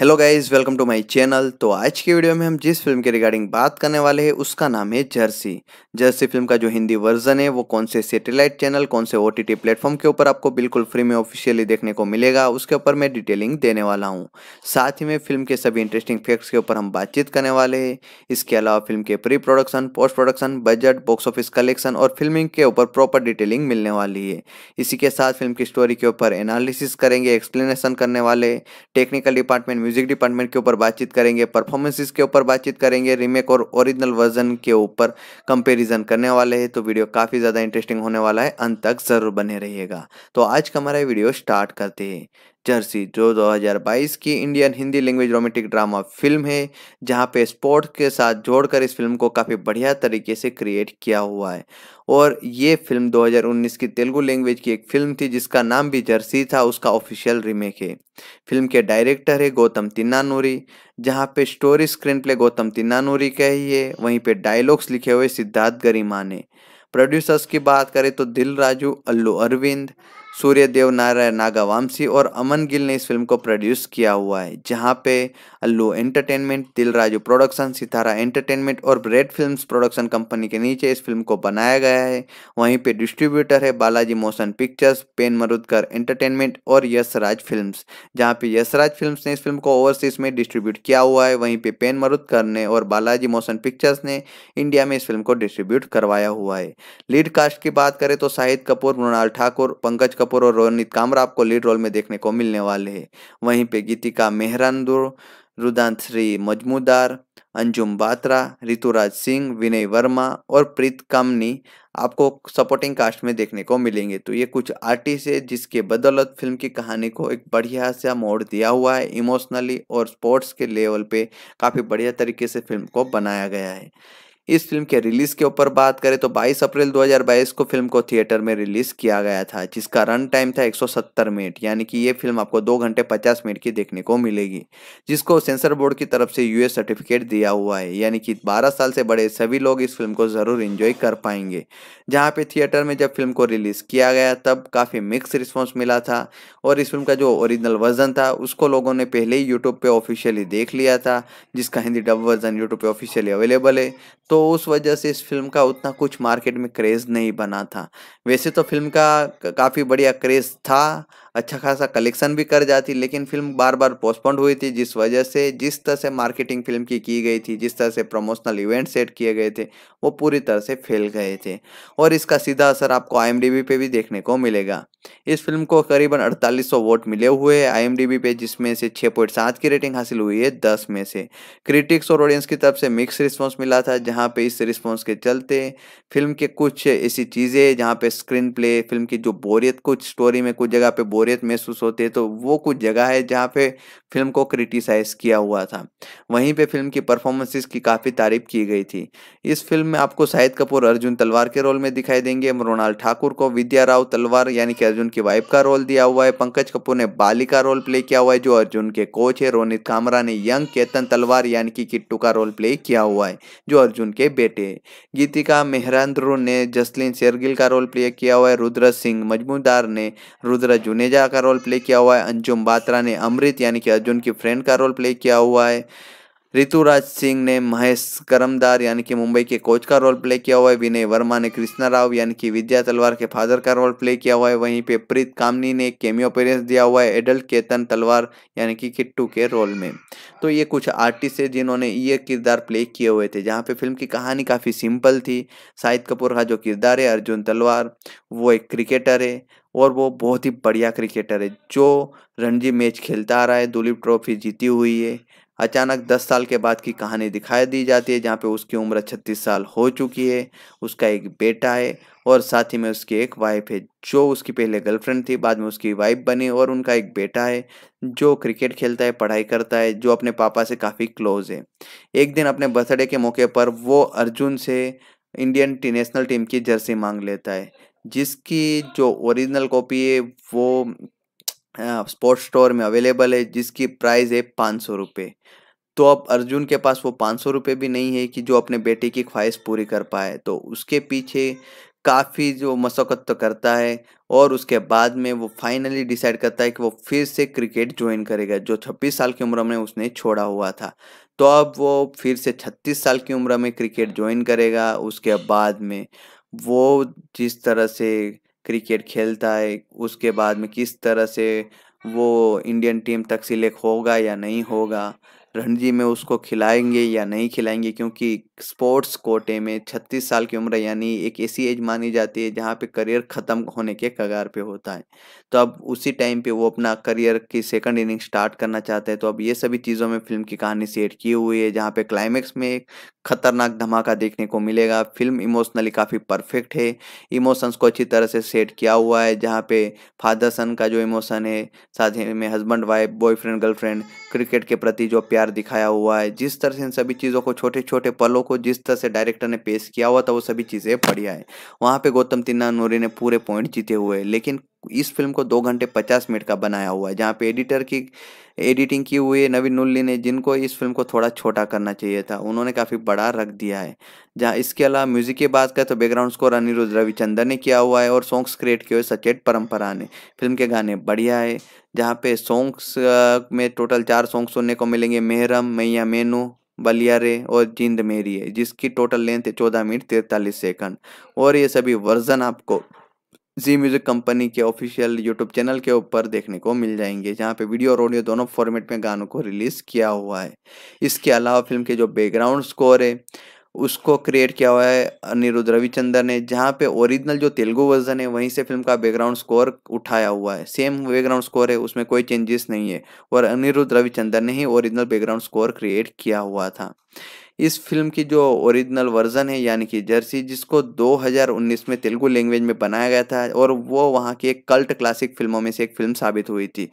hello guys welcome to my channel तो आज की वीडियो में हम जिस फिल्म के रिगार्डिंग बात करने वाले हैं उसका नाम है जर्सी जर्सी फिल्म का जो हिंदी वर्जन है वो कौन से सैटेलाइट चैनल कौन से ओटीटी प्लेटफॉर्म के ऊपर आपको बिल्कुल फ्री में ऑफिशियली देखने को मिलेगा उसके ऊपर मैं डिटेलिंग देने वाला हूँ साथ ही में फिल्म के सभी इंटरेस्टिंग फैक्ट्स के ऊपर हम बातचीत करने वाले हैं इसके अलावा फिल्म के pre production post production budget box office collection और फिल्मिंग के ऊपर प्रॉपर डिटेलिंग मिलने वाली है इसी के साथ फिल्म की स्टोरी के ऊपर एनालिसिस करेंगे एक्सप्लेनेशन करने वाले टेक्निकल डिपार्टमेंट म्यूजिक डिपार्टमेंट के ऊपर बातचीत करेंगे परफॉर्मेंसेस के ऊपर बातचीत करेंगे रीमेक और ओरिजिनल वर्जन के ऊपर कंपेरिजन करने वाले हैं तो वीडियो काफ़ी ज़्यादा इंटरेस्टिंग होने वाला है अंत तक ज़रूर बने रहिएगा तो आज का हमारा वीडियो स्टार्ट करते हैं जर्सी जो 2022 की Indian Hindi language romantic drama film है जहाँ पे स्पोर्ट के साथ जोड़कर इस फिल्म को काफ़ी बढ़िया तरीके से क्रिएट किया हुआ है और ये फिल्म 2019 की तेलुगु लैंग्वेज की एक फिल्म थी जिसका नाम भी जर्सी था उसका ऑफिशियल रीमेक है फिल्म के डायरेक्टर है गौतम तिन्नानूरी जहाँ पे story screenplay Gautam Tinnanuri का ही है वहीं पर डायलॉग्स लिखे हुए सिद्धार्थ गरिमा ने प्रोड्यूसर्स की बात करें तो दिल राजू अल्लू अरविंद सूर्यदेव नारायण नागावामसी और अमन गिल ने इस फिल्म को प्रोड्यूस किया हुआ है जहाँ पे अल्लू एंटरटेनमेंट दिलराजू प्रोडक्शन सितारा एंटरटेनमेंट और ब्रेड फिल्म्स प्रोडक्शन कंपनी के नीचे इस फिल्म को बनाया गया है वहीं पे डिस्ट्रीब्यूटर है Balaji motion pictures pen Marudhar entertainment और यशराज फिल्म्स जहां पे यशराज फिल्म्स ने इस फिल्म को ओवरसीज में डिस्ट्रीब्यूट किया हुआ है वहीं पे पेन मरुदकर ने और बालाजी मोशन पिक्चर्स ने इंडिया में इस फिल्म को डिस्ट्रीब्यूट करवाया हुआ है लीड कास्ट की बात करें तो शाहिद कपूर मृणाल ठाकुर पंकज कपूर और रोनित कामरा आपको लीड रोल में देखने को मिलने वाले हैं वहीं पे गीतिका मेहरानदुर रुदान श्री मजमूदार अंजुम बात्रा ऋतुराज सिंह विनय वर्मा और प्रीत कामनी आपको सपोर्टिंग कास्ट में देखने को मिलेंगे तो ये कुछ आर्टिस्ट है जिसके बदौलत फिल्म की कहानी को एक बढ़िया सा मोड़ दिया हुआ है इमोशनली और स्पोर्ट्स के लेवल पे काफ़ी बढ़िया तरीके से फिल्म को बनाया गया है इस फिल्म के रिलीज के ऊपर बात करें तो 22 अप्रैल 2022 को फिल्म को थिएटर में रिलीज किया गया था जिसका रन टाइम था 170 मिनट यानी कि ये फिल्म आपको दो घंटे 50 मिनट की देखने को मिलेगी जिसको सेंसर बोर्ड की तरफ से यूएस सर्टिफिकेट दिया हुआ है यानी कि 12 साल से बड़े सभी लोग इस फिल्म को ज़रूर इंजॉय कर पाएंगे जहाँ पे थिएटर में जब फिल्म को रिलीज़ किया गया तब काफ़ी मिक्स रिस्पॉन्स मिला था और इस फिल्म का जो ओरिजिनल वर्जन था उसको लोगों ने पहले ही यूट्यूब पर ऑफिशियली देख लिया था जिसका हिंदी डब वर्जन यूट्यूब पर ऑफिशियली अवेलेबल है तो उस वजह से इस फिल्म का उतना कुछ मार्केट में क्रेज़ नहीं बना था वैसे तो फिल्म का काफ़ी बढ़िया क्रेज़ था अच्छा खासा कलेक्शन भी कर जाती लेकिन फिल्म बार बार पोस्टपोन्ड हुई थी जिस वजह से जिस तरह से मार्केटिंग फिल्म की की गई थी जिस तरह से प्रमोशनल इवेंट सेट किए गए थे वो पूरी तरह से फैल गए थे और इसका सीधा असर आपको आई पे भी देखने को मिलेगा इस फिल्म को करीबन 4800 वोट मिले हुए हैं आई पे जिसमें से 6.7 की रेटिंग हासिल हुई है 10 में से क्रिटिक्स और ऑडियंस की तरफ से मिक्स रिस्पॉन्स मिला था जहाँ पे इस रिस्पॉन्स के चलते फिल्म के कुछ ऐसी चीज़ें जहाँ पे स्क्रीन प्ले फिल्म की जो बोरियत कुछ स्टोरी में कुछ जगह पे बोरियत बोरियत महसूस होती है तो वो कुछ जगह है जहाँ पे फिल्म को क्रिटिसाइज़ किया हुआ था वहीं पे फिल्म की परफॉर्मेंसेस की काफ़ी तारीफ की गई थी इस फिल्म में आपको शाहिद कपूर अर्जुन तलवार के रोल में दिखाई देंगे मृणाल ठाकुर को विद्या राव तलवार यानी कि अर्जुन की वाइफ का रोल दिया हुआ है पंकज कपूर ने बाली का रोल प्ले किया हुआ है जो अर्जुन के कोच है रोनित कामरा ने यंग केतन तलवार यानी कि किट्टू का रोल प्ले किया हुआ है जो अर्जुन के बेटे गीतिका मेहरांद्रू ने जसलिन शेरगिल का रोल प्ले किया हुआ है रुद्र सिंह मजमूदार ने रुद्र जुनेजा तेजा का रोल प्ले किया हुआ है अंजुम बात्रा ने अमृत यानी कि अर्जुन की फ्रेंड का रोल प्ले किया हुआ है ऋतुराज सिंह ने महेश करमदार यानी कि मुंबई के कोच का रोल प्ले किया हुआ है विनय वर्मा ने कृष्णा राव यानी कि विद्या तलवार के फादर का रोल प्ले किया हुआ है वहीं पे प्रीत कामनी ने केमियो पेरेंस दिया हुआ है एडल्ट केतन तलवार यानी कि किट्टू के रोल में तो ये कुछ आर्टिस्ट है जिन्होंने ये किरदार प्ले किए हुए थे जहाँ पे फिल्म की कहानी काफ़ी सिंपल थी शाहिद कपूर का जो किरदार है अर्जुन तलवार वो एक क्रिकेटर है और वो बहुत ही बढ़िया क्रिकेटर है जो रणजी मैच खेलता आ रहा है दुलीप ट्रॉफी जीती हुई है अचानक 10 साल के बाद की कहानी दिखाई दी जाती है जहाँ पे उसकी उम्र 36 साल हो चुकी है उसका एक बेटा है और साथ ही में उसकी एक वाइफ है जो उसकी पहले गर्लफ्रेंड थी बाद में उसकी वाइफ बनी और उनका एक बेटा है जो क्रिकेट खेलता है पढ़ाई करता है जो अपने पापा से काफ़ी क्लोज है एक दिन अपने बर्थडे के मौके पर वो अर्जुन से इंडियन टी नेशनल टीम की जर्सी मांग लेता है जिसकी जो ओरिजिनल कॉपी है वो स्पोर्ट्स स्टोर में अवेलेबल है जिसकी प्राइस है पाँच सौ रुपये तो अब अर्जुन के पास वो पाँच सौ रुपये भी नहीं है कि जो अपने बेटे की ख्वाहिश पूरी कर पाए तो उसके पीछे काफ़ी जो मशक्क़त तो करता है और उसके बाद में वो फाइनली डिसाइड करता है कि वो फिर से क्रिकेट ज्वाइन करेगा जो 26 साल की उम्र में उसने छोड़ा हुआ था तो अब वो फिर से 36 साल की उम्र में क्रिकेट ज्वाइन करेगा उसके बाद में वो जिस तरह से क्रिकेट खेलता है उसके बाद में किस तरह से वो इंडियन टीम तक सिलेक्ट होगा या नहीं होगा रणजी में उसको खिलाएंगे या नहीं खिलाएंगे क्योंकि स्पोर्ट्स कोटे में 36 साल की उम्र यानी एक ऐसी एज मानी जाती है जहाँ पे करियर ख़त्म होने के कगार पे होता है तो अब उसी टाइम पे वो अपना करियर की सेकंड इनिंग स्टार्ट करना चाहता है तो अब ये सभी चीज़ों में फिल्म की कहानी सेट की हुई है जहाँ पे क्लाइमेक्स में एक खतरनाक धमाका देखने को मिलेगा फिल्म इमोशनली काफ़ी परफेक्ट है इमोशंस को अच्छी तरह से सेट किया हुआ है जहाँ पे फादर सन का जो इमोशन है साथ ही में husband wife boyfriend girlfriend cricket के प्रति जो प्यार दिखाया हुआ है जिस तरह से इन सभी चीज़ों को छोटे छोटे पलों को जिस तरह से डायरेक्टर ने पेश किया हुआ था वो सभी चीज़ें बढ़िया है वहाँ पर गौतम तिन्ना नूरी ने पूरे पॉइंट जीते हुए लेकिन इस फिल्म को दो घंटे पचास मिनट का बनाया हुआ है जहाँ पे एडिटर की एडिटिंग की हुई है नवीन नुल्ली ने जिनको इस फिल्म को थोड़ा छोटा करना चाहिए था उन्होंने काफ़ी बड़ा रख दिया है जहाँ इसके अलावा म्यूजिक की बात करें तो बैकग्राउंड स्कोर अनिरुद्ध रविचंद्र ने किया हुआ है और सॉन्ग्स क्रिएट किए हुए सचेत परंपरा ने फिल्म के गाने बढ़िया है जहाँ पे सॉन्ग्स में टोटल चार सॉन्ग सुनने को मिलेंगे मेहरम मैया मेनू बलिया रे और जिंद मेरी है जिसकी टोटल लेंथ है चौदह मिनट तिरतालीस सेकंड और ये सभी वर्जन आपको जी म्यूजिक कंपनी के ऑफिशियल यूट्यूब चैनल के ऊपर देखने को मिल जाएंगे जहाँ पे वीडियो और ऑडियो दोनों फॉर्मेट में गानों को रिलीज किया हुआ है इसके अलावा फिल्म के जो बैकग्राउंड स्कोर है उसको क्रिएट किया हुआ है अनिरुद्ध रविचंद्र ने जहाँ पे ओरिजिनल जो तेलुगु वर्जन है वहीं से फिल्म का बैकग्राउंड स्कोर उठाया हुआ है सेम बैकग्राउंड स्कोर है उसमें कोई चेंजेस नहीं है और अनिरुद्ध रविचंद्र ने ही ओरिजिनल बैकग्राउंड स्कोर क्रिएट किया हुआ था इस फिल्म की जो ओरिजिनल वर्जन है यानी कि जर्सी जिसको 2019 में तेलुगु लैंग्वेज में बनाया गया था और वो वहाँ की एक कल्ट क्लासिक फिल्मों में से एक फिल्म साबित हुई थी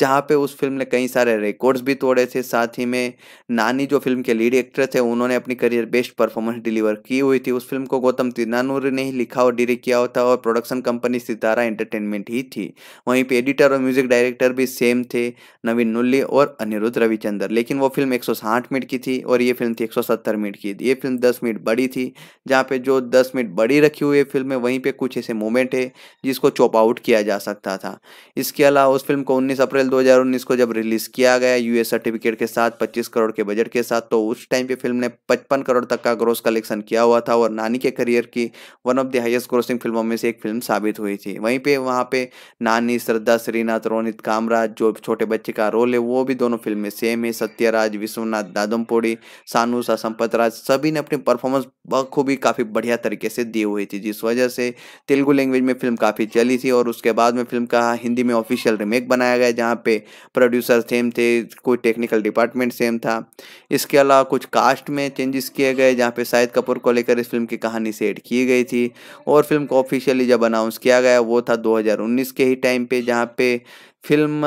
जहाँ पे उस फिल्म ने कई सारे रिकॉर्ड्स भी तोड़े थे साथ ही में नानी जो फिल्म के लीड एक्टर थे उन्होंने अपनी करियर बेस्ट परफॉर्मेंस डिलीवर की हुई थी उस फिल्म को गौतम तिनानूर ने ही लिखा और डायरेक्ट किया होता और प्रोडक्शन कंपनी सितारा एंटरटेनमेंट ही थी वहीं पर एडिटर और म्यूजिक डायरेक्टर भी सेम थे नवीन नुल्ली और अनिरुद्ध रविचंद्र लेकिन वो फिल्म एक मिनट की थी और ये फिल्म थी एक मिनट की ये फिल्म दस मिनट बड़ी थी जहाँ पे जो दस मिनट बड़ी रखी हुई फिल्म है वहीं पर कुछ ऐसे मोमेंट है जिसको चॉप आउट किया जा सकता था इसके अलावा उस फिल्म को उन्नीस अप्रैल अप्रैल 2019 को जब रिलीज किया गया यूएस सर्टिफिकेट के साथ 25 करोड़ के बजट के साथ तो उस टाइम पे फिल्म ने 55 करोड़ तक का ग्रोस कलेक्शन किया हुआ था और नानी के करियर की one of the highest grossing फिल्मों में से एक फिल्म साबित हुई थी वहीं पे वहाँ पे नानी श्रद्धा श्रीनाथ रोनित कामराज जो छोटे बच्चे का रोल है वो भी दोनों फिल्म में सेम है सत्यराज विश्वनाथ दादमपोड़ी सानूसा संपत राज सभी ने अपनी परफॉर्मेंस बखूबी काफ़ी बढ़िया तरीके से दी हुई थी जिस वजह से तेलुगु लैंग्वेज में फिल्म काफ़ी चली थी और उसके बाद में फिल्म का हिंदी में ऑफिशियल रिमेक बनाया गया जहाँ यहाँ पे प्रोड्यूसर सेम थे कोई टेक्निकल डिपार्टमेंट सेम था इसके अलावा कुछ कास्ट में चेंजेस किए गए जहाँ पे शाहिद कपूर को लेकर इस फिल्म की कहानी सेट की गई थी और फिल्म को ऑफिशियली जब अनाउंस किया गया वो था 2019 के ही टाइम पे जहाँ पे फिल्म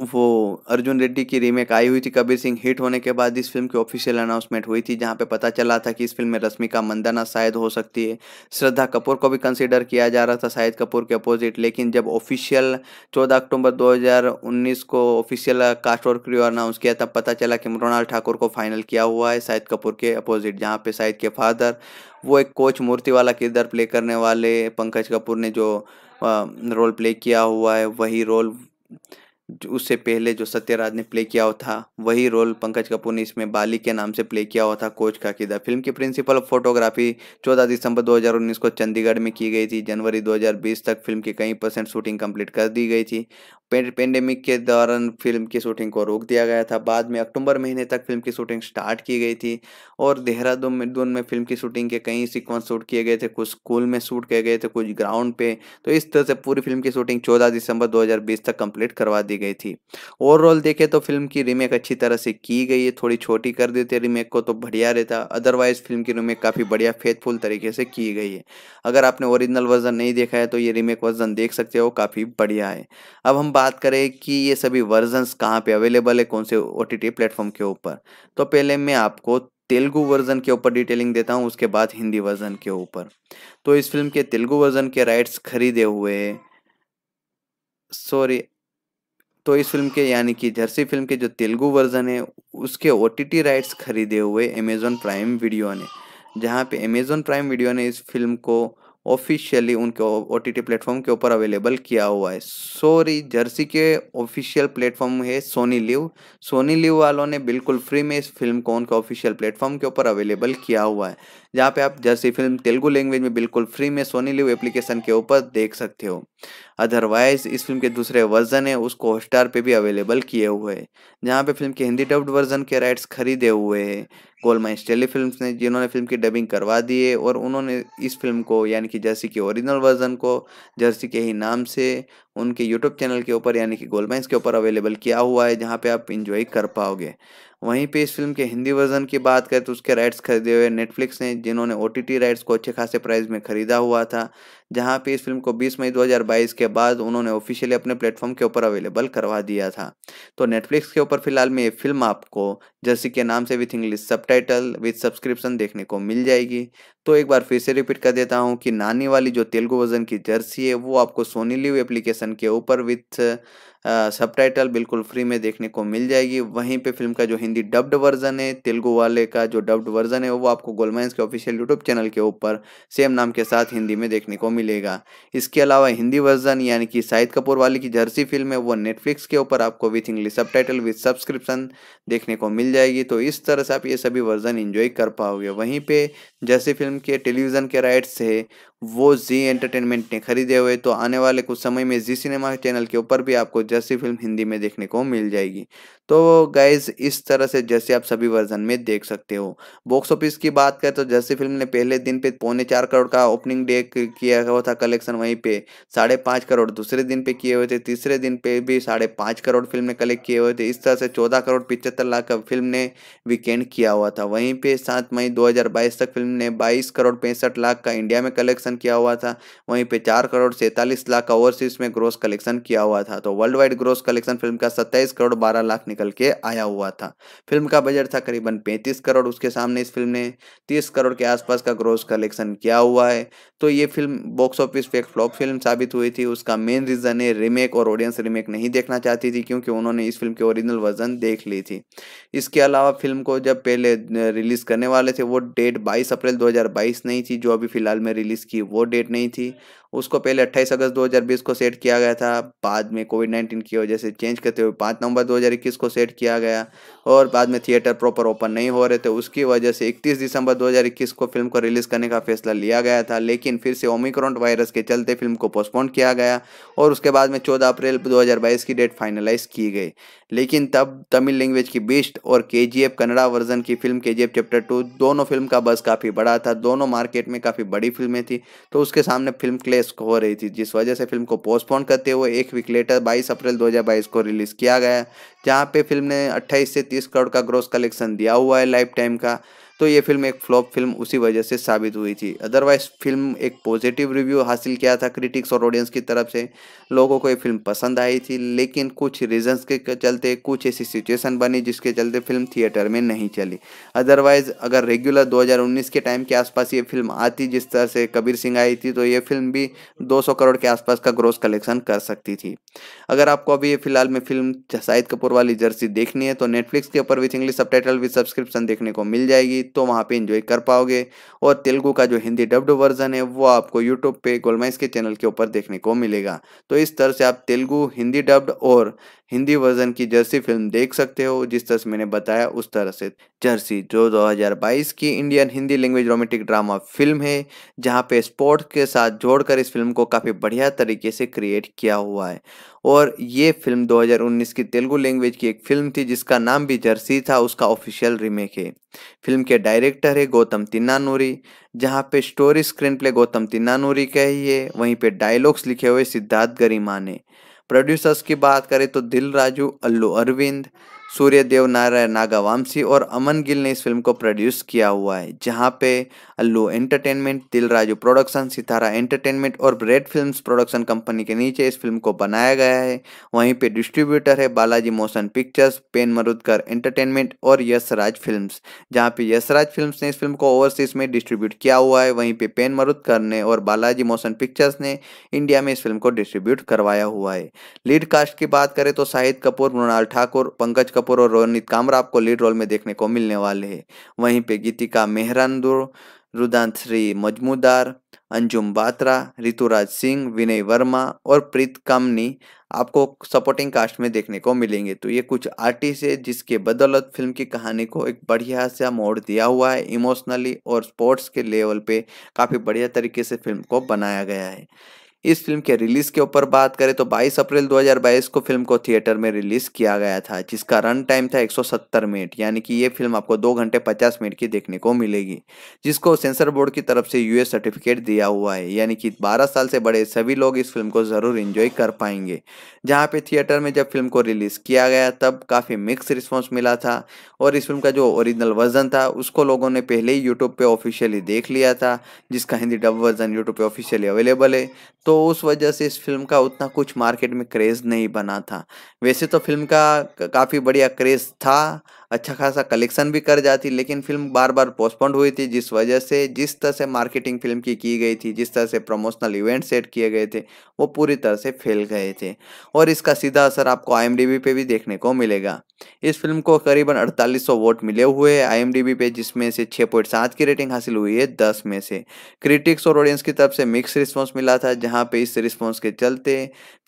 वो अर्जुन रेड्डी की रीमेक आई हुई थी कबीर सिंह हिट होने के बाद इस फिल्म की ऑफिशियल अनाउंसमेंट हुई थी जहां पे पता चला था कि इस फिल्म में रश्मिका मंदाना शायद हो सकती है श्रद्धा कपूर को भी कंसिडर किया जा रहा था शाहिद कपूर के अपोजिट लेकिन जब ऑफिशियल 14 अक्टूबर 2019 को ऑफिशियल कास्ट और क्रियो अनाउंस किया तब पता चला कि मृणाल ठाकुर को फाइनल किया हुआ है शाहिद कपूर के अपोजिट जहाँ पे शाहिद के फादर वो एक कोच मूर्ति वाला किरदार प्ले करने वाले पंकज कपूर ने जो रोल प्ले किया हुआ है वही रोल उससे पहले जो सत्यराज ने प्ले किया हुआ था वही रोल पंकज कपूर ने इसमें बाली के नाम से प्ले किया हुआ था कोच का किदा फिल्म की प्रिंसिपल फोटोग्राफी 14 दिसंबर 2019 को चंडीगढ़ में की गई थी जनवरी 2020 तक फिल्म की कई परसेंट शूटिंग कंप्लीट कर दी गई थी पेंडेमिक के दौरान फिल्म की शूटिंग को रोक दिया गया था बाद में अक्टूबर महीने तक फिल्म की शूटिंग स्टार्ट की गई थी और देहरादून में दून में फिल्म की शूटिंग के कई सीक्वेंस शूट किए गए थे कुछ स्कूल में शूट किए गए थे कुछ ग्राउंड पे तो इस तरह से पूरी फिल्म की शूटिंग चौदह दिसंबर 2020 तक कंप्लीट करवा दी गई थी ओवरऑल देखे तो फिल्म की रीमेक अच्छी तरह से की गई है थोड़ी छोटी कर देते रीमेक को तो बढ़िया रहता अदरवाइज फिल्म की रीमेक काफ़ी बढ़िया फेथफुल तरीके से की गई है अगर आपने ओरिजिनल वर्जन नहीं देखा है तो ये रीमेक वर्जन देख सकते हो काफ़ी बढ़िया है अब हम बात करें कि ये सभी वर्जन कहाँ पे अवेलेबल है कौन से ओ टी प्लेटफॉर्म के ऊपर तो पहले मैं आपको तेलुगु वर्जन के ऊपर डिटेलिंग देता हूँ उसके बाद हिंदी वर्जन के ऊपर तो इस फिल्म के तेलुगु वर्जन के राइट्स खरीदे हुए सॉरी तो इस फिल्म के यानी कि जर्सी फिल्म के जो तेलुगु वर्जन है उसके ओ राइट्स खरीदे हुए अमेजोन प्राइम वीडियो ने जहाँ पे अमेजोन प्राइम वीडियो ने इस फिल्म को ऑफिशियली उनके ओ टी प्लेटफॉर्म के ऊपर अवेलेबल किया हुआ है सॉरी जर्सी के ऑफिशियल प्लेटफॉर्म है सोनी लिव सोनी लिव वालों ने बिल्कुल फ्री में इस फिल्म को उनके ऑफिशियल प्लेटफॉर्म के ऊपर अवेलेबल किया हुआ है जहाँ पे आप जर्सी फिल्म तेलुगु लैंग्वेज में बिल्कुल फ्री में सोनी लिव एप्लीकेशन के ऊपर देख सकते हो अदरवाइज इस फिल्म के दूसरे वर्जन है उसको हॉटस्टार पे भी अवेलेबल किए हुए है जहाँ पे फिल्म के हिंदी डब्ड वर्जन के राइट्स खरीदे हुए हैं गोलमाइन स्टेली फिल्म ने जिन्होंने फिल्म की डबिंग करवा दी है और उन्होंने इस फिल्म को यानी कि जर्सी के ओरिजिनल वर्जन को जर्सी के ही नाम से उनके यूट्यूब चैनल के ऊपर यानी कि गोलमाइंस के ऊपर अवेलेबल किया हुआ है जहाँ पे आप इंजॉय कर पाओगे वहीं पे इस फिल्म के हिंदी वर्जन की बात करें तो उसके राइट्स खरीदे हुए नेटफ्लिक्स ने जिन्होंने ओ राइट्स को अच्छे खासे प्राइस में खरीदा हुआ था जहां पे इस फिल्म को 20 मई 2022 के बाद उन्होंने ऑफिशियली अपने प्लेटफॉर्म के ऊपर अवेलेबल करवा दिया था तो नेटफ्लिक्स के ऊपर फिलहाल में ये फिल्म आपको जर्सी के नाम से with English subtitle with subscription देखने को मिल जाएगी तो एक बार फिर से रिपीट कर देता हूँ कि नानी वाली जो तेलुगु वर्जन की जर्सी है वो आपको सोनी लिव एप्लीकेशन के ऊपर विथ सब टाइटल बिल्कुल फ्री में देखने को मिल जाएगी वहीं पे फिल्म का जो हिंदी डब्ड वर्जन है तेलुगु वाले का जो डब्ड वर्जन है वो आपको गोलमाइंस के ऑफिशियल यूट्यूब चैनल के ऊपर सेम नाम के साथ हिंदी में देखने को मिलेगा इसके अलावा हिंदी वर्जन यानी कि शाहिद कपूर वाले की जर्सी फिल्म है वो नेटफ्लिक्स के ऊपर आपको with English subtitle with subscription देखने को मिल जाएगी तो इस तरह से आप ये सभी वर्जन इंजॉय कर पाओगे वहीं पर जर्सी फिल्म के टेलीविज़न के राइट्स है वो जी एंटरटेनमेंट ने खरीदे हुए तो आने वाले कुछ समय में जी सिनेमा चैनल के ऊपर भी आपको जैसी फिल्म हिंदी में देखने को मिल जाएगी तो गाइज इस तरह से जैसे आप सभी वर्जन में देख सकते हो बॉक्स ऑफिस की बात करें तो जैसी फिल्म ने पहले दिन पे पौने चार करोड़ का ओपनिंग डे किया हुआ था कलेक्शन वहीं पे साढ़े पाँच करोड़ दूसरे दिन पे किए हुए थे तीसरे दिन पे भी साढ़े पाँच करोड़ फिल्म ने कलेक्ट किए हुए थे इस तरह से चौदह करोड़ पिचहत्तर लाख का फिल्म ने वीकेंड किया हुआ था वहीं पे सात मई दो तक फिल्म ने बाईस करोड़ पैंसठ लाख का इंडिया में कलेक्शन किया हुआ था वहीं पे चार करोड़ सैंतालीस लाख का ओवरसीज में ग्रोस कलेक्शन किया हुआ था तो world wide gross collection film का सत्ताईस करोड़ बारह लाख निकल के आया हुआ था फिल्म का बजट था करीबन 35 करोड़ उसके सामने इस फिल्म ने 30 करोड़ के आसपास का ग्रोस कलेक्शन किया हुआ है तो ये फिल्म बॉक्स ऑफिस पे एक फ्लॉप फिल्म साबित हुई थी उसका मेन रीज़न है रीमेक और ऑडियंस रीमेक नहीं देखना चाहती थी क्योंकि उन्होंने इस फिल्म के ओरिजिनल वर्जन देख ली थी इसके अलावा फिल्म को जब पहले रिलीज़ करने वाले थे वो डेट बाईस अप्रैल दो नहीं थी जो अभी फिलहाल में रिलीज़ की वो डेट नहीं थी उसको पहले 28 अगस्त 2020 को सेट किया गया था बाद में कोविड 19 की वजह से चेंज करते हुए 5 नवंबर 2021 को सेट किया गया और बाद में थिएटर प्रॉपर ओपन नहीं हो रहे थे उसकी वजह से 31 दिसंबर 2021 को फिल्म को रिलीज़ करने का फैसला लिया गया था लेकिन फिर से ओमिक्रॉन वायरस के चलते फिल्म को पोस्टपोन किया गया और उसके बाद में चौदह अप्रैल दो की डेट फाइनलाइज की गई लेकिन तब तमिल लैंग्वेज की बेस्ट और के जी कन्नड़ा वर्जन की फिल्म के जी चैप्टर टू दोनों फिल्म का बस काफ़ी बड़ा था दोनों मार्केट में काफ़ी बड़ी फिल्में थी तो उसके सामने फिल्म क्ले पेश हो रही थी जिस वजह से फिल्म को पोस्टपोन करते हुए एक वीक लेटर 22 अप्रैल 2022 को रिलीज़ किया गया जहां पे फिल्म ने 28 से 30 करोड़ का ग्रोस कलेक्शन दिया हुआ है लाइफ टाइम का तो ये फिल्म एक फ्लॉप फिल्म उसी वजह से साबित हुई थी अदरवाइज फिल्म एक पॉजिटिव रिव्यू हासिल किया था क्रिटिक्स और ऑडियंस की तरफ से लोगों को ये फिल्म पसंद आई थी लेकिन कुछ रीजंस के चलते कुछ ऐसी सिचुएशन बनी जिसके चलते फिल्म थिएटर में नहीं चली अदरवाइज अगर रेगुलर 2019 के टाइम के आसपास ये फिल्म आती जिस तरह से कबीर सिंह आई थी तो ये फिल्म भी 200 करोड़ के आसपास का ग्रोस कलेक्शन कर सकती थी अगर आपको अभी ये फिलहाल में फिल्म शाहिद कपूर वाली जर्सी देखनी है तो नेटफ्लिक्स के ऊपर with English sub with subscription देखने को मिल जाएगी होगी तो वहाँ पे इन्जॉय कर पाओगे और तेलुगु का जो हिंदी डब्ड वर्जन है वो आपको यूट्यूब पे गोलमाइस के चैनल के ऊपर देखने को मिलेगा तो इस तरह से आप तेलुगु हिंदी डब्ड और हिंदी वर्जन की जर्सी फिल्म देख सकते हो जिस तरह से मैंने बताया उस तरह से जर्सी जो 2022 की Indian Hindi language romantic drama film है जहाँ पे स्पोर्ट के साथ जोड़कर इस फिल्म को काफ़ी बढ़िया तरीके से क्रिएट किया हुआ है और ये फिल्म 2019 की तेलुगु लैंग्वेज की एक फिल्म थी जिसका नाम भी जर्सी था उसका ऑफिशियल रीमेक है फिल्म के डायरेक्टर है गौतम तिन्नानूरी जहाँ पे story screenplay Gautam Tinnanuri का ही है वहीं पे डायलॉग्स लिखे हुए सिद्धार्थ गरिमा ने प्रोड्यूसर्स की बात करें तो दिल राजू अल्लू अरविंद सूर्यदेव नारायण नागावामसी और अमन गिल ने इस फिल्म को प्रोड्यूस किया हुआ है जहाँ पे अल्लू एंटरटेनमेंट दिलराजू प्रोडक्शन सितारा एंटरटेनमेंट और ब्रेड फिल्म्स प्रोडक्शन कंपनी के नीचे इस फिल्म को बनाया गया है वहीं पे डिस्ट्रीब्यूटर है Balaji motion pictures pen Marudhar entertainment और यशराज फिल्म जहाँ पे यशराज फिल्म ने इस फिल्म को ओवरसीज में डिस्ट्रीब्यूट किया हुआ है वहीं पे पेन मरुदकर ने और बालाजी मोशन पिक्चर्स ने इंडिया में इस फिल्म को डिस्ट्रीब्यूट करवाया हुआ है लीड कास्ट की बात करें तो शाहिद कपूर मृणाल ठाकुर पंकज कपूर कपूर और रोनित कामरा आपको लीड रोल में देखने को मिलने वाले हैं वहीं पे गीतिका मेहरानदुर श्री मजमूदार अंजुम बात्रा ऋतुराज सिंह विनय वर्मा और प्रीत कामनी आपको सपोर्टिंग कास्ट में देखने को मिलेंगे तो ये कुछ आर्टिस्ट है जिसके बदौलत फिल्म की कहानी को एक बढ़िया सा मोड़ दिया हुआ है इमोशनली और स्पोर्ट्स के लेवल पे काफ़ी बढ़िया तरीके से फिल्म को बनाया गया है इस फिल्म के रिलीज के ऊपर बात करें तो 22 अप्रैल 2022 को फिल्म को थिएटर में रिलीज किया गया था जिसका रन टाइम था 170 मिनट यानी कि ये फिल्म आपको दो घंटे 50 मिनट की देखने को मिलेगी जिसको सेंसर बोर्ड की तरफ से यूएस सर्टिफिकेट दिया हुआ है यानी कि 12 साल से बड़े सभी लोग इस फिल्म को ज़रूर इंजॉय कर पाएंगे जहाँ पे थिएटर में जब फिल्म को रिलीज़ किया गया तब काफ़ी मिक्स रिस्पॉन्स मिला था और इस फिल्म का जो ओरिजिनल वर्जन था उसको लोगों ने पहले ही यूट्यूब पर ऑफिशियली देख लिया था जिसका हिंदी डब वर्जन यूट्यूब पे ऑफिशियली अवेलेबल है तो तो उस वजह से इस फिल्म का उतना कुछ मार्केट में क्रेज़ नहीं बना था वैसे तो फिल्म का काफ़ी बढ़िया क्रेज़ था अच्छा खासा कलेक्शन भी कर जाती लेकिन फिल्म बार बार पोस्टपोन्ड हुई थी जिस वजह से जिस तरह से मार्केटिंग फिल्म की की गई थी जिस तरह से प्रमोशनल इवेंट सेट किए गए थे वो पूरी तरह से फैल गए थे और इसका सीधा असर आपको आई पे भी देखने को मिलेगा इस फिल्म को करीबन 4800 वोट मिले हुए हैं आईएमडीबी पे जिसमें से 6.7 की रेटिंग हासिल हुई है 10 में से क्रिटिक्स और ऑडियंस की तरफ से मिक्स रिस्पांस मिला था जहां पे इस रिस्पांस के चलते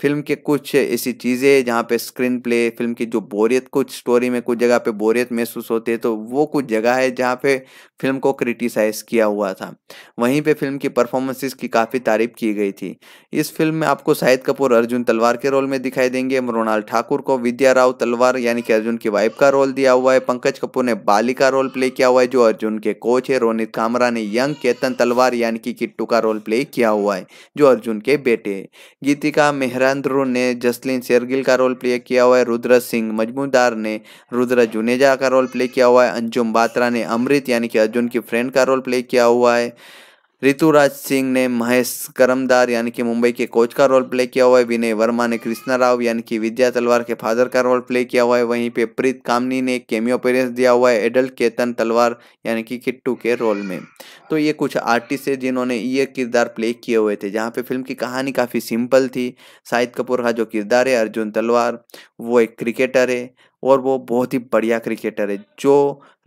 फिल्म के कुछ ऐसी चीज़ें जहां पे स्क्रीन प्ले फिल्म की जो बोरियत कुछ स्टोरी में कुछ जगह पे बोरियत महसूस होती है तो वो कुछ जगह है जहाँ पर फिल्म को क्रिटिसाइज किया हुआ था वहीं पर फिल्म की परफॉर्मेंसेस की काफ़ी तारीफ की गई थी इस फिल्म में आपको शाहिद कपूर अर्जुन तलवार के रोल में दिखाई देंगे मृणाल ठाकुर को विद्या राव तलवार यानी कि अर्जुन की वाइफ का रोल दिया हुआ है पंकज कपूर ने बाली का रोल प्ले किया हुआ है जो अर्जुन के कोच है रोनित कामरा ने यंग केतन तलवार यानी कि किट्टू का रोल प्ले किया हुआ है जो अर्जुन के बेटे है गीतिका मेहरांद्रू ने जसलीन शेरगिल का रोल प्ले किया हुआ है रुद्र सिंह मजमूदार ने रुद्र जुनेजा का रोल प्ले किया हुआ है अंजुम बात्रा ने अमृत यानी कि अर्जुन की फ्रेंड का रोल प्ले किया हुआ है ऋतुराज सिंह ने महेश करमदार यानी कि मुंबई के कोच का रोल प्ले किया हुआ है विनय वर्मा ने कृष्णा राव यानी कि विद्या तलवार के फादर का रोल प्ले किया हुआ है वहीं पे प्रीत कामनी ने केमियो अपीयरेंस दिया हुआ है एडल्ट केतन तलवार यानी कि किट्टू के रोल में तो ये कुछ आर्टिस्ट है जिन्होंने ये किरदार प्ले किए हुए थे जहाँ पे फिल्म की कहानी काफ़ी सिंपल थी शाहिद कपूर का जो किरदार है अर्जुन तलवार वो एक क्रिकेटर है और वो बहुत ही बढ़िया क्रिकेटर है जो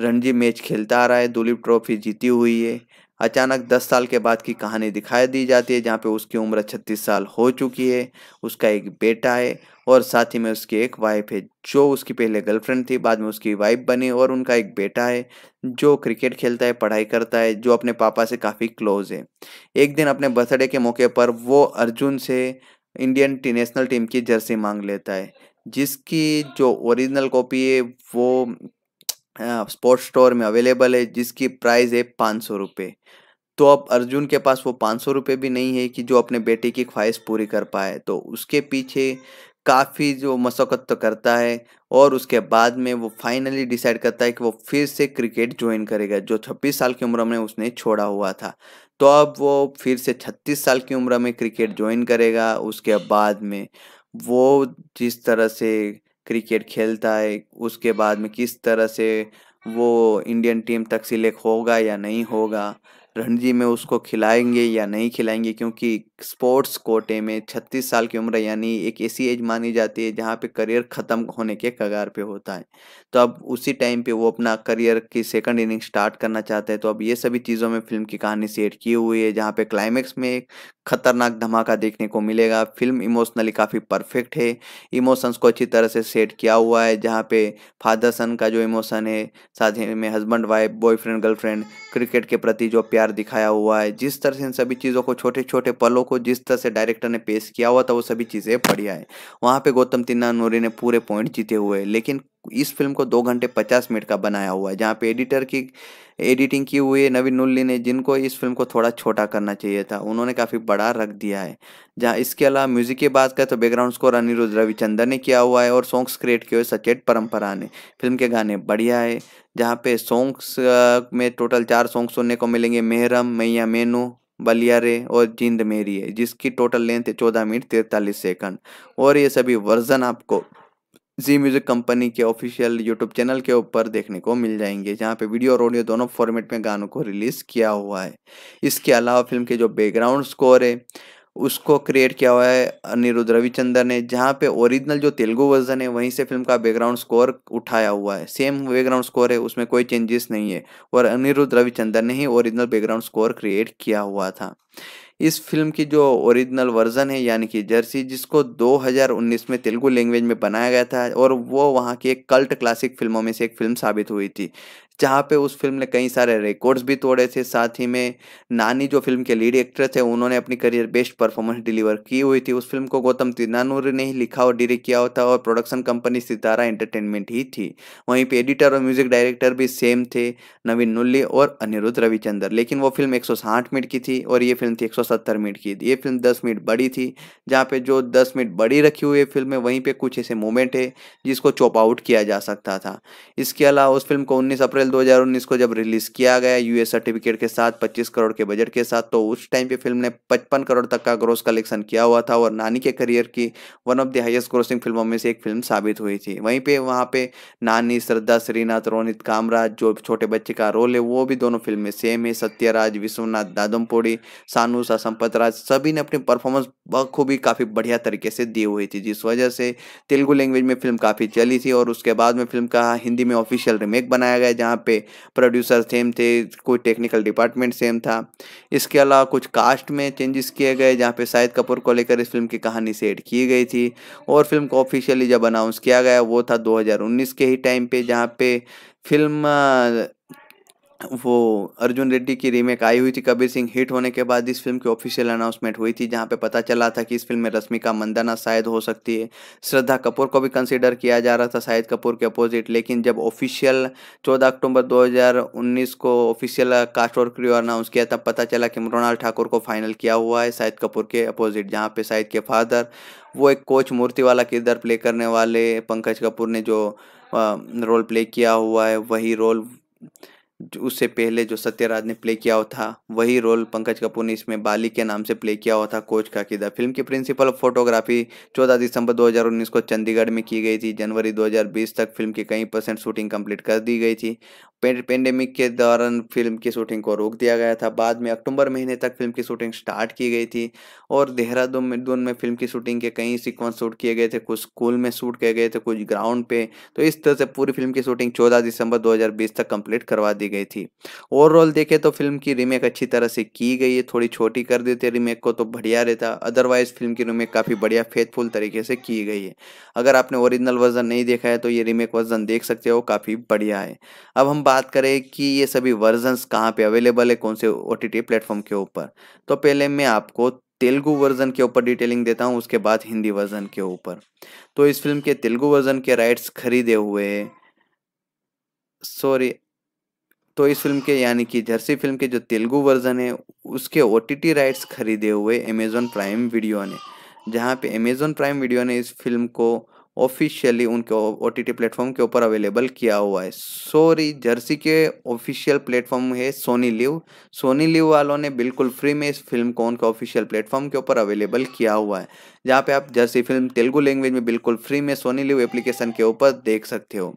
रणजी मैच खेलता आ रहा है दुलीप ट्रॉफी जीती हुई है अचानक 10 साल के बाद की कहानी दिखाई दी जाती है जहाँ पे उसकी उम्र 36 साल हो चुकी है उसका एक बेटा है और साथ ही में उसकी एक वाइफ है जो उसकी पहले गर्लफ्रेंड थी बाद में उसकी वाइफ बनी और उनका एक बेटा है जो क्रिकेट खेलता है पढ़ाई करता है जो अपने पापा से काफ़ी क्लोज है एक दिन अपने बर्थडे के मौके पर वो अर्जुन से इंडियन टी नेशनल टीम की जर्सी मांग लेता है जिसकी जो ओरिजिनल कॉपी है वो स्पोर्ट्स स्टोर में अवेलेबल है जिसकी प्राइस है पाँच सौ रुपये तो अब अर्जुन के पास वो पाँच सौ रुपये भी नहीं है कि जो अपने बेटे की ख्वाहिश पूरी कर पाए तो उसके पीछे काफ़ी जो मशक्क़त तो करता है और उसके बाद में वो फाइनली डिसाइड करता है कि वो फिर से क्रिकेट ज्वाइन करेगा जो छब्बीस साल की उम्र में उसने छोड़ा हुआ था तो अब वो फिर से छत्तीस साल की उम्र में क्रिकेट ज्वाइन करेगा उसके बाद में वो जिस तरह से क्रिकेट खेलता है उसके बाद में किस तरह से वो इंडियन टीम तक सिलेक्ट होगा या नहीं होगा रणजी में उसको खिलाएंगे या नहीं खिलाएंगे क्योंकि स्पोर्ट्स कोटे में 36 साल की उम्र यानी एक ऐसी एज मानी जाती है जहाँ पे करियर ख़त्म होने के कगार पे होता है तो अब उसी टाइम पे वो अपना करियर की सेकंड इनिंग स्टार्ट करना चाहते हैं तो अब ये सभी चीज़ों में फिल्म की कहानी सेट की हुई है जहाँ पे क्लाइमेक्स में एक खतरनाक धमाका देखने को मिलेगा फिल्म इमोशनली काफ़ी परफेक्ट है इमोशंस को अच्छी तरह से सेट किया हुआ है जहाँ पे फादर सन का जो इमोशन है साथ ही में husband wife boyfriend girlfriend cricket के प्रति जो प्यार दिखाया हुआ है जिस तरह से इन सभी चीज़ों को छोटे छोटे पलों को जिस तरह से डायरेक्टर ने पेश किया हुआ था वो सभी चीज़ें बढ़िया है वहाँ पर गौतम तिन्ना नूरी ने पूरे पॉइंट जीते हुए लेकिन इस फिल्म को दो घंटे पचास मिनट का बनाया हुआ है जहाँ पे एडिटर की एडिटिंग की हुई है नवीन नुल्ली ने जिनको इस फिल्म को थोड़ा छोटा करना चाहिए था उन्होंने काफ़ी बड़ा रख दिया है जहाँ इसके अलावा म्यूजिक की बात करें तो बैकग्राउंड स्कोर अनिरुद्ध रविचंदर ने किया हुआ है और सॉन्ग्स क्रिएट किए हुए सचेत परंपरा ने फिल्म के गाने बढ़िया है जहाँ पे सॉन्ग्स में टोटल चार सॉन्ग सुनने को मिलेंगे मेहरम मैया मेनू बलिया रे और जिंद मेरी है जिसकी टोटल लेंथ है चौदह मिनट तिरतालीस सेकंड और ये सभी वर्जन आपको जी म्यूज़िक कंपनी के ऑफिशियल यूट्यूब चैनल के ऊपर देखने को मिल जाएंगे जहाँ पे वीडियो और ऑडियो दोनों फॉर्मेट में गानों को रिलीज़ किया हुआ है इसके अलावा फिल्म के जो बैकग्राउंड स्कोर है उसको क्रिएट किया हुआ है अनिरुद्ध रविचंद्रन ने जहाँ पे ओरिजिनल जो तेलुगु वर्जन है वहीं से फिल्म का बैकग्राउंड स्कोर उठाया हुआ है सेम बैकग्राउंड स्कोर है उसमें कोई चेंजेस नहीं है और अनिरुद्ध रविचंद्रन ने ही ओरिजिनल बैकग्राउंड स्कोर क्रिएट किया हुआ था इस फिल्म की जो ओरिजिनल वर्जन है यानी कि जर्सी जिसको 2019 में तेलुगु लैंग्वेज में बनाया गया था और वो वहाँ की एक कल्ट क्लासिक फिल्मों में से एक फिल्म साबित हुई थी जहाँ पे उस फिल्म ने कई सारे रिकॉर्ड्स भी तोड़े थे साथ ही में नानी जो फिल्म के लीड एक्ट्रेस है उन्होंने अपनी करियर बेस्ट परफॉर्मेंस डिलीवर की हुई थी उस फिल्म को गौतम तिनानूर ने ही लिखा और डायरेक्ट किया होता और प्रोडक्शन कंपनी सितारा एंटरटेनमेंट ही थी वहीं पे एडिटर और म्यूजिक डायरेक्टर भी सेम थे नवीन नुल्ली और अनिरुद्ध रविचंद्र लेकिन वो फिल्म एक मिनट की थी और ये फिल्म थी एक मिनट की ये फिल्म दस मिनट बड़ी थी जहाँ पे जो दस मिनट बड़ी रखी हुई फिल्म है वहीं पर कुछ ऐसे मोमेंट है जिसको चॉप आउट किया जा सकता था इसके अलावा उस फिल्म को उन्नीस अप्रैल अप्रैल 2019 को जब रिलीज किया गया यूए सर्टिफिकेट के साथ 25 करोड़ के बजट के साथ तो उस टाइम पे फिल्म ने 55 करोड़ तक का ग्रोस कलेक्शन किया हुआ था और नानी के करियर की one of the highest grossing फिल्मों में से एक फिल्म साबित हुई थी वहीं पे वहाँ पे नानी श्रद्धा श्रीनाथ रोनित कामराज जो छोटे बच्चे का रोल है वो भी दोनों फिल्म में सेम है सत्यराज विश्वनाथ दादमपोड़ी सानूसा संपत सभी ने अपनी परफॉर्मेंस बखूबी काफ़ी बढ़िया तरीके से दी हुई थी जिस वजह से तेलुगु लैंग्वेज में फिल्म काफ़ी चली थी और उसके बाद में फिल्म का हिंदी में ऑफिशियल रिमेक बनाया गया जहाँ यहाँ पे प्रोड्यूसर सेम थे कोई टेक्निकल डिपार्टमेंट सेम था इसके अलावा कुछ कास्ट में चेंजेस किए गए जहाँ पे शाहिद कपूर को लेकर इस फिल्म की कहानी सेट की गई थी और फिल्म को ऑफिशियली जब अनाउंस किया गया वो था 2019 के ही टाइम पे जहाँ पे फिल्म वो अर्जुन रेड्डी की रीमेक आई हुई थी कबीर सिंह हिट होने के बाद इस फिल्म की ऑफिशियल अनाउंसमेंट हुई थी जहां पे पता चला था कि इस फिल्म में रश्मिका मंदाना शायद हो सकती है श्रद्धा कपूर को भी कंसिडर किया जा रहा था शाहिद कपूर के अपोजिट लेकिन जब ऑफिशियल 14 अक्टूबर 2019 को ऑफिशियल कास्ट और क्रियो अनाउंस किया तब पता चला कि मृणाल ठाकुर को फाइनल किया हुआ है शाहिद कपूर के अपोजिट जहाँ पे शाहिद के फादर वो एक कोच मूर्ति वाला किरदार प्ले करने वाले पंकज कपूर ने जो रोल प्ले किया हुआ है वही रोल उससे पहले जो सत्यराज ने प्ले किया था वही रोल पंकज कपूर ने इसमें बाली के नाम से प्ले किया हुआ था कोच का किदा फिल्म की प्रिंसिपल फोटोग्राफी 14 दिसंबर 2019 को चंडीगढ़ में की गई थी जनवरी 2020 तक फिल्म की कई परसेंट शूटिंग कंप्लीट कर दी गई थी पेंडेमिक के दौरान फिल्म की शूटिंग को रोक दिया गया था बाद में अक्टूबर महीने तक फिल्म की शूटिंग स्टार्ट की गई थी और देहरादून में दून में फिल्म की शूटिंग के कई सीक्वेंस शूट किए गए थे कुछ स्कूल में शूट किए गए थे कुछ ग्राउंड पे तो इस तरह से पूरी फिल्म की शूटिंग 14 दिसंबर 2020 तक कंप्लीट करवा दी दी गई थी ओवरऑल देखे तो फिल्म की रीमेक अच्छी तरह से की गई है थोड़ी छोटी कर देते रीमेक को तो बढ़िया रहता अदरवाइज फिल्म की रीमेक काफ़ी बढ़िया फेथफुल तरीके से की गई है अगर आपने ओरिजिनल वर्जन नहीं देखा है तो ये रीमेक वर्जन देख सकते हो काफ़ी बढ़िया है अब हम बात करें कि ये सभी वर्जन कहाँ पे अवेलेबल है कौन से ओ टी प्लेटफॉर्म के ऊपर तो पहले मैं आपको तेलुगु वर्जन के ऊपर डिटेलिंग देता हूँ उसके बाद हिंदी वर्जन के ऊपर तो इस फिल्म के तेलुगु वर्जन के राइट्स खरीदे हुए सॉरी तो इस फिल्म के यानी कि जर्सी फिल्म के जो तेलुगु वर्जन है उसके ओ राइट्स खरीदे हुए अमेजोन प्राइम वीडियो ने जहाँ पे अमेजोन प्राइम वीडियो ने इस फिल्म को ऑफिशियली उनके ओ टी प्लेटफॉर्म के ऊपर अवेलेबल किया हुआ है सॉरी जर्सी के ऑफिशियल प्लेटफॉर्म है सोनी लिव सोनी लिव वालों ने बिल्कुल फ्री में इस फिल्म को उनके ऑफिशियल प्लेटफॉर्म के ऊपर अवेलेबल किया हुआ है जहाँ पे आप जर्सी फिल्म तेलुगु लैंग्वेज में बिल्कुल फ्री में सोनी लिव एप्लीकेशन के ऊपर देख सकते हो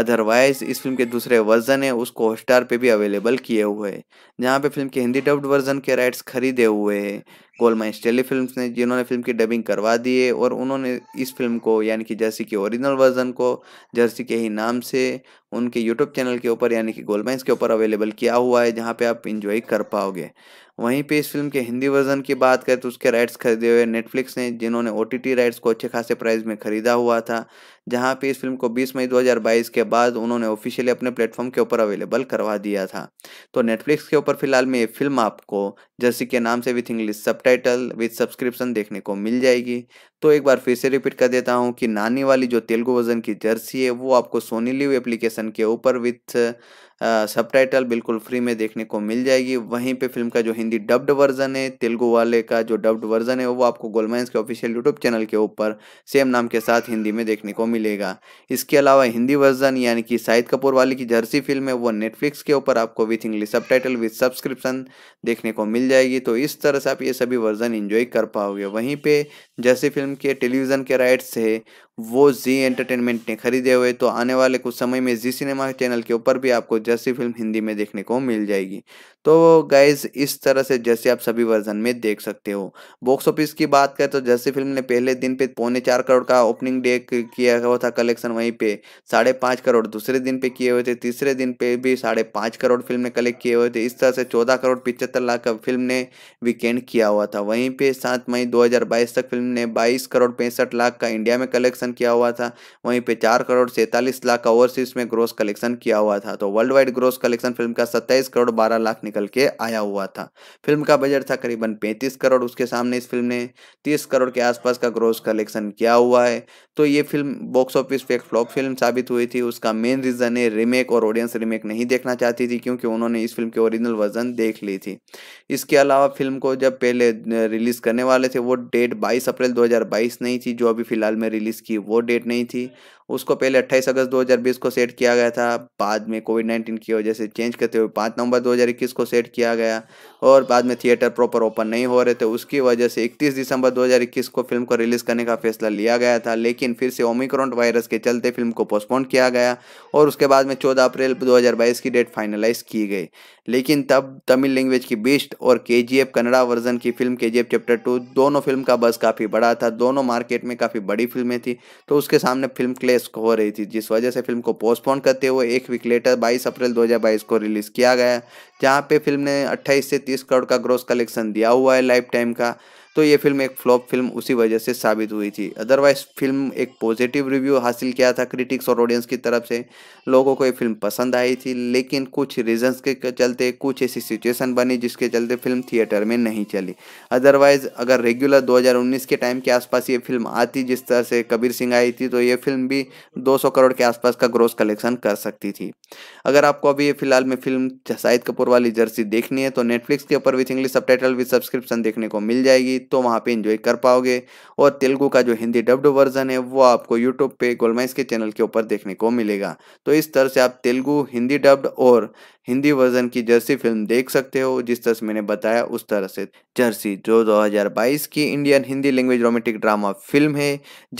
अदरवाइज इस फिल्म के दूसरे वर्जन है उसको हॉटस्टार पे भी अवेलेबल किए हुए हैं जहाँ पे फिल्म के हिंदी डब्ड वर्जन के राइट्स खरीदे हुए हैं गोलमाइंस टेली फिल्म ने जिन्होंने फिल्म की डबिंग करवा दी है और उन्होंने इस फिल्म को यानी कि जर्सी के ओरिजिनल वर्जन को जर्सी के ही नाम से उनके यूट्यूब चैनल के ऊपर यानी कि गोलमाइंस के ऊपर अवेलेबल किया हुआ है जहाँ पे आप इन्जॉय कर पाओगे वहीं पे इस फिल्म के हिंदी वर्जन की बात करें तो उसके राइट्स खरीदे हुए नेटफ्लिक्स ने जिन्होंने ओ राइट्स को अच्छे खासे प्राइस में खरीदा हुआ था जहाँ पे इस फिल्म को 20 मई 2022 के बाद उन्होंने ऑफिशियली अपने प्लेटफॉर्म के ऊपर अवेलेबल करवा दिया था तो नेटफ्लिक्स के ऊपर फिलहाल में ये फिल्म आपको जर्सी के नाम से with English subtitle subscription देखने को मिल जाएगी तो एक बार फिर से रिपीट कर देता हूँ कि नानी वाली जो तेलुगु वर्जन की जर्सी है वो आपको सोनी लिव एप्लीकेशन के ऊपर विथ सब टाइटल बिल्कुल फ्री में देखने को मिल जाएगी वहीं पे फिल्म का जो हिंदी डब्ड वर्जन है तेलुगु वाले का जो डब्ड वर्जन है वो आपको गोलमाइंस के ऑफिशियल यूट्यूब चैनल के ऊपर सेम नाम के साथ हिंदी में देखने को मिलेगा इसके अलावा हिंदी वर्जन यानी कि शाहिद कपूर वाली की जर्सी फिल्म है वो नेटफ्लिक्स के ऊपर आपको with English subtitle with subscription देखने को मिल जाएगी तो इस तरह से आप ये सभी वर्जन इंजॉय कर पाओगे वहीं पर जैसी फिल्म के टेलीविज़न के राइट्स है वो जी एंटरटेनमेंट ने खरीदे हुए तो आने वाले कुछ समय में जी सिनेमा चैनल के ऊपर भी आपको जैसी फिल्म हिंदी में देखने को मिल जाएगी तो गाइज इस तरह से जैसे आप सभी वर्जन में देख सकते हो बॉक्स ऑफिस की बात करें तो जैसे फिल्म ने पहले दिन पे पौने चार करोड़ का ओपनिंग डे किया हुआ था कलेक्शन वहीं पे साढ़े पाँच करोड़ दूसरे दिन पे किए हुए थे तीसरे दिन पे भी साढ़े पाँच करोड़ फिल्म ने कलेक्ट किए हुए थे इस तरह से चौदह करोड़ पिचहत्तर लाख का फिल्म ने वीकेंड किया हुआ था वहीं पर सात मई दो तक फिल्म ने बाईस करोड़ पैंसठ लाख का इंडिया में कलेक्शन किया हुआ था वहीं पर चार करोड़ सैंतालीस लाख का ओवरसीज में ग्रोस कलेक्शन किया हुआ था तो world wide gross collection film का सत्ताईस करोड़ बारह लाख निकल के आया हुआ था फिल्म का बजट था करीबन 35 करोड़ उसके सामने इस फिल्म ने 30 करोड़ के आसपास का ग्रोस कलेक्शन किया हुआ है तो ये फिल्म बॉक्स ऑफिस पे एक फ्लॉप फिल्म साबित हुई थी उसका मेन रीज़न है रीमेक और ऑडियंस रीमेक नहीं देखना चाहती थी क्योंकि उन्होंने इस फिल्म के ओरिजिनल वर्जन देख ली थी इसके अलावा फिल्म को जब पहले रिलीज़ करने वाले थे वो डेट बाईस अप्रैल दो नहीं थी जो अभी फिलहाल में रिलीज़ की वो डेट नहीं थी उसको पहले 28 अगस्त 2020 को सेट किया गया था बाद में कोविड 19 की वजह से चेंज करते हुए 5 नवंबर 2021 को सेट किया गया और बाद में थिएटर प्रॉपर ओपन नहीं हो रहे थे उसकी वजह से 31 दिसंबर 2021 को फिल्म को रिलीज़ करने का फैसला लिया गया था लेकिन फिर से ओमिक्रॉन वायरस के चलते फिल्म को पोस्टपोन किया गया और उसके बाद में चौदह अप्रैल दो की डेट फाइनलाइज की गई लेकिन तब तमिल लैंग्वेज की बीस्ट और के जी कन्नड़ा वर्जन की फिल्म के चैप्टर टू दोनों फिल्म का बस काफ़ी बड़ा था दोनों मार्केट में काफ़ी बड़ी फिल्में थी तो उसके सामने फिल्म क्लेस वेस्ट हो रही थी जिस वजह से फिल्म को पोस्टपोन करते हुए एक वीक लेटर 22 अप्रैल 2022 को रिलीज़ किया गया जहां पे फिल्म ने 28 से 30 करोड़ का ग्रोस कलेक्शन दिया हुआ है लाइफ टाइम का तो ये फिल्म एक फ्लॉप फिल्म उसी वजह से साबित हुई थी अदरवाइज फिल्म एक पॉजिटिव रिव्यू हासिल किया था क्रिटिक्स और ऑडियंस की तरफ से लोगों को ये फिल्म पसंद आई थी लेकिन कुछ रीजंस के चलते कुछ ऐसी सिचुएशन बनी जिसके चलते फिल्म थिएटर में नहीं चली अदरवाइज अगर रेगुलर 2019 के टाइम के आसपास ये फिल्म आती जिस तरह से कबीर सिंह आई थी तो ये फिल्म भी दो करोड़ के आसपास का ग्रोस कलेक्शन कर सकती थी अगर आपको अभी ये फिलहाल में फिल्म शाहिद कपूर वाली जर्सी देखनी है तो नेटफ्लिक्स के ऊपर with English sub with subscription देखने को मिल जाएगी तो वहाँ पे इंजॉय कर पाओगे और तेलुगु का जो हिंदी डब्ड वर्जन है वो आपको यूट्यूब पे गोलमाइस के चैनल के ऊपर देखने को मिलेगा तो इस तरह से आप तेलुगू हिंदी डब्ड और हिंदी वर्जन की जर्सी फिल्म देख सकते हो जिस तरह से मैंने बताया उस तरह से जर्सी जो 2022 की Indian Hindi language romantic drama film है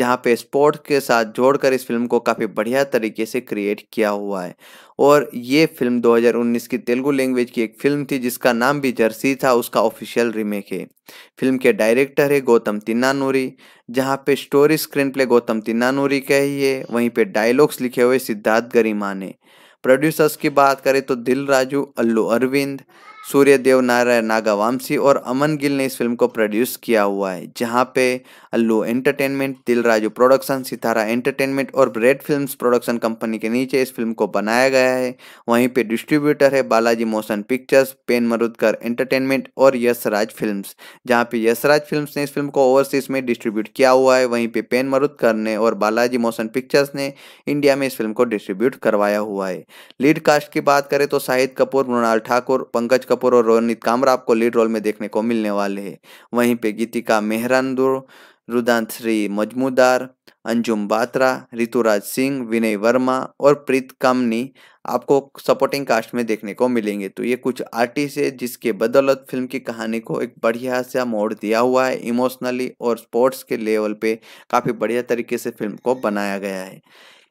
जहाँ पे स्पोर्ट के साथ जोड़कर इस फिल्म को काफ़ी बढ़िया तरीके से क्रिएट किया हुआ है और ये फिल्म 2019 की तेलुगु लैंग्वेज की एक फिल्म थी जिसका नाम भी जर्सी था उसका ऑफिशियल रीमेक है फिल्म के डायरेक्टर है गौतम तिन्नानूरी जहाँ पे story screenplay Gautam Tinnanuri का ही है वहीं पे डायलॉग्स लिखे हुए सिद्धार्थ गरिमा ने प्रोड्यूसर्स की बात करें तो दिल राजू अल्लू अरविंद सूर्यदेव नारायण नागावामसी और अमन गिल ने इस फिल्म को प्रोड्यूस किया हुआ है जहाँ पे अल्लू एंटरटेनमेंट दिलराजू प्रोडक्शन सितारा एंटरटेनमेंट और रेड फिल्म्स प्रोडक्शन कंपनी के नीचे इस फिल्म को बनाया गया है वहीं पे डिस्ट्रीब्यूटर है Balaji motion pictures pen Marudhar entertainment और यशराज फिल्म जहाँ पे यशराज फिल्म ने इस फिल्म को ओवरसीज में डिस्ट्रीब्यूट किया हुआ है वहीं पे पेन मरुदकर ने और बालाजी मोशन पिक्चर्स ने इंडिया में इस फिल्म को डिस्ट्रीब्यूट करवाया हुआ है लीड कास्ट की बात करें तो शाहिद कपूर मृणाल ठाकुर पंकज कपूर और रोनित कामरा आपको लीड रोल में देखने को मिलने वाले हैं वहीं पे गीतिका मेहरानदुर रुदान श्री मजमूदार अंजुम बात्रा ऋतुराज सिंह विनय वर्मा और प्रीत कामनी आपको सपोर्टिंग कास्ट में देखने को मिलेंगे तो ये कुछ आर्टिस्ट है जिसके बदौलत फिल्म की कहानी को एक बढ़िया सा मोड़ दिया हुआ है इमोशनली और स्पोर्ट्स के लेवल पे काफ़ी बढ़िया तरीके से फिल्म को बनाया गया है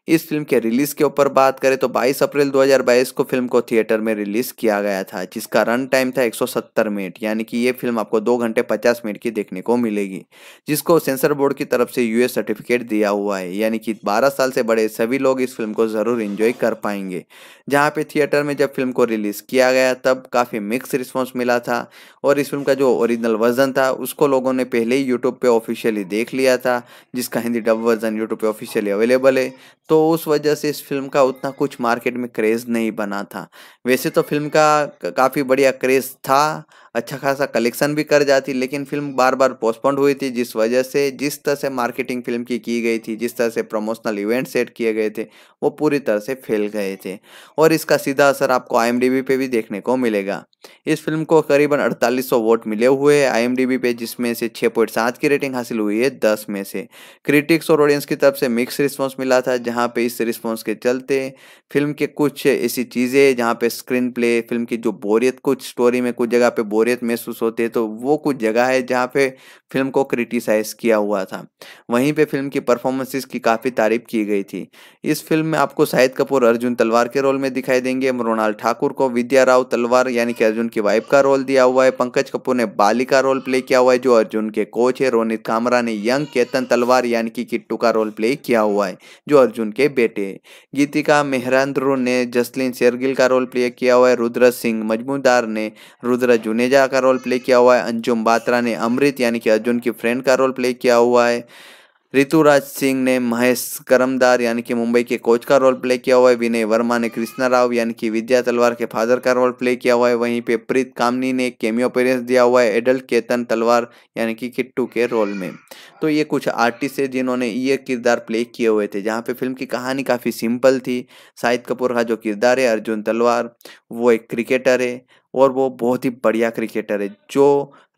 इस फिल्म के रिलीज के ऊपर बात करें तो 22 अप्रैल 2022 को फिल्म को थिएटर में रिलीज किया गया था जिसका रन टाइम था 170 मिनट यानी कि ये फिल्म आपको दो घंटे 50 मिनट की देखने को मिलेगी जिसको सेंसर बोर्ड की तरफ से यूएस सर्टिफिकेट दिया हुआ है यानी कि 12 साल से बड़े सभी लोग इस फिल्म को ज़रूर इंजॉय कर पाएंगे जहाँ पे थिएटर में जब फिल्म को रिलीज़ किया गया तब काफ़ी मिक्स रिस्पॉन्स मिला था और इस फिल्म का जो ओरिजिनल वर्जन था उसको लोगों ने पहले ही यूट्यूब पर ऑफिशियली देख लिया था जिसका हिंदी डब वर्जन यूट्यूब पर ऑफिशियली अवेलेबल है तो उस वजह से इस फिल्म का उतना कुछ मार्केट में क्रेज़ नहीं बना था वैसे तो फिल्म का काफ़ी बढ़िया क्रेज़ था अच्छा खासा कलेक्शन भी कर जाती लेकिन फिल्म बार बार पोस्टपोन्ड हुई थी जिस वजह से जिस तरह से मार्केटिंग फिल्म की की गई थी जिस तरह से प्रमोशनल इवेंट सेट किए गए थे वो पूरी तरह से फैल गए थे और इसका सीधा असर आपको आई पे भी देखने को मिलेगा इस फिल्म को करीबन अड़तालीस वोट मिले हुए हैं आई पे जिसमें से छः की रेटिंग हासिल हुई है दस में से क्रिटिक्स और ऑडियंस की तरफ से मिक्स रिस्पॉन्स मिला था जहाँ पे इस रिस्पॉन्स के चलते फिल्म के कुछ ऐसी चीज़ें जहाँ पे स्क्रीन प्ले फिल्म की जो बोरियत कुछ स्टोरी में कुछ जगह पर बोरियत महसूस होती है तो वो कुछ जगह है जहाँ पे फिल्म को क्रिटिसाइज़ किया हुआ था वहीं पे फिल्म की परफॉर्मेंसेस की काफ़ी तारीफ की गई थी इस फिल्म में आपको शाहिद कपूर अर्जुन तलवार के रोल में दिखाई देंगे मृणाल ठाकुर को विद्या राव तलवार यानी कि अर्जुन की वाइफ का रोल दिया हुआ है पंकज कपूर ने बाली का रोल प्ले किया हुआ है जो अर्जुन के कोच है रोनित कामरा ने यंग केतन तलवार यानी कि किट्टू का रोल प्ले किया हुआ है जो अर्जुन के बेटे गीतिका मेहरांद्रू ने जसलिन शेरगिल का रोल प्ले किया हुआ है रुद्र सिंह मजमूदार ने रुद्र जुनेजा तेजा का रोल प्ले किया हुआ है अंजुम बात्रा ने अमृत यानी कि अर्जुन की फ्रेंड का रोल प्ले किया हुआ है ऋतुराज सिंह ने महेश करमदार यानी कि मुंबई के कोच का रोल प्ले किया हुआ है विनय वर्मा ने कृष्णा राव यानी कि विद्या तलवार के फादर का रोल प्ले किया हुआ है वहीं पे प्रीत कामनी ने केमियो पेरेंस दिया हुआ है एडल्ट केतन तलवार यानी कि किट्टू के रोल में तो ये कुछ आर्टिस्ट है जिन्होंने ये किरदार प्ले किए हुए थे जहाँ पे फिल्म की कहानी काफ़ी सिंपल थी शाहिद कपूर का जो किरदार है अर्जुन तलवार वो एक क्रिकेटर है और वो बहुत ही बढ़िया क्रिकेटर है जो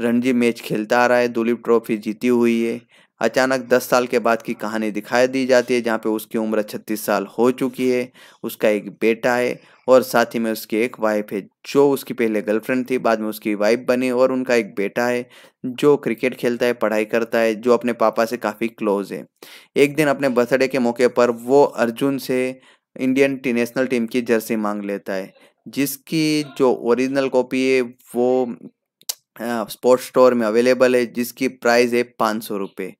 रणजी मैच खेलता आ रहा है दुलीप ट्रॉफी जीती हुई है अचानक 10 साल के बाद की कहानी दिखाई दी जाती है जहाँ पे उसकी उम्र 36 साल हो चुकी है उसका एक बेटा है और साथ ही में उसकी एक वाइफ है जो उसकी पहले गर्लफ्रेंड थी बाद में उसकी वाइफ बनी और उनका एक बेटा है जो क्रिकेट खेलता है पढ़ाई करता है जो अपने पापा से काफ़ी क्लोज है एक दिन अपने बर्थडे के मौके पर वो अर्जुन से इंडियन नेशनल टीम की जर्सी मांग लेता है जिसकी जो ओरिजिनल कॉपी है वो स्पोर्ट्स स्टोर में अवेलेबल है जिसकी प्राइस है पाँच सौ रुपये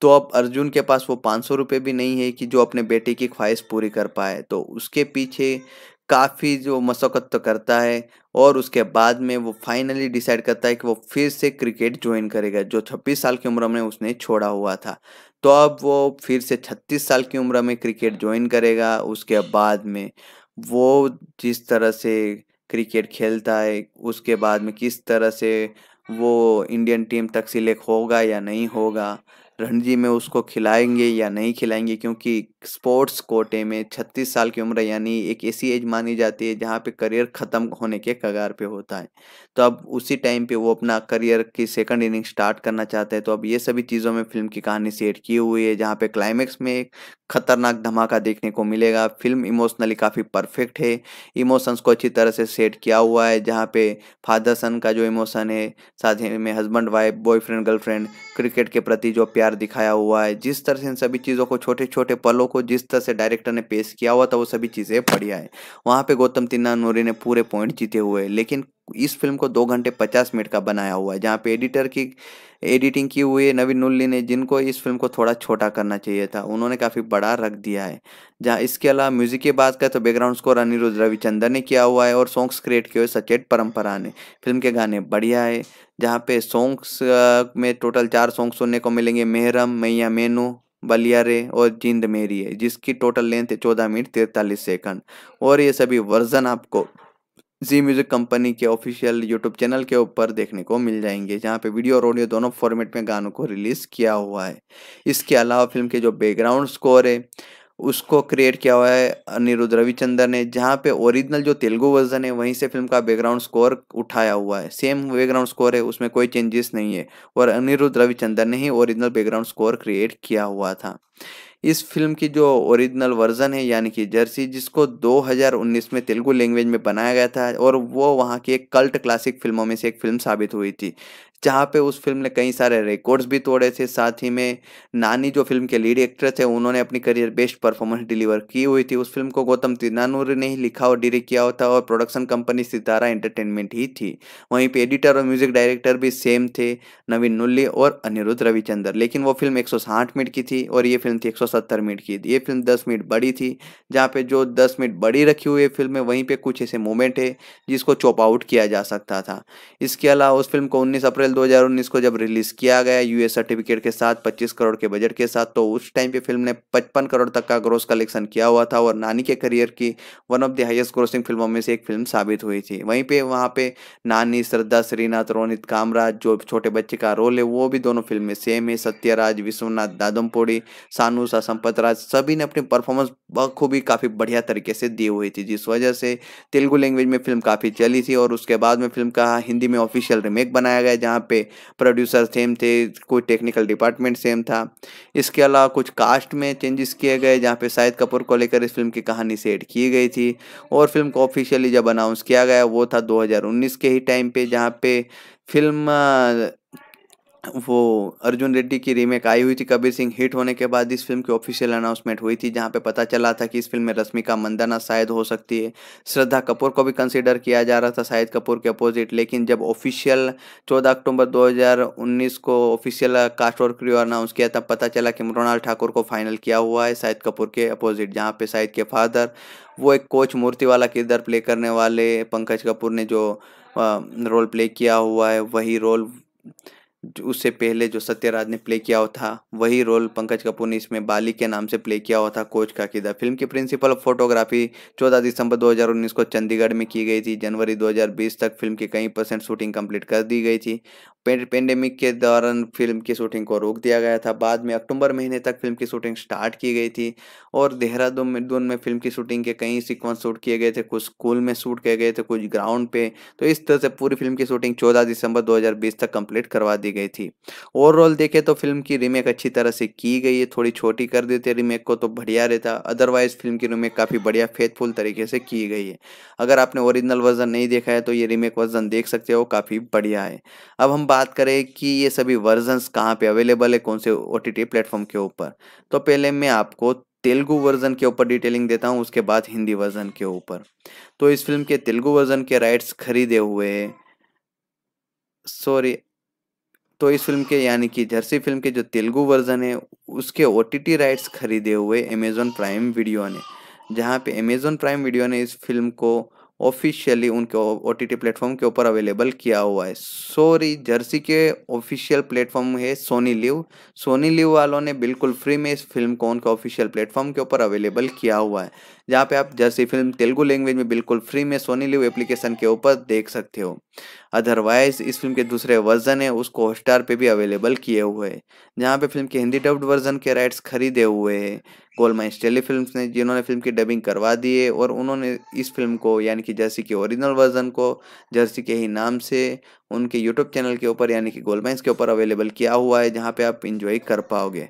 तो अब अर्जुन के पास वो पाँच सौ रुपये भी नहीं है कि जो अपने बेटे की ख्वाहिश पूरी कर पाए तो उसके पीछे काफ़ी जो मशक्क़त तो करता है और उसके बाद में वो फाइनली डिसाइड करता है कि वो फिर से क्रिकेट ज्वाइन करेगा जो 26 साल की उम्र में उसने छोड़ा हुआ था तो अब वो फिर से 36 साल की उम्र में क्रिकेट ज्वाइन करेगा उसके बाद में वो जिस तरह से क्रिकेट खेलता है उसके बाद में किस तरह से वो इंडियन टीम तक सिलेक्ट होगा या नहीं होगा रणजी में उसको खिलाएंगे या नहीं खिलाएंगे क्योंकि स्पोर्ट्स कोटे में 36 साल की उम्र यानी एक ऐसी एज मानी जाती है जहाँ पे करियर ख़त्म होने के कगार पे होता है तो अब उसी टाइम पे वो अपना करियर की सेकंड इनिंग स्टार्ट करना चाहते हैं तो अब ये सभी चीज़ों में फिल्म की कहानी सेट की हुई है जहाँ पे क्लाइमैक्स में एक खतरनाक धमाका देखने को मिलेगा फिल्म इमोशनली काफ़ी परफेक्ट है इमोशंस को अच्छी तरह से सेट किया हुआ है जहाँ पे फादर सन का जो इमोशन है साथ ही में husband wife boyfriend girlfriend cricket के प्रति जो प्यार प्यार दिखाया हुआ है जिस तरह से इन सभी चीज़ों को छोटे छोटे पलों को जिस तरह से डायरेक्टर ने पेश किया हुआ था वो सभी चीज़ें बढ़िया है वहाँ पे गौतम तिन्ना नूरी ने पूरे पॉइंट जीते हुए लेकिन इस फिल्म को दो घंटे पचास मिनट का बनाया हुआ है जहाँ पे एडिटर की एडिटिंग की हुई है नवीन नुल्ली ने जिनको इस फिल्म को थोड़ा छोटा करना चाहिए था उन्होंने काफ़ी बड़ा रख दिया है जहाँ इसके अलावा म्यूजिक की बात करें तो बैकग्राउंड स्कोर अनिरुद्ध रविचंद्र ने किया हुआ है और सॉन्ग्स क्रिएट किए हुए सचेत परंपरा ने फिल्म के गाने बढ़िया है जहाँ पे सॉन्ग्स में टोटल चार सॉन्ग सुनने को मिलेंगे मेहरम मैया मेनू बलिया रे और जिंद मेरी है जिसकी टोटल लेंथ है चौदह मिनट तिरतालीस सेकंड और ये सभी वर्जन आपको जी म्यूज़िक कंपनी के ऑफिशियल यूट्यूब चैनल के ऊपर देखने को मिल जाएंगे जहाँ पे वीडियो और ऑडियो दोनों फॉर्मेट में गानों को रिलीज़ किया हुआ है इसके अलावा फिल्म के जो बैकग्राउंड स्कोर है उसको क्रिएट किया हुआ है अनिरुद्ध रविचंद्र ने जहाँ पे ओरिजिनल जो तेलुगु वर्जन है वहीं से फिल्म का बैकग्राउंड स्कोर उठाया हुआ है सेम बैकग्राउंड स्कोर है उसमें कोई चेंजेस नहीं है और अनिरुद्ध रविचंद्र ने ही ओरिजिनल बैकग्राउंड स्कोर क्रिएट किया हुआ था इस फिल्म की जो ओरिजिनल वर्जन है यानी कि जर्सी जिसको 2019 में तेलुगु लैंग्वेज में बनाया गया था और वो वहाँ की एक कल्ट क्लासिक फिल्मों में से एक फिल्म साबित हुई थी जहाँ पे उस फिल्म ने कई सारे रिकॉर्ड्स भी तोड़े थे साथ ही में नानी जो फिल्म के लीड एक्ट्रेस है उन्होंने अपनी करियर बेस्ट परफॉर्मेंस डिलीवर की हुई थी उस फिल्म को गौतम तिनानूर ने ही लिखा और डायरेक्ट किया होता और प्रोडक्शन कंपनी सितारा एंटरटेनमेंट ही थी वहीं पर एडिटर और म्यूजिक डायरेक्टर भी सेम थे नवीन नुल्ली और अनिरुद्ध रविचंद्र लेकिन वो फिल्म एक मिनट की थी और ये फिल्म थी एक मिनट की ये फिल्म दस मिनट बड़ी थी जहाँ पे जो दस मिनट बड़ी रखी हुई फिल्म है वहीं पर कुछ ऐसे मोमेंट है जिसको चॉप आउट किया जा सकता था इसके अलावा उस फिल्म को उन्नीस अप्रैल अप्रैल 2019 को जब रिलीज किया गया यूएस सर्टिफिकेट के साथ 25 करोड़ के बजट के साथ तो उस टाइम पे फिल्म ने 55 करोड़ तक का ग्रोस कलेक्शन किया हुआ था और नानी के करियर की one of the highest grossing फिल्मों में से एक फिल्म साबित हुई थी वहीं पे वहाँ पे नानी श्रद्धा श्रीनाथ रोनित कामराज जो छोटे बच्चे का रोल है वो भी दोनों फिल्म में सेम है सत्यराज विश्वनाथ दादमपोड़ी सानूसा संपत राज सभी ने अपनी परफॉर्मेंस बखूबी काफ़ी बढ़िया तरीके से दी हुई थी जिस वजह से तेलुगु लैंग्वेज में फिल्म काफ़ी चली थी और उसके बाद में फिल्म का हिंदी में ऑफिशियल रिमेक बनाया गया जहाँ यहाँ पे प्रोड्यूसर सेम थे कोई टेक्निकल डिपार्टमेंट सेम था इसके अलावा कुछ कास्ट में चेंजेस किए गए जहाँ पे शाहिद कपूर को लेकर इस फिल्म की कहानी सेट की गई थी और फिल्म को ऑफिशियली जब अनाउंस किया गया वो था 2019 के ही टाइम पे जहाँ पे फिल्म वो अर्जुन रेड्डी की रीमेक आई हुई थी कबीर सिंह हिट होने के बाद इस फिल्म की ऑफिशियल अनाउंसमेंट हुई थी जहां पे पता चला था कि इस फिल्म में रश्मिका मंदाना शायद हो सकती है श्रद्धा कपूर को भी कंसिडर किया जा रहा था शाहिद कपूर के अपोजिट लेकिन जब ऑफिशियल 14 अक्टूबर 2019 को ऑफिशियल कास्ट और क्रियो अनाउंस किया तब पता चला कि मृणाल ठाकुर को फाइनल किया हुआ है शाहिद कपूर के अपोजिट जहाँ पे शाहिद के फादर वो एक कोच मूर्ति वाला किरदार प्ले करने वाले पंकज कपूर ने जो रोल प्ले किया हुआ है वही रोल उससे पहले जो सत्यराज ने प्ले किया हुआ था वही रोल पंकज कपूर ने इसमें बाली के नाम से प्ले किया हुआ था कोच का किदा फिल्म की प्रिंसिपल ऑफ फोटोग्राफी 14 दिसंबर 2019 को चंडीगढ़ में की गई थी जनवरी 2020 तक फिल्म की कई परसेंट शूटिंग कंप्लीट कर दी गई थी पेंडेमिक के दौरान फिल्म की शूटिंग को रोक दिया गया था बाद में अक्टूबर महीने तक फिल्म की शूटिंग स्टार्ट की गई थी और देहरादून में दून में फिल्म की शूटिंग के कई सीक्वेंस शूट किए गए थे कुछ स्कूल में शूट किए गए थे कुछ ग्राउंड पे तो इस तरह से पूरी फिल्म की शूटिंग चौदह दिसंबर 2020 तक कंप्लीट करवा दी गई थी ओवरऑल देखे तो फिल्म की रीमेक अच्छी तरह से की गई है थोड़ी छोटी कर देते रीमेक को तो बढ़िया रहता अदरवाइज फिल्म की रीमेक काफ़ी बढ़िया फेथफुल तरीके से की गई है अगर आपने ओरिजिनल वर्जन नहीं देखा है तो ये रीमेक वर्जन देख सकते हो काफ़ी बढ़िया है अब हम बात करें कि ये सभी वर्जन कहाँ पे अवेलेबल है कौन से ओ टी प्लेटफॉर्म के ऊपर तो पहले मैं आपको तेलुगु वर्जन के ऊपर डिटेलिंग देता हूँ उसके बाद हिंदी वर्जन के ऊपर तो इस फिल्म के तेलुगु वर्जन के राइट्स खरीदे हुए सॉरी तो इस फिल्म के यानी कि जर्सी फिल्म के जो तेलुगु वर्जन है उसके ओ राइट्स खरीदे हुए अमेजोन प्राइम वीडियो ने जहाँ पे अमेजोन प्राइम वीडियो ने इस फिल्म को ऑफिशियली उनके ओ टी प्लेटफॉर्म के ऊपर अवेलेबल किया हुआ है सॉरी जर्सी के ऑफिशियल प्लेटफॉर्म है सोनी लिव सोनी लिव वालों ने बिल्कुल फ्री में इस फिल्म को उनके ऑफिशियल प्लेटफॉर्म के ऊपर अवेलेबल किया हुआ है जहाँ पे आप जर्सी फिल्म तेलुगु लैंग्वेज में बिल्कुल फ्री में सोनी लिव एप्लीकेशन के ऊपर देख सकते हो अदरवाइज इस फिल्म के दूसरे वर्जन है उसको हॉटस्टार पे भी अवेलेबल किए हुए है जहाँ पे फिल्म के हिंदी डब्ड वर्जन के राइट्स खरीदे हुए हैं गोलमाइन टेली फिल्म ने जिन्होंने फिल्म की डबिंग करवा दी है और उन्होंने इस फिल्म को यानी कि जर्सी के ओरिजिनल वर्जन को जर्सी के ही नाम से उनके यूट्यूब चैनल के ऊपर यानी कि गोलमाइंस के ऊपर अवेलेबल किया हुआ है जहाँ पे आप इंजॉय कर पाओगे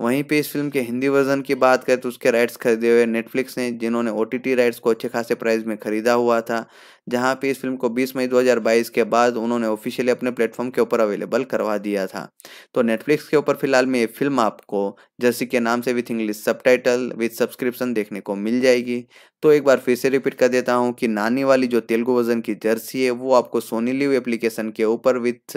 वहीं पे इस फिल्म के हिंदी वर्जन की बात करें तो उसके राइट्स खरीदे हुए नेटफ्लिक्स ने जिन्होंने ओ राइट्स को अच्छे खासे प्राइस में खरीदा हुआ था जहां पे इस फिल्म को 20 मई 2022 के बाद उन्होंने ऑफिशियली अपने प्लेटफॉर्म के ऊपर अवेलेबल करवा दिया था तो नेटफ्लिक्स के ऊपर फिलहाल में ये फिल्म आपको जर्सी के नाम से with English subtitle with subscription देखने को मिल जाएगी तो एक बार फिर से रिपीट कर देता हूँ कि नानी वाली जो तेलुगु वर्जन की जर्सी है वो आपको सोनी लिव एप्लीकेशन के ऊपर विथ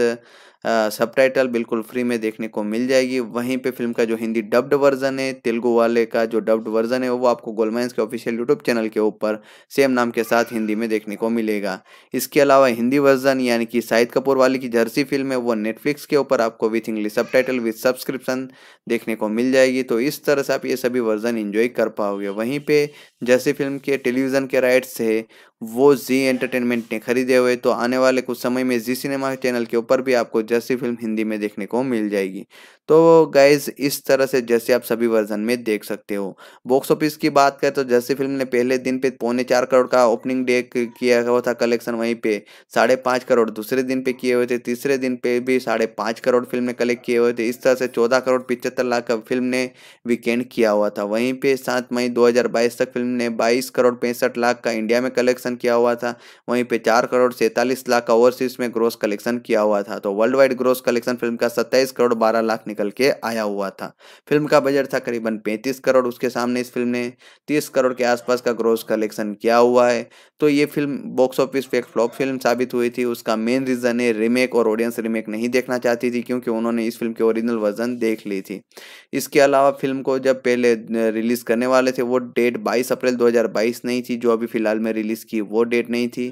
सब टाइटल बिल्कुल फ्री में देखने को मिल जाएगी वहीं पे फिल्म का जो हिंदी डब्ड वर्जन है तेलुगु वाले का जो डब्ड वर्जन है वो आपको गोलमाइंस के ऑफिशियल यूट्यूब चैनल के ऊपर सेम नाम के साथ हिंदी में देखने को मिलेगा इसके अलावा हिंदी वर्जन यानी कि शाहिद कपूर वाले की जर्सी फिल्म है वो नेटफ्लिक्स के ऊपर आपको with English subtitle with subscription देखने को मिल जाएगी तो इस तरह से आप ये सभी वर्जन इंजॉय कर पाओगे वहीं पर जैसी फिल्म के टेलीविज़न के राइट्स है वो जी एंटरटेनमेंट ने खरीदे हुए तो आने वाले कुछ समय में जी सिनेमा चैनल के ऊपर भी आपको जैसी फिल्म हिंदी में देखने को मिल जाएगी तो गाइज इस तरह से जैसे आप सभी वर्जन में देख सकते हो बॉक्स ऑफिस की बात करें तो जैसी फिल्म ने पहले दिन पे पौने चार करोड़ का ओपनिंग डे किया हुआ था कलेक्शन वहीं पे साढ़े पाँच करोड़ दूसरे दिन पे किए हुए थे तीसरे दिन पे भी साढ़े पाँच करोड़ फिल्म ने कलेक्ट किए हुए थे इस तरह से चौदह करोड़ पिचहत्तर लाख का फिल्म ने वीकेंड किया हुआ था वहीं पे सात मई दो तक फिल्म ने 22 करोड़ पैंसठ लाख का इंडिया में कलेक्शन किया हुआ था वहीं पे 4 करोड़ सैंतालीस लाख का ओवरसीज में ग्रोस कलेक्शन किया हुआ था तो world wide gross collection film का 27 करोड़ 12 लाख निकल के आया हुआ था फिल्म का बजट था करीबन 35 करोड़ उसके सामने इस फिल्म ने तीस करोड़ के आसपास का ग्रोस कलेक्शन किया हुआ है तो ये फिल्म बॉक्स ऑफिस पे एक फ्लॉप फिल्म साबित हुई थी उसका मेन रीज़न है रीमेक और ऑडियंस रीमेक नहीं देखना चाहती थी क्योंकि उन्होंने इस फिल्म के ओरिजिनल वर्जन देख ली थी इसके अलावा फिल्म को जब पहले रिलीज़ करने वाले थे वो डेट बाईस अप्रैल 2022 नहीं थी जो अभी फ़िलहाल में रिलीज़ की वो डेट नहीं थी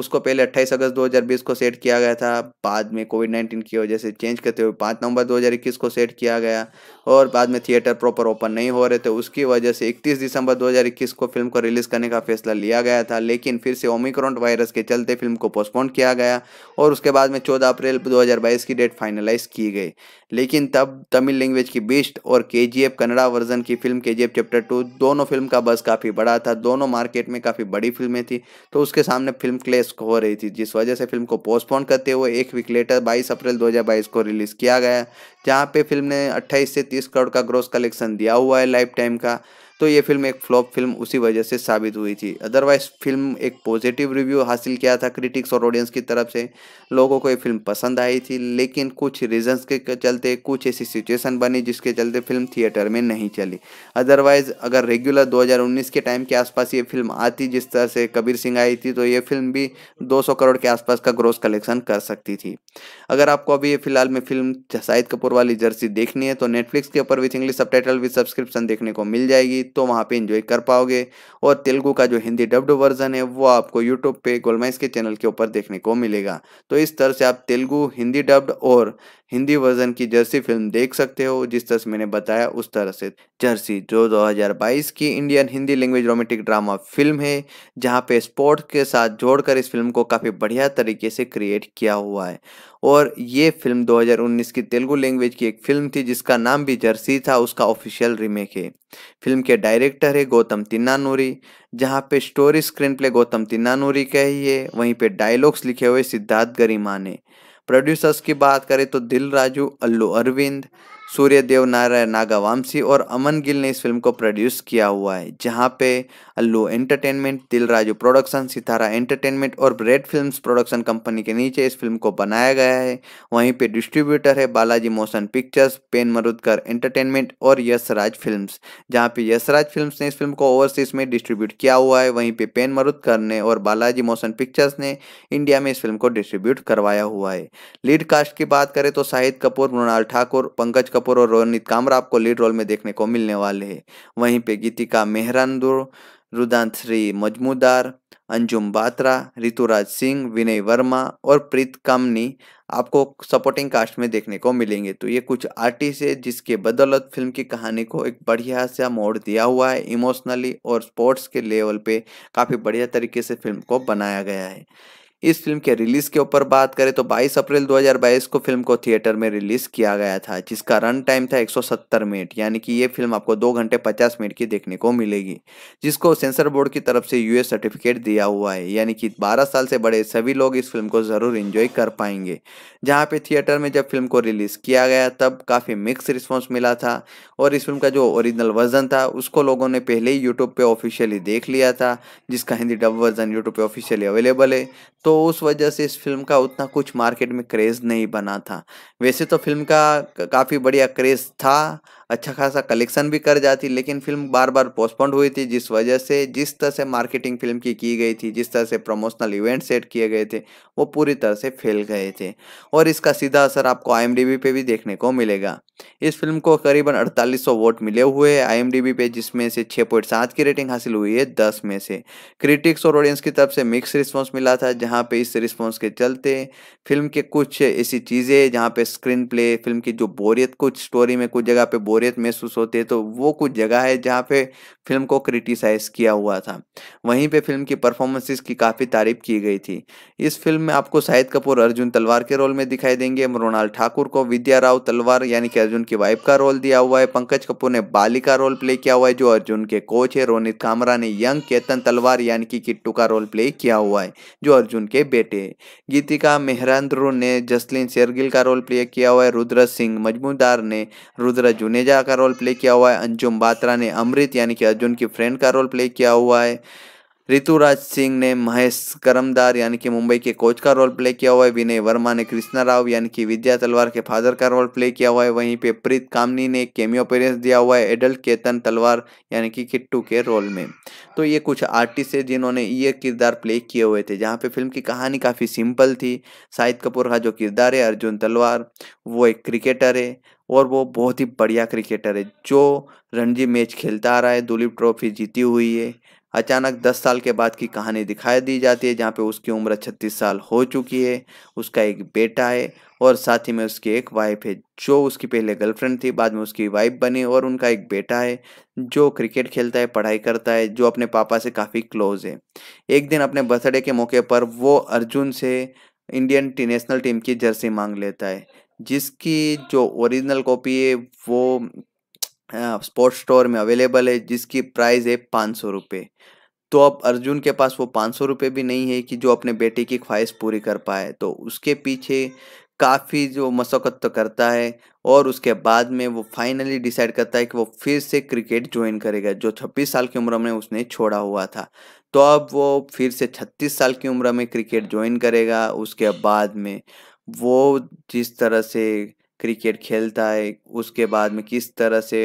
उसको पहले 28 अगस्त 2020 को सेट किया गया था बाद में कोविड 19 की वजह से चेंज करते हुए 5 नवंबर 2021 को सेट किया गया और बाद में थिएटर प्रॉपर ओपन नहीं हो रहे थे उसकी वजह से 31 दिसंबर 2021 को फिल्म को रिलीज़ करने का फैसला लिया गया था लेकिन फिर से ओमिक्रॉन वायरस के चलते फिल्म को पोस्टपोन किया गया और उसके बाद में चौदह अप्रैल दो की डेट फाइनलाइज की गई लेकिन तब तमिल लैंग्वेज की बीस्ट और के जी कन्नड़ा वर्जन की फिल्म के चैप्टर टू दोनों फिल्म का बस काफ़ी बड़ा था दोनों मार्केट में काफ़ी बड़ी फिल्में थी तो उसके सामने फिल्म क्ले रेस हो रही थी जिस वजह से फिल्म को पोस्टपोन करते हुए एक वीक लेटर 22 अप्रैल 2022 को रिलीज़ किया गया जहां पे फिल्म ने 28 से 30 करोड़ का ग्रोस कलेक्शन दिया हुआ है लाइफ टाइम का तो ये फिल्म एक फ्लॉप फिल्म उसी वजह से साबित हुई थी अदरवाइज फिल्म एक पॉजिटिव रिव्यू हासिल किया था क्रिटिक्स और ऑडियंस की तरफ से लोगों को ये फिल्म पसंद आई थी लेकिन कुछ रीजंस के चलते कुछ ऐसी सिचुएशन बनी जिसके चलते फिल्म थिएटर में नहीं चली अदरवाइज अगर रेगुलर 2019 के टाइम के आसपास ये फिल्म आती जिस तरह से कबीर सिंह आई थी तो ये फिल्म भी दो करोड़ के आसपास का ग्रोस कलेक्शन कर सकती थी अगर आपको अभी फिलहाल में फिल्म शाहिद कपूर वाली जर्सी देखनी है तो नेटफ्लिक्स के ऊपर with English sub with subscription देखने को मिल जाएगी तो वहाँ पे इंजॉय कर पाओगे और तेलुगु का जो हिंदी डब्ड वर्जन है वो आपको यूट्यूब पे गोलमाइस के चैनल के ऊपर देखने को मिलेगा तो इस तरह से आप तेलुगु हिंदी डब्ड और हिंदी वर्जन की जर्सी फिल्म देख सकते हो जिस तरह से मैंने बताया उस तरह से जर्सी जो 2022 की Indian Hindi language romantic drama film है जहाँ पे स्पोर्ट्स के साथ जोड़कर इस फिल्म को काफ़ी बढ़िया तरीके से क्रिएट किया हुआ है और ये फिल्म 2019 की तेलुगु लैंग्वेज की एक फिल्म थी जिसका नाम भी जर्सी था उसका ऑफिशियल रीमेक है फिल्म के डायरेक्टर है गौतम तिन्नानूरी जहाँ पे story screenplay Gautam Tinnanuri का ही है वहीं पे डायलॉग्स लिखे हुए सिद्धार्थ गरिमा ने प्रोड्यूसर्स की बात करें तो दिल राजू अल्लू अरविंद सूर्यदेव नारायण नागावामसी और अमन गिल ने इस फिल्म को प्रोड्यूस किया हुआ है जहाँ पे अल्लू एंटरटेनमेंट दिलराजू प्रोडक्शन सितारा एंटरटेनमेंट और ब्रेड फिल्म्स प्रोडक्शन कंपनी के नीचे इस फिल्म को बनाया गया है वहीं पे डिस्ट्रीब्यूटर है Balaji motion pictures pen Marudhar entertainment और यशराज फिल्म जहाँ पे यशराज फिल्म ने इस फिल्म को ओवरसीज में डिस्ट्रीब्यूट किया हुआ है वहीं पे पेन मरुदकर ने और बालाजी मोशन पिक्चर्स ने इंडिया में इस फिल्म को डिस्ट्रीब्यूट करवाया हुआ है लीड कास्ट की बात करें तो शाहिद कपूर मृणाल ठाकुर पंकज कपूर कपूर और रोनित कामरा आपको लीड रोल में देखने को मिलने वाले हैं वहीं पे गीतिका मेहरानदो मेहरानदुर श्री मजमूदार अंजुम बात्रा ऋतुराज सिंह विनय वर्मा और प्रीत कामनी आपको सपोर्टिंग कास्ट में देखने को मिलेंगे तो ये कुछ आर्टिस्ट है जिसके बदौलत फिल्म की कहानी को एक बढ़िया सा मोड़ दिया हुआ है इमोशनली और स्पोर्ट्स के लेवल पे काफ़ी बढ़िया तरीके से फिल्म को बनाया गया है इस फिल्म के रिलीज के ऊपर बात करें तो 22 अप्रैल 2022 को फिल्म को थिएटर में रिलीज किया गया था जिसका रन टाइम था 170 मिनट यानी कि ये फिल्म आपको दो घंटे 50 मिनट की देखने को मिलेगी जिसको सेंसर बोर्ड की तरफ से यूएस सर्टिफिकेट दिया हुआ है यानी कि 12 साल से बड़े सभी लोग इस फिल्म को ज़रूर इंजॉय कर पाएंगे जहाँ पे थिएटर में जब फिल्म को रिलीज़ किया गया तब काफ़ी मिक्स रिस्पॉन्स मिला था और इस फिल्म का जो ओरिजिनल वर्जन था उसको लोगों ने पहले ही यूट्यूब पर ऑफिशियली देख लिया था जिसका हिंदी डब वर्जन यूट्यूब पर ऑफिशियली अवेलेबल है तो तो उस वजह से इस फिल्म का उतना कुछ मार्केट में क्रेज़ नहीं बना था वैसे तो फिल्म का काफ़ी बढ़िया क्रेज़ था अच्छा खासा कलेक्शन भी कर जाती लेकिन फिल्म बार बार पोस्टपोन्ड हुई थी जिस वजह से जिस तरह से मार्केटिंग फिल्म की की गई थी जिस तरह से प्रमोशनल इवेंट सेट किए गए थे वो पूरी तरह से फेल गए थे और इसका सीधा असर आपको आई पे भी देखने को मिलेगा इस फिल्म को करीबन 4800 वोट मिले हुए हैं आई पे जिसमें से छः की रेटिंग हासिल हुई है दस में से क्रिटिक्स और ऑडियंस की तरफ से मिक्स रिस्पॉन्स मिला था जहाँ पे इस रिस्पॉन्स के चलते फिल्म के कुछ ऐसी चीज़ें जहाँ पे स्क्रीन प्ले फिल्म की जो बोरियत कुछ स्टोरी में कुछ जगह पे बोरियत महसूस होती है तो वो कुछ जगह है जहाँ पे फिल्म को क्रिटिसाइज किया हुआ था वहीं पे फिल्म की परफॉर्मेंसेस की काफ़ी तारीफ की गई थी इस फिल्म में आपको शाहिद कपूर अर्जुन तलवार के रोल में दिखाई देंगे मृणाल ठाकुर को विद्या राव तलवार यानी कि अर्जुन की वाइफ का रोल दिया हुआ है पंकज कपूर ने बाली का रोल प्ले किया हुआ है जो अर्जुन के कोच है रोनित कामरा ने यंग केतन तलवार यानी कि किट्टू का रोल प्ले किया हुआ है जो अर्जुन के बेटे गीतिका मेहरांद्रू ने जसलीन शेरगिल का रोल प्ले किया हुआ है रुद्र सिंह मजमूदार ने रुद्र जुने जुनेजा का रोल प्ले किया हुआ है अंजुम बात्रा ने अमृत यानी कि अर्जुन की फ्रेंड का रोल प्ले किया हुआ है ऋतुराज सिंह ने महेश करमदार यानी कि मुंबई के कोच का रोल प्ले किया हुआ है विनय वर्मा ने कृष्णा राव यानी कि विद्या तलवार के फादर का रोल प्ले किया हुआ है वहीं पे प्रीत कामनी ने केमियो पेरेंस दिया हुआ है एडल्ट केतन तलवार यानी कि किट्टू के रोल में तो ये कुछ आर्टिस्ट है जिन्होंने ये किरदार प्ले किए हुए थे जहाँ पे फिल्म की कहानी काफ़ी सिंपल थी शाहिद कपूर का जो किरदार है अर्जुन तलवार वो एक क्रिकेटर है और वो बहुत ही बढ़िया क्रिकेटर है जो रणजी मैच खेलता आ रहा है दुलीप ट्रॉफी जीती हुई है अचानक 10 साल के बाद की कहानी दिखाई दी जाती है जहाँ पे उसकी उम्र 36 साल हो चुकी है उसका एक बेटा है और साथ ही में उसकी एक वाइफ है जो उसकी पहले गर्लफ्रेंड थी बाद में उसकी वाइफ बनी और उनका एक बेटा है जो क्रिकेट खेलता है पढ़ाई करता है जो अपने पापा से काफ़ी क्लोज है एक दिन अपने बर्थडे के मौके पर वो अर्जुन से इंडियन नेशनल टीम की जर्सी मांग लेता है जिसकी जो ओरिजिनल कॉपी है वो स्पोर्ट्स स्टोर में अवेलेबल है जिसकी प्राइस है पाँच सौ रुपये तो अब अर्जुन के पास वो पाँच सौ रुपये भी नहीं है कि जो अपने बेटे की ख्वाहिश पूरी कर पाए तो उसके पीछे काफ़ी जो मशक्क़त तो करता है और उसके बाद में वो फाइनली डिसाइड करता है कि वो फिर से क्रिकेट ज्वाइन करेगा जो छब्बीस साल की उम्र में उसने छोड़ा हुआ था तो अब वो फिर से छत्तीस साल की उम्र में क्रिकेट ज्वाइन करेगा उसके बाद में वो जिस तरह से क्रिकेट खेलता है उसके बाद में किस तरह से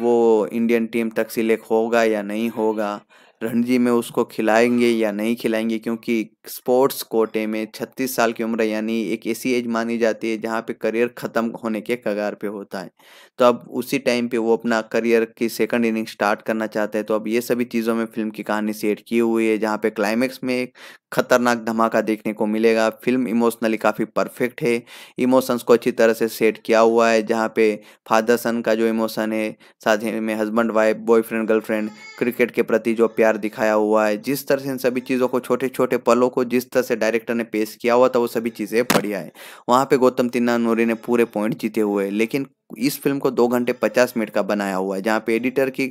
वो इंडियन टीम तक सिलेक्ट होगा या नहीं होगा रणजी में उसको खिलाएंगे या नहीं खिलाएंगे क्योंकि स्पोर्ट्स कोटे में 36 साल की उम्र यानी एक ऐसी एज मानी जाती है जहाँ पे करियर ख़त्म होने के कगार पे होता है तो अब उसी टाइम पे वो अपना करियर की सेकंड इनिंग स्टार्ट करना चाहते हैं तो अब ये सभी चीज़ों में फिल्म की कहानी सेट की हुई है जहाँ पे क्लाइमेक्स में एक खतरनाक धमाका देखने को मिलेगा फिल्म इमोशनली काफ़ी परफेक्ट है इमोशंस को अच्छी तरह से सेट किया हुआ है जहाँ पे फादर सन का जो इमोशन है साथ ही में husband wife boyfriend girlfriend cricket के प्रति जो प्यार दिखाया हुआ है जिस तरह से इन सभी चीज़ों को छोटे छोटे पलों को जिस तरह से डायरेक्टर ने पेश किया हुआ था वो सभी चीज़ें बढ़िया है वहाँ पे गौतम तिन्ना नूरी ने पूरे पॉइंट जीते हुए लेकिन इस फिल्म को दो घंटे पचास मिनट का बनाया हुआ है जहाँ पे एडिटर की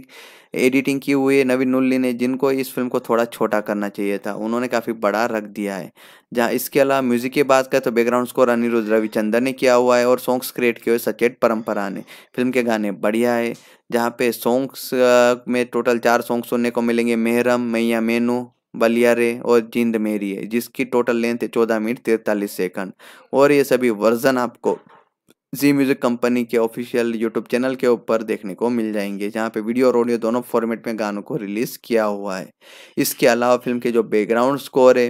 एडिटिंग की हुई है नवीन नुल्ली ने जिनको इस फिल्म को थोड़ा छोटा करना चाहिए था उन्होंने काफ़ी बड़ा रख दिया है जहाँ इसके अलावा म्यूजिक की बात करें तो बैकग्राउंड स्कोर अनिरुद्ध रविचंदर ने किया हुआ है और सॉन्ग्स क्रिएट किए हुए सचेत परंपरा ने फिल्म के गाने बढ़िया है जहाँ पे सॉन्ग्स में टोटल चार सॉन्ग सुनने को मिलेंगे मेहरम मैया मेनू बलियारे और जिंद मेरी है जिसकी टोटल लेंथ है चौदह मिनट तिरतालीस सेकंड और ये सभी वर्जन आपको जी म्यूज़िक कंपनी के ऑफिशियल यूट्यूब चैनल के ऊपर देखने को मिल जाएंगे जहाँ पे वीडियो और ऑडियो दोनों फॉर्मेट में गानों को रिलीज़ किया हुआ है इसके अलावा फिल्म के जो बैकग्राउंड स्कोर है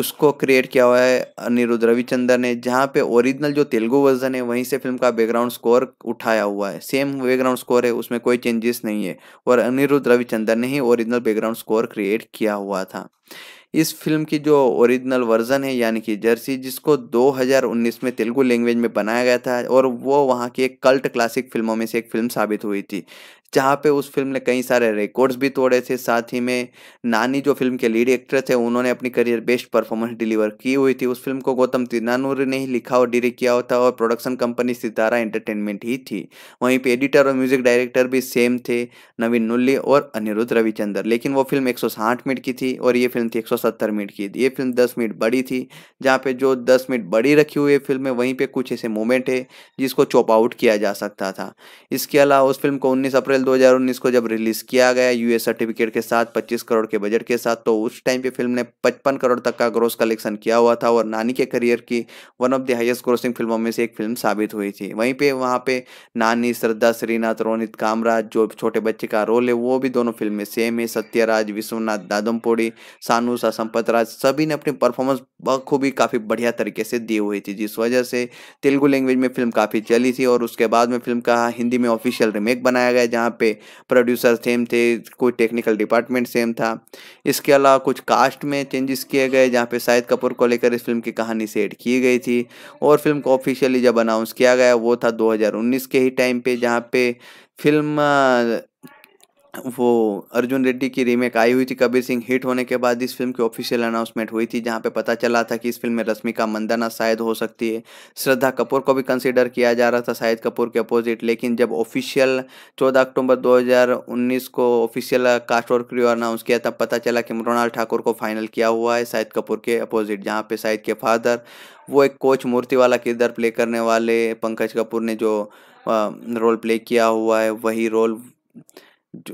उसको क्रिएट किया हुआ है अनिरुद्ध रविचंद्र ने जहाँ पे ओरिजिनल जो तेलुगु वर्जन है वहीं से फिल्म का बैकग्राउंड स्कोर उठाया हुआ है सेम बैकग्राउंड स्कोर है उसमें कोई चेंजेस नहीं है और अनिरुद्ध रविचंद्र ने ही ओरिजिनल बैकग्राउंड स्कोर क्रिएट किया हुआ था इस फिल्म की जो ओरिजिनल वर्जन है यानी कि जर्सी जिसको 2019 में तेलुगु लैंग्वेज में बनाया गया था और वो वहाँ की एक कल्ट क्लासिक फिल्मों में से एक फिल्म साबित हुई थी जहाँ पे उस फिल्म ने कई सारे रिकॉर्ड्स भी तोड़े थे साथ ही में नानी जो फिल्म के लीड एक्ट्रेस है उन्होंने अपनी करियर बेस्ट परफॉर्मेंस डिलीवर की हुई थी उस फिल्म को गौतम तिनानूर ने ही लिखा और डिरेक्ट किया होता और प्रोडक्शन कंपनी सितारा एंटरटेनमेंट ही थी वहीं पर एडिटर और म्यूजिक डायरेक्टर भी सेम थे नवीन नुल्ली और अनिरुद्ध रविचंद्र लेकिन वो फिल्म एक मिनट की थी और ये फिल्म थी एक मिनट की ये फिल्म दस मिनट बड़ी थी जहाँ पे जो दस मिनट बड़ी रखी हुई फिल्म है वहीं पर कुछ ऐसे मोमेंट है जिसको चॉप आउट किया जा सकता था इसके अलावा उस फिल्म को उन्नीस अप्रैल अप्रैल 2019 को जब रिलीज किया गया यूए सर्टिफिकेट के साथ 25 करोड़ के बजट के साथ तो उस टाइम पे फिल्म ने 55 करोड़ तक का ग्रोस कलेक्शन किया हुआ था और नानी के करियर की one of the highest grossing फिल्मों में से एक फिल्म साबित हुई थी वहीं पे वहाँ पे नानी श्रद्धा श्रीनाथ रोनित कामराज जो छोटे बच्चे का रोल है वो भी दोनों फिल्म में सेम है सत्यराज विश्वनाथ दादमपोड़ी सानूसा संपत सभी ने अपनी परफॉर्मेंस बखूबी काफ़ी बढ़िया तरीके से दी हुई थी जिस वजह से तेलुगु लैंग्वेज में फिल्म काफ़ी चली थी और उसके बाद में फिल्म का हिंदी में ऑफिशियल रिमेक बनाया गया जहाँ यहाँ पे प्रोड्यूसर सेम थे कोई टेक्निकल डिपार्टमेंट सेम था इसके अलावा कुछ कास्ट में चेंजेस किए गए जहाँ पे शाहिद कपूर को लेकर इस फिल्म की कहानी सेट की गई थी और फिल्म को ऑफिशियली जब अनाउंस किया गया वो था 2019 के ही टाइम पे जहाँ पे फिल्म वो अर्जुन रेड्डी की रीमेक आई हुई थी कबीर सिंह हिट होने के बाद इस फिल्म की ऑफिशियल अनाउंसमेंट हुई थी जहां पे पता चला था कि इस फिल्म में रश्मिका मंदाना शायद हो सकती है श्रद्धा कपूर को भी कंसिडर किया जा रहा था शाहिद कपूर के अपोजिट लेकिन जब ऑफिशियल 14 अक्टूबर 2019 को ऑफिशियल कास्ट और क्रियो अनाउंस किया तब पता चला कि मृणाल ठाकुर को फाइनल किया हुआ है शाहिद कपूर के अपोजिट जहाँ पे शाहिद के फादर वो एक कोच मूर्ति वाला किरदार प्ले करने वाले पंकज कपूर ने जो रोल प्ले किया हुआ है वही रोल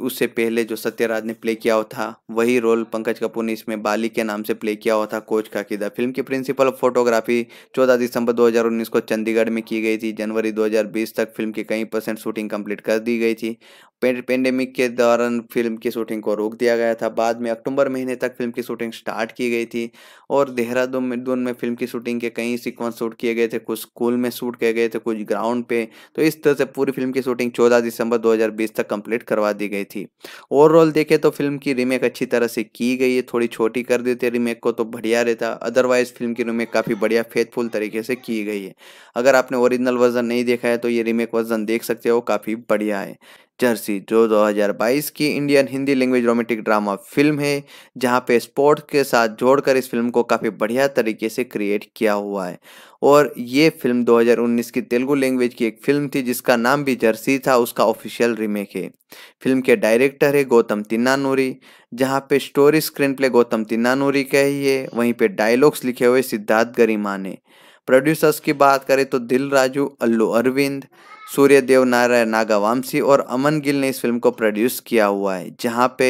उससे पहले जो सत्यराज ने प्ले किया हुआ था वही रोल पंकज कपूर ने इसमें बाली के नाम से प्ले किया हुआ था कोच का किदा फिल्म की प्रिंसिपल फोटोग्राफी 14 दिसंबर 2019 को चंडीगढ़ में की गई थी जनवरी 2020 तक फिल्म की कई परसेंट शूटिंग कंप्लीट कर दी गई थी पेंडेमिक के दौरान फिल्म की शूटिंग को रोक दिया गया था बाद में अक्टूबर महीने तक फिल्म की शूटिंग स्टार्ट की गई थी और देहरादून में दून में फिल्म की शूटिंग के कई सीक्वेंस शूट किए गए थे कुछ स्कूल में शूट किए गए थे कुछ ग्राउंड पे तो इस तरह से पूरी फिल्म की शूटिंग 14 दिसंबर 2020 तक कंप्लीट करवा दी दी गई थी ओवरऑल देखे तो फिल्म की रीमेक अच्छी तरह से की गई है थोड़ी छोटी कर देते रीमेक को तो बढ़िया रहता अदरवाइज फिल्म की रीमेक काफ़ी बढ़िया फेथफुल तरीके से की गई है अगर आपने ओरिजिनल वर्जन नहीं देखा है तो ये रीमेक वर्जन देख सकते हो काफ़ी बढ़िया है जर्सी जो 2022 की Indian Hindi language romantic drama film है जहाँ पे स्पोर्ट के साथ जोड़कर इस फिल्म को काफ़ी बढ़िया तरीके से क्रिएट किया हुआ है और ये फिल्म 2019 की तेलुगु लैंग्वेज की एक फिल्म थी जिसका नाम भी जर्सी था उसका ऑफिशियल रीमेक है फिल्म के डायरेक्टर है गौतम तिन्नानूरी जहाँ पे story screenplay Gautam Tinnanuri का ही है वहीं पे डायलॉग्स लिखे हुए सिद्धार्थ गरिमा ने प्रोड्यूसर्स की बात करें तो दिल राजू अल्लू अरविंद सूर्यदेव नारायण नागावामसी और अमन गिल ने इस फिल्म को प्रोड्यूस किया हुआ है जहाँ पे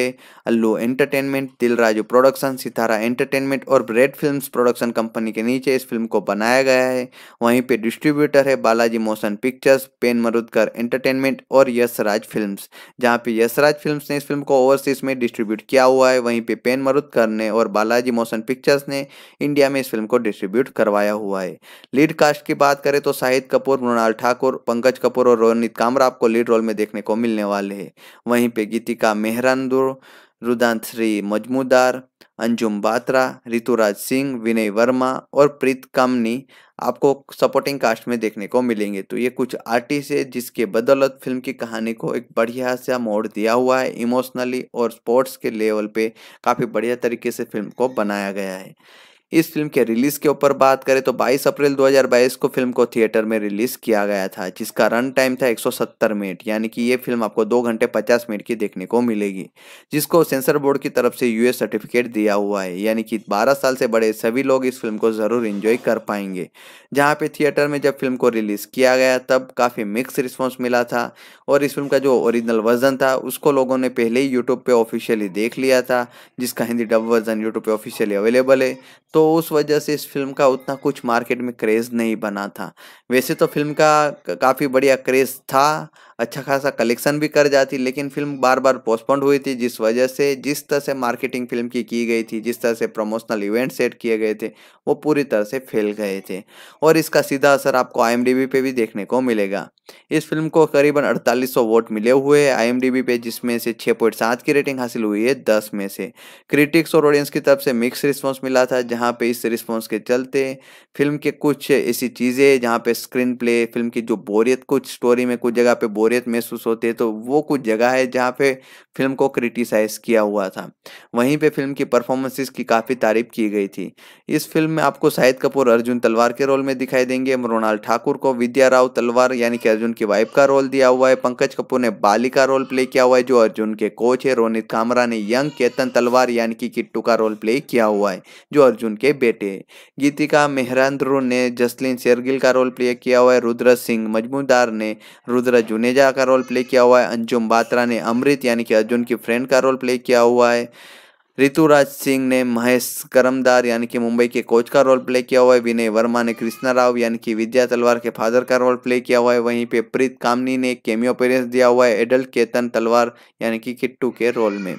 अल्लू एंटरटेनमेंट दिलराजू प्रोडक्शन सितारा एंटरटेनमेंट और ब्रेड फिल्म्स प्रोडक्शन कंपनी के नीचे इस फिल्म को बनाया गया है वहीं पे डिस्ट्रीब्यूटर है Balaji motion pictures pen Marudhar entertainment और यशराज फिल्म जहाँ पे यशराज फिल्म ने इस फिल्म को ओवरसीज में डिस्ट्रीब्यूट किया हुआ है वहीं पे पेन मरुदकर ने और बालाजी मोशन पिक्चर्स ने इंडिया में इस फिल्म को डिस्ट्रीब्यूट करवाया हुआ है लीड कास्ट की बात करें तो शाहिद कपूर मृणाल ठाकुर पंकज कपूर कपूर और रोनित कामरा आपको लीड रोल में देखने को मिलने वाले हैं वहीं पे गीतिका मेहरानदुर रुदांत श्री मजमूदार अंजुम बात्रा ऋतुराज सिंह विनय वर्मा और प्रीत कामनी आपको सपोर्टिंग कास्ट में देखने को मिलेंगे तो ये कुछ आर्टिस्ट है जिसके बदौलत फिल्म की कहानी को एक बढ़िया सा मोड़ दिया हुआ है इमोशनली और स्पोर्ट्स के लेवल पे काफ़ी बढ़िया तरीके से फिल्म को बनाया गया है इस फिल्म के रिलीज के ऊपर बात करें तो 22 अप्रैल 2022 को फिल्म को थिएटर में रिलीज किया गया था जिसका रन टाइम था 170 मिनट यानी कि ये फिल्म आपको दो घंटे 50 मिनट की देखने को मिलेगी जिसको सेंसर बोर्ड की तरफ से यूएस सर्टिफिकेट दिया हुआ है यानी कि 12 साल से बड़े सभी लोग इस फिल्म को ज़रूर इंजॉय कर पाएंगे जहाँ पे थिएटर में जब फिल्म को रिलीज़ किया गया तब काफ़ी मिक्स रिस्पॉन्स मिला था और इस फिल्म का जो ओरिजिनल वर्जन था उसको लोगों ने पहले ही यूट्यूब पर ऑफिशियली देख लिया था जिसका हिंदी डब वर्जन यूट्यूब पर ऑफिशियली अवेलेबल है तो तो उस वजह से इस फिल्म का उतना कुछ मार्केट में क्रेज़ नहीं बना था वैसे तो फिल्म का काफ़ी बढ़िया क्रेज़ था अच्छा खासा कलेक्शन भी कर जाती लेकिन फिल्म बार बार पोस्टपोन्ड हुई थी जिस वजह से जिस तरह से मार्केटिंग फिल्म की की गई थी जिस तरह से प्रमोशनल इवेंट सेट किए गए थे वो पूरी तरह से फेल गए थे और इसका सीधा असर आपको आई पे भी देखने को मिलेगा इस फिल्म को करीबन 4800 वोट मिले हुए हैं आई पे जिसमें से 6.7 की रेटिंग हासिल हुई है 10 में से क्रिटिक्स और ऑडियंस की तरफ से मिक्स रिस्पांस मिला था जहां पे इस रिस्पांस के चलते फिल्म के कुछ ऐसी चीज़ें जहां पे स्क्रीन प्ले फिल्म की जो बोरियत कुछ स्टोरी में कुछ जगह पे बोरियत बोरियत महसूस होती है तो वो कुछ जगह है जहाँ पे फिल्म को क्रिटिसाइज़ किया हुआ था वहीं पे फिल्म की परफॉर्मेंसेस की काफ़ी तारीफ की गई थी इस फिल्म में आपको शाहिद कपूर अर्जुन तलवार के रोल में दिखाई देंगे मृणाल ठाकुर को विद्या राव तलवार यानी कि अर्जुन की वाइफ का रोल दिया हुआ है पंकज कपूर ने बाली का रोल प्ले किया हुआ है जो अर्जुन के कोच है रोनित कामरा ने यंग केतन तलवार यानी कि किट्टू का रोल प्ले किया हुआ है जो अर्जुन के बेटे गीतिका मेहरांद्रू ने जसलीन शेरगिल का रोल प्ले किया हुआ है रुद्र सिंह मजमूदार ने रुद्र जुनेजा तेजा का रोल प्ले किया हुआ है अंजुम बात्रा ने अमृत यानी कि अर्जुन की फ्रेंड का रोल प्ले किया हुआ है ऋतुराज सिंह ने महेश करमदार यानी कि मुंबई के कोच का रोल प्ले किया हुआ है विनय वर्मा ने कृष्णा राव यानी कि विद्या तलवार के फादर का रोल प्ले किया हुआ है वहीं पे प्रीत कामनी ने केमियो पेरेंस दिया हुआ है एडल्ट केतन तलवार यानी कि किट्टू के रोल में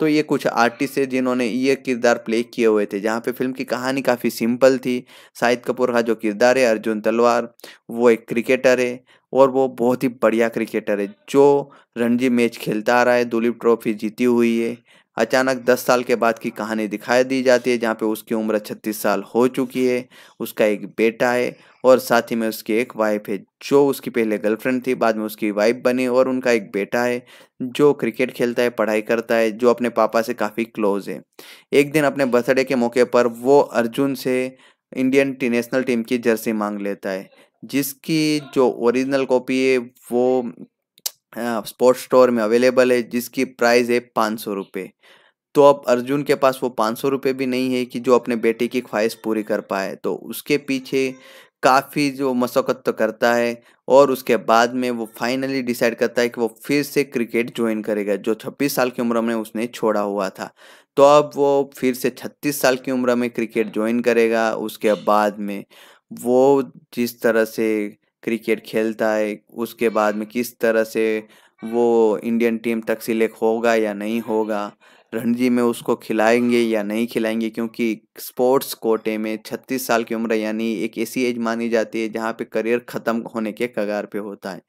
तो ये कुछ आर्टिस्ट है जिन्होंने ये किरदार प्ले किए हुए थे जहाँ पे फिल्म की कहानी काफ़ी सिंपल थी शाहिद कपूर का जो किरदार है अर्जुन तलवार वो एक क्रिकेटर है और वो बहुत ही बढ़िया क्रिकेटर है जो रणजी मैच खेलता आ रहा है दुलीप ट्रॉफी जीती हुई है अचानक 10 साल के बाद की कहानी दिखाई दी जाती है जहाँ पे उसकी उम्र 36 साल हो चुकी है उसका एक बेटा है और साथ ही में उसकी एक वाइफ है जो उसकी पहले गर्लफ्रेंड थी बाद में उसकी वाइफ बनी और उनका एक बेटा है जो क्रिकेट खेलता है पढ़ाई करता है जो अपने पापा से काफ़ी क्लोज है एक दिन अपने बर्थडे के मौके पर वो अर्जुन से इंडियन टी नेशनल टीम की जर्सी मांग लेता है जिसकी जो ओरिजिनल कॉपी है वो स्पोर्ट्स स्टोर में अवेलेबल है जिसकी प्राइस है पाँच सौ रुपये तो अब अर्जुन के पास वो पाँच सौ रुपये भी नहीं है कि जो अपने बेटे की ख्वाहिश पूरी कर पाए तो उसके पीछे काफ़ी जो मशक्क़त तो करता है और उसके बाद में वो फाइनली डिसाइड करता है कि वो फिर से क्रिकेट ज्वाइन करेगा जो 26 साल की उम्र में उसने छोड़ा हुआ था तो अब वो फिर से 36 साल की उम्र में क्रिकेट ज्वाइन करेगा उसके बाद में वो जिस तरह से क्रिकेट खेलता है उसके बाद में किस तरह से वो इंडियन टीम तक सिलेक्ट होगा या नहीं होगा रणजी में उसको खिलाएंगे या नहीं खिलाएंगे क्योंकि स्पोर्ट्स कोटे में 36 साल की उम्र यानी एक ऐसी एज मानी जाती है जहाँ पे करियर ख़त्म होने के कगार पे होता है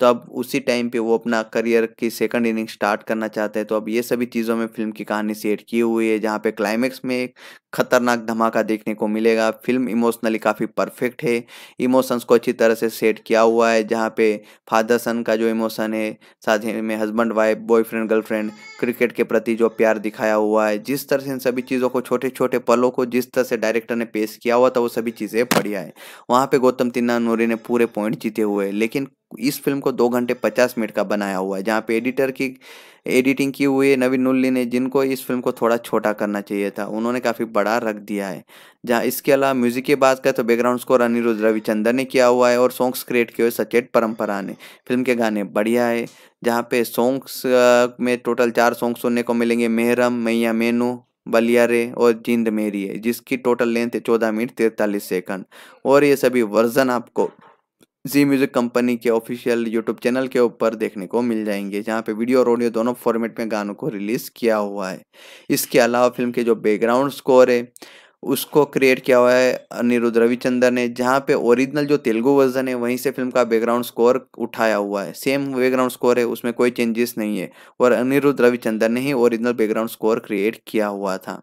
तो अब उसी टाइम पे वो अपना करियर की सेकंड इनिंग स्टार्ट करना चाहते हैं तो अब ये सभी चीज़ों में फिल्म की कहानी सेट की हुई है जहाँ पे क्लाइमेक्स में एक खतरनाक धमाका देखने को मिलेगा फिल्म इमोशनली काफ़ी परफेक्ट है इमोशंस को अच्छी तरह से सेट किया हुआ है जहाँ पे फादर सन का जो इमोशन है साथ ही में husband wife boyfriend girlfriend cricket के प्रति जो प्यार दिखाया हुआ है जिस तरह से इन सभी चीज़ों को छोटे छोटे पलों को जिस तरह से डायरेक्टर ने पेश किया हुआ था वो सभी चीज़ें बढ़िया है वहाँ पे गौतम तिन्ना नूरी ने पूरे पॉइंट जीते हुए लेकिन इस फिल्म को दो घंटे पचास मिनट का बनाया हुआ है जहाँ पे एडिटर की एडिटिंग की हुई है नवीन नुल्ली ने जिनको इस फिल्म को थोड़ा छोटा करना चाहिए था उन्होंने काफ़ी बड़ा रख दिया है जहाँ इसके अलावा म्यूजिक की बात करें तो बैकग्राउंड स्कोर अनिरुद्ध रविचंद्रन ने किया हुआ है और सॉन्ग्स क्रिएट किए हुए सचेत परंपरा ने फिल्म के गाने बढ़िया है जहाँ पे सॉन्ग्स में टोटल चार सॉन्ग सुनने को मिलेंगे मेहरम मैया मेनू बलियारे और जिंद मेरी है जिसकी टोटल लेंथ है चौदह मिनट तैतालीस सेकंड और ये सभी वर्जन आपको जी म्यूज़िक कंपनी के ऑफिशियल यूट्यूब चैनल के ऊपर देखने को मिल जाएंगे जहाँ पे वीडियो और ऑडियो दोनों फॉर्मेट में गानों को रिलीज़ किया हुआ है इसके अलावा फिल्म के जो बैकग्राउंड स्कोर है उसको क्रिएट किया हुआ है अनिरुद्ध रविचंद्र ने जहाँ पे ओरिजिनल जो तेलुगु वर्जन है वहीं से फिल्म का बैकग्राउंड स्कोर उठाया हुआ है सेम बैकग्राउंड स्कोर है उसमें कोई चेंजेस नहीं है और अनिरुद्ध रविचंद्र ने ही ओरिजिनल बैकग्राउंड स्कोर क्रिएट किया हुआ था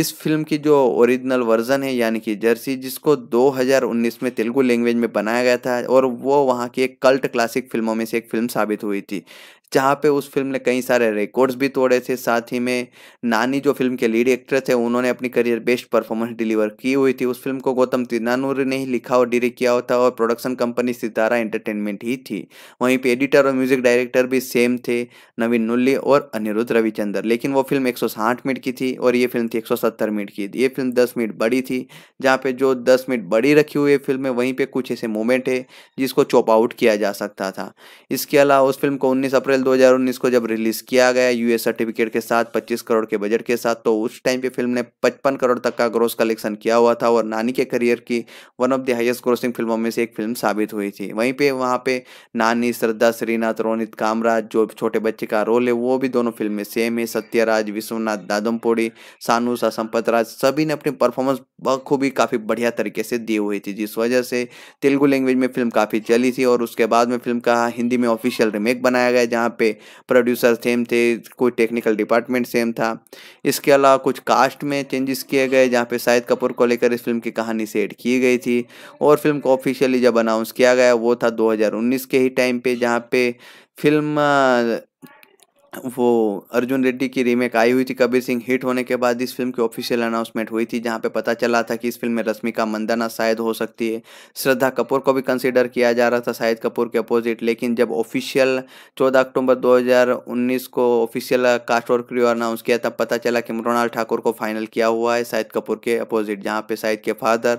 इस फिल्म की जो ओरिजिनल वर्जन है यानी कि जर्सी जिसको 2019 में तेलुगु लैंग्वेज में बनाया गया था और वो वहाँ की एक कल्ट क्लासिक फिल्मों में से एक फिल्म साबित हुई थी जहाँ पे उस फिल्म ने कई सारे रिकॉर्ड्स भी तोड़े थे साथ ही में नानी जो फिल्म के लीड एक्टर थे उन्होंने अपनी करियर बेस्ट परफॉर्मेंस डिलीवर की हुई थी उस फिल्म को गौतम तिनानूर ने ही लिखा और डायरेक्ट किया होता और प्रोडक्शन कंपनी सितारा एंटरटेनमेंट ही थी वहीं पे एडिटर और म्यूजिक डायरेक्टर भी सेम थे नवीन नुल्ली और अनिरुद्ध रविचंद्र लेकिन वो फिल्म एक मिनट की थी और ये फिल्म थी एक मिनट की ये फिल्म दस मिनट बड़ी थी जहाँ पे जो दस मिनट बड़ी रखी हुई फिल्म है वहीं पर कुछ ऐसे मोमेंट है जिसको चॉप आउट किया जा सकता था इसके अलावा उस फिल्म को उन्नीस अप्रैल अप्रैल 2019 को जब रिलीज किया गया यूएस सर्टिफिकेट के साथ 25 करोड़ के बजट के साथ तो उस टाइम पे फिल्म ने 55 करोड़ तक का ग्रोस कलेक्शन किया हुआ था और नानी के करियर की one of the highest grossing फिल्मों में से एक फिल्म साबित हुई थी वहीं पे वहाँ पे नानी श्रद्धा श्रीनाथ रोनित कामराज जो छोटे बच्चे का रोल है वो भी दोनों फिल्म में सेम है सत्यराज विश्वनाथ दादमपोड़ी सानूसा संपत राज सभी ने अपनी परफॉर्मेंस बखूबी काफ़ी बढ़िया तरीके से दी हुई थी जिस वजह से तेलुगु लैंग्वेज में फिल्म काफ़ी चली थी और उसके बाद में फिल्म का हिंदी में ऑफिशियल रिमेक बनाया गया जहाँ यहाँ पे प्रोड्यूसर सेम थे कोई टेक्निकल डिपार्टमेंट सेम था इसके अलावा कुछ कास्ट में चेंजेस किए गए जहाँ पे शाहिद कपूर को लेकर इस फिल्म की कहानी सेट की गई थी और फिल्म को ऑफिशियली जब अनाउंस किया गया वो था 2019 के ही टाइम पे जहाँ पे फिल्म वो अर्जुन रेड्डी की रीमेक आई हुई थी कबीर सिंह हिट होने के बाद इस फिल्म की ऑफिशियल अनाउंसमेंट हुई थी जहां पे पता चला था कि इस फिल्म में रश्मिका मंदाना शायद हो सकती है श्रद्धा कपूर को भी कंसिडर किया जा रहा था शाहिद कपूर के अपोजिट लेकिन जब ऑफिशियल 14 अक्टूबर 2019 को ऑफिशियल कास्ट और क्रियो अनाउंस किया तब पता चला कि मृणाल ठाकुर को फाइनल किया हुआ है शाहिद कपूर के अपोजिट जहाँ पे शाहिद के फादर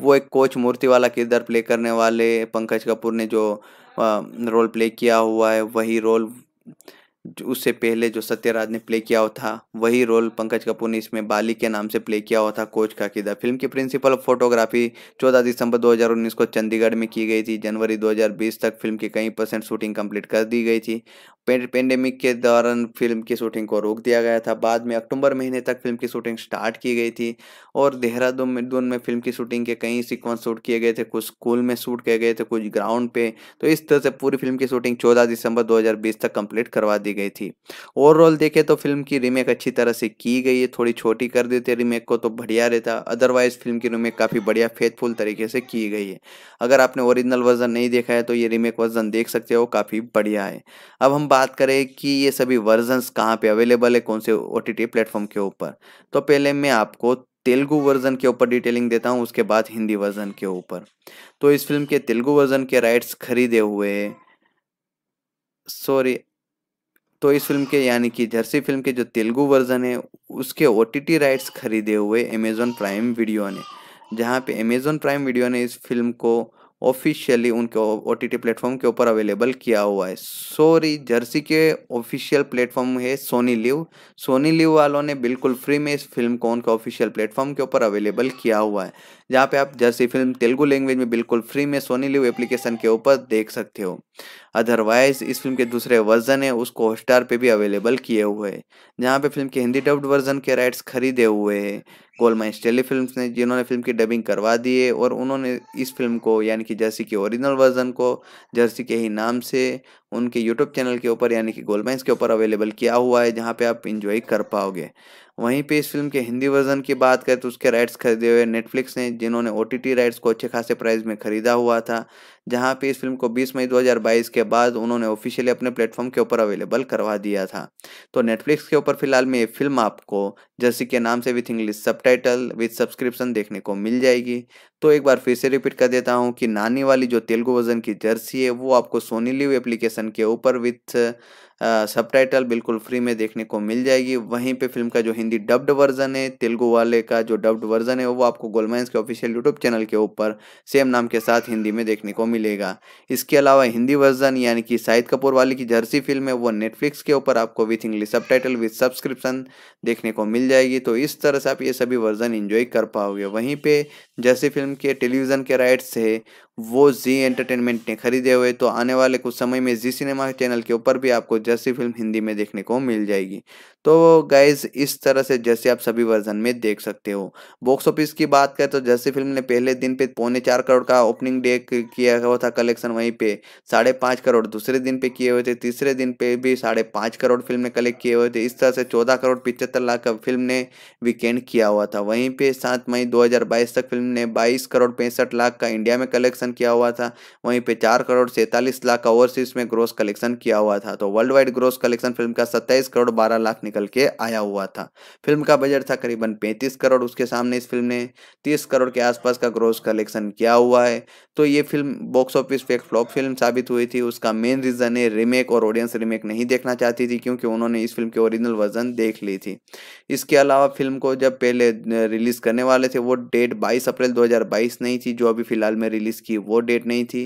वो एक कोच मूर्ति वाला किरदार प्ले करने वाले पंकज कपूर ने जो रोल प्ले किया हुआ है वही रोल उससे पहले जो सत्यराज ने प्ले किया हुआ था वही रोल पंकज कपूर ने इसमें बाली के नाम से प्ले किया हुआ था कोच का किदा फिल्म की प्रिंसिपल ऑफ फोटोग्राफी 14 दिसंबर 2019 को चंडीगढ़ में की गई थी जनवरी 2020 तक फिल्म की कई परसेंट शूटिंग कंप्लीट कर दी गई थी पेंडेमिक के दौरान फिल्म की शूटिंग को रोक दिया गया था बाद में अक्टूबर महीने तक फिल्म की शूटिंग स्टार्ट की गई थी और देहरादून में दून में फिल्म की शूटिंग के कई सीक्वेंस शूट किए गए थे कुछ स्कूल में शूट किए गए थे कुछ ग्राउंड पे तो इस तरह से पूरी फिल्म की शूटिंग 14 दिसंबर 2020 तक कंप्लीट करवा दी गई गई थी ओवरऑल देखें तो फिल्म की रीमेक अच्छी तरह से की गई है थोड़ी छोटी कर देते रीमेक को तो बढ़िया रहता अदरवाइज फिल्म की रीमेक काफ़ी बढ़िया फेथफुल तरीके से की गई है अगर आपने ओरिजिनल वर्जन नहीं देखा है तो ये रीमेक वर्जन देख सकते हो काफ़ी बढ़िया है अब हम बात करें कि ये सभी वर्जन कहाँ पर अवेलेबल है कौन से ओ टी के ऊपर तो पहले मैं आपको तेलुगु वर्जन के ऊपर डिटेलिंग देता हूँ उसके बाद हिंदी वर्जन के ऊपर तो इस फिल्म के तेलुगु वर्जन के राइट्स खरीदे हुए सॉरी तो इस फिल्म के यानी कि जर्सी फिल्म के जो तेलुगु वर्जन है उसके ओ राइट्स खरीदे हुए अमेजोन प्राइम वीडियो ने जहाँ पे अमेजोन प्राइम वीडियो ने इस फिल्म को ऑफिशियली उनके ओ टी प्लेटफॉर्म के ऊपर अवेलेबल किया हुआ है सॉरी जर्सी के ऑफिशियल प्लेटफॉर्म है सोनी लिव सोनी लिव वालों ने बिल्कुल फ्री में इस फिल्म को उनके ऑफिशियल प्लेटफॉर्म के ऊपर अवेलेबल किया हुआ है जहाँ पे आप जर्सी फिल्म तेलुगु लैंग्वेज में बिल्कुल फ्री में सोनी लिव एप्लीकेशन के ऊपर देख सकते हो अदरवाइज इस फिल्म के दूसरे वर्जन है उसको हॉटस्टार पे भी अवेलेबल किए हुए हैं जहाँ पे फिल्म के हिंदी डब्ड वर्जन के राइट्स खरीदे हुए हैं गोलमाइंस टेलीफिल्म ने जिन्होंने फिल्म की डबिंग करवा दी है और उन्होंने इस फिल्म को यानी कि जर्सी के ओरिजिनल वर्जन को जर्सी के ही नाम से उनके यूट्यूब चैनल के ऊपर यानी कि गोलमाइंस के ऊपर अवेलेबल किया हुआ है जहाँ पर आप इंजॉय कर पाओगे वहीं पे इस फिल्म के हिंदी वर्जन की बात करें तो उसके राइट्स खरीदे हुए नेटफ्लिक्स ने जिन्होंने ओ राइट्स को अच्छे खासे प्राइस में खरीदा हुआ था जहां पे इस फिल्म को 20 मई 2022 के बाद उन्होंने ऑफिशियली अपने प्लेटफॉर्म के ऊपर अवेलेबल करवा दिया था तो नेटफ्लिक्स के ऊपर फिलहाल में ये फिल्म आपको जर्सी के नाम से with English subtitle with subscription देखने को मिल जाएगी तो एक बार फिर से रिपीट कर देता हूँ कि नानी वाली जो तेलुगु वर्जन की जर्सी है वो आपको सोनी लिव एप्लीकेशन के ऊपर विथ सब टाइटल बिल्कुल फ्री में देखने को मिल जाएगी वहीं पे फिल्म का जो हिंदी डब्ड वर्जन है तेलुगु वाले का जो डब्ड वर्जन है वो आपको गोलमाइंस के ऑफिशियल यूट्यूब चैनल के ऊपर सेम नाम के साथ हिंदी में देखने को मिलेगा इसके अलावा हिंदी वर्जन यानी कि शाहिद कपूर वाली की जर्सी फिल्म है वो नेटफ्लिक्स के ऊपर आपको with English subtitle with subscription देखने को मिल जाएगी तो इस तरह से आप ये सभी वर्जन इंजॉय कर पाओगे वहीं पर जर्सी फिल्म के टेलीविज़न के राइट्स है वो जी एंटरटेनमेंट ने खरीदे हुए तो आने वाले कुछ समय में जी सिनेमा चैनल के ऊपर भी आपको जैसी फिल्म हिंदी में देखने को मिल जाएगी तो गाइज इस तरह से जैसे आप सभी वर्जन में देख सकते हो बॉक्स ऑफिस की बात करें तो जैसी फिल्म ने पहले दिन पे पौने चार करोड़ का ओपनिंग डे किया हुआ था कलेक्शन वहीं पे साढ़े पाँच करोड़ दूसरे दिन पे किए हुए थे तीसरे दिन पे भी साढ़े पाँच करोड़ फिल्म ने कलेक्ट किए हुए थे इस तरह से चौदह करोड़ पिचहत्तर लाख का फिल्म ने वीकेंड किया हुआ था वहीं पे सात मई दो तक फिल्म ने बाईस करोड़ पैंसठ लाख का इंडिया में कलेक्शन कलेक्शन किया हुआ था वहीं पे चार करोड़ सैंतालीस लाख का ओवरसीज में ग्रोस कलेक्शन किया हुआ था तो world wide gross collection film का सत्ताईस करोड़ बारह लाख निकल के आया हुआ था फिल्म का बजट था करीबन पैंतीस करोड़ उसके सामने इस फिल्म ने तीस करोड़ के आसपास का ग्रोस कलेक्शन किया हुआ है तो ये फिल्म बॉक्स ऑफिस पे एक फ्लॉप फिल्म साबित हुई थी उसका मेन रीजन है रीमेक और ऑडियंस रीमेक नहीं देखना चाहती थी क्योंकि उन्होंने इस फिल्म के ओरिजिनल वर्जन देख ली थी इसके अलावा फिल्म को जब पहले रिलीज करने वाले थे वो डेट 22 अप्रैल 2022 नहीं थी जो अभी फिलहाल में रिलीज कि वो डेट नहीं थी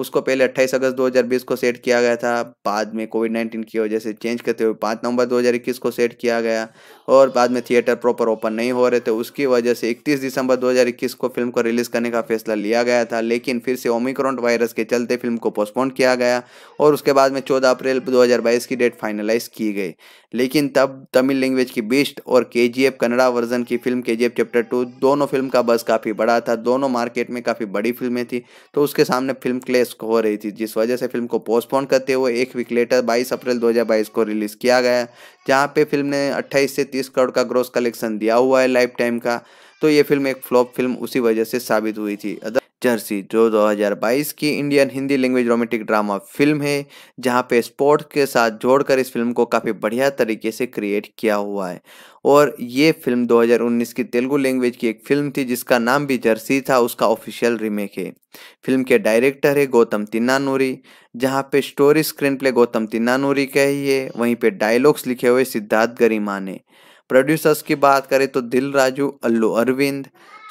उसको पहले 28 अगस्त 2020 को सेट किया गया था बाद में कोविड 19 की वजह से चेंज करते हुए 5 नवंबर 2021 को सेट किया गया और बाद में थिएटर प्रॉपर ओपन नहीं हो रहे थे उसकी वजह से 31 दिसंबर 2021 को फिल्म को रिलीज़ करने का फैसला लिया गया था लेकिन फिर से ओमिक्रॉन वायरस के चलते फिल्म को पोस्टपोन किया गया और उसके बाद में चौदह अप्रैल दो की डेट फाइनलाइज की गई लेकिन तब तमिल लैंग्वेज की बेस्ट और के जी कन्नड़ा वर्जन की फिल्म के जी चैप्टर टू दोनों फिल्म का बस काफ़ी बड़ा था दोनों मार्केट में काफ़ी बड़ी फिल्में थी तो उसके सामने फिल्म क्लेस रिलीज हो रही थी जिस वजह से फिल्म को पोस्टपोन करते हुए एक वीक लेटर 22 अप्रैल 2022 को रिलीज किया गया जहां पे फिल्म ने 28 से 30 करोड़ का ग्रोस कलेक्शन दिया हुआ है लाइफ टाइम का तो ये फिल्म एक फ्लॉप फिल्म उसी वजह से साबित हुई थी जर्सी जो 2022 की Indian Hindi language romantic drama film है जहां पे स्पोर्ट के साथ जोड़कर इस फिल्म को काफ़ी बढ़िया तरीके से क्रिएट किया हुआ है और ये फिल्म 2019 की तेलुगु लैंग्वेज की एक फिल्म थी जिसका नाम भी जर्सी था उसका ऑफिशियल रीमेक है फिल्म के डायरेक्टर है गौतम तिन्नानूरी जहाँ पे story screenplay Gautam Tinnanuri का ही है वहीं पर डायलॉग्स लिखे हुए सिद्धार्थ गरिमा ने प्रोड्यूसर्स की बात करें तो दिल राजू अल्लू अरविंद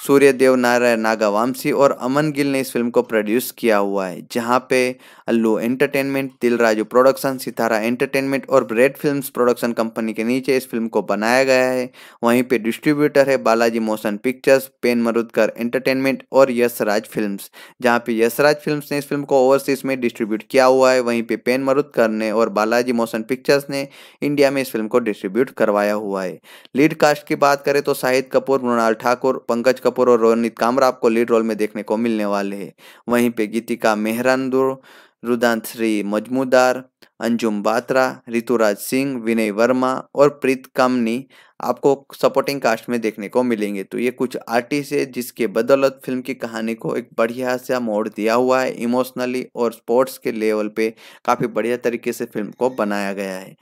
सूर्यदेव नारायण नागावामसी और अमन गिल ने इस फिल्म को प्रोड्यूस किया हुआ है जहां पे अल्लू एंटरटेनमेंट दिलराजू प्रोडक्शन सितारा एंटरटेनमेंट और ब्रेड फिल्म्स प्रोडक्शन कंपनी के नीचे इस फिल्म को बनाया गया है वहीं पे डिस्ट्रीब्यूटर है Balaji motion pictures pen Marudhar entertainment और यशराज फिल्म जहाँ पे यशराज फिल्म ने इस फिल्म को ओवरसीज में डिस्ट्रीब्यूट किया हुआ है वहीं पे पेन मरुदकर ने और बालाजी मोशन पिक्चर्स ने इंडिया में इस फिल्म को डिस्ट्रीब्यूट करवाया हुआ है लीड कास्ट की बात करें तो शाहिद कपूर मृणाल ठाकुर पंकज कपूर कपूर और रोनित कामरा आपको लीड रोल में देखने को मिलने वाले हैं वहीं पे गीतिका मेहरानदुर रुदांत श्री मजमूदार अंजुम बात्रा ऋतुराज सिंह विनय वर्मा और प्रीत कामनी आपको सपोर्टिंग कास्ट में देखने को मिलेंगे तो ये कुछ आर्टिस्ट है जिसके बदौलत फिल्म की कहानी को एक बढ़िया सा मोड़ दिया हुआ है इमोशनली और स्पोर्ट्स के लेवल पे काफ़ी बढ़िया तरीके से फिल्म को बनाया गया है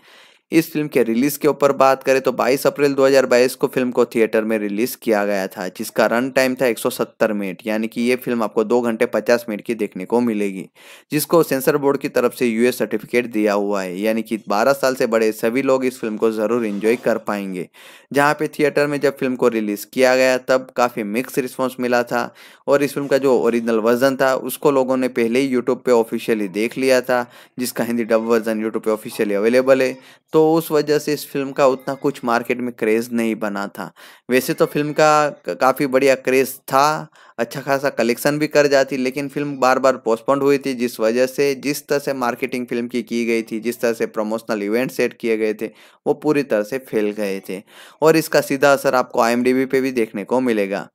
इस फिल्म के रिलीज के ऊपर बात करें तो 22 अप्रैल 2022 को फिल्म को थिएटर में रिलीज किया गया था जिसका रन टाइम था 170 मिनट यानी कि ये फिल्म आपको दो घंटे 50 मिनट की देखने को मिलेगी जिसको सेंसर बोर्ड की तरफ से यूएस सर्टिफिकेट दिया हुआ है यानी कि बारह साल से बड़े सभी लोग इस फिल्म को ज़रूर इंजॉय कर पाएंगे जहाँ पे थिएटर में जब फिल्म को रिलीज़ किया गया तब काफ़ी मिक्स रिस्पॉन्स मिला था और इस फिल्म का जो ओरिजिनल वर्जन था उसको लोगों ने पहले ही यूट्यूब पर ऑफिशियली देख लिया था जिसका हिंदी डब वर्जन यूट्यूब पर ऑफिशियली अवेलेबल है तो उस वजह से इस फिल्म का उतना कुछ मार्केट में क्रेज़ नहीं बना था वैसे तो फिल्म का काफ़ी बढ़िया क्रेज़ था अच्छा खासा कलेक्शन भी कर जाती लेकिन फिल्म बार बार पोस्टपोन्ड हुई थी जिस वजह से जिस तरह से मार्केटिंग फिल्म की की गई थी जिस तरह से प्रमोशनल इवेंट सेट किए गए थे वो पूरी तरह से फैल गए थे और इसका सीधा असर आपको आई पे भी देखने को मिलेगा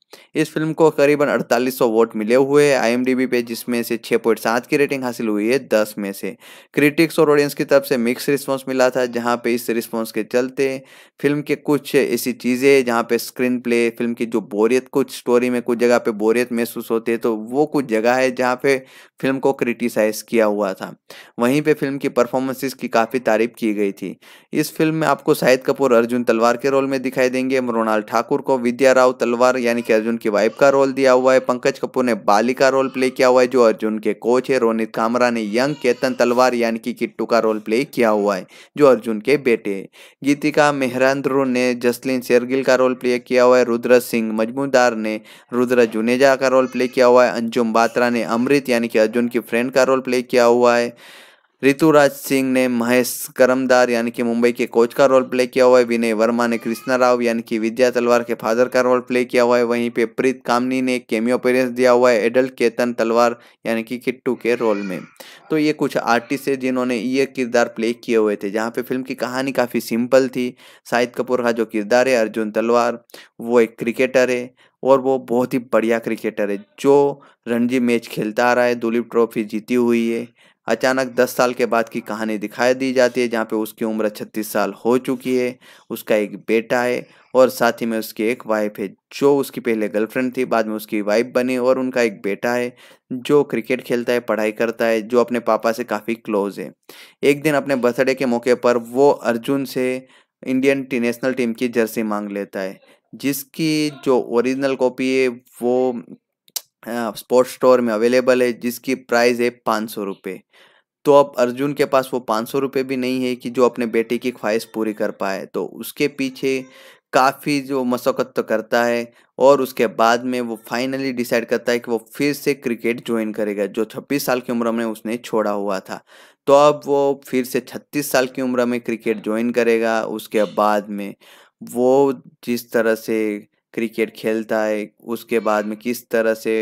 इस फिल्म को करीबन 4800 वोट मिले हुए हैं आई पे जिसमें से 6.7 की रेटिंग हासिल हुई है 10 में से क्रिटिक्स और ऑडियंस की तरफ से मिक्स रिस्पांस मिला था जहां पे इस रिस्पांस के चलते फिल्म के कुछ ऐसी चीज़ें जहां पे स्क्रीन प्ले फिल्म की जो बोरियत कुछ स्टोरी में कुछ जगह पे बोरियत महसूस होती है तो वो कुछ जगह है जहाँ पे फिल्म को क्रिटिसाइज़ किया हुआ था वहीं पे फिल्म की परफॉर्मेंसेस की काफ़ी तारीफ की गई थी इस फिल्म में आपको शाहिद कपूर अर्जुन तलवार के रोल में दिखाई देंगे मृणाल ठाकुर को विद्या राव तलवार यानी कि अर्जुन की वाइफ का रोल दिया हुआ है पंकज कपूर ने बाली का रोल प्ले किया हुआ है जो अर्जुन के कोच है रोनित कामरा ने यंग केतन तलवार यानी कि किट्टू का रोल प्ले किया हुआ है जो अर्जुन के बेटे गीतिका मेहरांद्रू ने जसलिन शेरगिल का रोल प्ले किया हुआ है रुद्र सिंह मजमूदार ने रुद्र जुने तनेजा का रोल प्ले किया हुआ है अंजुम बात्रा ने अमृत यानी कि अर्जुन की फ्रेंड का रोल प्ले किया हुआ है ऋतुराज सिंह ने महेश करमदार यानी कि मुंबई के कोच का रोल प्ले किया हुआ है विनय वर्मा ने कृष्णा राव यानी कि विद्या तलवार के फादर का रोल प्ले किया हुआ है वहीं पे प्रीत कामनी ने केमियो अपीयरेंस दिया हुआ है एडल्ट केतन तलवार यानी कि किट्टू के रोल में तो ये कुछ आर्टिस्ट है जिन्होंने ये किरदार प्ले किए हुए थे जहाँ पे फिल्म की कहानी काफ़ी सिंपल थी शाहिद कपूर का जो किरदार है अर्जुन तलवार वो एक क्रिकेटर है और वो बहुत ही बढ़िया क्रिकेटर है जो रणजी मैच खेलता आ रहा है दुलीप ट्रॉफी जीती हुई है अचानक 10 साल के बाद की कहानी दिखाई दी जाती है जहाँ पे उसकी उम्र 36 साल हो चुकी है उसका एक बेटा है और साथ ही में उसकी एक वाइफ है जो उसकी पहले गर्लफ्रेंड थी बाद में उसकी वाइफ बनी और उनका एक बेटा है जो क्रिकेट खेलता है पढ़ाई करता है जो अपने पापा से काफ़ी क्लोज है एक दिन अपने बर्थडे के मौके पर वो अर्जुन से इंडियन नेशनल टीम की जर्सी मांग लेता है जिसकी जो ओरिजिनल कॉपी है वो स्पोर्ट्स स्टोर में अवेलेबल है जिसकी प्राइस है पाँच सौ रुपये तो अब अर्जुन के पास वो पाँच सौ रुपये भी नहीं है कि जो अपने बेटे की ख्वाहिश पूरी कर पाए तो उसके पीछे काफ़ी जो मशक्क़त तो करता है और उसके बाद में वो फाइनली डिसाइड करता है कि वो फिर से क्रिकेट ज्वाइन करेगा जो 26 साल की उम्र में उसने छोड़ा हुआ था तो अब वो फिर से 36 साल की उम्र में क्रिकेट ज्वाइन करेगा उसके बाद में वो जिस तरह से क्रिकेट खेलता है उसके बाद में किस तरह से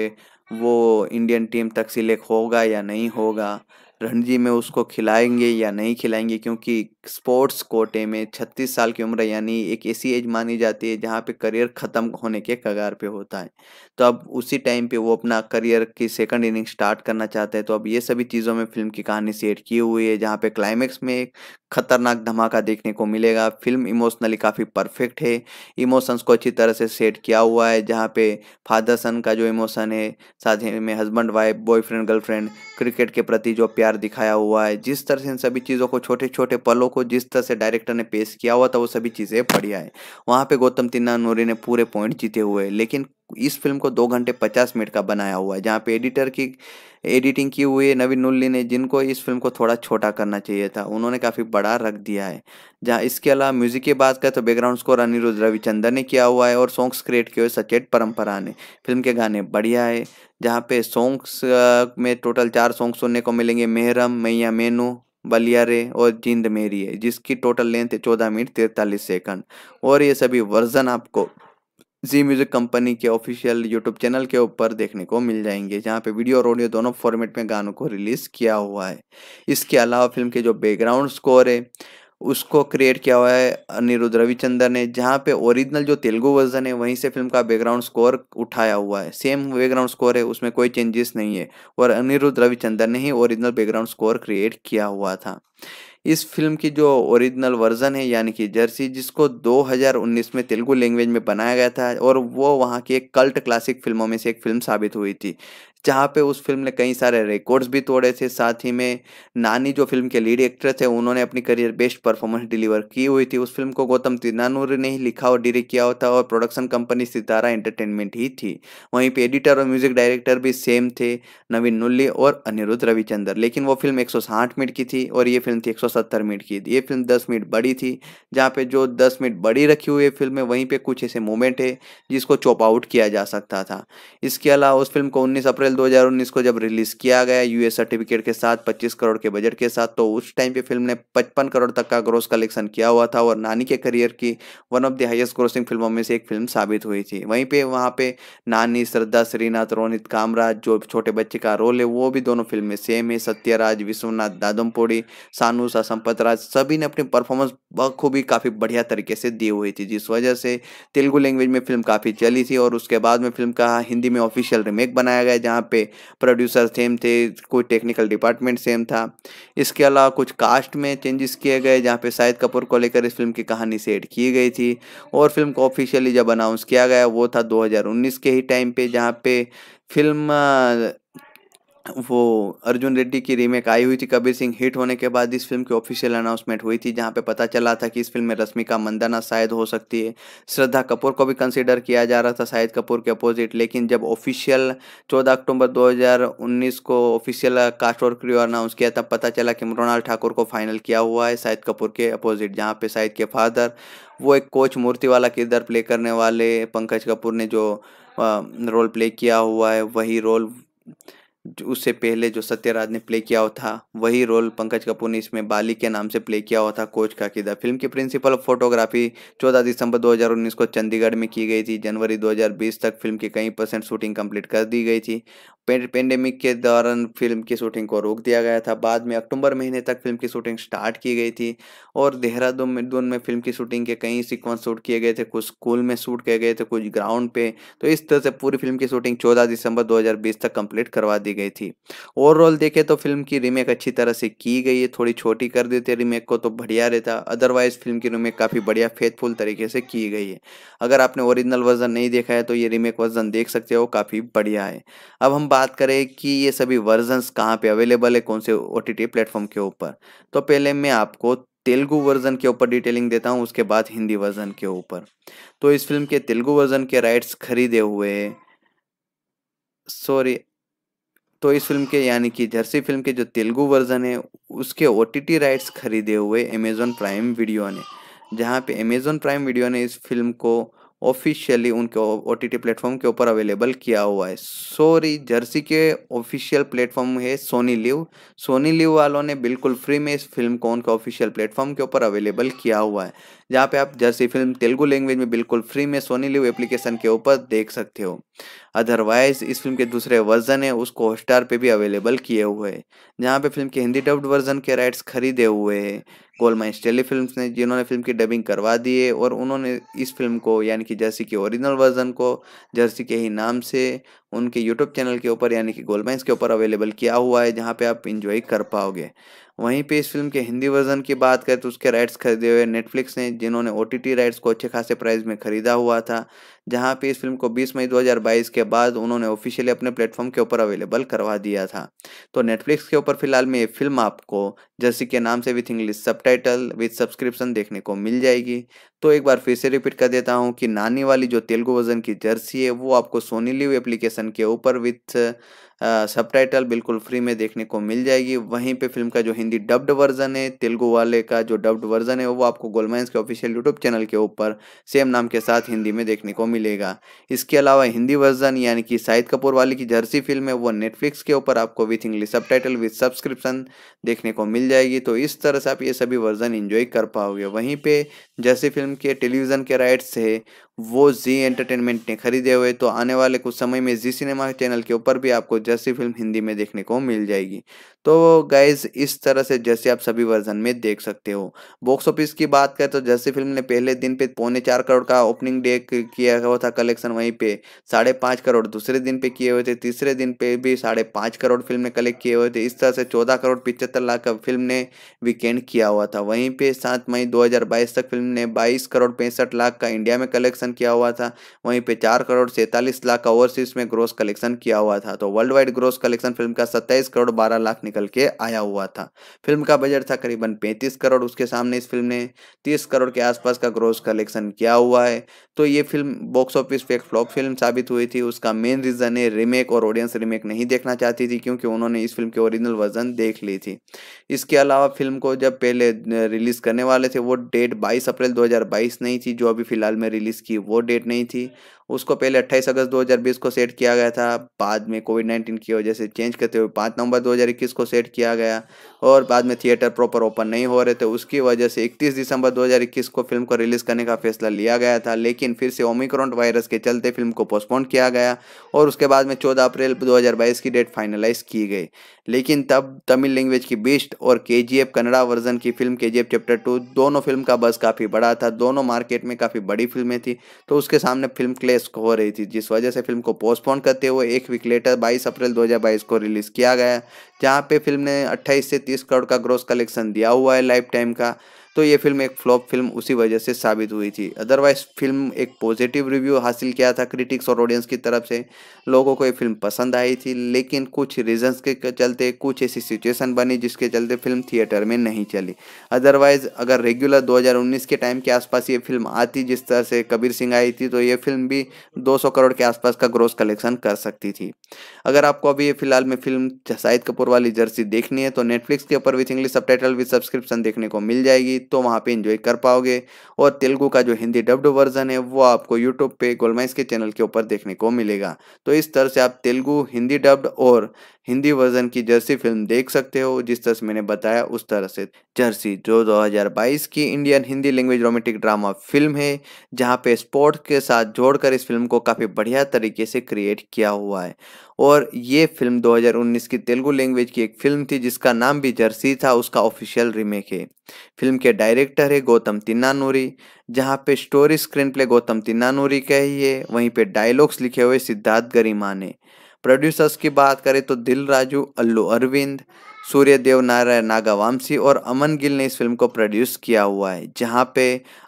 वो इंडियन टीम तक सिलेक्ट होगा या नहीं होगा रणजी में उसको खिलाएंगे या नहीं खिलाएंगे क्योंकि स्पोर्ट्स कोटे में 36 साल की उम्र यानी एक ऐसी एज मानी जाती है जहाँ पे करियर ख़त्म होने के कगार पे होता है तो अब उसी टाइम पे वो अपना करियर की सेकंड इनिंग स्टार्ट करना चाहते हैं तो अब ये सभी चीज़ों में फिल्म की कहानी सेट की हुई है जहाँ पे क्लाइमैक्स में एक खतरनाक धमाका देखने को मिलेगा फिल्म इमोशनली काफ़ी परफेक्ट है इमोशंस को अच्छी तरह से सेट किया हुआ है जहाँ पे फादर सन का जो इमोशन है साथ ही में husband wife boyfriend girlfriend cricket के प्रति जो प्यार दिखाया हुआ है जिस तरह से इन सभी चीज़ों को छोटे छोटे पलों को जिस तरह से डायरेक्टर ने पेश किया हुआ था वो सभी चीज़ें बढ़िया है वहाँ पे गौतम तिन्ना नूरी ने पूरे पॉइंट जीते हुए लेकिन इस फिल्म को दो घंटे पचास मिनट का बनाया हुआ है जहाँ पे एडिटर की एडिटिंग की हुई है नवीन नुल्ली ने जिनको इस फिल्म को थोड़ा छोटा करना चाहिए था उन्होंने काफ़ी बड़ा रख दिया है जहाँ इसके अलावा म्यूजिक की बात करें तो बैकग्राउंड स्कोर अनिरुद्ध रविचंद्र ने किया हुआ है और सॉन्ग्स क्रिएट किए हुए सचेत परंपरा ने फिल्म के गाने बढ़िया है जहाँ पे सॉन्ग्स में टोटल चार सॉन्ग सुनने को मिलेंगे मेहरम मैया मेनू बलियारे और जिंद मेरी है जिसकी टोटल लेंथ है चौदह मिनट तिरतालीस सेकंड और ये सभी वर्जन आपको जी म्यूज़िक कंपनी के ऑफिशियल यूट्यूब चैनल के ऊपर देखने को मिल जाएंगे जहाँ पे वीडियो और ऑडियो दोनों फॉर्मेट में गानों को रिलीज़ किया हुआ है इसके अलावा फिल्म के जो बैकग्राउंड स्कोर है उसको क्रिएट किया हुआ है अनिरुद्ध रविचंद्र ने जहाँ पे ओरिजिनल जो तेलुगु वर्जन है वहीं से फिल्म का बैकग्राउंड स्कोर उठाया हुआ है सेम बैकग्राउंड स्कोर है उसमें कोई चेंजेस नहीं है और अनिरुद्ध रविचंद्र ने ही ओरिजिनल बैकग्राउंड स्कोर क्रिएट किया हुआ था इस फिल्म की जो ओरिजिनल वर्जन है यानी कि जर्सी जिसको 2019 में तेलुगु लैंग्वेज में बनाया गया था और वो वहाँ की एक कल्ट क्लासिक फिल्मों में से एक फिल्म साबित हुई थी जहाँ पे उस फिल्म ने कई सारे रिकॉर्ड्स भी तोड़े थे साथ ही में नानी जो फिल्म के लीड एक्ट्रेस है उन्होंने अपनी करियर बेस्ट परफॉर्मेंस डिलीवर की हुई थी उस फिल्म को गौतम तिनानूर ने ही लिखा और डायरेक्ट किया होता और प्रोडक्शन कंपनी सितारा एंटरटेनमेंट ही थी वहीं पर एडिटर और म्यूजिक डायरेक्टर भी सेम थे नवीन नुल्ली और अनिरुद्ध रविचंद्र लेकिन वो फिल्म एक मिनट की थी और ये फिल्म थी एक मिनट की ये फिल्म दस मिनट बड़ी थी जहाँ पे जो दस मिनट बड़ी रखी हुई फिल्म है वहीं पर कुछ ऐसे मोमेंट है जिसको चॉप आउट किया जा सकता था इसके अलावा उस फिल्म को उन्नीस अप्रैल 2019 को जब रिलीज किया गया यूएस सर्टिफिकेट के साथ 25 करोड़ के बजट के साथ तो उस टाइम पे फिल्म ने 55 करोड़ तक का ग्रोस कलेक्शन किया हुआ था और नानी के करियर की one of the highest grossing फिल्मों में से एक फिल्म साबित हुई थी वहीं पे वहाँ पे नानी श्रद्धा श्रीनाथ रोनित कामराज जो छोटे बच्चे का रोल है वो भी दोनों फिल्म में सेम है सत्यराज विश्वनाथ दादमपोड़ी सानूसा संपत राज सभी ने अपनी परफॉर्मेंस बखूबी काफ़ी बढ़िया तरीके से दी हुई थी जिस वजह से तेलुगु लैंग्वेज में फिल्म काफ़ी चली थी और उसके बाद में फिल्म का हिंदी में ऑफिशियल रिमेक बनाया गया जहाँ यहाँ पे प्रोड्यूसर सेम थे कोई टेक्निकल डिपार्टमेंट सेम था इसके अलावा कुछ कास्ट में चेंजेस किए गए जहाँ पे शाहिद कपूर को लेकर इस फिल्म की कहानी से एड की गई थी और फिल्म को ऑफिशियली जब अनाउंस किया गया वो था 2019 के ही टाइम पे जहाँ पे फिल्म वो अर्जुन रेड्डी की रीमेक आई हुई थी कबीर सिंह हिट होने के बाद इस फिल्म की ऑफिशियल अनाउंसमेंट हुई थी जहां पे पता चला था कि इस फिल्म में रश्मिका मंदाना शायद हो सकती है श्रद्धा कपूर को भी कंसिडर किया जा रहा था शाहिद कपूर के अपोजिट लेकिन जब ऑफिशियल 14 अक्टूबर 2019 को ऑफिशियल कास्ट और क्रियो अनाउंस किया तब पता चला कि मृणाल ठाकुर को फाइनल किया हुआ है शाहिद कपूर के अपोजिट जहाँ पे शाहिद के फादर वो एक कोच मूर्ति वाला किरदार प्ले करने वाले पंकज कपूर ने जो रोल प्ले किया हुआ है वही रोल उससे पहले जो सत्यराज ने प्ले किया था वही रोल पंकज कपूर ने इसमें बाली के नाम से प्ले किया हुआ था कोच का किदा फिल्म की प्रिंसिपल ऑफ फोटोग्राफी 14 दिसंबर 2019 को चंडीगढ़ में की गई थी जनवरी 2020 तक फिल्म की कई परसेंट शूटिंग कंप्लीट कर दी गई थी पेंडेमिक के दौरान फिल्म की शूटिंग को रोक दिया गया था बाद में अक्टूबर महीने तक फिल्म की शूटिंग स्टार्ट की गई थी और देहरादून में दून में फिल्म की शूटिंग के कई सीक्वेंस शूट किए गए थे कुछ स्कूल में शूट किए गए थे कुछ ग्राउंड पे तो इस तरह से पूरी फिल्म की शूटिंग 14 दिसंबर 2020 तक कंप्लीट करवा दी गई थी ओवरऑल देखे तो फिल्म की रीमेक अच्छी तरह से की गई है थोड़ी छोटी कर देते रीमेक को तो बढ़िया रहता अदरवाइज फिल्म की रीमेक काफ़ी बढ़िया फेथफुल तरीके से की गई है अगर आपने ओरिजिनल वर्जन नहीं देखा है तो ये रीमेक वर्जन देख सकते हो काफ़ी बढ़िया है अब हम बात करें कि ये सभी वर्जन कहाँ पे अवेलेबल है कौन से ओ टी प्लेटफॉर्म के ऊपर तो पहले मैं आपको तेलुगु वर्जन के ऊपर डिटेलिंग देता हूँ उसके बाद हिंदी वर्जन के ऊपर तो इस फिल्म के तेलुगु वर्जन के राइट्स खरीदे हुए सॉरी तो इस फिल्म के यानी कि जर्सी फिल्म के जो तेलुगु वर्जन है उसके ओ राइट्स खरीदे हुए अमेजोन प्राइम वीडियो ने जहाँ पे अमेजोन प्राइम वीडियो ने इस फिल्म को ऑफिशियली उनके ओ टी प्लेटफॉर्म के ऊपर अवेलेबल किया हुआ है सॉरी जर्सी के ऑफिशियल प्लेटफॉर्म है सोनी लिव सोनी लिव वालों ने बिल्कुल फ्री में इस फिल्म को उनके ऑफिशियल प्लेटफॉर्म के ऊपर अवेलेबल किया हुआ है जहाँ पे आप जर्सी फिल्म तेलुगु लैंग्वेज में बिल्कुल फ्री में सोनी लिव एप्लीकेशन के ऊपर देख सकते हो अदरवाइज इस फिल्म के दूसरे वर्जन है उसको हॉटस्टार पे भी अवेलेबल किए हुए है जहाँ पे फिल्म के हिंदी डब्ड वर्जन के राइट्स खरीदे हुए हैं गोलमाइन टेली फिल्म ने जिन्होंने फिल्म की डबिंग करवा दी है और उन्होंने इस फिल्म को यानी कि जर्सी के ओरिजिनल वर्जन को जर्सी के ही नाम से उनके यूट्यूब चैनल के ऊपर यानी कि गोलमाइंस के ऊपर अवेलेबल किया हुआ है जहाँ पे आप इन्जॉय कर पाओगे वहीं पे इस फिल्म के हिंदी वर्जन की बात करें तो उसके राइट्स खरीदे हुए नेटफ्लिक्स ने जिन्होंने ओ राइट्स को अच्छे खासे प्राइस में खरीदा हुआ था जहां पे इस फिल्म को 20 मई 2022 के बाद उन्होंने ऑफिशियली अपने प्लेटफॉर्म के ऊपर अवेलेबल करवा दिया था तो नेटफ्लिक्स के ऊपर फिलहाल में ये फिल्म आपको जर्सी के नाम से with English subtitle with subscription देखने को मिल जाएगी तो एक बार फिर से रिपीट कर देता हूँ कि नानी वाली जो तेलुगु वर्जन की जर्सी है वो आपको सोनी लिव एप्लीकेशन के ऊपर विथ सब टाइटल बिल्कुल फ्री में देखने को मिल जाएगी वहीं पे फिल्म का जो हिंदी डब्ड वर्जन है तेलुगु वाले का जो डब्ड वर्जन है वो आपको गोलमाइंस के ऑफिशियल यूट्यूब चैनल के ऊपर सेम नाम के साथ हिंदी में देखने को मिलेगा इसके अलावा हिंदी वर्जन यानी कि शाहिद कपूर वाले की जर्सी फिल्म है वो नेटफ्लिक्स के ऊपर आपको with English subtitle with subscription देखने को मिल जाएगी तो इस तरह से आप ये सभी वर्जन इंजॉय कर पाओगे वहीं पर जर्सी फिल्म के टेलीविज़न के राइट्स है वो जी एंटरटेनमेंट ने खरीदे हुए तो आने वाले कुछ समय में जी सिनेमा चैनल के ऊपर भी आपको जैसी फिल्म हिंदी में देखने को मिल जाएगी तो गाइज इस तरह से जैसे आप सभी वर्जन में देख सकते हो बॉक्स ऑफिस की बात करें तो जैसी फिल्म ने पहले दिन पे पौने चार करोड़ का ओपनिंग डे किया हुआ था कलेक्शन वहीं पे साढ़े पाँच करोड़ दूसरे दिन पे किए हुए थे तीसरे दिन पे भी साढ़े पाँच करोड़ फिल्म ने कलेक्ट किए हुए थे इस तरह से चौदह करोड़ पिचहत्तर लाख का फिल्म ने वीकेंड किया हुआ था वहीं पे सात मई दो तक फिल्म ने बाईस करोड़ पैंसठ लाख का इंडिया में कलेक्शन कलेक्शन किया हुआ था वहीं पे चार करोड़ सैंतालीस लाख ओवरसीज में ग्रोस कलेक्शन किया हुआ था तो world wide gross collection film का सत्ताईस करोड़ बारह लाख निकल के आया हुआ था फिल्म का बजट था करीबन पैंतीस करोड़ उसके सामने इस फिल्म ने तीस करोड़ के आसपास का ग्रोस कलेक्शन किया हुआ है तो ये फिल्म बॉक्स ऑफिस पे एक फ्लॉप फिल्म साबित हुई थी उसका मेन रीज़न है रीमेक और ऑडियंस रीमेक नहीं देखना चाहती थी क्योंकि उन्होंने इस फिल्म के ओरिजिनल वर्जन देख ली थी इसके अलावा फिल्म को जब पहले रिलीज़ करने वाले थे वो डेट 22 अप्रैल 2022 नहीं थी जो अभी फिलहाल में रिलीज़ की थी वो डेट नहीं थी उसको पहले 28 अगस्त 2020 को सेट किया गया था बाद में कोविड 19 की वजह से चेंज करते हुए 5 नवंबर 2021 को सेट किया गया और बाद में थिएटर प्रॉपर ओपन नहीं हो रहे थे उसकी वजह से 31 दिसंबर 2021 को फिल्म को रिलीज़ करने का फैसला लिया गया था लेकिन फिर से ओमिक्रॉन वायरस के चलते फिल्म को पोस्टपोन किया गया और उसके बाद में चौदह अप्रैल दो की डेट फाइनलाइज की गई लेकिन तब तमिल लैंग्वेज की बिस्ट और के जी कन्नड़ा वर्जन की फिल्म के चैप्टर टू दोनों फिल्म का बस काफ़ी बड़ा था दोनों मार्केट में काफ़ी बड़ी फिल्में थी तो उसके सामने फिल्म क्ले टेस्ट हो रही थी जिस वजह से फिल्म को पोस्टपोन करते हुए एक वीक लेटर 22 अप्रैल 2022 को रिलीज़ किया गया जहां पे फिल्म ने 28 से 30 करोड़ का ग्रोस कलेक्शन दिया हुआ है लाइफ टाइम का तो ये फिल्म एक फ्लॉप फिल्म उसी वजह से साबित हुई थी अदरवाइज फिल्म एक पॉजिटिव रिव्यू हासिल किया था क्रिटिक्स और ऑडियंस की तरफ से लोगों को ये फिल्म पसंद आई थी लेकिन कुछ रीजंस के चलते कुछ ऐसी सिचुएशन बनी जिसके चलते फिल्म थिएटर में नहीं चली अदरवाइज अगर रेगुलर 2019 के टाइम के आसपास ये फिल्म आती जिस तरह से कबीर सिंह आई थी तो ये फिल्म भी 200 करोड़ के आसपास का ग्रोस कलेक्शन कर सकती थी अगर आपको अभी फिलहाल में फिल्म शाहिद कपूर वाली जर्सी देखनी है तो नेटफ्लिक्स के ऊपर with English sub with subscription देखने को मिल जाएगी तो वहाँ पे इन्जॉय कर पाओगे और तेलुगू का जो हिंदी डब्ड वर्जन है वो आपको यूट्यूब पे गोलमाइस के चैनल के ऊपर देखने को मिलेगा तो इस तरह से आप तेलुगु हिंदी डब्ड और हिंदी वर्जन की जर्सी फिल्म देख सकते हो जिस तरह से मैंने बताया उस तरह से जर्सी जो 2022 की Indian Hindi language romantic drama film है जहाँ पे स्पोर्ट के साथ जोड़कर इस फिल्म को काफ़ी बढ़िया तरीके से क्रिएट किया हुआ है और ये फिल्म 2019 की तेलुगु लैंग्वेज की एक फिल्म थी जिसका नाम भी जर्सी था उसका ऑफिशियल रीमेक है फिल्म के डायरेक्टर है गौतम तिन्नानूरी जहाँ पे story screenplay Gautam Tinnanuri का ही है वहीं पे डायलॉग्स लिखे हुए सिद्धार्थ गरिमा ने प्रोड्यूसर्स की बात करें तो दिल राजू अल्लू अरविंद सूर्य देव नारायण नागावामसी और अमन गिल ने इस फिल्म को प्रोड्यूस किया हुआ है जहाँ पे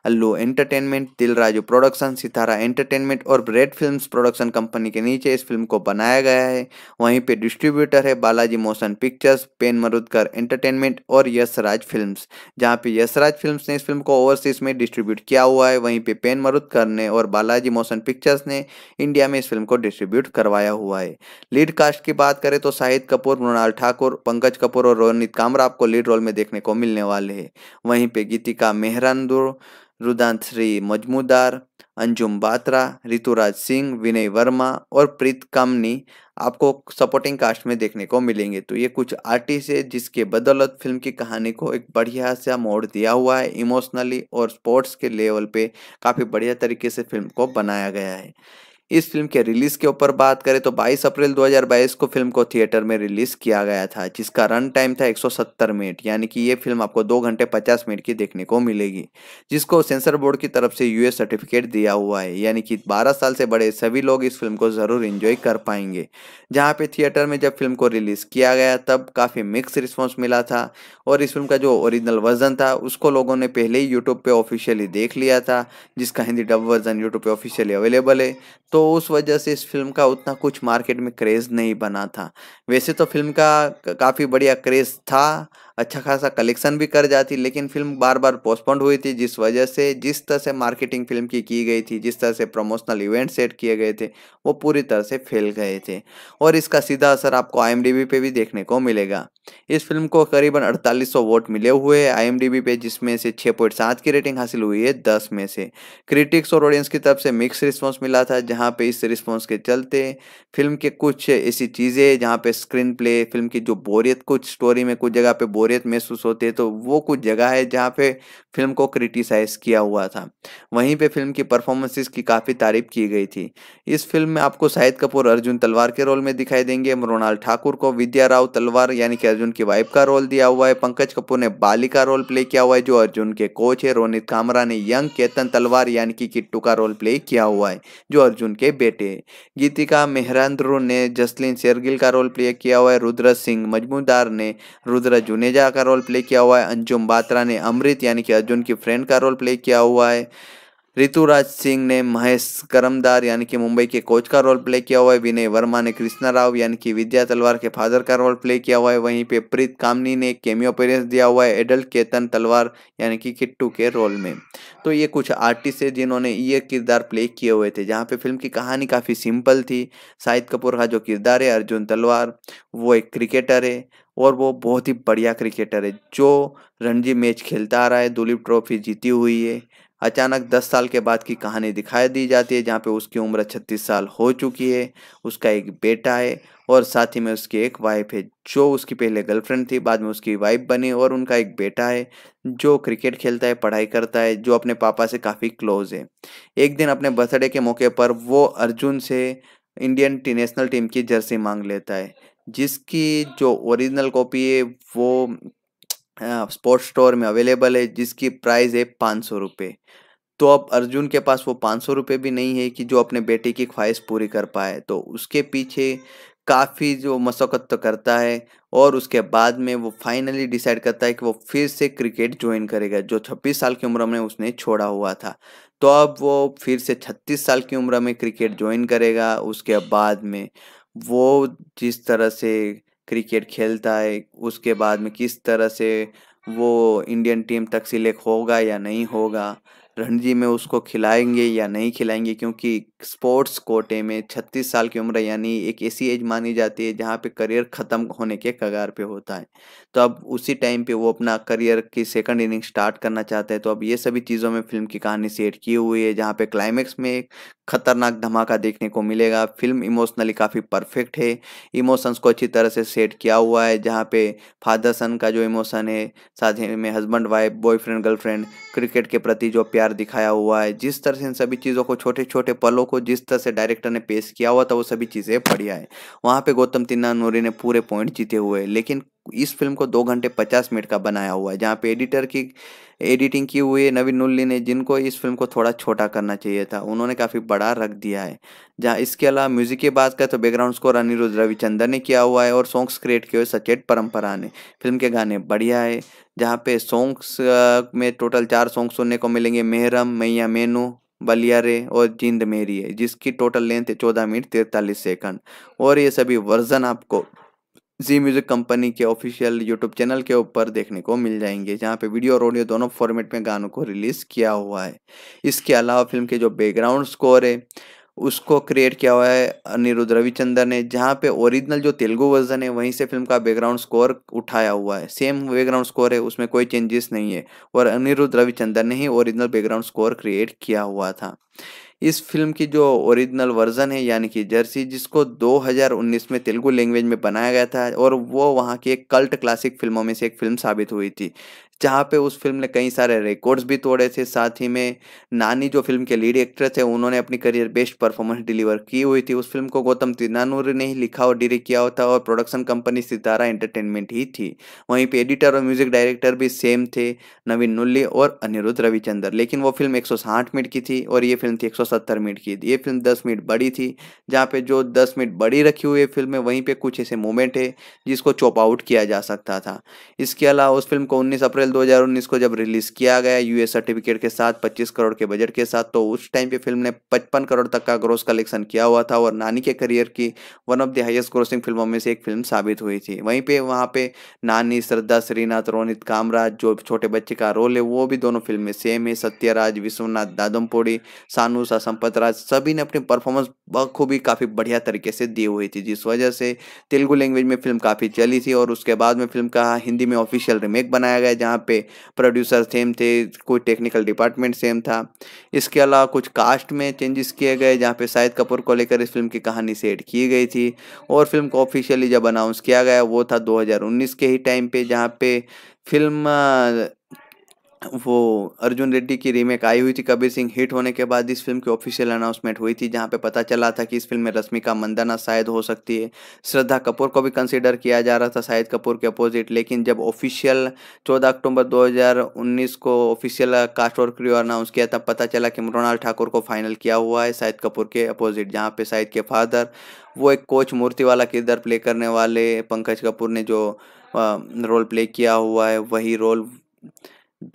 अल्लू एंटरटेनमेंट दिलराजू प्रोडक्शन सितारा एंटरटेनमेंट और ब्रेड फिल्म्स प्रोडक्शन कंपनी के नीचे इस फिल्म को बनाया गया है वहीं पे डिस्ट्रीब्यूटर है Balaji motion pictures pen Marudhar entertainment और यशराज फिल्म जहाँ पे यशराज फिल्म ने इस फिल्म को ओवरसीज में डिस्ट्रीब्यूट किया हुआ है वहीं पे पेन मरुदकर ने और बालाजी मोशन पिक्चर्स ने इंडिया में इस फिल्म को डिस्ट्रीब्यूट करवाया हुआ है लीड कास्ट की बात करें तो शाहिद कपूर मृणाल ठाकुर पंकज कपूर और रोनित कामरा आपको लीड रोल में देखने को मिलने वाले हैं वहीं पे गीतिका मेहरानदुर रुदान श्री मजमूदार अंजुम बात्रा ऋतुराज सिंह विनय वर्मा और प्रीत कामनी आपको सपोर्टिंग कास्ट में देखने को मिलेंगे तो ये कुछ आर्टिस्ट है जिसके बदौलत फिल्म की कहानी को एक बढ़िया सा मोड़ दिया हुआ है इमोशनली और स्पोर्ट्स के लेवल पे काफ़ी बढ़िया तरीके से फिल्म को बनाया गया है इस फिल्म के रिलीज के ऊपर बात करें तो 22 अप्रैल 2022 को फिल्म को थिएटर में रिलीज किया गया था जिसका रन टाइम था 170 मिनट यानी कि ये फिल्म आपको दो घंटे 50 मिनट की देखने को मिलेगी जिसको सेंसर बोर्ड की तरफ से यूएस सर्टिफिकेट दिया हुआ है यानी कि 12 साल से बड़े सभी लोग इस फिल्म को ज़रूर इंजॉय कर पाएंगे जहाँ पे थिएटर में जब फिल्म को रिलीज़ किया गया तब काफ़ी मिक्स रिस्पॉन्स मिला था और इस फिल्म का जो ओरिजिनल वर्जन था उसको लोगों ने पहले ही यूट्यूब पर ऑफिशियली देख लिया था जिसका हिंदी डब वर्जन यूट्यूब पे ऑफिशियली अवेलेबल है तो तो उस वजह से इस फिल्म का उतना कुछ मार्केट में क्रेज़ नहीं बना था वैसे तो फिल्म का काफ़ी बढ़िया क्रेज़ था अच्छा खासा कलेक्शन भी कर जाती लेकिन फिल्म बार बार पोस्टपोन्ड हुई थी जिस वजह से जिस तरह से मार्केटिंग फिल्म की की गई थी जिस तरह से प्रमोशनल इवेंट सेट किए गए थे वो पूरी तरह से फेल गए थे और इसका सीधा असर आपको आई पे भी देखने को मिलेगा इस फिल्म को करीबन अड़तालीस वोट मिले हुए हैं आई पे जिसमें से छः की रेटिंग हासिल हुई है दस में से क्रिटिक्स और ऑडियंस की तरफ से मिक्स रिस्पॉन्स मिला था जहाँ पे इस रिस्पॉन्स के चलते फिल्म के कुछ ऐसी चीज़ें जहाँ पे स्क्रीन प्ले फिल्म की जो बोरियत कुछ स्टोरी में कुछ जगह पे बोरियत महसूस होती है तो वो कुछ जगह है जहाँ पे फिल्म को क्रिटिसाइज किया हुआ था वहीं पे फिल्म की परफॉर्मेंसेस की काफ़ी तारीफ की गई थी इस फिल्म में आपको शाहिद कपूर अर्जुन तलवार के रोल में दिखाई देंगे मृणाल ठाकुर को विद्या राव तलवार यानी कि अर्जुन की वाइफ का रोल दिया हुआ है पंकज कपूर ने बाली का रोल प्ले किया हुआ है जो अर्जुन के कोच है रोनित कामरा ने यंग केतन तलवार यानी कि किट्टू का रोल प्ले किया हुआ है जो अर्जुन के बेटे गीतिका मेहरान्द्रो ने जसलीन शेरगिल का रोल प्ले किया हुआ है रुद्र सिंह मजमूदार ने रुद्र जुनेजा शैलजा का रोल प्ले किया हुआ है अंजुम बात्रा ने अमृत यानी कि अर्जुन की फ्रेंड का रोल प्ले किया हुआ है ऋतुराज सिंह ने महेश करमदार यानी कि मुंबई के कोच का रोल प्ले किया हुआ है विनय वर्मा ने कृष्णा राव यानी कि विद्या तलवार के फादर का रोल प्ले किया हुआ है वहीं पे प्रीत कामनी ने केमियो पेरेंस दिया हुआ है एडल्ट केतन तलवार यानी कि किट्टू के रोल में तो ये कुछ आर्टिस्ट है जिन्होंने ये किरदार प्ले किए हुए थे जहाँ पे फिल्म की कहानी काफ़ी सिंपल थी शाहिद कपूर का जो किरदार है अर्जुन तलवार वो एक क्रिकेटर है और वो बहुत ही बढ़िया क्रिकेटर है जो रणजी मैच खेलता आ रहा है दुलीप ट्रॉफी जीती हुई है अचानक 10 साल के बाद की कहानी दिखाई दी जाती है जहाँ पे उसकी उम्र 36 साल हो चुकी है उसका एक बेटा है और साथ ही में उसकी एक वाइफ है जो उसकी पहले गर्लफ्रेंड थी बाद में उसकी वाइफ बनी और उनका एक बेटा है जो क्रिकेट खेलता है पढ़ाई करता है जो अपने पापा से काफ़ी क्लोज है एक दिन अपने बर्थडे के मौके पर वो अर्जुन से इंडियन नेशनल टीम की जर्सी मांग लेता है जिसकी जो ओरिजिनल कॉपी है वो स्पोर्ट्स स्टोर में अवेलेबल है जिसकी प्राइस है पाँच सौ रुपये तो अब अर्जुन के पास वो पाँच सौ रुपये भी नहीं है कि जो अपने बेटे की ख्वाहिश पूरी कर पाए तो उसके पीछे काफ़ी जो मशक्क़त तो करता है और उसके बाद में वो फाइनली डिसाइड करता है कि वो फिर से क्रिकेट ज्वाइन करेगा जो 26 साल की उम्र में उसने छोड़ा हुआ था तो अब वो फिर से 36 साल की उम्र में क्रिकेट ज्वाइन करेगा उसके बाद में वो जिस तरह से क्रिकेट खेलता है उसके बाद में किस तरह से वो इंडियन टीम तक सिलेक्ट होगा या नहीं होगा रणजी में उसको खिलाएंगे या नहीं खिलाएंगे क्योंकि स्पोर्ट्स कोटे में 36 साल की उम्र यानी एक ऐसी एज मानी जाती है जहाँ पे करियर ख़त्म होने के कगार पे होता है तो अब उसी टाइम पे वो अपना करियर की सेकंड इनिंग स्टार्ट करना चाहता है तो अब ये सभी चीज़ों में फिल्म की कहानी सेट की हुई है जहाँ पे क्लाइमेक्स में एक खतरनाक धमाका देखने को मिलेगा फिल्म इमोशनली काफ़ी परफेक्ट है इमोशंस को अच्छी तरह से सेट किया हुआ है जहाँ पे फादर सन का जो इमोशन है साथ ही में husband wife boyfriend girlfriend cricket के प्रति जो प्यार दिखाया हुआ है जिस तरह से इन सभी चीज़ों को छोटे छोटे पलों को जिस तरह से डायरेक्टर ने पेश किया हुआ था वो सभी चीज़ें बढ़िया है वहाँ पर गौतम तिन्ना नूरी ने पूरे पॉइंट जीते हुए लेकिन इस फिल्म को दो घंटे पचास मिनट का बनाया हुआ है जहाँ पे एडिटर की एडिटिंग की हुई है नवीन नुल्ली ने जिनको इस फिल्म को थोड़ा छोटा करना चाहिए था उन्होंने काफ़ी बड़ा रख दिया है जहाँ इसके अलावा म्यूजिक की बात करें तो बैकग्राउंड स्कोर अनिरुद्ध रविचंद्रन ने किया हुआ है और सॉन्ग्स क्रिएट किए हुए सचेत परंपरा ने फिल्म के गाने बढ़िया है जहाँ पे सॉन्ग्स में टोटल चार सॉन्ग सुनने को मिलेंगे मेहरम मैया मेनू बलिया रे और जिंद मेरी है जिसकी टोटल लेंथ है चौदह मिनट तिरतालीस सेकंड और ये सभी वर्जन आपको जी म्यूजिक कंपनी के ऑफिशियल यूट्यूब चैनल के ऊपर देखने को मिल जाएंगे जहाँ पे वीडियो और ऑडियो दोनों फॉर्मेट में गानों को रिलीज किया हुआ है इसके अलावा फिल्म के जो बैकग्राउंड स्कोर है उसको क्रिएट किया हुआ है अनिरुद्ध रविचंद्र ने जहाँ पे ओरिजिनल जो तेलुगु वर्जन है वहीं से फिल्म का बैकग्राउंड स्कोर उठाया हुआ है सेम बैकग्राउंड स्कोर है उसमें कोई चेंजेस नहीं है और अनिरुद्ध रविचंद्र ने ही ओरिजिनल बैकग्राउंड स्कोर क्रिएट किया हुआ था इस फिल्म की जो ओरिजिनल वर्जन है यानी कि जर्सी जिसको 2019 में तेलुगु लैंग्वेज में बनाया गया था और वो वहाँ की एक कल्ट क्लासिक फिल्मों में से एक फिल्म साबित हुई थी जहाँ पे उस फिल्म ने कई सारे रिकॉर्ड्स भी तोड़े थे साथ ही में नानी जो फिल्म के लीड एक्ट्रेस है उन्होंने अपनी करियर बेस्ट परफॉर्मेंस डिलीवर की हुई थी उस फिल्म को गौतम तिनानूर ने ही लिखा और डायरेक्ट किया होता और प्रोडक्शन कंपनी सितारा एंटरटेनमेंट ही थी वहीं पे एडिटर और म्यूजिक डायरेक्टर भी सेम थे नवीन नुल्ली और अनिरुद्ध रविचंद्र लेकिन वो फिल्म एक मिनट की थी और ये फिल्म थी एक मिनट की ये फिल्म दस मिनट बड़ी थी जहाँ पे जो दस मिनट बड़ी रखी हुई फिल्म है वहीं पर कुछ ऐसे मोमेंट है जिसको चॉप आउट किया जा सकता था इसके अलावा उस फिल्म को उन्नीस अप्रैल अप्रैल 2019 को जब रिलीज किया गया यूएस सर्टिफिकेट के साथ 25 करोड़ के बजट के साथ तो उस टाइम पे फिल्म ने 55 करोड़ तक का ग्रोस कलेक्शन किया हुआ था और नानी के करियर की one of the highest grossing फिल्मों में से एक फिल्म साबित हुई थी वहीं पे वहाँ पे नानी श्रद्धा श्रीनाथ रोनित कामराज जो छोटे बच्चे का रोल है वो भी दोनों फिल्म में सेम है सत्यराज विश्वनाथ दादमपोड़ी सानूसा संपत सभी ने अपनी परफॉर्मेंस बखूबी काफ़ी बढ़िया तरीके से दी हुई थी जिस वजह से तेलुगु लैंग्वेज में फिल्म काफ़ी चली थी और उसके बाद में फिल्म का हिंदी में ऑफिशियल रिमेक बनाया गया जहाँ यहाँ पे प्रोड्यूसर सेम थे कोई टेक्निकल डिपार्टमेंट सेम था इसके अलावा कुछ कास्ट में चेंजेस किए गए जहाँ पे शाहिद कपूर को लेकर इस फिल्म की कहानी सेट की गई थी और फिल्म को ऑफिशियली जब अनाउंस किया गया वो था 2019 के ही टाइम पे जहाँ पे फिल्म वो अर्जुन रेड्डी की रीमेक आई हुई थी कबीर सिंह हिट होने के बाद इस फिल्म की ऑफिशियल अनाउंसमेंट हुई थी जहां पे पता चला था कि इस फिल्म में रश्मिका मंदाना शायद हो सकती है श्रद्धा कपूर को भी कंसिडर किया जा रहा था शाहिद कपूर के अपोजिट लेकिन जब ऑफिशियल 14 अक्टूबर 2019 को ऑफिशियल कास्ट और क्रियो अनाउंस किया तब पता चला कि मृणाल ठाकुर को फाइनल किया हुआ है शाहिद कपूर के अपोजिट जहाँ पे शाहिद के फादर वो एक कोच मूर्ति वाला किरदार प्ले करने वाले पंकज कपूर ने जो रोल प्ले किया हुआ है वही रोल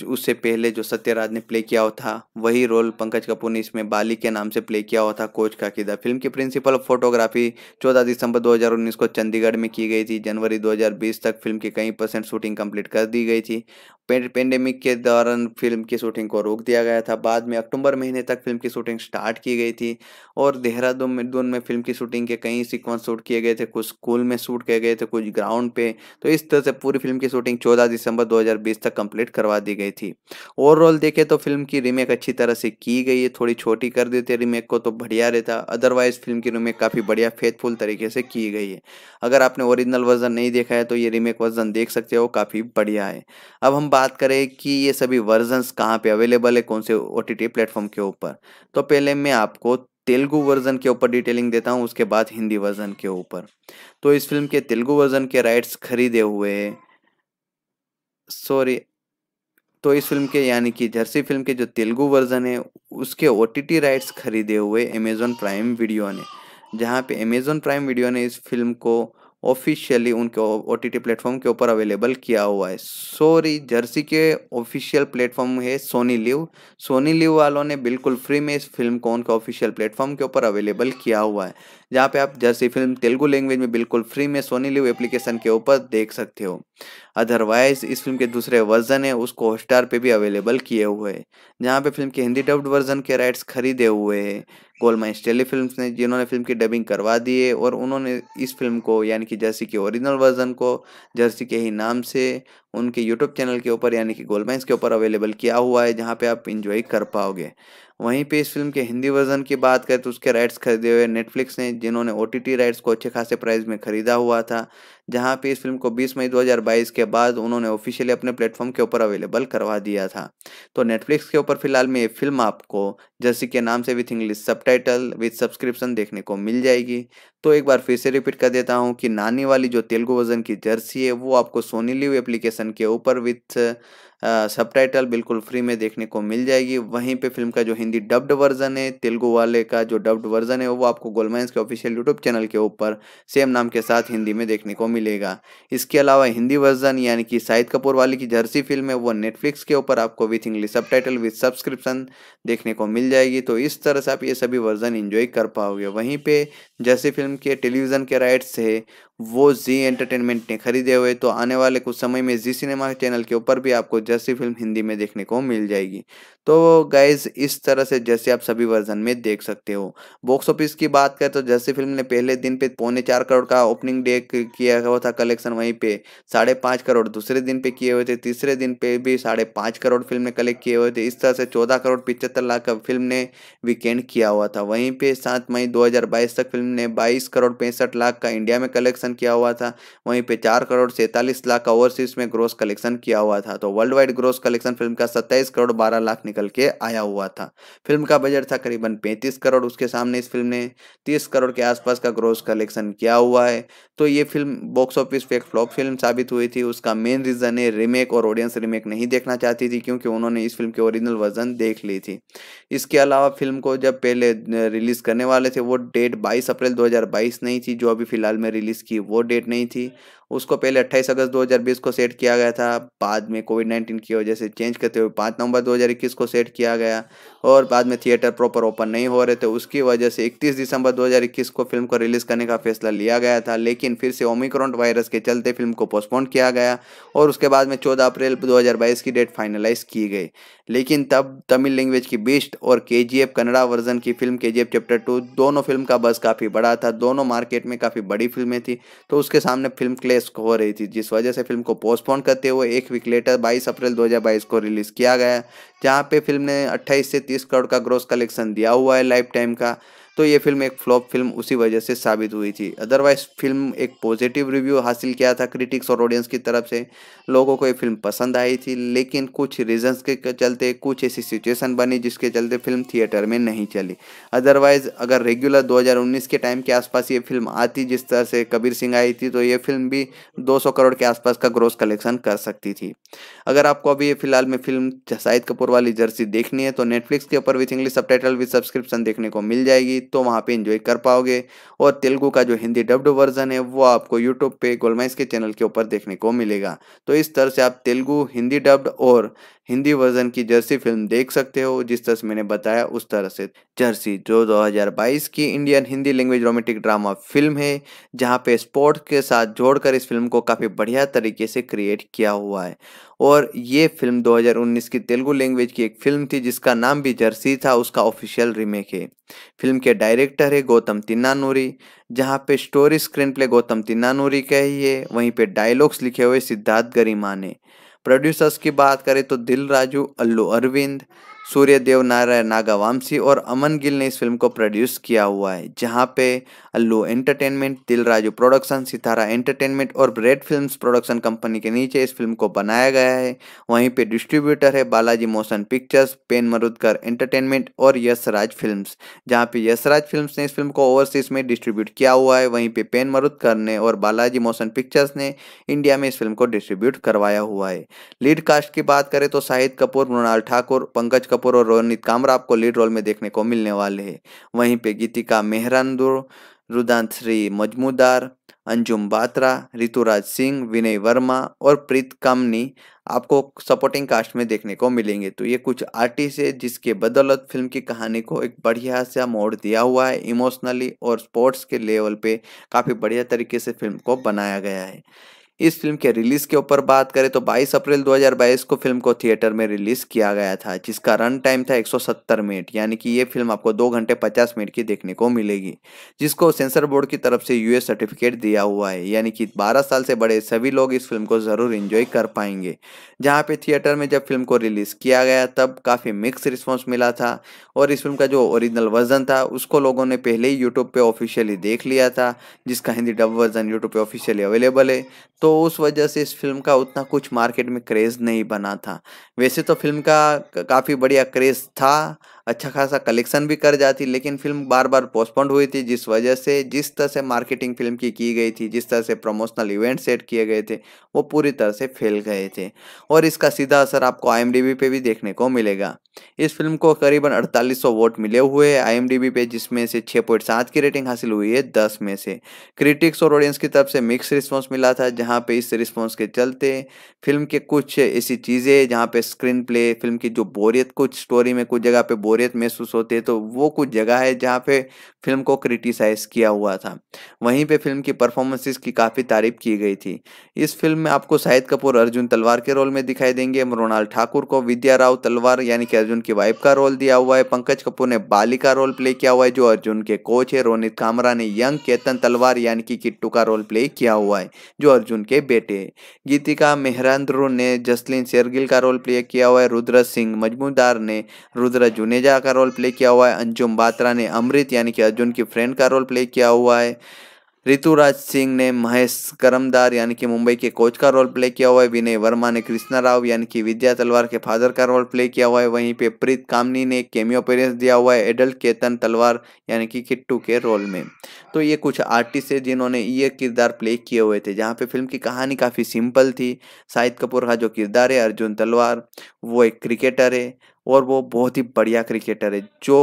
उससे पहले जो सत्यराज ने प्ले किया हुआ था वही रोल पंकज कपूर ने इसमें बाली के नाम से प्ले किया हुआ था कोच का किदा फिल्म की प्रिंसिपल ऑफ फोटोग्राफी 14 दिसंबर 2019 को चंडीगढ़ में की गई थी जनवरी 2020 तक फिल्म की कई परसेंट शूटिंग कंप्लीट कर दी गई थी पेंडेमिक के दौरान फिल्म की शूटिंग को रोक दिया गया था बाद में अक्टूबर महीने तक फिल्म की शूटिंग स्टार्ट की गई थी और देहरादून में दून में फिल्म की शूटिंग के कई सीक्वेंस शूट किए गए थे कुछ स्कूल में शूट किए गए थे कुछ ग्राउंड पे तो इस तरह से पूरी फिल्म की शूटिंग 14 दिसंबर 2020 तक कंप्लीट करवा दी गई थी ओवरऑल देखे तो फिल्म की रीमेक अच्छी तरह से की गई है थोड़ी छोटी कर देते रीमेक को तो बढ़िया रहता अदरवाइज फिल्म की रीमेक काफ़ी बढ़िया फेथफुल तरीके से की गई है अगर आपने ओरिजिनल वर्जन नहीं देखा है तो ये रीमेक वर्जन देख सकते हो काफ़ी बढ़िया है अब हम बात करें कि ये सभी वर्जन्स कहाँ पे अवेलेबल है कौन से ओ टी प्लेटफॉर्म के ऊपर तो पहले मैं आपको तेलुगु वर्जन के ऊपर डिटेलिंग देता हूँ उसके बाद हिंदी वर्जन के ऊपर तो इस फिल्म के तेलुगु वर्जन के राइट्स खरीदे हुए सॉरी तो इस फिल्म के यानी कि जर्सी फिल्म के जो तेलुगु वर्जन है उसके ओ राइट्स खरीदे हुए अमेजोन प्राइम वीडियो ने जहाँ पे अमेजोन प्राइम वीडियो ने इस फिल्म को ऑफिशियली उनके ओ टी टी प्लेटफॉर्म के ऊपर अवेलेबल किया हुआ है सॉरी जर्सी के ऑफिशियल प्लेटफॉर्म है सोनी लिव सोनी लिव वालों ने बिल्कुल फ्री में इस फिल्म को उनके ऑफिशियल प्लेटफॉर्म के ऊपर अवेलेबल किया हुआ है जहाँ पे आप जर्सी फिल्म तेलुगु लैंग्वेज में बिल्कुल फ्री में सोनी लिव एप्लीकेशन के ऊपर देख सकते हो अदरवाइज इस फिल्म के दूसरे वर्जन है उसको हॉटस्टार पे भी अवेलेबल किए हुए हैं जहाँ पे फिल्म के हिंदी डब्ड वर्जन के राइट्स खरीदे हुए हैं गोलमाइंस टेली फिल्म ने जिन्होंने फिल्म की डबिंग करवा दी है और उन्होंने इस फिल्म को यानी कि जर्सी के ओरिजिनल वर्जन को जर्सी के ही नाम से उनके यूट्यूब चैनल के ऊपर यानी कि गोलमाइंस के ऊपर अवेलेबल किया हुआ है जहाँ पे आप इंजॉय कर पाओगे वहीं पे इस फिल्म के हिंदी वर्जन की बात करें तो उसके राइट्स खरीदे हुए नेटफ्लिक्स ने जिन्होंने ओ राइट्स को अच्छे खासे प्राइस में खरीदा हुआ था जहां पे इस फिल्म को 20 मई 2022 के बाद उन्होंने ऑफिशियली अपने प्लेटफॉर्म के ऊपर अवेलेबल करवा दिया था तो नेटफ्लिक्स के ऊपर फिलहाल में ये फिल्म आपको जर्सी के नाम से with English subtitle with subscription देखने को मिल जाएगी तो एक बार फिर से रिपीट कर देता हूँ कि नानी वाली जो तेलुगु वर्जन की जर्सी है वो आपको सोनी लिव एप्लीकेशन के ऊपर विथ सब बिल्कुल फ्री में देखने को मिल जाएगी वहीं पे फिल्म का जो हिंदी डब्ड वर्जन है तेलुगु वाले का जो डब्ड वर्जन है वो आपको गोलमाइंस के ऑफिशियल यूट्यूब चैनल के ऊपर सेम नाम के साथ हिंदी में देखने को मिलेगा इसके अलावा हिंदी वर्जन यानी कि शाहिद कपूर वाली की जर्सी फिल्म है वो नेटफ्लिक्स के ऊपर आपको with English subtitle with subscription देखने को मिल जाएगी तो इस तरह से आप ये सभी वर्जन इंजॉय कर पाओगे वहीं पर जैसी फिल्म के टेलीविज़न के राइट्स है वो जी एंटरटेनमेंट ने खरीदे हुए तो आने वाले कुछ समय में जी सिनेमा चैनल के ऊपर भी आपको जैसी फिल्म हिंदी में देखने को मिल जाएगी तो गाइज इस तरह से जैसे आप सभी वर्जन में देख सकते हो बॉक्स ऑफिस की बात करें तो जैसे फिल्म ने पहले दिन पे पौने चार करोड़ का ओपनिंग डे किया हुआ था कलेक्शन वहीं पे साढ़े पाँच करोड़ दूसरे दिन पे किए हुए थे तीसरे दिन पे भी साढ़े पाँच करोड़ फिल्म ने कलेक्ट किए हुए थे इस तरह से चौदह करोड़ पिचहत्तर लाख का फिल्म ने वीकेंड किया हुआ था वहीं पर सात मई दो तक फिल्म ने बाईस करोड़ पैंसठ लाख का इंडिया में कलेक्शन किया हुआ था वहीं पर चार करोड़ सैंतालीस लाख का ओवरसीज में ग्रोस कलेक्शन किया हुआ था तो world wide gross collection film का सत्ताईस करोड़ बारह लाख निकल के आया हुआ था फिल्म का बजट था करीबन 35 करोड़ उसके सामने इस फिल्म ने 30 करोड़ के आसपास का ग्रोस कलेक्शन किया हुआ है तो ये फिल्म बॉक्स ऑफिस पे एक फ्लॉप फिल्म साबित हुई थी उसका मेन रीज़न है रीमेक और ऑडियंस रीमेक नहीं देखना चाहती थी क्योंकि उन्होंने इस फिल्म के ओरिजिनल वर्जन देख ली थी इसके अलावा फिल्म को जब पहले रिलीज़ करने वाले थे वो डेट बाईस अप्रैल दो नहीं थी जो अभी फिलहाल में रिलीज़ की वो डेट नहीं थी उसको पहले 28 अगस्त 2020 को सेट किया गया था बाद में कोविड 19 की वजह से चेंज करते हुए 5 नवंबर 2021 को सेट किया गया और बाद में थिएटर प्रॉपर ओपन नहीं हो रहे थे उसकी वजह से 31 दिसंबर 2021 को फिल्म को रिलीज़ करने का फैसला लिया गया था लेकिन फिर से ओमिक्रॉन वायरस के चलते फिल्म को पोस्टपोन किया गया और उसके बाद में चौदह अप्रैल दो की डेट फाइनलाइज की गई लेकिन तब तमिल लैंग्वेज की बीस्ट और के जी कन्नड़ा वर्जन की फिल्म के चैप्टर टू दोनों फिल्म का बस काफ़ी बड़ा था दोनों मार्केट में काफ़ी बड़ी फिल्में थी तो उसके सामने फिल्म क्लेस वेस्ट हो रही थी जिस वजह से फिल्म को पोस्टपोन करते हुए एक वीक लेटर 22 अप्रैल 2022 को रिलीज़ किया गया जहां पे फिल्म ने 28 से 30 करोड़ का ग्रोस कलेक्शन दिया हुआ है लाइफ टाइम का तो ये फिल्म एक फ्लॉप फिल्म उसी वजह से साबित हुई थी अदरवाइज फिल्म एक पॉजिटिव रिव्यू हासिल किया था क्रिटिक्स और ऑडियंस की तरफ से लोगों को ये फिल्म पसंद आई थी लेकिन कुछ रीजंस के चलते कुछ ऐसी सिचुएशन बनी जिसके चलते फिल्म थिएटर में नहीं चली अदरवाइज अगर रेगुलर 2019 के टाइम के आसपास ये फिल्म आती जिस तरह से कबीर सिंह आई थी तो ये फिल्म भी 200 करोड़ के आसपास का ग्रोस कलेक्शन कर सकती थी अगर आपको अभी ये फिलहाल में फिल्म शाहिद कपूर वाली जर्सी देखनी है तो नेटफ्लिक्स के ऊपर with English sub with subscription देखने को मिल जाएगी तो वहाँ पे इंजॉय कर पाओगे और तेलुगु का जो हिंदी डब्ड वर्जन है वो आपको यूट्यूब पे गोलमाइस के चैनल के ऊपर देखने को मिलेगा तो इस तरह से आप तेलुगू हिंदी डब्ड और हिंदी वर्जन की जर्सी फिल्म देख सकते हो जिस तरह से मैंने बताया उस तरह से जर्सी जो 2022 की Indian Hindi language romantic drama film है जहाँ पे स्पोर्ट के साथ जोड़कर इस फिल्म को काफ़ी बढ़िया तरीके से क्रिएट किया हुआ है और ये फिल्म 2019 की तेलुगु लैंग्वेज की एक फिल्म थी जिसका नाम भी जर्सी था उसका ऑफिशियल रीमेक है फिल्म के डायरेक्टर है गौतम तिन्नानूरी जहाँ पे story screenplay Gautam Tinnanuri का ही है वहीं पे डायलॉग्स लिखे हुए सिद्धार्थ गरिमा ने प्रोड्यूसर्स की बात करें तो दिल राजू अल्लू अरविंद सूर्यदेव नारायण नागावामसी और अमन गिल ने इस फिल्म को प्रोड्यूस किया हुआ है जहां पे अल्लू एंटरटेनमेंट दिलराजू प्रोडक्शन सितारा एंटरटेनमेंट और ब्रेड फिल्म्स प्रोडक्शन कंपनी के नीचे इस फिल्म को बनाया गया है वहीं पे डिस्ट्रीब्यूटर है Balaji motion pictures pen Marudhar entertainment और यशराज फिल्म जहाँ पे यशराज फिल्म ने इस फिल्म को ओवरसीज में डिस्ट्रीब्यूट किया हुआ है वहीं पे पेन मरुदकर ने और बालाजी मोशन पिक्चर्स ने इंडिया में इस फिल्म को डिस्ट्रीब्यूट करवाया हुआ है लीड कास्ट की बात करें तो शाहिद कपूर मृणाल ठाकुर पंकज कपूर और रोनित कामरा आपको लीड रोल में देखने को मिलने वाले हैं वहीं पे गीतिका मेहरानदुर श्री मजमूदार अंजुम बात्रा ऋतुराज सिंह विनय वर्मा और प्रीत कामनी आपको सपोर्टिंग कास्ट में देखने को मिलेंगे तो ये कुछ आर्टिस्ट है जिसके बदौलत फिल्म की कहानी को एक बढ़िया सा मोड़ दिया हुआ है इमोशनली और स्पोर्ट्स के लेवल पे काफ़ी बढ़िया तरीके से फिल्म को बनाया गया है इस फिल्म के रिलीज के ऊपर बात करें तो 22 अप्रैल 2022 को फिल्म को थिएटर में रिलीज किया गया था जिसका रन टाइम था 170 मिनट यानी कि ये फिल्म आपको दो घंटे 50 मिनट की देखने को मिलेगी जिसको सेंसर बोर्ड की तरफ से यूएस सर्टिफिकेट दिया हुआ है यानी कि 12 साल से बड़े सभी लोग इस फिल्म को ज़रूर इंजॉय कर पाएंगे जहाँ पे थिएटर में जब फिल्म को रिलीज़ किया गया तब काफ़ी मिक्स रिस्पॉन्स मिला था और इस फिल्म का जो ओरिजिनल वर्जन था उसको लोगों ने पहले ही यूट्यूब पर ऑफिशियली देख लिया था जिसका हिंदी डब वर्जन यूट्यूब पर ऑफिशियली अवेलेबल है तो उस वजह से इस फिल्म का उतना कुछ मार्केट में क्रेज़ नहीं बना था वैसे तो फिल्म का काफ़ी बढ़िया क्रेज़ था अच्छा खासा कलेक्शन भी कर जाती लेकिन फिल्म बार बार पोस्टपोन्ड हुई थी जिस वजह से जिस तरह से मार्केटिंग फिल्म की की गई थी जिस तरह से प्रमोशनल इवेंट सेट किए गए थे वो पूरी तरह से फैल गए थे और इसका सीधा असर आपको आई पे भी देखने को मिलेगा इस फिल्म को करीबन अड़तालीस वोट मिले हुए हैं आई पे जिसमें से छः की रेटिंग हासिल हुई है दस में से क्रिटिक्स और ऑडियंस की तरफ से मिक्स रिस्पॉन्स मिला था जहाँ पे इस रिस्पॉन्स के चलते फिल्म के कुछ ऐसी चीज़ें जहाँ पे स्क्रीन प्ले फिल्म की जो बोरियत कुछ स्टोरी में कुछ जगह पे बोरियत महसूस होती है तो वो कुछ जगह है जहाँ पे फिल्म को क्रिटिसाइज़ किया हुआ था वहीं पे फिल्म की परफॉर्मेंसेस की काफ़ी तारीफ की गई थी इस फिल्म में आपको शाहिद कपूर अर्जुन तलवार के रोल में दिखाई देंगे मृणाल ठाकुर को विद्या राव तलवार यानी कि अर्जुन की वाइफ का रोल दिया हुआ है पंकज कपूर ने बाली का रोल प्ले किया हुआ है जो अर्जुन के कोच है रोनित कामरा ने यंग केतन तलवार यानी कि किट्टू का रोल प्ले किया हुआ है जो अर्जुन के बेटे गीतिका मेहरांद्रू ने जसलिन शेरगिल का रोल प्ले किया हुआ है रुद्र सिंह मजमूदार ने रुद्र जुनेजा तेजा का रोल प्ले किया हुआ है अंजुम बात्रा ने अमृत यानी कि अर्जुन की फ्रेंड का रोल प्ले किया हुआ है ऋतुराज सिंह ने महेश करमदार यानी कि मुंबई के कोच का रोल प्ले किया हुआ है विनय वर्मा ने कृष्णा राव यानी कि विद्या तलवार के फादर का रोल प्ले किया हुआ है वहीं पे प्रीत कामनी ने केमियो पेरेंस दिया हुआ है एडल्ट केतन तलवार यानी कि किट्टू के रोल में तो ये कुछ आर्टिस्ट है जिन्होंने ये किरदार प्ले किए हुए थे जहाँ पे फिल्म की कहानी काफ़ी सिंपल थी शाहिद कपूर का जो किरदार है अर्जुन तलवार वो एक क्रिकेटर है और वो बहुत ही बढ़िया क्रिकेटर है जो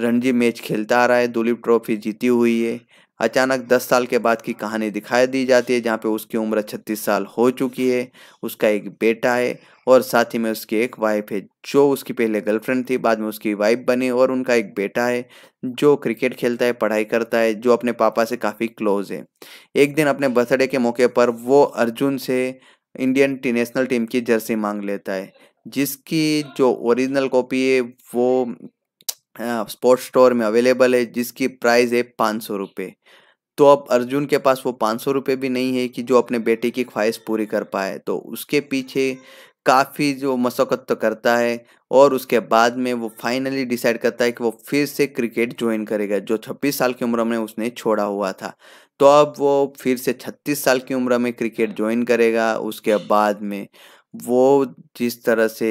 रणजी मैच खेलता आ रहा है दुलीप ट्रॉफी जीती हुई है अचानक 10 साल के बाद की कहानी दिखाई दी जाती है जहाँ पे उसकी उम्र 36 साल हो चुकी है उसका एक बेटा है और साथ ही में उसकी एक वाइफ है जो उसकी पहले गर्लफ्रेंड थी बाद में उसकी वाइफ बनी और उनका एक बेटा है जो क्रिकेट खेलता है पढ़ाई करता है जो अपने पापा से काफ़ी क्लोज है एक दिन अपने बर्थडे के मौके पर वो अर्जुन से इंडियन नेशनल टीम की जर्सी मांग लेता है जिसकी जो ओरिजिनल कॉपी है वो स्पोर्ट्स स्टोर में अवेलेबल है जिसकी प्राइस है पाँच सौ रुपये तो अब अर्जुन के पास वो पाँच सौ रुपये भी नहीं है कि जो अपने बेटे की ख्वाहिश पूरी कर पाए तो उसके पीछे काफ़ी जो मशक्क़त तो करता है और उसके बाद में वो फाइनली डिसाइड करता है कि वो फिर से क्रिकेट ज्वाइन करेगा जो 26 साल की उम्र में उसने छोड़ा हुआ था तो अब वो फिर से 36 साल की उम्र में क्रिकेट ज्वाइन करेगा उसके बाद में वो जिस तरह से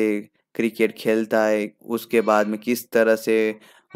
क्रिकेट खेलता है उसके बाद में किस तरह से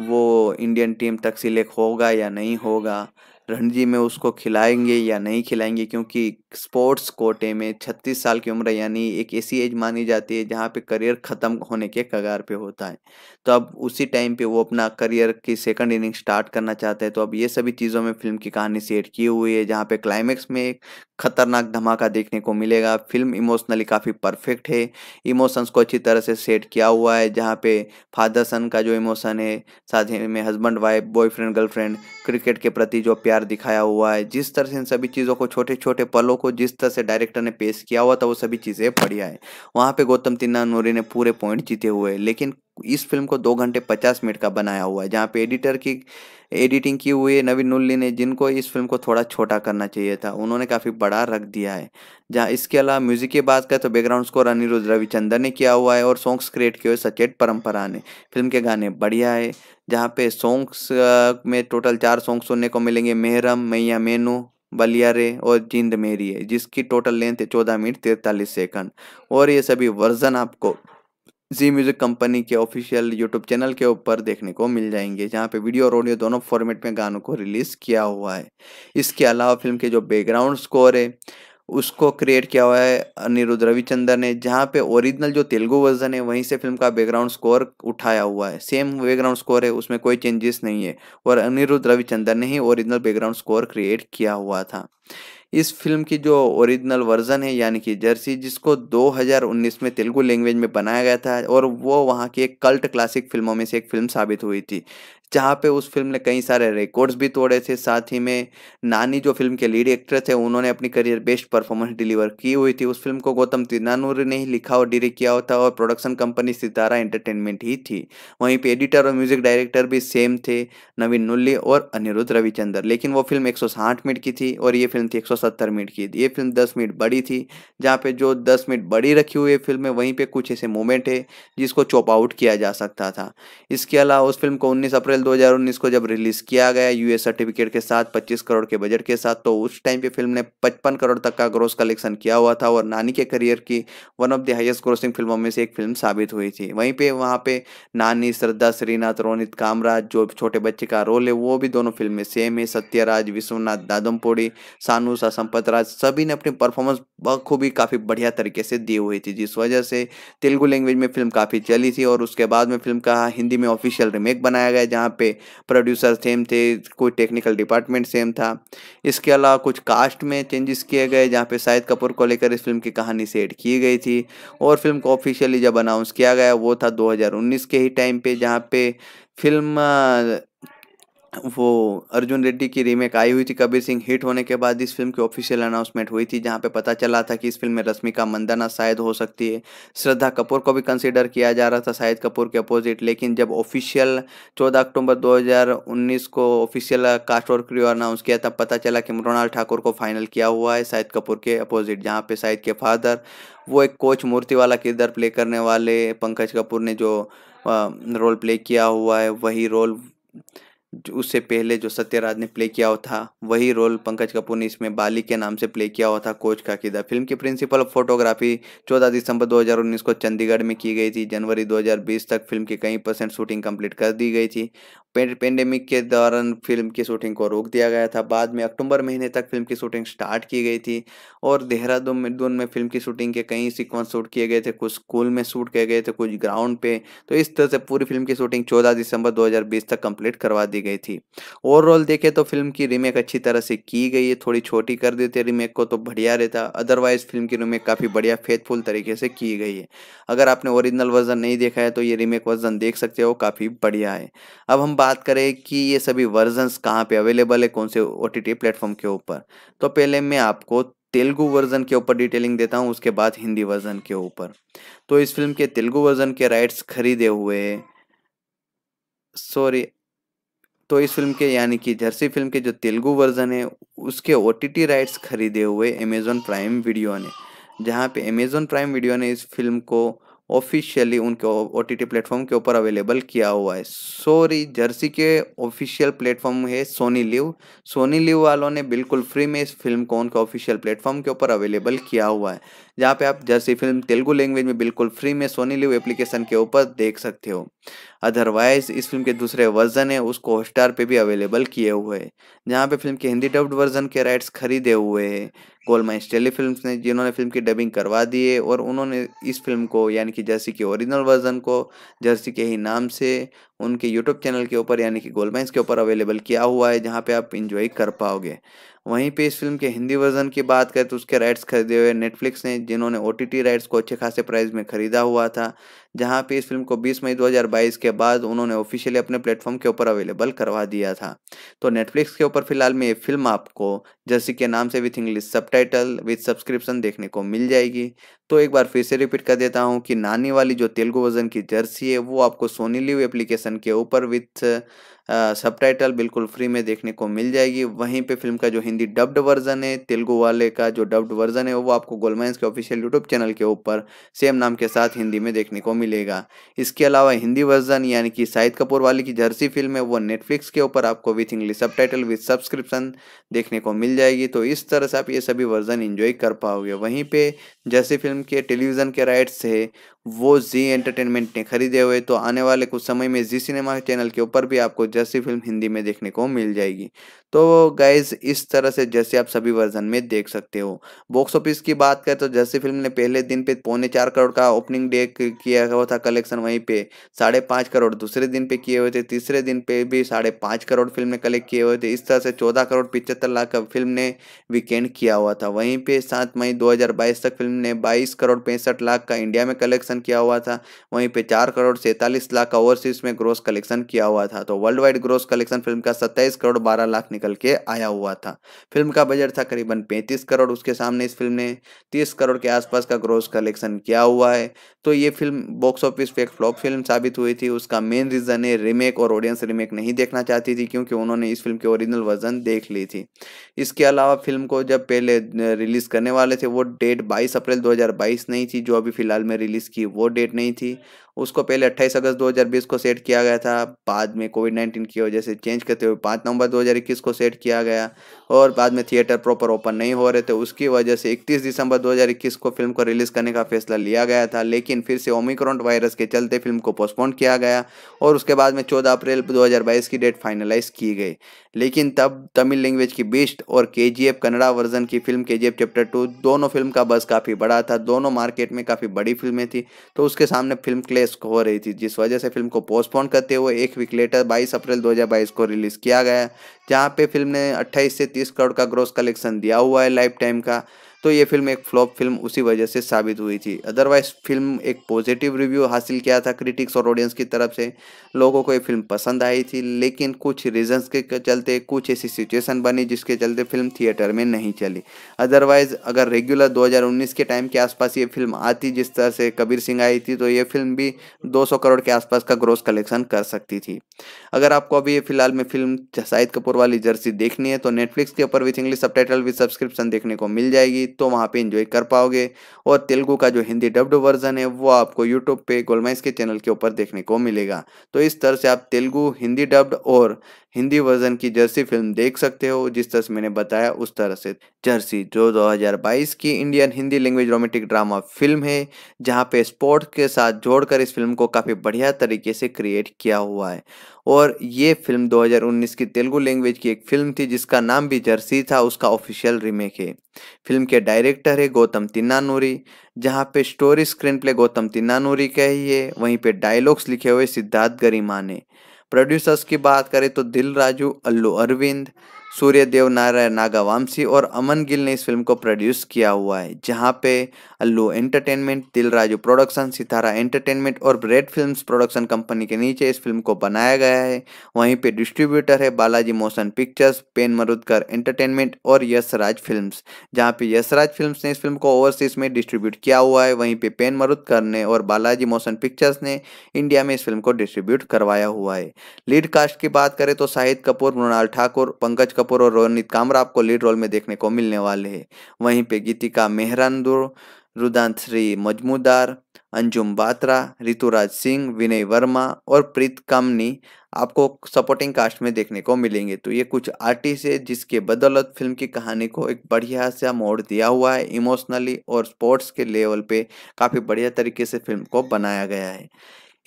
वो इंडियन टीम तक सिलेक्ट होगा या नहीं होगा रणजी में उसको खिलाएंगे या नहीं खिलाएंगे क्योंकि स्पोर्ट्स कोटे में 36 साल की उम्र यानी एक ऐसी एज मानी जाती है जहाँ पे करियर ख़त्म होने के कगार पे होता है तो अब उसी टाइम पे वो अपना करियर की सेकंड इनिंग स्टार्ट करना चाहते हैं तो अब ये सभी चीज़ों में फिल्म की कहानी सेट की हुई है जहाँ पे क्लाइमैक्स में एक खतरनाक धमाका देखने को मिलेगा फिल्म इमोशनली काफ़ी परफेक्ट है इमोशंस को अच्छी तरह से सेट किया हुआ है जहाँ पे फादर सन का जो इमोशन है साथ ही में husband wife boyfriend girlfriend cricket के प्रति जो प्यार दिखाया हुआ है जिस तरह से इन सभी चीज़ों को छोटे छोटे पलों को को जिस तरह से डायरेक्टर ने पेश किया हुआ था वो सभी चीज़ें बढ़िया है वहाँ पे गौतम तिन्ना नूरी ने पूरे पॉइंट जीते हुए लेकिन इस फिल्म को दो घंटे पचास मिनट का बनाया हुआ है जहाँ पे एडिटर की एडिटिंग की हुई है नवीन नुल्ली ने जिनको इस फिल्म को थोड़ा छोटा करना चाहिए था उन्होंने काफ़ी बड़ा रख दिया है जहाँ इसके अलावा म्यूजिक की बात करें तो बैकग्राउंड स्कोर अनिरुद्ध रविचंद्र ने किया हुआ है और सॉन्ग्स क्रिएट किए हुए सचेत परंपरा ने फिल्म के गाने बढ़िया है जहाँ पे सॉन्ग्स में टोटल चार सॉन्ग सुनने को मिलेंगे मेहरम मैया मेनू बलियारे और जिंद मेरी है जिसकी टोटल लेंथ है चौदह मिनट तैतालीस सेकंड और ये सभी वर्जन आपको जी म्यूज़िक कंपनी के ऑफिशियल यूट्यूब चैनल के ऊपर देखने को मिल जाएंगे जहाँ पे वीडियो और ऑडियो दोनों फॉर्मेट में गानों को रिलीज़ किया हुआ है इसके अलावा फिल्म के जो बैकग्राउंड स्कोर है उसको क्रिएट किया हुआ है अनिरुद्ध रविचंद्र ने जहाँ पे ओरिजिनल जो तेलुगु वर्जन है वहीं से फिल्म का बैकग्राउंड स्कोर उठाया हुआ है सेम बैकग्राउंड स्कोर है उसमें कोई चेंजेस नहीं है और अनिरुद्ध रविचंद्र ने ही ओरिजिनल बैकग्राउंड स्कोर क्रिएट किया हुआ था इस फिल्म की जो ओरिजिनल वर्जन है यानी कि जर्सी जिसको 2019 में तेलुगु लैंग्वेज में बनाया गया था और वो वहाँ की एक कल्ट क्लासिक फिल्मों में से एक फिल्म साबित हुई थी जहाँ पे उस फिल्म ने कई सारे रिकॉर्ड्स भी तोड़े थे साथ ही में नानी जो फिल्म के लीड एक्टर थे उन्होंने अपनी करियर बेस्ट परफॉर्मेंस डिलीवर की हुई थी उस फिल्म को गौतम तिनानूर ने ही लिखा और डायरेक्ट किया होता और प्रोडक्शन कंपनी सितारा एंटरटेनमेंट ही थी वहीं पर एडिटर और म्यूजिक डायरेक्टर भी सेम थे नवीन नुल्ली और अनिरुद्ध रविचंद्र लेकिन वो फिल्म एक मिनट की थी और ये फिल्म थी एक मिनट की ये फिल्म दस मिनट बड़ी थी जहाँ पे जो दस मिनट बड़ी रखी हुई फिल्म है वहीं पर कुछ ऐसे मोमेंट है जिसको चॉप आउट किया जा सकता था इसके अलावा उस फिल्म को उन्नीस अप्रैल अप्रैल 2019 को जब रिलीज किया गया यूएस सर्टिफिकेट के साथ 25 करोड़ के बजट के साथ तो उस टाइम पे फिल्म ने 55 करोड़ तक का ग्रोस कलेक्शन किया हुआ था और नानी के करियर की one of the highest grossing फिल्मों में से एक फिल्म साबित हुई थी वहीं पे वहाँ पे नानी श्रद्धा श्रीनाथ रोनित कामराज जो छोटे बच्चे का रोल है वो भी दोनों फिल्म में सेम है सत्यराज विश्वनाथ दादमपोड़ी सानूसा संपत राज सभी ने अपनी परफॉर्मेंस बखूबी काफ़ी बढ़िया तरीके से दी हुई थी जिस वजह से तेलुगु लैंग्वेज में फिल्म काफ़ी चली थी और उसके बाद में फिल्म का हिंदी में ऑफिशियल रिमेक बनाया गया जहाँ यहाँ पे प्रोड्यूसर सेम थे कोई टेक्निकल डिपार्टमेंट सेम था इसके अलावा कुछ कास्ट में चेंजेस किए गए जहाँ पे शाहिद कपूर को लेकर इस फिल्म की कहानी सेट की गई थी और फिल्म को ऑफिशियली जब अनाउंस किया गया वो था 2019 के ही टाइम पे जहाँ पे फिल्म वो अर्जुन रेड्डी की रीमेक आई हुई थी कबीर सिंह हिट होने के बाद इस फिल्म की ऑफिशियल अनाउंसमेंट हुई थी जहां पे पता चला था कि इस फिल्म में रश्मिका मंदाना शायद हो सकती है श्रद्धा कपूर को भी कंसिडर किया जा रहा था शाहिद कपूर के अपोजिट लेकिन जब ऑफिशियल 14 अक्टूबर 2019 को ऑफिशियल कास्ट और क्रियो अनाउंस किया तब पता चला कि मृणाल ठाकुर को फाइनल किया हुआ है शाहिद कपूर के अपोजिट जहाँ पे शाहिद के फादर वो एक कोच मूर्ति वाला किरदार प्ले करने वाले पंकज कपूर ने जो रोल प्ले किया हुआ है वही रोल उससे पहले जो सत्यराज ने प्ले किया हुआ था वही रोल पंकज कपूर ने इसमें बाली के नाम से प्ले किया हुआ था कोच का किदा फिल्म की प्रिंसिपल ऑफ फोटोग्राफी 14 दिसंबर 2019 को चंडीगढ़ में की गई थी जनवरी 2020 तक फिल्म की कई परसेंट शूटिंग कंप्लीट कर दी गई थी पेंडेमिक के दौरान फिल्म की शूटिंग को रोक दिया गया था बाद में अक्टूबर महीने तक फिल्म की शूटिंग स्टार्ट की गई थी और देहरादून में दून में फिल्म की शूटिंग के कई सीक्वेंस शूट किए गए थे कुछ स्कूल में शूट किए गए थे कुछ ग्राउंड पे तो इस तरह से पूरी फिल्म की शूटिंग चौदह दिसंबर 2020 तक कंप्लीट करवा दी गई थी ओवरऑल देखे तो फिल्म की रीमेक अच्छी तरह से की गई है थोड़ी छोटी कर देते रीमेक को तो बढ़िया रहता अदरवाइज फिल्म की रीमेक काफ़ी बढ़िया फेथफुल तरीके से की गई है अगर आपने ओरिजिनल वर्जन नहीं देखा है तो ये रीमेक वर्जन देख सकते हो काफ़ी बढ़िया है अब हम बात करें कि ये सभी वर्जन कहाँ पे अवेलेबल है कौन से ओ टी प्लेटफॉर्म के ऊपर तो पहले मैं आपको तेलुगु वर्जन के ऊपर डिटेलिंग देता हूँ उसके बाद हिंदी वर्जन के ऊपर तो इस फिल्म के तेलुगु वर्जन के राइट्स खरीदे हुए सॉरी तो इस फिल्म के यानी कि जर्सी फिल्म के जो तेलुगु वर्जन है उसके ओ राइट्स खरीदे हुए अमेजोन प्राइम वीडियो ने जहाँ पे अमेजोन प्राइम वीडियो ने इस फिल्म को ऑफिशियली उनके ओ टी प्लेटफॉर्म के ऊपर अवेलेबल किया हुआ है सॉरी जर्सी के ऑफिशियल प्लेटफॉर्म है सोनी लिव सोनी लिव वालों ने बिल्कुल फ्री में इस फिल्म को उनके ऑफिशियल प्लेटफॉर्म के ऊपर अवेलेबल किया हुआ है जहाँ पे आप जर्सी फिल्म तेलुगु लैंग्वेज में बिल्कुल फ्री में सोनी लिव एप्लीकेशन के ऊपर देख सकते हो अदरवाइज इस फिल्म के दूसरे वर्जन है उसको हॉटस्टार पे भी अवेलेबल किए हुए हैं जहाँ पे फिल्म के हिंदी डब्ड वर्जन के राइट्स खरीदे हुए हैं गोल माइंस फिल्म ने जिन्होंने फिल्म की डबिंग करवा दी है और उन्होंने इस फिल्म को यानी कि जर्सी के ओरिजिनल वर्जन को जर्सी के ही नाम से उनके यूट्यूब चैनल के ऊपर यानी कि गोलमाइंस के ऊपर अवेलेबल किया हुआ है जहाँ पे आप इंजॉय कर पाओगे वहीं पे इस फिल्म के हिंदी वर्जन की बात करें तो उसके राइट्स खरीदे हुए नेटफ्लिक्स ने जिन्होंने ओ राइट्स को अच्छे खासे प्राइस में खरीदा हुआ था जहां पे इस फिल्म को 20 मई 2022 के बाद उन्होंने ऑफिशियली अपने प्लेटफॉर्म के ऊपर अवेलेबल करवा दिया था तो नेटफ्लिक्स के ऊपर फिलहाल में ये फिल्म आपको जर्सी के नाम से with English subtitle with subscription देखने को मिल जाएगी तो एक बार फिर से रिपीट कर देता हूँ कि नानी वाली जो तेलुगु वर्जन की जर्सी है वो आपको सोनी लिव एप्लीकेशन के ऊपर विथ सब टाइटल बिल्कुल फ्री में देखने को मिल जाएगी वहीं पे फिल्म का जो हिंदी डब्ड वर्जन है तेलुगु वाले का जो डब्ड वर्जन है वो आपको गोलमाइंस के ऑफिशियल यूट्यूब चैनल के ऊपर सेम नाम के साथ हिंदी में देखने को मिलेगा इसके अलावा हिंदी वर्जन यानी कि शाहिद कपूर वाले की जर्सी फिल्म है वो नेटफ्लिक्स के ऊपर आपको with English subtitle with subscription देखने को मिल जाएगी तो इस तरह से आप ये सभी वर्जन इन्जॉय कर पाओगे वहीं पर जर्सी फिल्म के टेलीविज़न के राइट्स है वो जी एंटरटेनमेंट ने खरीदे हुए तो आने वाले कुछ समय में जी सिनेमा चैनल के ऊपर भी आपको जैसी फिल्म हिंदी में देखने को मिल जाएगी तो गाइज इस तरह से जैसे आप सभी वर्जन में देख सकते हो बॉक्स ऑफिस की बात करें तो जैसी फिल्म ने पहले दिन पे पौने चार करोड़ का ओपनिंग डे किया हुआ था कलेक्शन वहीं पे साढ़े पाँच करोड़ दूसरे दिन पे किए हुए थे तीसरे दिन पे भी साढ़े पाँच करोड़ फिल्म ने कलेक्ट किए हुए थे इस तरह से चौदह करोड़ पिचहत्तर लाख का फिल्म ने वीकेंड किया हुआ था वहीं पे सात मई दो तक फिल्म ने बाईस करोड़ पैंसठ लाख का इंडिया में कलेक्शन किया हुआ था वहीं पे चार करोड़ सैंतालीस लाख का ओवरसीज में ग्रोस कलेक्शन किया हुआ था तो world wide gross collection film का 27 करोड़ 12 लाख निकल के आया हुआ था फिल्म का बजट था करीबन 35 करोड़ उसके सामने इस फिल्म ने 30 करोड़ के आसपास का ग्रोस कलेक्शन किया हुआ है तो ये फिल्म बॉक्स ऑफिस पे एक फ्लॉप फिल्म साबित हुई थी उसका मेन रीज़न है रीमेक और ऑडियंस रीमेक नहीं देखना चाहती थी क्योंकि उन्होंने इस फिल्म के ओरिजिनल वर्जन देख ली थी इसके अलावा फिल्म को जब पहले रिलीज़ करने वाले थे वो डेट बाईस अप्रैल दो नहीं थी जो अभी फिलहाल में रिलीज़ की वो डेट नहीं थी उसको पहले 28 अगस्त 2020 को सेट किया गया था बाद में कोविड 19 की वजह से चेंज करते हुए 5 नवंबर 2021 को सेट किया गया और बाद में थिएटर प्रॉपर ओपन नहीं हो रहे थे उसकी वजह से 31 दिसंबर 2021 को फिल्म को रिलीज़ करने का फैसला लिया गया था लेकिन फिर से ओमिक्रॉन वायरस के चलते फिल्म को पोस्टपोन किया गया और उसके बाद में चौदह अप्रैल दो की डेट फाइनलाइज की गई लेकिन तब तमिल लैंग्वेज की बीस्ट और के जी कन्नड़ा वर्जन की फिल्म के चैप्टर टू दोनों फिल्म का बस काफ़ी बड़ा था दोनों मार्केट में काफ़ी बड़ी फिल्में थी तो उसके सामने फिल्म क्ले रेस हो रही थी जिस वजह से फिल्म को पोस्टपोन करते हुए एक वीक लेटर 22 अप्रैल 2022 को रिलीज़ किया गया जहां पे फिल्म ने 28 से 30 करोड़ का ग्रोस कलेक्शन दिया हुआ है लाइफ टाइम का तो ये फिल्म एक फ्लॉप फिल्म उसी वजह से साबित हुई थी अदरवाइज फिल्म एक पॉजिटिव रिव्यू हासिल किया था क्रिटिक्स और ऑडियंस की तरफ से लोगों को ये फिल्म पसंद आई थी लेकिन कुछ रीजंस के चलते कुछ ऐसी सिचुएशन बनी जिसके चलते फिल्म थिएटर में नहीं चली अदरवाइज अगर रेगुलर दो के टाइम के आसपास ये फिल्म आती जिस तरह से कबीर सिंह आई थी तो ये फिल्म भी दो करोड़ के आसपास का ग्रोस कलेक्शन कर सकती थी अगर आपको अभी फिलहाल में फिल्म शाहिद कपूर वाली जर्सी देखनी है तो नेटफ्लिक्स के ऊपर with English sub with subscription देखने को मिल जाएगी तो वहाँ पे इंजॉय कर पाओगे और तेलुगु का जो हिंदी डब्ड वर्जन है वो आपको यूट्यूब पे गोलमाइस के चैनल के ऊपर देखने को मिलेगा तो इस तरह से आप तेलुगु हिंदी डब्ड और हिंदी वर्जन की जर्सी फिल्म देख सकते हो जिस तरह से मैंने बताया उस तरह से जर्सी जो 2022 की Indian Hindi language romantic drama film है जहाँ पे स्पोर्ट के साथ जोड़कर इस फिल्म को काफ़ी बढ़िया तरीके से क्रिएट किया हुआ है और ये फिल्म 2019 की तेलुगु लैंग्वेज की एक फिल्म थी जिसका नाम भी जर्सी था उसका ऑफिशियल रीमेक है फिल्म के डायरेक्टर है गौतम तिन्नानूरी जहाँ पे story screenplay Gautam Tinnanuri का ही है वहीं पे डायलॉग्स लिखे हुए सिद्धार्थ गरिमा ने प्रोड्यूसर्स की बात करें तो दिल राजू अल्लू अरविंद सूर्य देव नारायण वामसी और अमन गिल ने इस फिल्म को प्रोड्यूस किया हुआ है जहाँ पे अल्लू एंटरटेनमेंट दिलराजू प्रोडक्शन सितारा एंटरटेनमेंट और ब्रेड फिल्म्स प्रोडक्शन कंपनी के नीचे इस फिल्म को बनाया गया है वहीं पे डिस्ट्रीब्यूटर है Balaji motion pictures pen Marudhar entertainment और यशराज फिल्म जहाँ पे यशराज फिल्म ने इस फिल्म को ओवरसीज में डिस्ट्रीब्यूट किया हुआ है वहीं पे पेन मरुदकर ने और बालाजी मोशन पिक्चर्स ने इंडिया में इस फिल्म को डिस्ट्रीब्यूट करवाया हुआ है लीड कास्ट की बात करें तो शाहिद कपूर मृणाल ठाकुर पंकज कपूर और रोनित कामरा आपको लीड रोल में देखने को मिलने वाले हैं वहीं पे गीतिका मेहरानदुर श्री मजमूदार अंजुम बात्रा ऋतुराज सिंह विनय वर्मा और प्रीत कामनी आपको सपोर्टिंग कास्ट में देखने को मिलेंगे तो ये कुछ आर्टिस्ट है जिसके बदौलत फिल्म की कहानी को एक बढ़िया सा मोड़ दिया हुआ है इमोशनली और स्पोर्ट्स के लेवल पे काफ़ी बढ़िया तरीके से फिल्म को बनाया गया है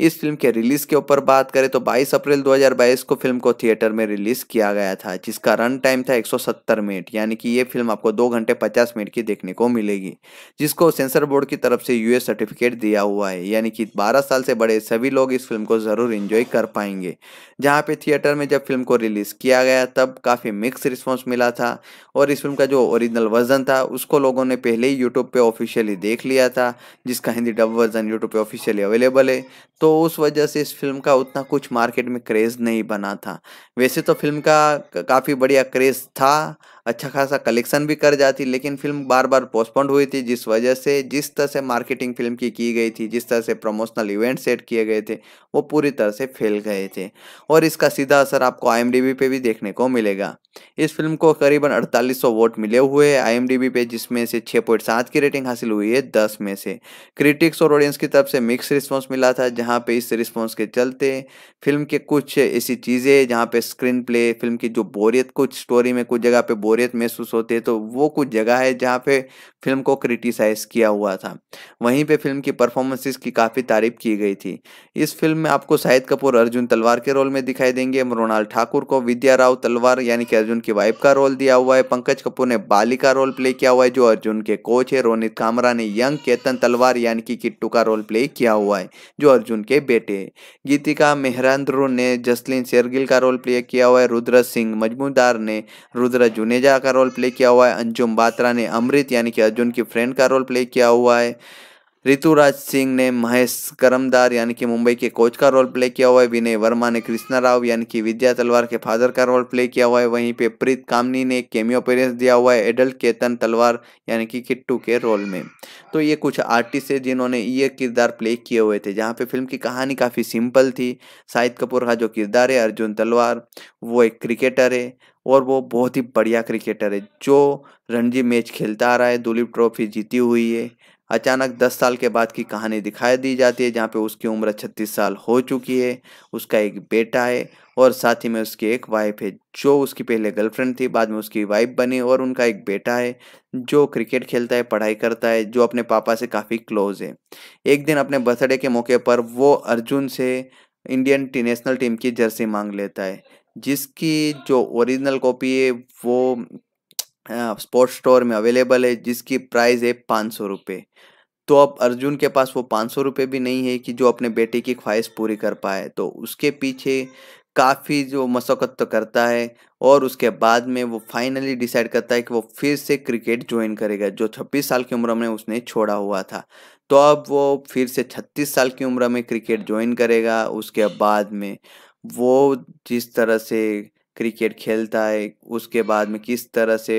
इस फिल्म के रिलीज के ऊपर बात करें तो 22 अप्रैल 2022 को फिल्म को थिएटर में रिलीज किया गया था जिसका रन टाइम था 170 मिनट यानी कि ये फिल्म आपको दो घंटे 50 मिनट की देखने को मिलेगी जिसको सेंसर बोर्ड की तरफ से यूएस सर्टिफिकेट दिया हुआ है यानी कि 12 साल से बड़े सभी लोग इस फिल्म को ज़रूर इंजॉय कर पाएंगे जहाँ पे थिएटर में जब फिल्म को रिलीज़ किया गया तब काफ़ी मिक्स रिस्पॉन्स मिला था और इस फिल्म का जो ओरिजिनल वर्जन था उसको लोगों ने पहले ही यूट्यूब पर ऑफिशियली देख लिया था जिसका हिंदी डब वर्जन यूट्यूब पर ऑफिशियली अवेलेबल है तो तो उस वजह से इस फिल्म का उतना कुछ मार्केट में क्रेज़ नहीं बना था वैसे तो फिल्म का काफ़ी बढ़िया क्रेज़ था अच्छा खासा कलेक्शन भी कर जाती लेकिन फिल्म बार बार पोस्टपोन्ड हुई थी जिस वजह से जिस तरह से मार्केटिंग फिल्म की की गई थी जिस तरह से प्रमोशनल इवेंट सेट किए गए थे वो पूरी तरह से फेल गए थे और इसका सीधा असर आपको आई पे भी देखने को मिलेगा इस फिल्म को करीबन 4800 वोट मिले हुए हैं आई पे जिसमें से छः की रेटिंग हासिल हुई है दस में से क्रिटिक्स और ऑडियंस की तरफ से मिक्स रिस्पॉन्स मिला था जहाँ पे इस रिस्पॉन्स के चलते फिल्म के कुछ ऐसी चीज़ें जहाँ पे स्क्रीन प्ले फिल्म की जो बोरियत कुछ स्टोरी में कुछ जगह पे बोरियत महसूस होती है तो वो कुछ जगह है जहाँ पे फिल्म को क्रिटिसाइज किया हुआ था वहीं पे फिल्म की परफॉर्मेंसेस की काफ़ी तारीफ की गई थी इस फिल्म में आपको शाहिद कपूर अर्जुन तलवार के रोल में दिखाई देंगे मृणाल ठाकुर को विद्या राव तलवार यानी कि अर्जुन की वाइफ का रोल दिया हुआ है पंकज कपूर ने बाली का रोल प्ले किया हुआ है जो अर्जुन के कोच है रोनित कामरा ने यंग केतन तलवार यानी कि किट्टू का रोल प्ले किया हुआ है जो अर्जुन के बेटे गीतिका मेहरांद्रू ने जसलीन शेरगिल का रोल प्ले किया हुआ है रुद्र सिंह मजमूदार ने रुद्र जुनेजा राजा का रोल प्ले किया हुआ है अंजुम बात्रा ने अमृत यानी कि अर्जुन की फ्रेंड का रोल प्ले किया हुआ है ऋतुराज सिंह ने महेश करमदार यानी कि मुंबई के कोच का रोल प्ले किया हुआ है विनय वर्मा ने कृष्णा राव यानी कि विद्या तलवार के फादर का रोल प्ले किया हुआ है वहीं पे प्रीत कामनी ने केमियो पेरेंस दिया हुआ है एडल्ट केतन तलवार यानी कि किट्टू के रोल में तो ये कुछ आर्टिस्ट है जिन्होंने ये किरदार प्ले किए हुए थे जहाँ पर फिल्म की कहानी काफ़ी सिंपल थी शाहिद कपूर का जो किरदार है अर्जुन तलवार वो एक क्रिकेटर है और वो बहुत ही बढ़िया क्रिकेटर है जो रणजी मैच खेलता आ रहा है दुलीप ट्रॉफी जीती हुई है अचानक 10 साल के बाद की कहानी दिखाई दी जाती है जहाँ पे उसकी उम्र 36 साल हो चुकी है उसका एक बेटा है और साथ ही में उसकी एक वाइफ है जो उसकी पहले गर्लफ्रेंड थी बाद में उसकी वाइफ बनी और उनका एक बेटा है जो क्रिकेट खेलता है पढ़ाई करता है जो अपने पापा से काफ़ी क्लोज है एक दिन अपने बर्थडे के मौके पर वो अर्जुन से इंडियन टी नेशनल टीम की जर्सी मांग लेता है जिसकी जो ओरिजिनल कॉपी है वो स्पोर्ट्स स्टोर में अवेलेबल है जिसकी प्राइस है पाँच सौ रुपये तो अब अर्जुन के पास वो पाँच सौ रुपये भी नहीं है कि जो अपने बेटे की ख्वाहिश पूरी कर पाए तो उसके पीछे काफ़ी जो मशक्क़त तो करता है और उसके बाद में वो फाइनली डिसाइड करता है कि वो फिर से क्रिकेट ज्वाइन करेगा जो छब्बीस साल की उम्र में उसने छोड़ा हुआ था तो अब वो फिर से छत्तीस साल की उम्र में क्रिकेट ज्वाइन करेगा उसके बाद में वो जिस तरह से क्रिकेट खेलता है उसके बाद में किस तरह से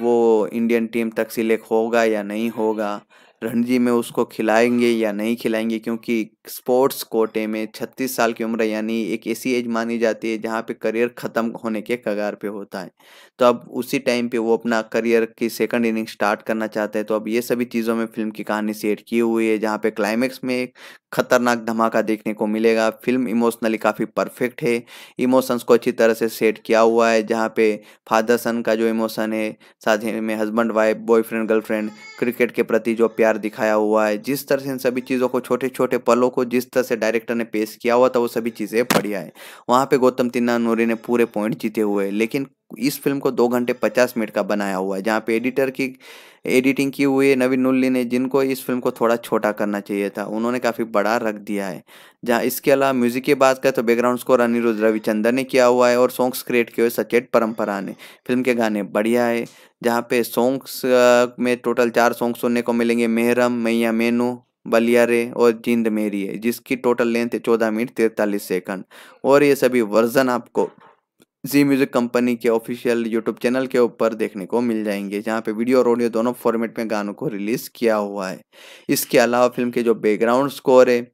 वो इंडियन टीम तक सिलेक्ट होगा या नहीं होगा रणजी में उसको खिलाएंगे या नहीं खिलाएंगे क्योंकि स्पोर्ट्स कोटे में 36 साल की उम्र यानी एक ऐसी एज मानी जाती है जहाँ पे करियर ख़त्म होने के कगार पे होता है तो अब उसी टाइम पे वो अपना करियर की सेकंड इनिंग स्टार्ट करना चाहता है तो अब ये सभी चीज़ों में फिल्म की कहानी सेट की हुई है जहाँ पे क्लाइमैक्स में एक खतरनाक धमाका देखने को मिलेगा फिल्म इमोशनली काफ़ी परफेक्ट है इमोशंस को अच्छी तरह से सेट किया हुआ है जहाँ पे फादर सन का जो इमोशन है साथ ही में husband wife boyfriend girlfriend cricket के प्रति जो प्यार दिखाया हुआ है जिस तरह से इन सभी चीज़ों को छोटे छोटे पलों को जिस तरह से डायरेक्टर ने पेश किया हुआ था वो सभी चीज़ें बढ़िया है वहाँ पर गौतम तिन्ना नूरी ने पूरे पॉइंट जीते हुए लेकिन इस फिल्म को दो घंटे पचास मिनट का बनाया हुआ है जहाँ पे एडिटर की एडिटिंग की हुई है नवीन नुल्ली ने जिनको इस फिल्म को थोड़ा छोटा करना चाहिए था उन्होंने काफ़ी बड़ा रख दिया है जहाँ इसके अलावा म्यूजिक की बात करें तो बैकग्राउंड स्कोर अनिरुद्ध रविचंद्रन ने किया हुआ है और सॉन्ग्स क्रिएट किए हुए सचेत परंपरा ने फिल्म के गाने बढ़िया है जहाँ पे सॉन्ग्स में टोटल चार सॉन्ग सुनने को मिलेंगे मेहरम मैया मेनू बलिया रे और जिंद मेरी है जिसकी टोटल लेंथ है चौदह मिनट तिरतालीस सेकंड और ये सभी वर्जन आपको जी म्यूज़िक कंपनी के ऑफिशियल यूट्यूब चैनल के ऊपर देखने को मिल जाएंगे जहाँ पे वीडियो और ऑडियो दोनों फॉर्मेट में गानों को रिलीज़ किया हुआ है इसके अलावा फिल्म के जो बैकग्राउंड स्कोर है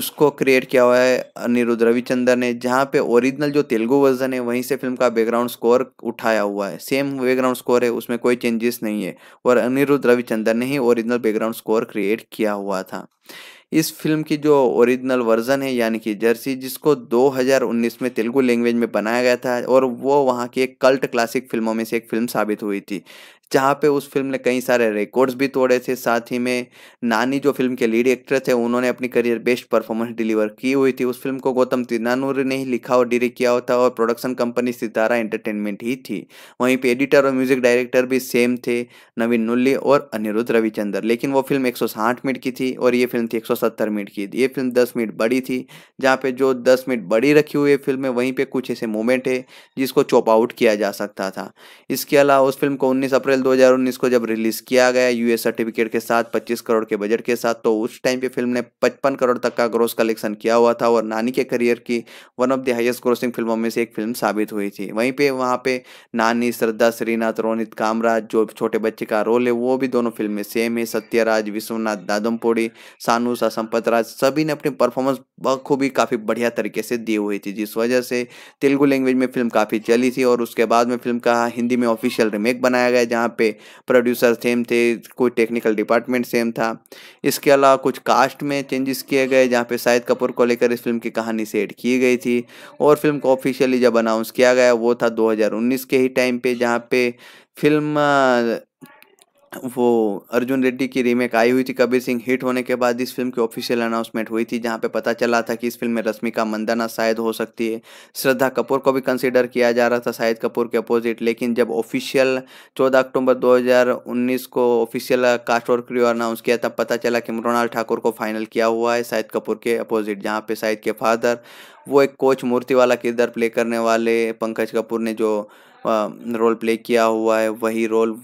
उसको क्रिएट किया हुआ है अनिरुद्ध रविचंद्र ने जहाँ पे ओरिजिनल जो तेलुगु वर्जन है वहीं से फिल्म का बैकग्राउंड स्कोर उठाया हुआ है सेम बैकग्राउंड स्कोर है उसमें कोई चेंजेस नहीं है और अनिरुद्ध रविचंद्र ने ही ओरिजिनल बैकग्राउंड स्कोर क्रिएट किया हुआ था इस फिल्म की जो ओरिजिनल वर्जन है यानी कि जर्सी जिसको 2019 में तेलुगु लैंग्वेज में बनाया गया था और वो वहाँ की एक कल्ट क्लासिक फिल्मों में से एक फिल्म साबित हुई थी जहाँ पे उस फिल्म ने कई सारे रिकॉर्ड्स भी तोड़े थे साथ ही में नानी जो फिल्म के लीड एक्ट्रेस है उन्होंने अपनी करियर बेस्ट परफॉर्मेंस डिलीवर की हुई थी उस फिल्म को गौतम तिनानूर ने ही लिखा और डायरेक्ट किया होता और प्रोडक्शन कंपनी सितारा एंटरटेनमेंट ही थी वहीं पर एडिटर और म्यूजिक डायरेक्टर भी सेम थे नवीन नुल्ली और अनिरुद्ध रविचंद्र लेकिन वो फिल्म एक मिनट की थी और ये फिल्म थी एक मिनट की ये फिल्म दस मिनट बड़ी थी जहाँ पे जो दस मिनट बड़ी रखी हुई फिल्म है वहीं पर कुछ ऐसे मोमेंट है जिसको चॉप आउट किया जा सकता था इसके अलावा उस फिल्म को उन्नीस अप्रैल अप्रैल 2019 को जब रिलीज किया गया यूएस सर्टिफिकेट के साथ 25 करोड़ के बजट के साथ तो उस टाइम पे फिल्म ने 55 करोड़ तक का ग्रोस कलेक्शन किया हुआ था और नानी के करियर की one of the highest grossing फिल्मों में से एक फिल्म साबित हुई थी वहीं पे वहाँ पे नानी श्रद्धा श्रीनाथ रोनित कामराज जो छोटे बच्चे का रोल है वो भी दोनों फिल्म में सेम है सत्यराज विश्वनाथ दादमपोड़ी सानूसा संपत सभी ने अपनी परफॉर्मेंस बखूबी काफ़ी बढ़िया तरीके से दी हुई थी जिस वजह से तेलुगु लैंग्वेज में फिल्म काफ़ी चली थी और उसके बाद में फिल्म का हिंदी में ऑफिशियल रिमेक बनाया गया जहाँ यहाँ पे प्रोड्यूसर सेम थे कोई टेक्निकल डिपार्टमेंट सेम था इसके अलावा कुछ कास्ट में चेंजेस किए गए जहाँ पे शाहिद कपूर को लेकर इस फिल्म की कहानी सेट की गई थी और फिल्म को ऑफिशियली जब अनाउंस किया गया वो था 2019 के ही टाइम पे जहाँ पे फिल्म वो अर्जुन रेड्डी की रीमेक आई हुई थी कबीर सिंह हिट होने के बाद इस फिल्म की ऑफिशियल अनाउंसमेंट हुई थी जहां पे पता चला था कि इस फिल्म में रश्मिका मंदाना शायद हो सकती है श्रद्धा कपूर को भी कंसिडर किया जा रहा था शाहिद कपूर के अपोजिट लेकिन जब ऑफिशियल 14 अक्टूबर 2019 को ऑफिशियल कास्ट और क्रियो अनाउंस किया तब पता चला कि मृणाल ठाकुर को फाइनल किया हुआ है शाहिद कपूर के अपोजिट जहाँ पे शाहिद के फादर वो एक कोच मूर्ति वाला किरदार प्ले करने वाले पंकज कपूर ने जो रोल प्ले किया हुआ है वही रोल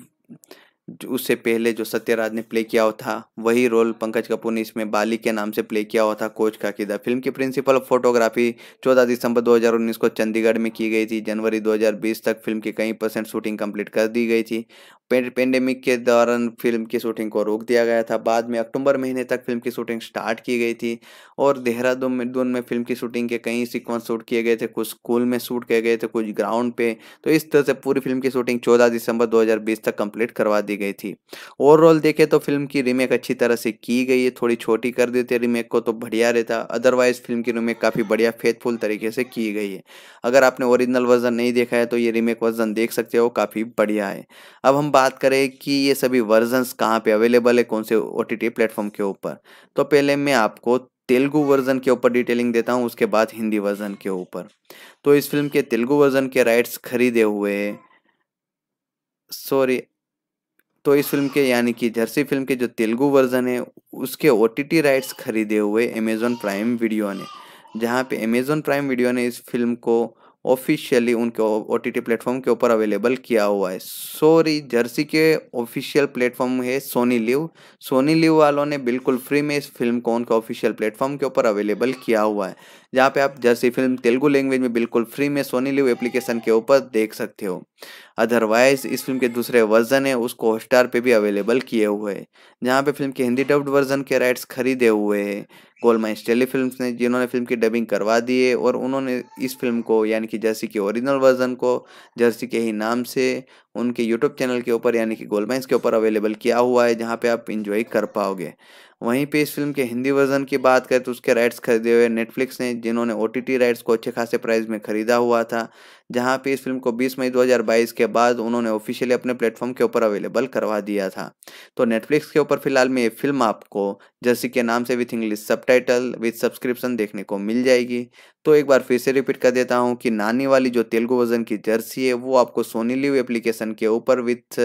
उससे पहले जो सत्यराज ने प्ले किया हुआ था वही रोल पंकज कपूर ने इसमें बाली के नाम से प्ले किया हुआ था कोच का किदा फिल्म की प्रिंसिपल फोटोग्राफी 14 दिसंबर 2019 को चंडीगढ़ में की गई थी जनवरी 2020 तक फिल्म की कई परसेंट शूटिंग कंप्लीट कर दी गई थी पेंडेमिक के दौरान फिल्म की शूटिंग को रोक दिया गया था बाद में अक्टूबर महीने तक फिल्म की शूटिंग स्टार्ट की गई थी और देहरादून में दून में फिल्म की शूटिंग के कई सीक्वेंस शूट किए गए थे कुछ स्कूल में शूट किए गए थे कुछ ग्राउंड पे तो इस तरह से पूरी फिल्म की शूटिंग 14 दिसंबर 2020 तक कंप्लीट करवा दी दी गई थी ओवरऑल देखे तो फिल्म की रीमेक अच्छी तरह से की गई है थोड़ी छोटी कर देते रीमेक को तो बढ़िया रहता अदरवाइज फिल्म की रीमेक काफ़ी बढ़िया फेथफुल तरीके से की गई है अगर आपने ओरिजिनल वर्जन नहीं देखा है तो ये रीमेक वर्जन देख सकते हो काफ़ी बढ़िया है अब हम बात करें कि ये सभी वर्जन्स कहाँ पे अवेलेबल है कौन से ओ टी प्लेटफॉर्म के ऊपर तो पहले मैं आपको तेलुगु वर्जन के ऊपर डिटेलिंग देता हूँ उसके बाद हिंदी वर्जन के ऊपर तो इस फिल्म के तेलुगु वर्जन के राइट्स खरीदे हुए सॉरी तो इस फिल्म के यानी कि जर्सी फिल्म के जो तेलुगु वर्जन है उसके ओ राइट्स खरीदे हुए अमेजोन प्राइम वीडियो ने जहाँ पे अमेजोन प्राइम वीडियो ने इस फिल्म को ऑफिशियली उनके ओ टी प्लेटफॉर्म के ऊपर अवेलेबल किया हुआ है सॉरी जर्सी के ऑफिशियल प्लेटफॉर्म है सोनी लिव सोनी लिव वालों ने बिल्कुल फ्री में इस फिल्म को उनके ऑफिशियल प्लेटफॉर्म के ऊपर अवेलेबल किया हुआ है जहाँ पे आप जर्सी फिल्म तेलुगु लैंग्वेज में बिल्कुल फ्री में सोनी लिव एप्लीकेशन के ऊपर देख सकते हो अदरवाइज इस फिल्म के दूसरे वर्जन है उसको हॉटस्टार पे भी अवेलेबल किए हुए हैं जहाँ पे फिल्म के हिंदी डब्ड वर्जन के राइट्स खरीदे हुए हैं गोलमाइंस टेली फिल्म ने जिन्होंने फिल्म की डबिंग करवा दी है और उन्होंने इस फिल्म को यानी कि जर्सी के ओरिजिनल वर्जन को जर्सी के ही नाम से उनके यूट्यूब चैनल के ऊपर यानी कि गोलमाइंस के ऊपर अवेलेबल किया हुआ है जहाँ पे आप इंजॉय कर पाओगे वहीं पे इस फिल्म के हिंदी वर्जन की बात करें तो उसके राइट्स खरीदे हुए नेटफ्लिक्स ने जिन्होंने ओ राइट्स को अच्छे खासे प्राइस में खरीदा हुआ था जहां पे इस फिल्म को 20 मई 2022 के बाद उन्होंने ऑफिशियली अपने प्लेटफॉर्म के ऊपर अवेलेबल करवा दिया था तो नेटफ्लिक्स के ऊपर फिलहाल में ये फिल्म आपको जर्सी के नाम से with English subtitle with subscription देखने को मिल जाएगी तो एक बार फिर से रिपीट कर देता हूँ कि नानी वाली जो तेलुगु वर्जन की जर्सी है वो आपको सोनी लिव एप्लीकेशन के ऊपर विथ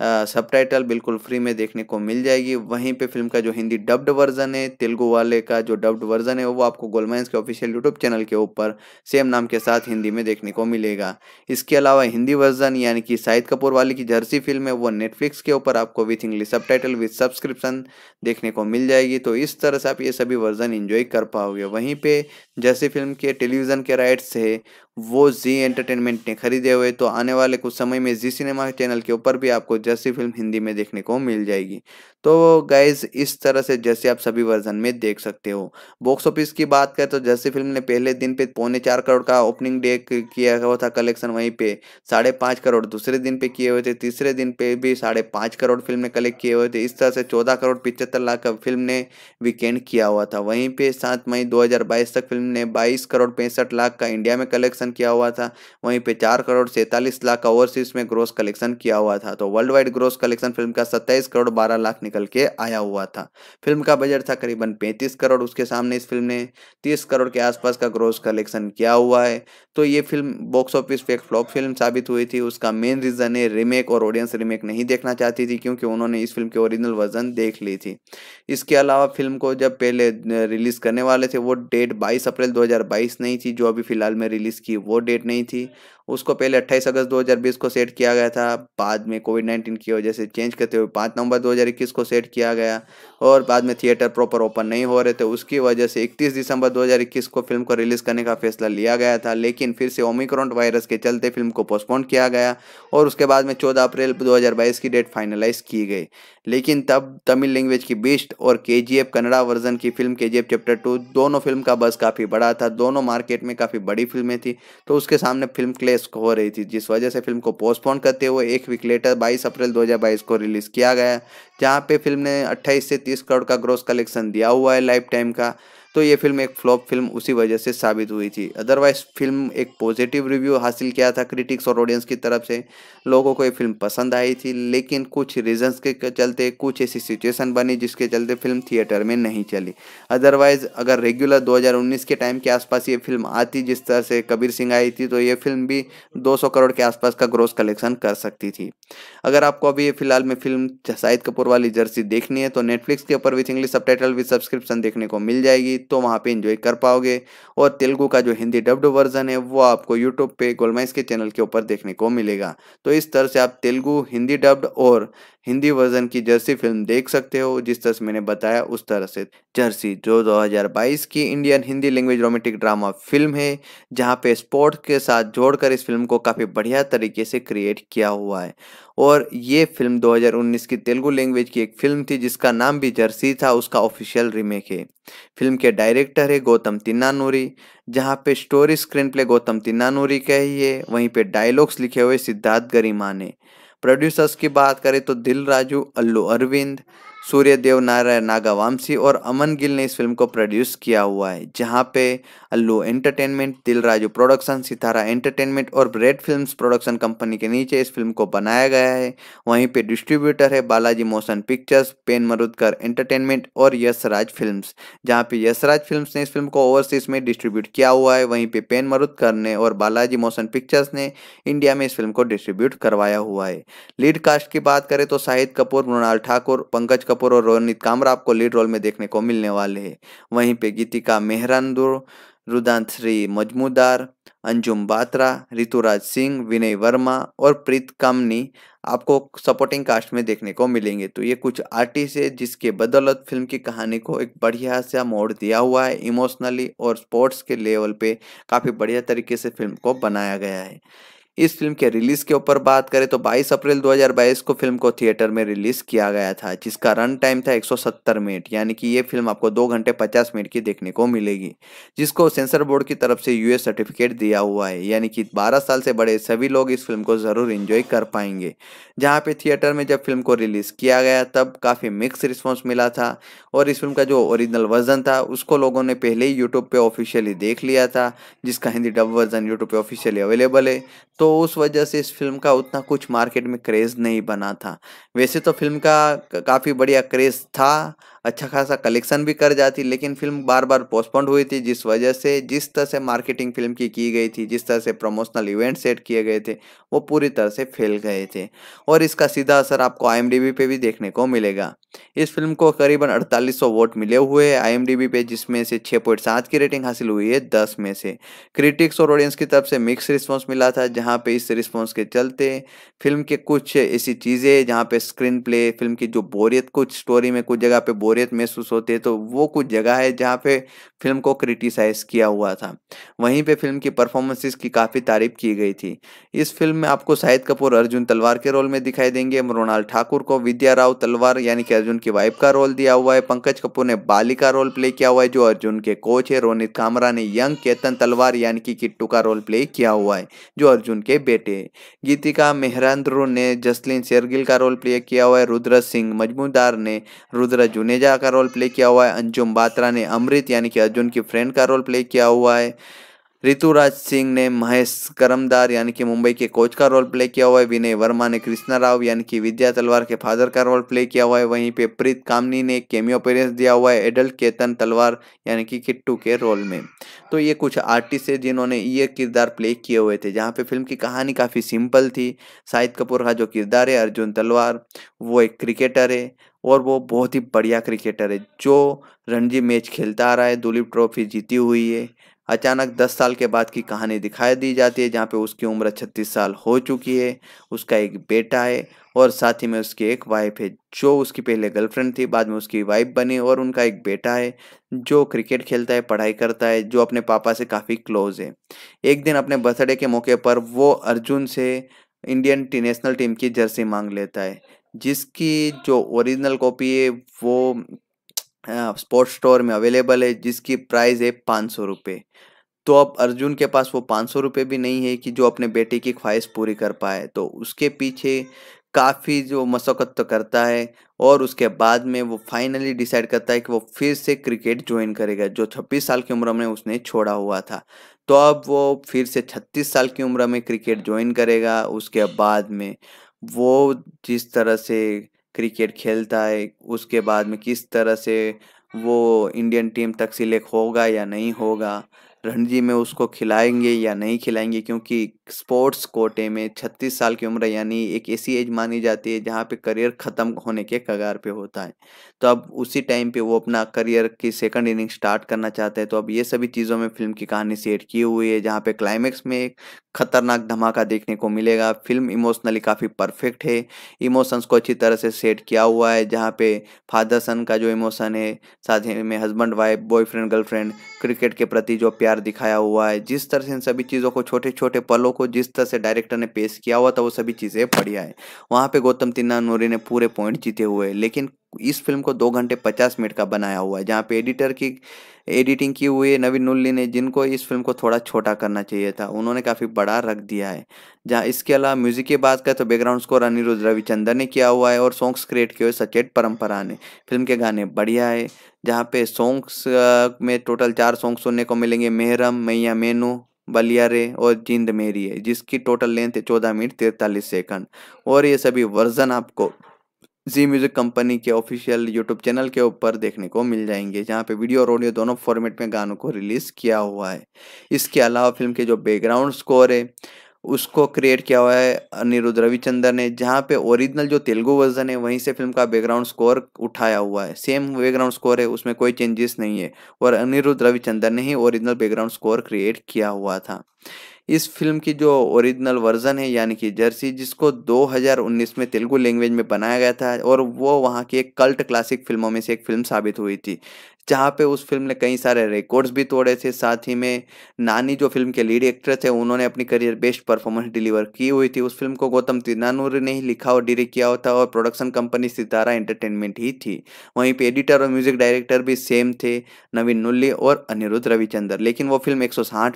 सब टाइटल बिल्कुल फ्री में देखने को मिल जाएगी वहीं पे फिल्म का जो हिंदी डब्ड वर्जन है तेलुगु वाले का जो डब्ड वर्जन है वो आपको गोलमाइंस के ऑफिशियल यूट्यूब चैनल के ऊपर सेम नाम के साथ हिंदी में देखने को मिलेगा इसके अलावा हिंदी वर्जन यानी कि शाहिद कपूर वाली की जर्सी फिल्म है वो नेटफ्लिक्स के ऊपर आपको with English subtitle with subscription देखने को मिल जाएगी तो इस तरह से आप ये सभी वर्जन इंजॉय कर पाओगे वहीं पर जैसी फिल्म के टेलीविज़न के राइट्स है वो जी एंटरटेनमेंट ने खरीदे हुए तो आने वाले कुछ समय में जी सिनेमा चैनल के ऊपर भी आपको जैसी फिल्म हिंदी में देखने को मिल जाएगी तो गाइज इस तरह से जैसे आप सभी वर्जन में देख सकते हो बॉक्स ऑफिस की बात करें तो जैसे फिल्म ने पहले दिन पे पौने चार करोड़ का ओपनिंग डे किया हुआ था कलेक्शन वहीं पे साढ़े पाँच करोड़ दूसरे दिन पे किए हुए थे तीसरे दिन पे भी साढ़े पाँच करोड़ फिल्म ने कलेक्ट किए हुए थे इस तरह से चौदह करोड़ पिचहत्तर लाख का फिल्म ने वीकेंड किया हुआ था वहीं पर सात मई दो तक फिल्म ने बाईस करोड़ पैंसठ लाख का इंडिया में कलेक्शन किया हुआ था वहीं पर चार करोड़ सैंतालीस लाख का ओवरसीज में ग्रोस कलेक्शन किया हुआ था तो world wide gross collection film का सत्ताईस करोड़ बारह लाख निकल के आया हुआ था फिल्म का बजट था करीबन 35 करोड़ उसके सामने इस फिल्म ने 30 करोड़ के आसपास का ग्रोस कलेक्शन किया हुआ है तो ये फिल्म बॉक्स ऑफिस पे एक फ्लॉप फिल्म साबित हुई थी उसका मेन रीज़न है रीमेक और ऑडियंस रीमेक नहीं देखना चाहती थी क्योंकि उन्होंने इस फिल्म के ओरिजिनल वर्जन देख ली थी इसके अलावा फिल्म को जब पहले रिलीज़ करने वाले थे वो डेट बाईस अप्रैल दो नहीं थी जो अभी फिलहाल में रिलीज़ की वो डेट नहीं थी उसको पहले 28 अगस्त 2020 को सेट किया गया था बाद में कोविड 19 की वजह से चेंज करते हुए 5 नवंबर 2021 को सेट किया गया और बाद में थिएटर प्रॉपर ओपन नहीं हो रहे थे उसकी वजह से 31 दिसंबर 2021 को फिल्म को रिलीज़ करने का फैसला लिया गया था लेकिन फिर से ओमिक्रॉन वायरस के चलते फिल्म को पोस्टपोन किया गया और उसके बाद में चौदह अप्रैल दो की डेट फाइनलाइज की गई लेकिन तब तमिल लैंग्वेज की बेस्ट और के जी कन्नड़ा वर्जन की फिल्म के चैप्टर टू दोनों फिल्म का बस काफ़ी बड़ा था दोनों मार्केट में काफ़ी बड़ी फिल्में थी तो उसके सामने फिल्म क्लेस रिलीज हो रही थी जिस वजह से फिल्म को पोस्टपोन करते हुए एक वीक लेटर 22 अप्रैल 2022 को रिलीज किया गया जहां पे फिल्म ने 28 से 30 करोड़ का ग्रोस कलेक्शन दिया हुआ है लाइफ टाइम का तो ये फिल्म एक फ्लॉप फिल्म उसी वजह से साबित हुई थी अदरवाइज फिल्म एक पॉजिटिव रिव्यू हासिल किया था क्रिटिक्स और ऑडियंस की तरफ से लोगों को ये फिल्म पसंद आई थी लेकिन कुछ रीजंस के चलते कुछ ऐसी सिचुएशन बनी जिसके चलते फिल्म थिएटर में नहीं चली अदरवाइज अगर रेगुलर 2019 के टाइम के आसपास ये फिल्म आती जिस तरह से कबीर सिंह आई थी तो ये फिल्म भी 200 करोड़ के आसपास का ग्रोस कलेक्शन कर सकती थी अगर आपको अभी फिलहाल में फिल्म शाहिद कपूर वाली जर्सी देखनी है तो नेटफ्लिक्स के ऊपर with English subtitle with subscription देखने को मिल जाएगी तो वहाँ पे इन्जॉय कर पाओगे और तेलुगू का जो हिंदी डब्ड वर्जन है वो आपको यूट्यूब पे गोलमाइस के चैनल के ऊपर देखने को मिलेगा तो इस तरह से आप तेलुगु हिंदी डब्ड और हिंदी वर्जन की जर्सी फिल्म देख सकते हो जिस तरह से मैंने बताया उस तरह से जर्सी जो 2022 की Indian Hindi language romantic drama film है जहाँ पे स्पोर्ट के साथ जोड़कर इस फिल्म को काफ़ी बढ़िया तरीके से क्रिएट किया हुआ है और ये फिल्म 2019 की तेलुगु लैंग्वेज की एक फिल्म थी जिसका नाम भी जर्सी था उसका ऑफिशियल रीमेक है फिल्म के डायरेक्टर है गौतम तिन्नानूरी जहाँ पे story screenplay Gautam Tinnanuri का ही है वहीं पे डायलॉग्स लिखे हुए सिद्धार्थ गरिमा ने प्रोड्यूसर्स की बात करें तो दिल राजू अल्लू अरविंद सूर्यदेव नारायण नागावामसी और अमन गिल ने इस फिल्म को प्रोड्यूस किया हुआ है जहाँ पे अल्लू एंटरटेनमेंट दिलराजू प्रोडक्शन सितारा एंटरटेनमेंट और ब्रेड फिल्म्स प्रोडक्शन कंपनी के नीचे इस फिल्म को बनाया गया है वहीं पे डिस्ट्रीब्यूटर है Balaji motion pictures pen Marudhar entertainment और यशराज फिल्म जहाँ पे यशराज फिल्म ने इस फिल्म को ओवरसीज में डिस्ट्रीब्यूट किया हुआ है वहीं पे पेन मरुदकर ने और बालाजी मोशन पिक्चर्स ने इंडिया में इस फिल्म को डिस्ट्रीब्यूट करवाया हुआ है लीड कास्ट की बात करें तो शाहिद कपूर मृणाल ठाकुर पंकज कपूर और रोनित कामरा आपको लीड रोल में देखने को मिलने वाले हैं वहीं पे गीतिका मेहरानदुर श्री मजमूदार अंजुम बात्रा ऋतुराज सिंह विनय वर्मा और प्रीत कामनी आपको सपोर्टिंग कास्ट में देखने को मिलेंगे तो ये कुछ आर्टिस्ट है जिसके बदौलत फिल्म की कहानी को एक बढ़िया सा मोड़ दिया हुआ है इमोशनली और स्पोर्ट्स के लेवल पे काफ़ी बढ़िया तरीके से फिल्म को बनाया गया है इस फिल्म के रिलीज के ऊपर बात करें तो 22 अप्रैल 2022 को फिल्म को थिएटर में रिलीज किया गया था जिसका रन टाइम था 170 मिनट यानी कि ये फिल्म आपको दो घंटे 50 मिनट की देखने को मिलेगी जिसको सेंसर बोर्ड की तरफ से यूएस सर्टिफिकेट दिया हुआ है यानी कि 12 साल से बड़े सभी लोग इस फिल्म को ज़रूर इंजॉय कर पाएंगे जहाँ पे थिएटर में जब फिल्म को रिलीज़ किया गया तब काफ़ी मिक्स रिस्पॉन्स मिला था और इस फिल्म का जो ओरिजिनल वर्जन था उसको लोगों ने पहले ही यूट्यूब पर ऑफिशियली देख लिया था जिसका हिंदी डब वर्जन यूट्यूब पर ऑफिशियली अवेलेबल है तो उस वजह से इस फिल्म का उतना कुछ मार्केट में क्रेज़ नहीं बना था वैसे तो फिल्म का काफ़ी बढ़िया क्रेज़ था अच्छा खासा कलेक्शन भी कर जाती लेकिन फिल्म बार बार पोस्टपोन्ड हुई थी जिस वजह से जिस तरह से मार्केटिंग फिल्म की की गई थी जिस तरह से प्रमोशनल इवेंट सेट किए गए थे वो पूरी तरह से फेल गए थे और इसका सीधा असर आपको आई पे भी देखने को मिलेगा इस फिल्म को करीबन अड़तालीस वोट मिले हुए हैं आई पे जिसमें से छः की रेटिंग हासिल हुई है दस में से क्रिटिक्स और ऑडियंस की तरफ से मिक्स रिस्पॉन्स मिला था जहाँ पे इस रिस्पॉन्स के चलते फिल्म के कुछ ऐसी चीज़ें जहाँ पे स्क्रीन प्ले फिल्म की जो बोरियत कुछ स्टोरी में कुछ जगह पे बोरियत महसूस होती है तो वो कुछ जगह है जहाँ पे फिल्म को क्रिटिसाइज़ किया हुआ था वहीं पे फिल्म की परफॉर्मेंसेस की काफ़ी तारीफ की गई थी इस फिल्म में आपको शाहिद कपूर अर्जुन तलवार के रोल में दिखाई देंगे मृणाल ठाकुर को विद्या राव तलवार यानी कि अर्जुन की वाइफ का रोल दिया हुआ है पंकज कपूर ने बाली का रोल प्ले किया हुआ है जो अर्जुन के कोच है रोनित कामरा ने यंग केतन तलवार यानी कि किट्टू का रोल प्ले किया हुआ है जो अर्जुन के बेटे गीतिका मेहरांद्रू ने जसलिन शेरगिल का रोल प्ले किया हुआ है रुद्र सिंह मजमूदार ने रुद्र जुनेजा तेजा का रोल प्ले किया हुआ है अंजुम बात्रा ने अमृत यानी कि अर्जुन की फ्रेंड का रोल प्ले किया हुआ है ऋतुराज सिंह ने महेश करमदार यानी कि मुंबई के कोच का रोल प्ले किया हुआ है विनय वर्मा ने कृष्णा राव यानी कि विद्या तलवार के फादर का रोल प्ले किया हुआ है वहीं पे प्रीत कामनी ने केमियो अपीयरेंस दिया हुआ है एडल्ट केतन तलवार यानी कि किट्टू के रोल में तो ये कुछ आर्टिस्ट है जिन्होंने ये किरदार प्ले किए हुए थे जहाँ पे फिल्म की कहानी काफ़ी सिंपल थी शाहिद कपूर का जो किरदार है अर्जुन तलवार वो एक क्रिकेटर है और वो बहुत ही बढ़िया क्रिकेटर है जो रणजी मैच खेलता आ रहा है दुलीप ट्रॉफी जीती हुई है अचानक 10 साल के बाद की कहानी दिखाई दी जाती है जहाँ पे उसकी उम्र 36 साल हो चुकी है उसका एक बेटा है और साथ ही में उसकी एक वाइफ है जो उसकी पहले गर्लफ्रेंड थी बाद में उसकी वाइफ बनी और उनका एक बेटा है जो क्रिकेट खेलता है पढ़ाई करता है जो अपने पापा से काफ़ी क्लोज है एक दिन अपने बर्थडे के मौके पर वो अर्जुन से इंडियन टी नेशनल टीम की जर्सी मांग लेता है जिसकी जो ओरिजिनल कॉपी है वो स्पोर्ट्स स्टोर में अवेलेबल है जिसकी प्राइस है पाँच सौ रुपये तो अब अर्जुन के पास वो पाँच सौ रुपये भी नहीं है कि जो अपने बेटे की ख्वाहिश पूरी कर पाए तो उसके पीछे काफ़ी जो मशक्क़त तो करता है और उसके बाद में वो फाइनली डिसाइड करता है कि वो फिर से क्रिकेट ज्वाइन करेगा जो 26 साल की उम्र में उसने छोड़ा हुआ था तो अब वो फिर से 36 साल की उम्र में क्रिकेट ज्वाइन करेगा उसके बाद में वो जिस तरह से क्रिकेट खेलता है उसके बाद में किस तरह से वो इंडियन टीम तक सिलेक्ट होगा या नहीं होगा रणजी में उसको खिलाएंगे या नहीं खिलाएंगे क्योंकि स्पोर्ट्स कोटे में 36 साल की उम्र यानी एक ऐसी एज मानी जाती है जहाँ पे करियर ख़त्म होने के कगार पे होता है तो अब उसी टाइम पे वो अपना करियर की सेकंड इनिंग स्टार्ट करना चाहते हैं तो अब ये सभी चीज़ों में फिल्म की कहानी सेट की हुई है जहाँ पे क्लाइमैक्स में एक खतरनाक धमाका देखने को मिलेगा फिल्म इमोशनली काफ़ी परफेक्ट है इमोशंस को अच्छी तरह से सेट किया हुआ है जहाँ पे फादर सन का जो इमोशन है साथ ही में husband wife boyfriend girlfriend cricket के प्रति जो प्यार प्यार दिखाया हुआ है जिस तरह से इन सभी चीज़ों को छोटे छोटे पलों को जिस तरह से डायरेक्टर ने पेश किया हुआ था वो सभी चीज़ें बढ़िया है वहाँ पे गौतम तिन्ना नूरी ने पूरे पॉइंट जीते हुए लेकिन इस फिल्म को दो घंटे पचास मिनट का बनाया हुआ है जहाँ पे एडिटर की एडिटिंग की हुई है नवीन नुल्ली ने जिनको इस फिल्म को थोड़ा छोटा करना चाहिए था उन्होंने काफ़ी बड़ा रख दिया है जहाँ इसके अलावा म्यूजिक की बात करें तो बैकग्राउंड स्कोर अनिरुद्ध रविचंद्र ने किया हुआ है और सॉन्ग्स क्रिएट किए हुए सचेत परंपरा ने फिल्म के गाने बढ़िया है जहाँ पे सॉन्ग्स में टोटल चार सॉन्ग सुनने को मिलेंगे मेहरम मैया मेनू बलिया रे और जिंद मेरी है जिसकी टोटल लेंथ है चौदह मिनट तिरतालीस सेकंड और ये सभी वर्जन आपको जी म्यूजिक कंपनी के ऑफिशियल यूट्यूब चैनल के ऊपर देखने को मिल जाएंगे जहाँ पे वीडियो और ऑडियो दोनों फॉर्मेट में गानों को रिलीज़ किया हुआ है इसके अलावा फिल्म के जो बैकग्राउंड स्कोर है उसको क्रिएट किया हुआ है अनिरुद्ध रविचंद्र ने जहाँ पे ओरिजिनल जो तेलुगु वर्जन है वहीं से फिल्म का बैकग्राउंड स्कोर उठाया हुआ है सेम बैकग्राउंड स्कोर है उसमें कोई चेंजेस नहीं है और अनिरुद्ध रविचंद्र ने ही ओरिजिनल बैकग्राउंड स्कोर क्रिएट किया हुआ था इस फिल्म की जो ओरिजिनल वर्जन है यानी कि जर्सी जिसको 2019 में तेलुगु लैंग्वेज में बनाया गया था और वो वहाँ की एक कल्ट क्लासिक फिल्मों में से एक फिल्म साबित हुई थी जहाँ पे उस फिल्म ने कई सारे रिकॉर्ड्स भी तोड़े थे साथ ही में नानी जो फिल्म के लीड एक्टर थे उन्होंने अपनी करियर बेस्ट परफॉर्मेंस डिलीवर की हुई थी उस फिल्म को गौतम तिनानूर ने ही लिखा और डायरेक्ट किया होता और प्रोडक्शन कंपनी सितारा एंटरटेनमेंट ही थी वहीं पर एडिटर और म्यूजिक डायरेक्टर भी सेम थे नवीन नुल्ली और अनिरुद्ध रविचंद्र लेकिन वो फिल्म एक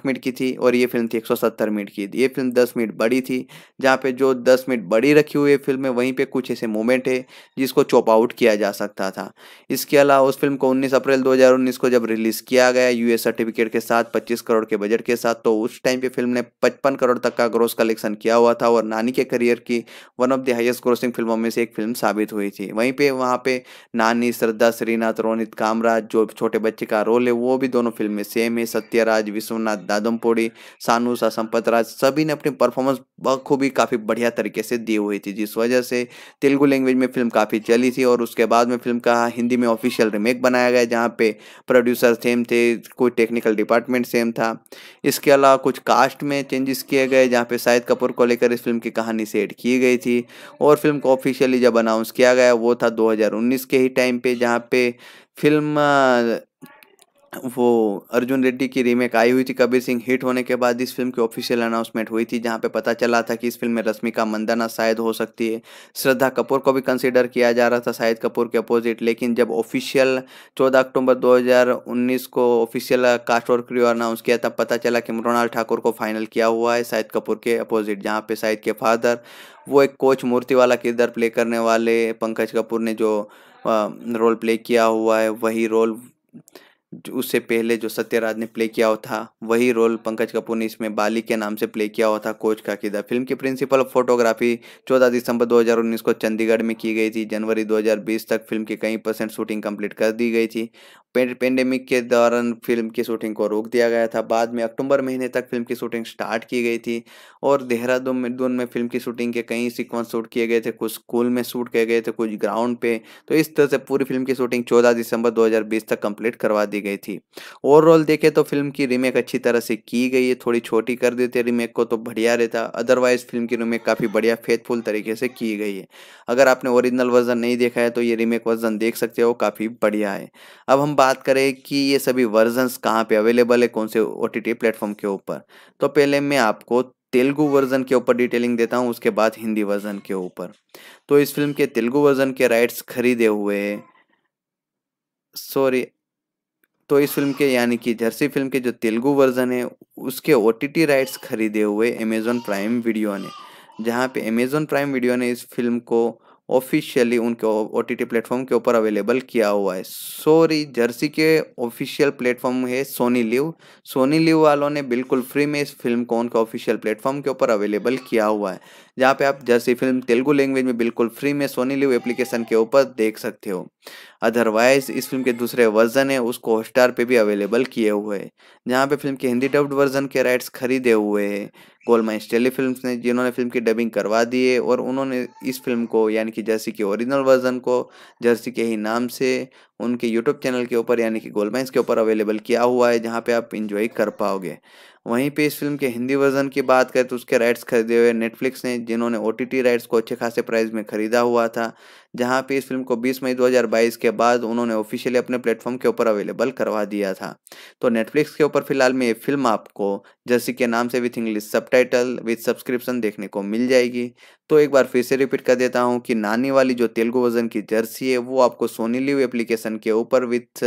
मिनट की थी और ये फिल्म थी एक मिनट की ये फिल्म दस मिनट बड़ी थी जहाँ पे जो दस मिनट बड़ी रखी हुई है फिल्म में वहीं पर कुछ ऐसे मोमेंट है जिसको चॉप आउट किया जा सकता था इसके अलावा उस फिल्म को उन्नीस अप्रैल अप्रैल 2019 को जब रिलीज किया गया यूएस सर्टिफिकेट के साथ 25 करोड़ के बजट के साथ तो उस टाइम पे फिल्म ने 55 करोड़ तक का ग्रोस कलेक्शन किया हुआ था और नानी के करियर की one of the highest grossing फिल्मों में से एक फिल्म साबित हुई थी वहीं पे वहाँ पे नानी श्रद्धा श्रीनाथ रोनित कामराज जो छोटे बच्चे का रोल है वो भी दोनों फिल्म में सेम है सत्यराज विश्वनाथ दादमपोड़ी सानूसा संपत सभी ने अपनी परफॉर्मेंस बखूबी काफ़ी बढ़िया तरीके से दी हुई थी जिस वजह से तेलुगु लैंग्वेज में फिल्म काफ़ी चली थी और उसके बाद में फिल्म का हिंदी में ऑफिशियल रिमेक बनाया गया जहाँ यहाँ पे प्रोड्यूसर सेम थे कोई टेक्निकल डिपार्टमेंट सेम था इसके अलावा कुछ कास्ट में चेंजेस किए गए जहाँ पे शाहिद कपूर को लेकर इस फिल्म की कहानी सेट की गई थी और फिल्म को ऑफिशियली जब अनाउंस किया गया वो था 2019 के ही टाइम पे जहाँ पे फिल्म वो अर्जुन रेड्डी की रीमेक आई हुई थी कबीर सिंह हिट होने के बाद इस फिल्म की ऑफिशियल अनाउंसमेंट हुई थी जहां पे पता चला था कि इस फिल्म में रश्मिका मंदाना शायद हो सकती है श्रद्धा कपूर को भी कंसिडर किया जा रहा था शाहिद कपूर के अपोजिट लेकिन जब ऑफिशियल 14 अक्टूबर 2019 को ऑफिशियल कास्ट और क्रियो अनाउंस किया तब पता चला कि मृणाल ठाकुर को फाइनल किया हुआ है शाहिद कपूर के अपोजिट जहाँ पे शाहिद के फादर वो एक कोच मूर्ति वाला किरदार प्ले करने वाले पंकज कपूर ने जो रोल प्ले किया हुआ है वही रोल उससे पहले जो सत्यराज ने प्ले किया हुआ था वही रोल पंकज कपूर ने इसमें बाली के नाम से प्ले किया हुआ था कोच का किदा फिल्म की प्रिंसिपल ऑफ फोटोग्राफी 14 दिसंबर 2019 को चंडीगढ़ में की गई थी जनवरी 2020 तक फिल्म की कई परसेंट शूटिंग कंप्लीट कर दी गई थी पेंडेमिक के दौरान फिल्म की शूटिंग को रोक दिया गया था बाद में अक्टूबर महीने तक फिल्म की शूटिंग स्टार्ट की गई थी और देहरादून में दून में फिल्म की शूटिंग के कई सीक्वेंस शूट किए गए थे कुछ स्कूल में शूट किए गए थे कुछ ग्राउंड पे तो इस तरह से पूरी फिल्म की शूटिंग 14 दिसंबर 2020 तक कंप्लीट करवा दी गई थी ओवरऑल देखें तो फिल्म की रीमेक अच्छी तरह से की गई है थोड़ी छोटी कर देते रीमेक को तो बढ़िया रहता अदरवाइज फिल्म की रीमेक काफ़ी बढ़िया फेथफुल तरीके से की गई है अगर आपने ओरिजिनल वर्जन नहीं देखा है तो ये रीमेक वर्जन देख सकते हो काफ़ी बढ़िया है अब हम बात करें कि ये सभी वर्जन्स कहाँ पे अवेलेबल है कौन से ओ टी प्लेटफॉर्म के ऊपर तो पहले मैं आपको तेलुगु वर्जन के ऊपर डिटेलिंग देता हूँ उसके बाद हिंदी वर्जन के ऊपर तो इस फिल्म के तेलुगु वर्जन के राइट्स खरीदे हुए सॉरी तो इस फिल्म के यानी कि जर्सी फिल्म के जो तेलुगु वर्जन है उसके ओ राइट्स खरीदे हुए अमेजोन प्राइम वीडियो ने जहाँ पे अमेजोन प्राइम वीडियो ने इस फिल्म को ऑफिशियली उनके ओ टी टी प्लेटफॉर्म के ऊपर अवेलेबल किया हुआ है सॉरी जर्सी के ऑफिशियल प्लेटफॉर्म है सोनी लिव सोनी लिव वालों ने बिल्कुल फ्री में इस फिल्म को उनके ऑफिशियल प्लेटफॉर्म के ऊपर अवेलेबल किया हुआ है जहाँ पे आप जर्सी फिल्म तेलुगु लैंग्वेज में बिल्कुल फ्री में सोनी लिव एप्लीकेशन के ऊपर देख सकते हो अदरवाइज इस फिल्म के दूसरे वर्जन है उसको हॉटस्टार पे भी अवेलेबल किए हुए हैं जहाँ पे फिल्म के हिंदी डब्ड वर्जन के राइट्स खरीदे हुए हैं गोलमाइन स्टेली फिल्म ने जिन्होंने फिल्म की डबिंग करवा दी है और उन्होंने इस फिल्म को यानी कि जर्सी के ओरिजिनल वर्जन को जर्सी के ही नाम से उनके यूट्यूब चैनल के ऊपर यानी कि गोलमाइंस के ऊपर अवेलेबल किया हुआ है जहाँ पर आप इंजॉय कर पाओगे वहीं पे इस फिल्म के हिंदी वर्जन की बात करें तो उसके राइट्स खरीदे हुए नेटफ्लिक्स ने जिन्होंने ओ राइट्स को अच्छे खासे प्राइस में खरीदा हुआ था जहां पे इस फिल्म को 20 मई 2022 के बाद उन्होंने ऑफिशियली अपने प्लेटफॉर्म के ऊपर अवेलेबल करवा दिया था तो नेटफ्लिक्स के ऊपर फिलहाल में ये फिल्म आपको जर्सी के नाम से with English subtitle with subscription देखने को मिल जाएगी तो एक बार फिर से रिपीट कर देता हूँ कि नानी वाली जो तेलुगु वर्जन की जर्सी है वो आपको सोनी लिव एप्लीकेशन के ऊपर विथ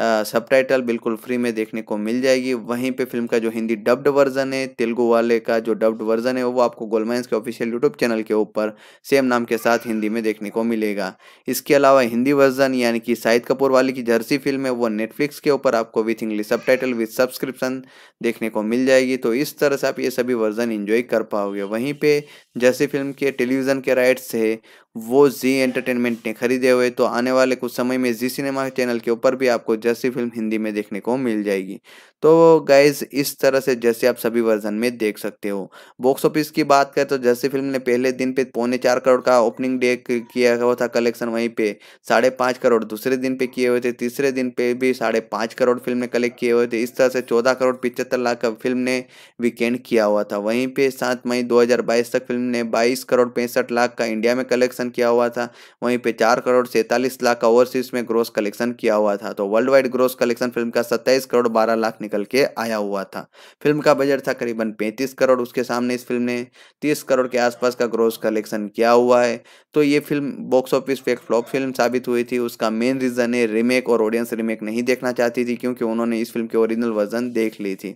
सब टाइटल बिल्कुल फ्री में देखने को मिल जाएगी वहीं पे फिल्म का जो हिंदी डब्ड वर्जन है तेलुगु वाले का जो डब्ड वर्जन है वो आपको गोलमाइंस के ऑफिशियल यूट्यूब चैनल के ऊपर सेम नाम के साथ हिंदी में देखने को मिलेगा इसके अलावा हिंदी वर्जन यानी कि शाहिद कपूर वाली की जर्सी फिल्म है वो नेटफ्लिक्स के ऊपर आपको with English subtitle with subscription देखने को मिल जाएगी तो इस तरह से आप ये सभी वर्जन इंजॉय कर पाओगे वहीं पर जर्सी फिल्म के टेलीविज़न के राइट्स है वो जी एंटरटेनमेंट ने खरीदे हुए तो आने वाले कुछ समय में जी सिनेमा चैनल के ऊपर भी आपको जैसी फिल्म हिंदी में देखने को मिल जाएगी तो गाइज इस तरह से जैसे आप सभी वर्जन में देख सकते हो बॉक्स ऑफिस की बात करें तो जैसी फिल्म ने पहले दिन पे पौने चार करोड़ का ओपनिंग डे किया हुआ था कलेक्शन वहीं पे साढ़े पाँच करोड़ दूसरे दिन पे किए हुए थे तीसरे दिन पे भी साढ़े पाँच करोड़ फिल्म ने कलेक्ट किए हुए थे इस तरह से चौदह करोड़ पिचहत्तर लाख का फिल्म ने वीकेंड किया हुआ था वहीं पे सात मई दो तक फिल्म ने बाईस करोड़ पैंसठ लाख का इंडिया में कलेक्शन कलेक्शन किया हुआ था वहीं पे चार करोड़ सैंतालीस लाख का ओवरसीज में ग्रोस कलेक्शन किया हुआ था तो world wide gross collection film का सत्ताईस करोड़ बारह लाख निकल के आया हुआ था फिल्म का बजट था करीबन पैंतीस करोड़ उसके सामने इस फिल्म ने तीस करोड़ के आसपास का ग्रोस कलेक्शन किया हुआ है तो ये फिल्म बॉक्स ऑफिस पे एक फ्लॉप फिल्म साबित हुई थी उसका मेन रीज़न है रीमेक और ऑडियंस रीमेक नहीं देखना चाहती थी क्योंकि उन्होंने इस फिल्म के ओरिजिनल वर्जन देख ली थी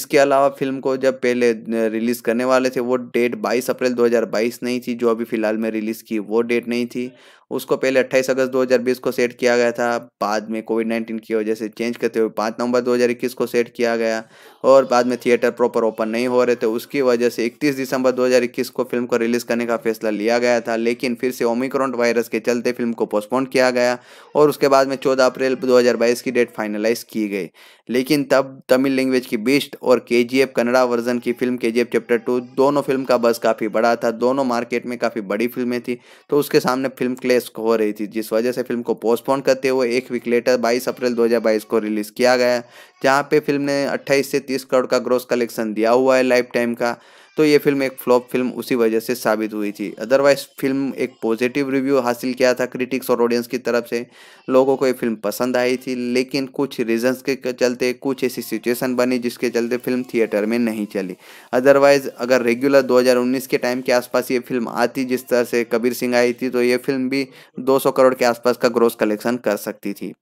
इसके अलावा फिल्म को जब पहले रिलीज़ करने वाले थे वो डेट 22 अप्रैल 2022 नहीं थी जो अभी फिलहाल में रिलीज़ की वो डेट नहीं थी उसको पहले 28 अगस्त 2020 को सेट किया गया था बाद में कोविड 19 की वजह से चेंज करते हुए 5 नवंबर 2021 को सेट किया गया और बाद में थिएटर प्रॉपर ओपन नहीं हो रहे थे उसकी वजह से 31 दिसंबर 2021 को फिल्म को रिलीज़ करने का फैसला लिया गया था लेकिन फिर से ओमिक्रॉन वायरस के चलते फिल्म को पोस्टपोन किया गया और उसके बाद में चौदह अप्रैल दो की डेट फाइनलाइज की गई लेकिन तब तमिल लैंग्वेज की बीस्ट और के जी कन्नड़ा वर्जन की फिल्म के चैप्टर टू दोनों फिल्म का बस काफ़ी बड़ा था दोनों मार्केट में काफ़ी बड़ी फिल्में थी तो उसके सामने फिल्म क्ले टेस्ट हो रही थी जिस वजह से फिल्म को पोस्टपोन करते हुए एक वीक लेटर 22 अप्रैल 2022 को रिलीज़ किया गया जहां पे फिल्म ने 28 से 30 करोड़ का ग्रोस कलेक्शन दिया हुआ है लाइफ टाइम का तो ये फिल्म एक फ्लॉप फिल्म उसी वजह से साबित हुई थी अदरवाइज फिल्म एक पॉजिटिव रिव्यू हासिल किया था क्रिटिक्स और ऑडियंस की तरफ से लोगों को ये फिल्म पसंद आई थी लेकिन कुछ रीजंस के चलते कुछ ऐसी सिचुएशन बनी जिसके चलते फिल्म थिएटर में नहीं चली अदरवाइज अगर रेगुलर 2019 के टाइम के आसपास ये फिल्म आती जिस तरह से कबीर सिंह आई थी तो ये फिल्म भी 200 करोड़ के आसपास का ग्रोस कलेक्शन कर सकती थी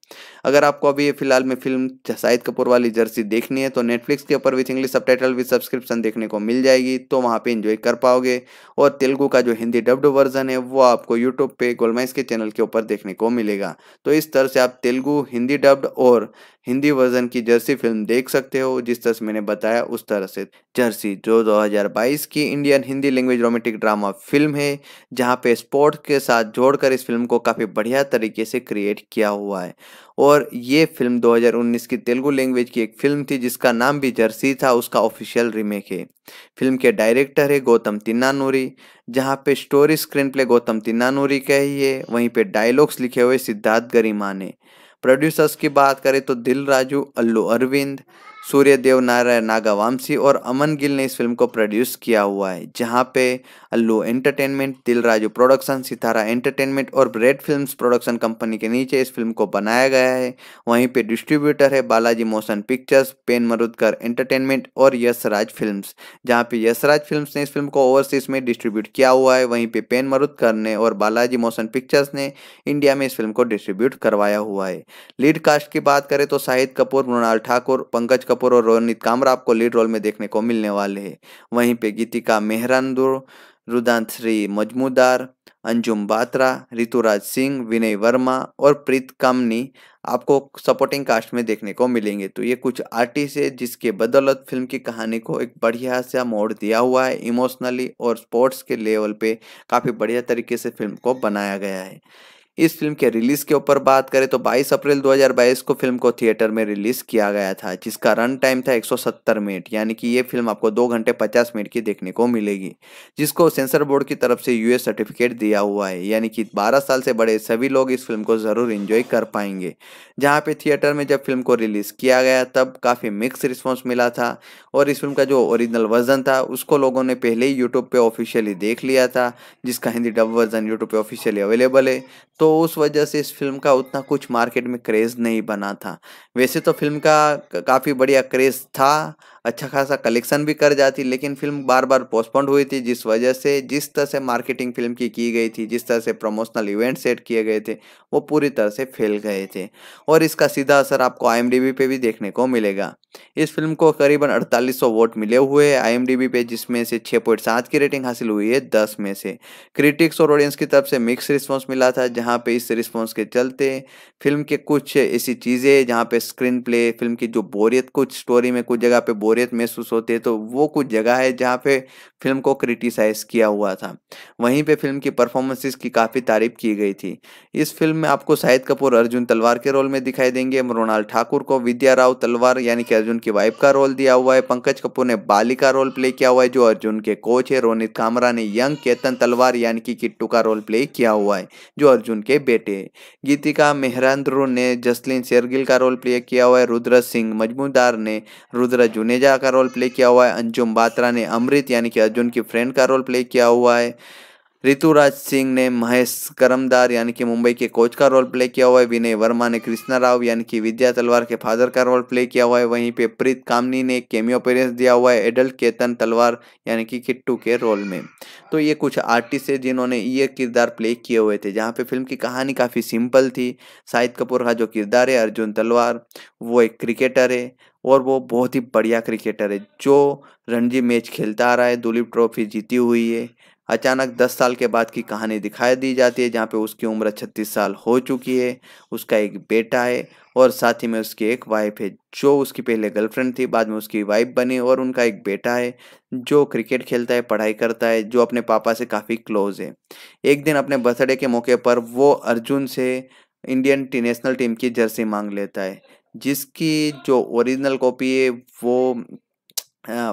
अगर आपको अभी फिलहाल में फिल्म शाहिद कपूर वाली जर्सी देखनी है तो नेटफ्लिक्स के ऊपर with English sub with subscription देखने को मिल जाएगी तो वहाँ पे इन्जॉय कर पाओगे और तेलुगु का जो हिंदी डब्ड वर्जन है वो आपको यूट्यूब पे गोलमाइस के चैनल के ऊपर देखने को मिलेगा तो इस तरह से आप तेलुगु हिंदी डब्ड और हिंदी वर्जन की जर्सी फिल्म देख सकते हो जिस तरह से मैंने बताया उस तरह से जर्सी जो 2022 की Indian Hindi language romantic drama film है जहाँ पे स्पोर्ट के साथ जोड़कर इस फिल्म को काफ़ी बढ़िया तरीके से क्रिएट किया हुआ है और ये फिल्म 2019 की तेलुगु लैंग्वेज की एक फिल्म थी जिसका नाम भी जर्सी था उसका ऑफिशियल रीमेक है फिल्म के डायरेक्टर है गौतम तिन्नानूरी जहाँ पे story screenplay Gautam Tinnanuri का ही है वहीं पे डायलॉग्स लिखे हुए सिद्धार्थ गरिमा ने प्रोड्यूसर्स की बात करें तो दिल राजू अल्लू अरविंद सूर्यदेव नारायण नागावामसी और अमन गिल ने इस फिल्म को प्रोड्यूस किया हुआ है जहाँ पे अल्लू एंटरटेनमेंट दिल राजू प्रोडक्शन सितारा एंटरटेनमेंट और ब्रेड फिल्म्स प्रोडक्शन कंपनी के नीचे इस फिल्म को बनाया गया है वहीं पे डिस्ट्रीब्यूटर है Balaji motion pictures pen Marudhar entertainment और यशराज फिल्म जहाँ पे यशराज फिल्म ने इस फिल्म को ओवरसीज में डिस्ट्रीब्यूट किया हुआ है वहीं पे पेन मरुदकर ने और बालाजी मोशन पिक्चर्स ने इंडिया में इस फिल्म को डिस्ट्रीब्यूट करवाया हुआ है लीड कास्ट की बात करें तो शाहिद कपूर मृणाल ठाकुर पंकज कपूर कपूर और रोनित कामरा आपको लीड रोल में देखने को मिलने वाले हैं वहीं पे गीतिका मेहरानदुर श्री मजमूदार अंजुम बात्रा ऋतुराज सिंह विनय वर्मा और प्रीत कामनी आपको सपोर्टिंग कास्ट में देखने को मिलेंगे तो ये कुछ आर्टिस्ट है जिसके बदौलत फिल्म की कहानी को एक बढ़िया सा मोड़ दिया हुआ है इमोशनली और स्पोर्ट्स के लेवल पे काफ़ी बढ़िया तरीके से फिल्म को बनाया गया है इस फिल्म के रिलीज के ऊपर बात करें तो 22 अप्रैल 2022 को फिल्म को थिएटर में रिलीज किया गया था जिसका रन टाइम था 170 मिनट यानी कि ये फिल्म आपको दो घंटे 50 मिनट की देखने को मिलेगी जिसको सेंसर बोर्ड की तरफ से यूएस सर्टिफिकेट दिया हुआ है यानी कि 12 साल से बड़े सभी लोग इस फिल्म को ज़रूर इंजॉय कर पाएंगे जहाँ पे थिएटर में जब फिल्म को रिलीज़ किया गया तब काफ़ी मिक्स रिस्पॉन्स मिला था और इस फिल्म का जो ओरिजिनल वर्जन था उसको लोगों ने पहले ही यूट्यूब पर ऑफिशियली देख लिया था जिसका हिंदी डब वर्जन यूट्यूब पर ऑफिशियली अवेलेबल है तो तो उस वजह से इस फिल्म का उतना कुछ मार्केट में क्रेज़ नहीं बना था वैसे तो फिल्म का काफ़ी बढ़िया क्रेज़ था अच्छा खासा कलेक्शन भी कर जाती लेकिन फिल्म बार बार पोस्टपोन्ड हुई थी जिस वजह से जिस तरह से मार्केटिंग फिल्म की की गई थी जिस तरह से प्रमोशनल इवेंट सेट किए गए थे वो पूरी तरह से फेल गए थे और इसका सीधा असर आपको आई पे भी देखने को मिलेगा इस फिल्म को करीबन 4800 वोट मिले हुए आई पे जिसमें से छः की रेटिंग हासिल हुई है दस में से क्रिटिक्स और ऑडियंस की तरफ से मिक्स रिस्पॉन्स मिला था जहाँ पे इस रिस्पॉन्स के चलते फिल्म के कुछ ऐसी चीज़ें जहाँ पे स्क्रीन प्ले फिल्म की जो बोरियत कुछ स्टोरी में कुछ जगह पे बोरियत महसूस होती है तो वो कुछ जगह है जहाँ पे फिल्म को क्रिटिसाइज किया हुआ था वहीं पे फिल्म की परफॉर्मेंसेस की काफ़ी तारीफ की गई थी इस फिल्म में आपको शाहिद कपूर अर्जुन तलवार के रोल में दिखाई देंगे मृणाल ठाकुर को विद्या राव तलवार यानी कि अर्जुन की वाइफ का रोल दिया हुआ है पंकज कपूर ने बाली का रोल प्ले किया हुआ है जो अर्जुन के कोच है रोनित कामरा ने यंग केतन तलवार यानी कि किट्टू का रोल प्ले किया हुआ है जो अर्जुन के बेटे गीतिका मेहरांद्रू ने जसलिन शेरगिल का रोल प्ले किया हुआ है रुद्र सिंह मजमूदार ने रुद्र जुने तनेजा का रोल प्ले किया हुआ है अंजुम बात्रा ने अमृत यानी कि अर्जुन की फ्रेंड का रोल प्ले किया हुआ है ऋतुराज सिंह ने महेश करमदार यानी कि मुंबई के कोच का रोल प्ले किया हुआ है विनय वर्मा ने कृष्णा राव यानी कि विद्या तलवार के फादर का रोल प्ले किया हुआ है वहीं पे प्रीत कामनी ने केमियो पेरेंस दिया हुआ है एडल्ट केतन तलवार यानी कि किट्टू के रोल में तो ये कुछ आर्टिस्ट है जिन्होंने ये किरदार प्ले किए हुए थे जहाँ पे फिल्म की कहानी काफ़ी सिंपल थी शाहिद कपूर का जो किरदार है अर्जुन तलवार वो एक क्रिकेटर है और वो बहुत ही बढ़िया क्रिकेटर है जो रणजी मैच खेलता आ रहा है दुलीप ट्रॉफी जीती हुई है अचानक 10 साल के बाद की कहानी दिखाई दी जाती है जहाँ पे उसकी उम्र 36 साल हो चुकी है उसका एक बेटा है और साथ ही में उसकी एक वाइफ है जो उसकी पहले गर्लफ्रेंड थी बाद में उसकी वाइफ बनी और उनका एक बेटा है जो क्रिकेट खेलता है पढ़ाई करता है जो अपने पापा से काफ़ी क्लोज है एक दिन अपने बर्थडे के मौके पर वो अर्जुन से इंडियन नेशनल टीम की जर्सी मांग लेता है जिसकी जो ओरिजिनल कॉपी है वो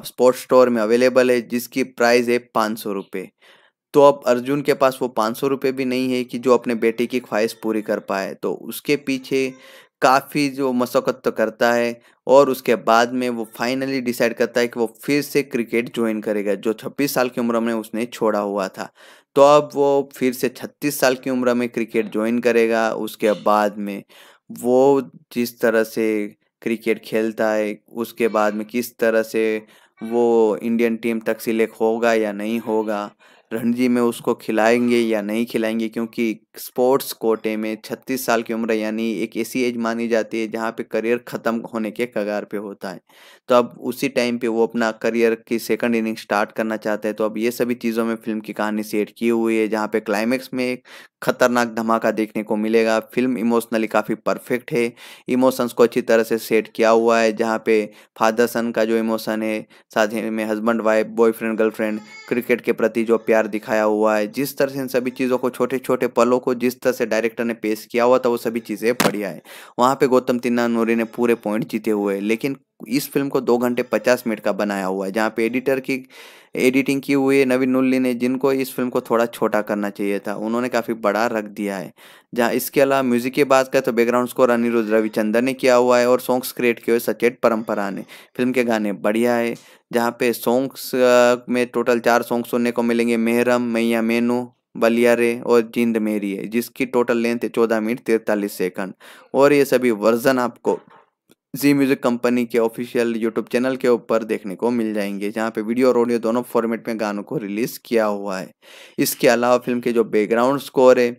स्पोर्ट्स स्टोर में अवेलेबल है जिसकी प्राइस है पाँच सौ रुपये तो अब अर्जुन के पास वो पाँच सौ रुपये भी नहीं है कि जो अपने बेटे की ख्वाहिश पूरी कर पाए तो उसके पीछे काफ़ी जो मशक्क़त तो करता है और उसके बाद में वो फाइनली डिसाइड करता है कि वो फिर से क्रिकेट ज्वाइन करेगा जो छब्बीस साल की उम्र में उसने छोड़ा हुआ था तो अब वो फिर से छत्तीस साल की उम्र में क्रिकेट ज्वाइन करेगा उसके बाद में वो जिस तरह से क्रिकेट खेलता है, उसके बाद में किस तरह से वो इंडियन टीम तक सिलेक्ट होगा या नहीं होगा, रणजी में उसको खिलाएंगे या नहीं खिलाएंगे क्योंकि स्पोर्ट्स कोटे में 36 साल की उम्र यानी एक ऐसी एज मानी जाती है जहाँ पे करियर ख़त्म होने के कगार पे होता है तो अब उसी टाइम पे वो अपना करियर की सेकंड इनिंग स्टार्ट करना चाहते हैं तो अब ये सभी चीज़ों में फिल्म की कहानी सेट की हुई है जहाँ पे क्लाइमैक्स में एक खतरनाक धमाका देखने को मिलेगा फिल्म इमोशनली काफ़ी परफेक्ट है इमोशंस को अच्छी तरह से सेट किया हुआ है जहाँ पे फादर सन का जो इमोशन है साथ ही में husband wife boyfriend girlfriend cricket के प्रति जो प्यार दिखाया हुआ है जिस तरह से इन सभी चीज़ों को छोटे छोटे पलों को जिस तरह से डायरेक्टर ने पेश किया हुआ था वो सभी चीज़ें बढ़िया है वहाँ पे गौतम तिन्ना नूरी ने पूरे पॉइंट जीते हुए लेकिन इस फिल्म को दो घंटे पचास मिनट का बनाया हुआ है जहाँ पे एडिटर की एडिटिंग की हुई है नवीन नुल्ली ने जिनको इस फिल्म को थोड़ा छोटा करना चाहिए था उन्होंने काफ़ी बड़ा रख दिया है जहाँ इसके अलावा म्यूजिक की बात करें तो बैकग्राउंड स्कोर अनिरुद्ध रविचंदर ने किया हुआ है और सॉन्ग्स क्रिएट किए हुए सचेत परंपरा ने फिल्म के गाने बढ़िया है जहाँ पे सॉन्ग्स में टोटल चार सॉन्ग सुनने को मिलेंगे मेहरम मैया मेनू बलियारे और जिंद मेरी है जिसकी टोटल लेंथ है चौदह मिनट तिरतालीस सेकंड और ये सभी वर्जन आपको जी म्यूज़िक कंपनी के ऑफिशियल यूट्यूब चैनल के ऊपर देखने को मिल जाएंगे जहाँ पे वीडियो और ऑडियो दोनों फॉर्मेट में गानों को रिलीज़ किया हुआ है इसके अलावा फिल्म के जो बैकग्राउंड स्कोर है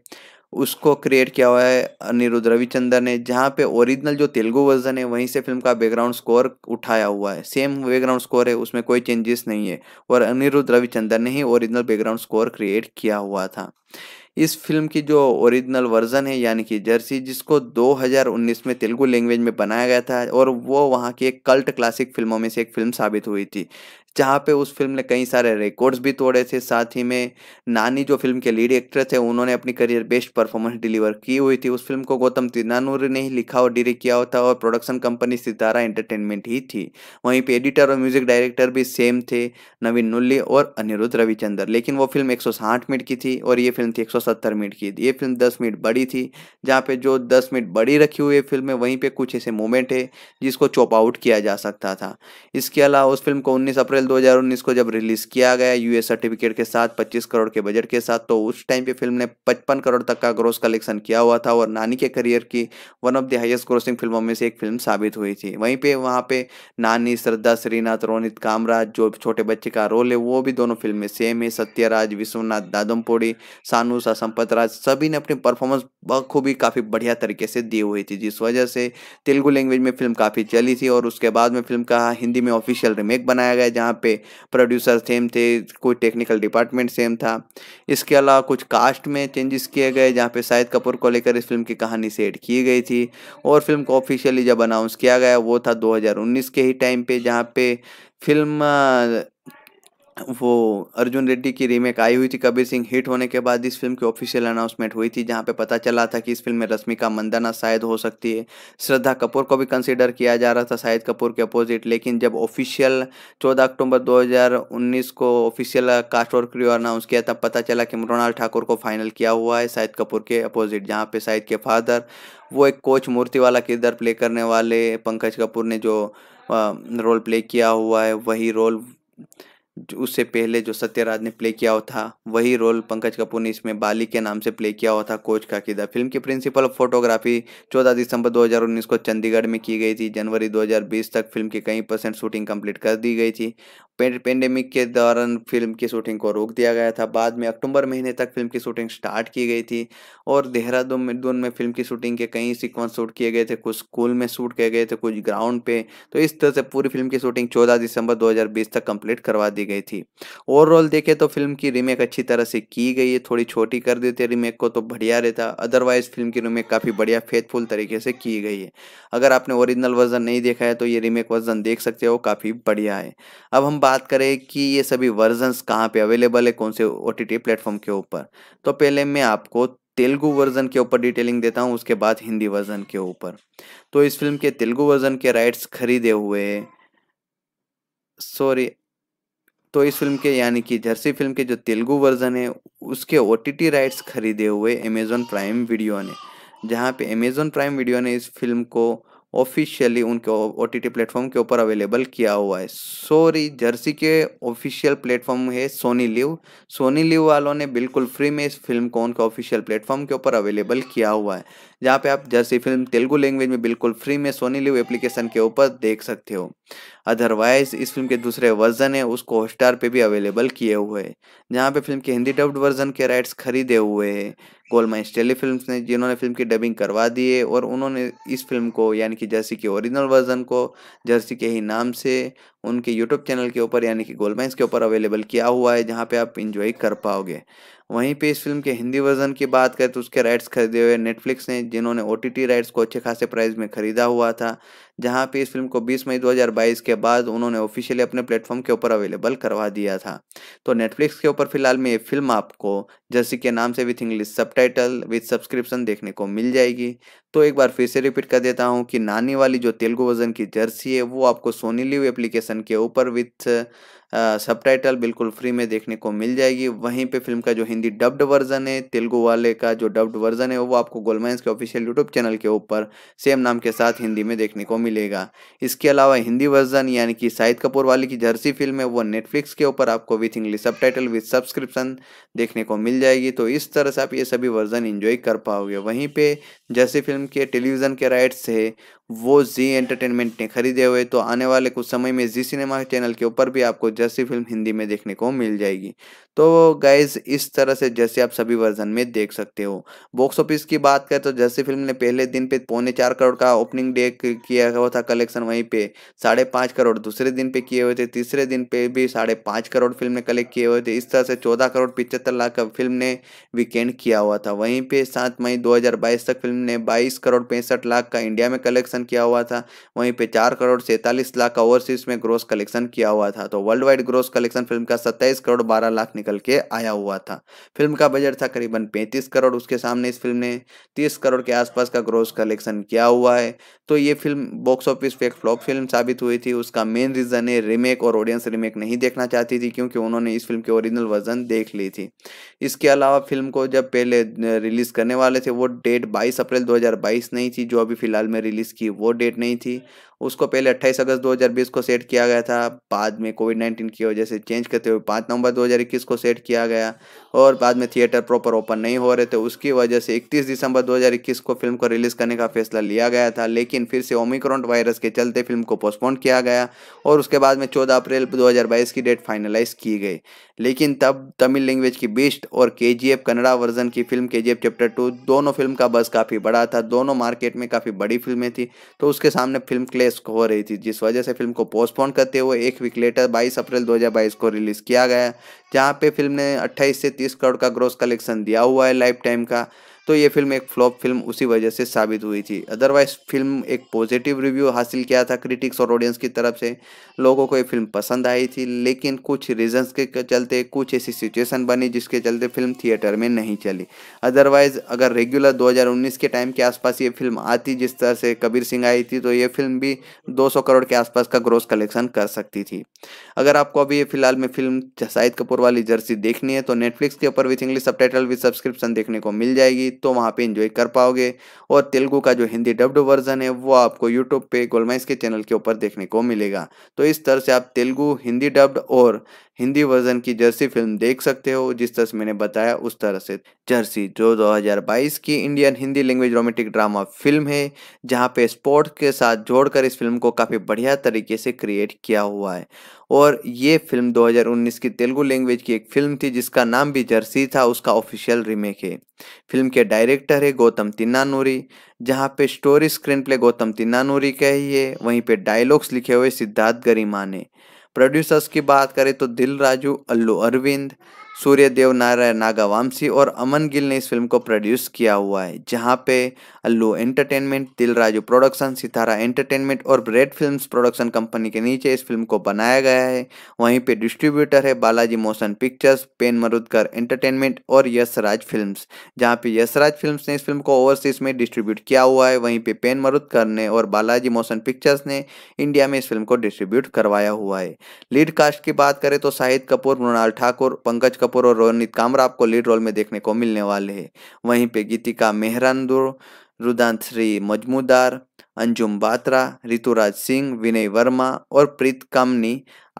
उसको क्रिएट किया हुआ है अनिरुद्ध रविचंद्र ने जहाँ पे ओरिजिनल जो तेलुगु वर्जन है वहीं से फिल्म का बैकग्राउंड स्कोर उठाया हुआ है सेम बैकग्राउंड स्कोर है उसमें कोई चेंजेस नहीं है और अनिरुद्ध रविचंद्र ने ही ओरिजिनल बैकग्राउंड स्कोर क्रिएट किया हुआ था इस फिल्म की जो ओरिजिनल वर्जन है यानी कि जर्सी जिसको 2019 में तेलुगु लैंग्वेज में बनाया गया था और वो वहाँ की एक कल्ट क्लासिक फिल्मों में से एक फिल्म साबित हुई थी जहाँ पे उस फिल्म ने कई सारे रिकॉर्ड्स भी तोड़े थे साथ ही में नानी जो फिल्म के लीड एक्ट्रेस है उन्होंने अपनी करियर बेस्ट परफॉर्मेंस डिलीवर की हुई थी उस फिल्म को गौतम तिनानूर ने ही लिखा और डायरेक्ट किया था और प्रोडक्शन कंपनी सितारा एंटरटेनमेंट ही थी वहीं पे एडिटर और म्यूजिक डायरेक्टर भी सेम थे नवीन नुल्ली और अनिरुद्ध रविचंद्र लेकिन वो फिल्म एक मिनट की थी और ये फिल्म थी एक मिनट की ये फिल्म दस मिनट बड़ी थी जहाँ पे जो दस मिनट बड़ी रखी हुई फिल्म है वहीं पर कुछ ऐसे मोमेंट है जिसको चॉप आउट किया जा सकता था इसके अलावा उस फिल्म को उन्नीस अप्रैल अप्रैल 2019 को जब रिलीज किया गया यूएस सर्टिफिकेट के साथ 25 करोड़ के बजट के साथ तो उस टाइम पे फिल्म ने 55 करोड़ तक का ग्रोस कलेक्शन किया हुआ था और नानी के करियर की one of the highest grossing फिल्मों में से एक फिल्म साबित हुई थी वहीं पे वहाँ पे नानी श्रद्धा श्रीनाथ रोनित कामराज जो छोटे बच्चे का रोल है वो भी दोनों फिल्म में सेम है सत्यराज विश्वनाथ दादमपोड़ी सानूसा संपत राज सभी ने अपनी परफॉर्मेंस बखूबी काफ़ी बढ़िया तरीके से दी हुई थी जिस वजह से तेलुगु लैंग्वेज में फिल्म काफ़ी चली थी और उसके बाद में फिल्म का हिंदी में ऑफिशियल रिमेक बनाया गया जहाँ यहाँ पे प्रोड्यूसर सेम थे कोई टेक्निकल डिपार्टमेंट सेम था इसके अलावा कुछ कास्ट में चेंजेस किए गए जहाँ पे शाहिद कपूर को लेकर इस फिल्म की कहानी सेट की गई थी और फिल्म को ऑफिशियली जब अनाउंस किया गया वो था 2019 के ही टाइम पे जहाँ पे फिल्म वो अर्जुन रेड्डी की रीमेक आई हुई थी कबीर सिंह हिट होने के बाद इस फिल्म की ऑफिशियल अनाउंसमेंट हुई थी जहां पे पता चला था कि इस फिल्म में रश्मिका मंदाना शायद हो सकती है श्रद्धा कपूर को भी कंसिडर किया जा रहा था शाहिद कपूर के अपोजिट लेकिन जब ऑफिशियल 14 अक्टूबर 2019 को ऑफिशियल कास्ट और क्रियो अनाउंस किया तब पता चला कि मृणाल ठाकुर को फाइनल किया हुआ है शाहिद कपूर के अपोजिट जहाँ पे शाहिद के फादर वो एक कोच मूर्ति वाला किरदार प्ले करने वाले पंकज कपूर ने जो रोल प्ले किया हुआ है वही रोल उससे पहले जो सत्यराज ने प्ले किया हुआ था वही रोल पंकज कपूर ने इसमें बाली के नाम से प्ले किया हुआ था कोच का किदा फिल्म की प्रिंसिपल ऑफ फोटोग्राफी 14 दिसंबर 2019 को चंडीगढ़ में की गई थी जनवरी 2020 तक फिल्म की कई परसेंट शूटिंग कंप्लीट कर दी गई थी पेंडेमिक के दौरान फिल्म की शूटिंग को रोक दिया गया था बाद में अक्टूबर महीने तक फिल्म की शूटिंग स्टार्ट की गई थी और देहरादून में दून में फिल्म की शूटिंग के कई सीक्वेंस शूट किए गए थे कुछ स्कूल में शूट किए गए थे कुछ ग्राउंड पे तो इस तरह से पूरी फिल्म की शूटिंग 14 दिसंबर 2020 तक कंप्लीट करवा दी गई थी ओवरऑल देखे तो फिल्म की रीमेक अच्छी तरह से की गई है थोड़ी छोटी कर देते रीमेक को तो बढ़िया रहता अदरवाइज फिल्म की रीमेक काफ़ी बढ़िया फेथफुल तरीके से की गई है अगर आपने ओरिजिनल वर्जन नहीं देखा है तो ये रीमेक वर्जन देख सकते हो काफ़ी बढ़िया है अब हम बात करें कि ये सभी वर्जन्स कहाँ पे अवेलेबल है कौन से ओ टी टी प्लेटफॉर्म के ऊपर तो पहले मैं आपको तेलुगु वर्जन के ऊपर डिटेलिंग देता हूँ उसके बाद हिंदी वर्जन के ऊपर तो इस फिल्म के तेलुगु वर्जन के राइट्स खरीदे हुए सॉरी तो इस फिल्म के यानी कि जर्सी फिल्म के जो तेलुगु वर्जन है उसके ओ टी राइट्स खरीदे हुए अमेजोन प्राइम वीडियो ने जहाँ पे अमेजोन प्राइम वीडियो ने इस फिल्म को ऑफिशियली उनके ओ टी टी प्लेटफॉर्म के ऊपर अवेलेबल किया हुआ है सॉरी जर्सी के ऑफिशियल प्लेटफॉर्म है सोनी लिव सोनी लिव वालों ने बिल्कुल फ्री में इस फिल्म को उनके ऑफिशियल प्लेटफॉर्म के ऊपर अवेलेबल किया हुआ है जहाँ पे आप जर्सी फिल्म तेलुगु लैंग्वेज में बिल्कुल फ्री में सोनी लिव एप्लीकेशन के ऊपर देख सकते हो अदरवाइज इस फिल्म के दूसरे वर्जन है उसको हॉटस्टार पे भी अवेलेबल किए हुए हैं जहाँ पे फिल्म के हिंदी डब्ड वर्जन के राइट्स खरीदे हुए हैं गोलमाइन स्टेली फिल्म ने जिन्होंने फिल्म की डबिंग करवा दी है और उन्होंने इस फिल्म को यानी कि जर्सी के ओरिजिनल वर्जन को जर्सी के ही नाम से उनके यूट्यूब चैनल के ऊपर यानी कि गोलमाइंस के ऊपर अवेलेबल किया हुआ है जहाँ पे आप इंजॉय कर पाओगे वहीं पे इस फिल्म के हिंदी वर्जन की बात करें तो उसके राइट्स खरीदे हुए नेटफ्लिक्स ने जिन्होंने ओ राइट्स को अच्छे खासे प्राइस में खरीदा हुआ था जहां पे इस फिल्म को 20 मई 2022 के बाद उन्होंने ऑफिशियली अपने प्लेटफॉर्म के ऊपर अवेलेबल करवा दिया था तो नेटफ्लिक्स के ऊपर फिलहाल में ये फिल्म आपको जर्सी के नाम से with English subtitle with subscription देखने को मिल जाएगी तो एक बार फिर से रिपीट कर देता हूँ कि नानी वाली जो तेलुगु वर्जन की जर्सी है वो आपको सोनी लिव एप्लीकेशन के ऊपर विथ सब टाइटल बिल्कुल फ्री में देखने को मिल जाएगी वहीं पे फिल्म का जो हिंदी डब्ड वर्जन है तेलुगु वाले का जो डब्ड वर्जन है वो आपको गोलमाइंस के ऑफिशियल यूट्यूब चैनल के ऊपर सेम नाम के साथ हिंदी में देखने को मिलेगा इसके अलावा हिंदी वर्जन यानी कि शाहिद कपूर वाले की जर्सी फिल्म है वो नेटफ्लिक्स के ऊपर आपको with English subtitle with subscription देखने को मिल जाएगी तो इस तरह से आप ये सभी वर्जन इंजॉय कर पाओगे वहीं पर जर्सी फिल्म के टेलीविज़न के राइट्स है वो जी एंटरटेनमेंट ने खरीदे हुए तो आने वाले कुछ समय में जी सिनेमा चैनल के ऊपर भी आपको जैसी फिल्म हिंदी में देखने को मिल जाएगी तो गाइज इस तरह से जैसे आप सभी वर्जन में देख सकते हो बॉक्स ऑफिस की बात करें तो जैसे फिल्म ने पहले दिन पे पौने चार करोड़ का ओपनिंग डे किया हुआ था कलेक्शन वहीं पे साढ़े पाँच करोड़ दूसरे दिन पे किए हुए थे तीसरे दिन पे भी साढ़े पाँच करोड़ फिल्म ने कलेक्ट किए हुए थे इस तरह से चौदह करोड़ पिचहत्तर लाख का फिल्म ने वीकेंड किया हुआ था वहीं पर सात मई दो तक फिल्म ने बाईस करोड़ पैंसठ लाख का इंडिया में कलेक्शन किया हुआ था वहीं पर चार करोड़ सैंतालीस लाख का ओवरसीज में ग्रोस कलेक्शन किया हुआ था तो world wide gross collection film का सत्ताईस करोड़ बारह लाख निकल के आया हुआ था फिल्म का बजट था करीबन 35 करोड़ उसके सामने इस फिल्म ने 30 करोड़ के आसपास का ग्रोस कलेक्शन किया हुआ है तो ये फिल्म बॉक्स ऑफिस पे एक फ्लॉप फिल्म साबित हुई थी उसका मेन रीज़न है रीमेक और ऑडियंस रीमेक नहीं देखना चाहती थी क्योंकि उन्होंने इस फिल्म के ओरिजिनल वर्जन देख ली थी इसके अलावा फिल्म को जब पहले रिलीज़ करने वाले थे वो डेट बाईस अप्रैल दो नहीं थी जो अभी फिलहाल में रिलीज़ की वो डेट नहीं थी उसको पहले 28 अगस्त 2020 को सेट किया गया था बाद में कोविड 19 की वजह से चेंज करते हुए 5 नवंबर 2021 को सेट किया गया और बाद में थिएटर प्रॉपर ओपन नहीं हो रहे थे उसकी वजह से 31 दिसंबर 2021 को फिल्म को रिलीज़ करने का फैसला लिया गया था लेकिन फिर से ओमिक्रॉन वायरस के चलते फिल्म को पोस्टपोन किया गया और उसके बाद में 14 अप्रैल 2022 की डेट फाइनलाइज की गई लेकिन तब तमिल लैंग्वेज की बीस्ट और के जी कन्नड़ा वर्जन की फिल्म के चैप्टर टू दोनों फिल्म का बस काफ़ी बड़ा था दोनों मार्केट में काफ़ी बड़ी फिल्में थी तो उसके सामने फिल्म क्लेश हो रही थी जिस वजह से फिल्म को पोस्टपोन करते हुए एक वीक लेटर बाईस अप्रैल दो को रिलीज़ किया गया जहाँ पे फिल्म ने 28 से 30 करोड़ का ग्रोस कलेक्शन दिया हुआ है लाइफ टाइम का तो ये फिल्म एक फ्लॉप फिल्म उसी वजह से साबित हुई थी अदरवाइज फिल्म एक पॉजिटिव रिव्यू हासिल किया था क्रिटिक्स और ऑडियंस की तरफ से लोगों को ये फिल्म पसंद आई थी लेकिन कुछ रीजंस के चलते कुछ ऐसी सिचुएशन बनी जिसके चलते फिल्म थिएटर में नहीं चली अदरवाइज अगर रेगुलर दो के टाइम के आसपास ये फिल्म आती जिस तरह से कबीर सिंह आई थी तो ये फिल्म भी दो करोड़ के आसपास का ग्रोस कलेक्शन कर सकती थी अगर आपको अभी फिलहाल में फिल्म शाहिद कपूर वाली जर्सी देखनी है तो नेटफ्लिक्स के ऊपर with English subtitle with subscription देखने को मिल जाएगी तो वहाँ पे इन्जॉय कर पाओगे और तेलुगू का जो हिंदी डब्ड वर्जन है वो आपको यूट्यूब पे गोलमाइस के चैनल के ऊपर देखने को मिलेगा तो इस तरह से आप तेलुगु हिंदी डब्ड और हिंदी वर्जन की जर्सी फिल्म देख सकते हो जिस तरह से मैंने बताया उस तरह से जर्सी जो 2022 की Indian Hindi language romantic drama film है जहाँ पे स्पोर्ट के साथ जोड़कर इस फिल्म को काफ़ी बढ़िया तरीके से क्रिएट किया हुआ है और ये फिल्म 2019 की तेलुगु लैंग्वेज की एक फिल्म थी जिसका नाम भी जर्सी था उसका ऑफिशियल रीमेक है फिल्म के डायरेक्टर है गौतम तिन्नानूरी जहाँ पे story screenplay Gautam Tinnanuri का ही है वहीं पे डायलॉग्स लिखे हुए सिद्धार्थ गरिमा ने प्रोड्यूसर्स की बात करें तो दिल राजू अल्लू अरविंद सूर्यदेव नारायण नागावामसी और अमन गिल ने इस फिल्म को प्रोड्यूस किया हुआ है जहाँ पे अल्लू एंटरटेनमेंट दिलराजू प्रोडक्शन सितारा एंटरटेनमेंट और ब्रेड फिल्म्स प्रोडक्शन कंपनी के नीचे इस फिल्म को बनाया गया है वहीं पे डिस्ट्रीब्यूटर है Balaji motion pictures pen Marudhar entertainment और यशराज फिल्म जहाँ पे यशराज फिल्म ने इस फिल्म को ओवरसीज में डिस्ट्रीब्यूट किया हुआ है वहीं पे पेन मरुदकर ने और बालाजी मोशन पिक्चर्स ने इंडिया में इस फिल्म को डिस्ट्रीब्यूट करवाया हुआ है लीड कास्ट की बात करें तो शाहिद कपूर मृणाल ठाकुर पंकज कपूर कपूर और रोनित कामरा आपको लीड रोल में देखने को मिलने वाले हैं वहीं पे गीतिका मेहरानदुर श्री मजमूदार अंजुम बात्रा ऋतुराज सिंह विनय वर्मा और प्रीत कामनी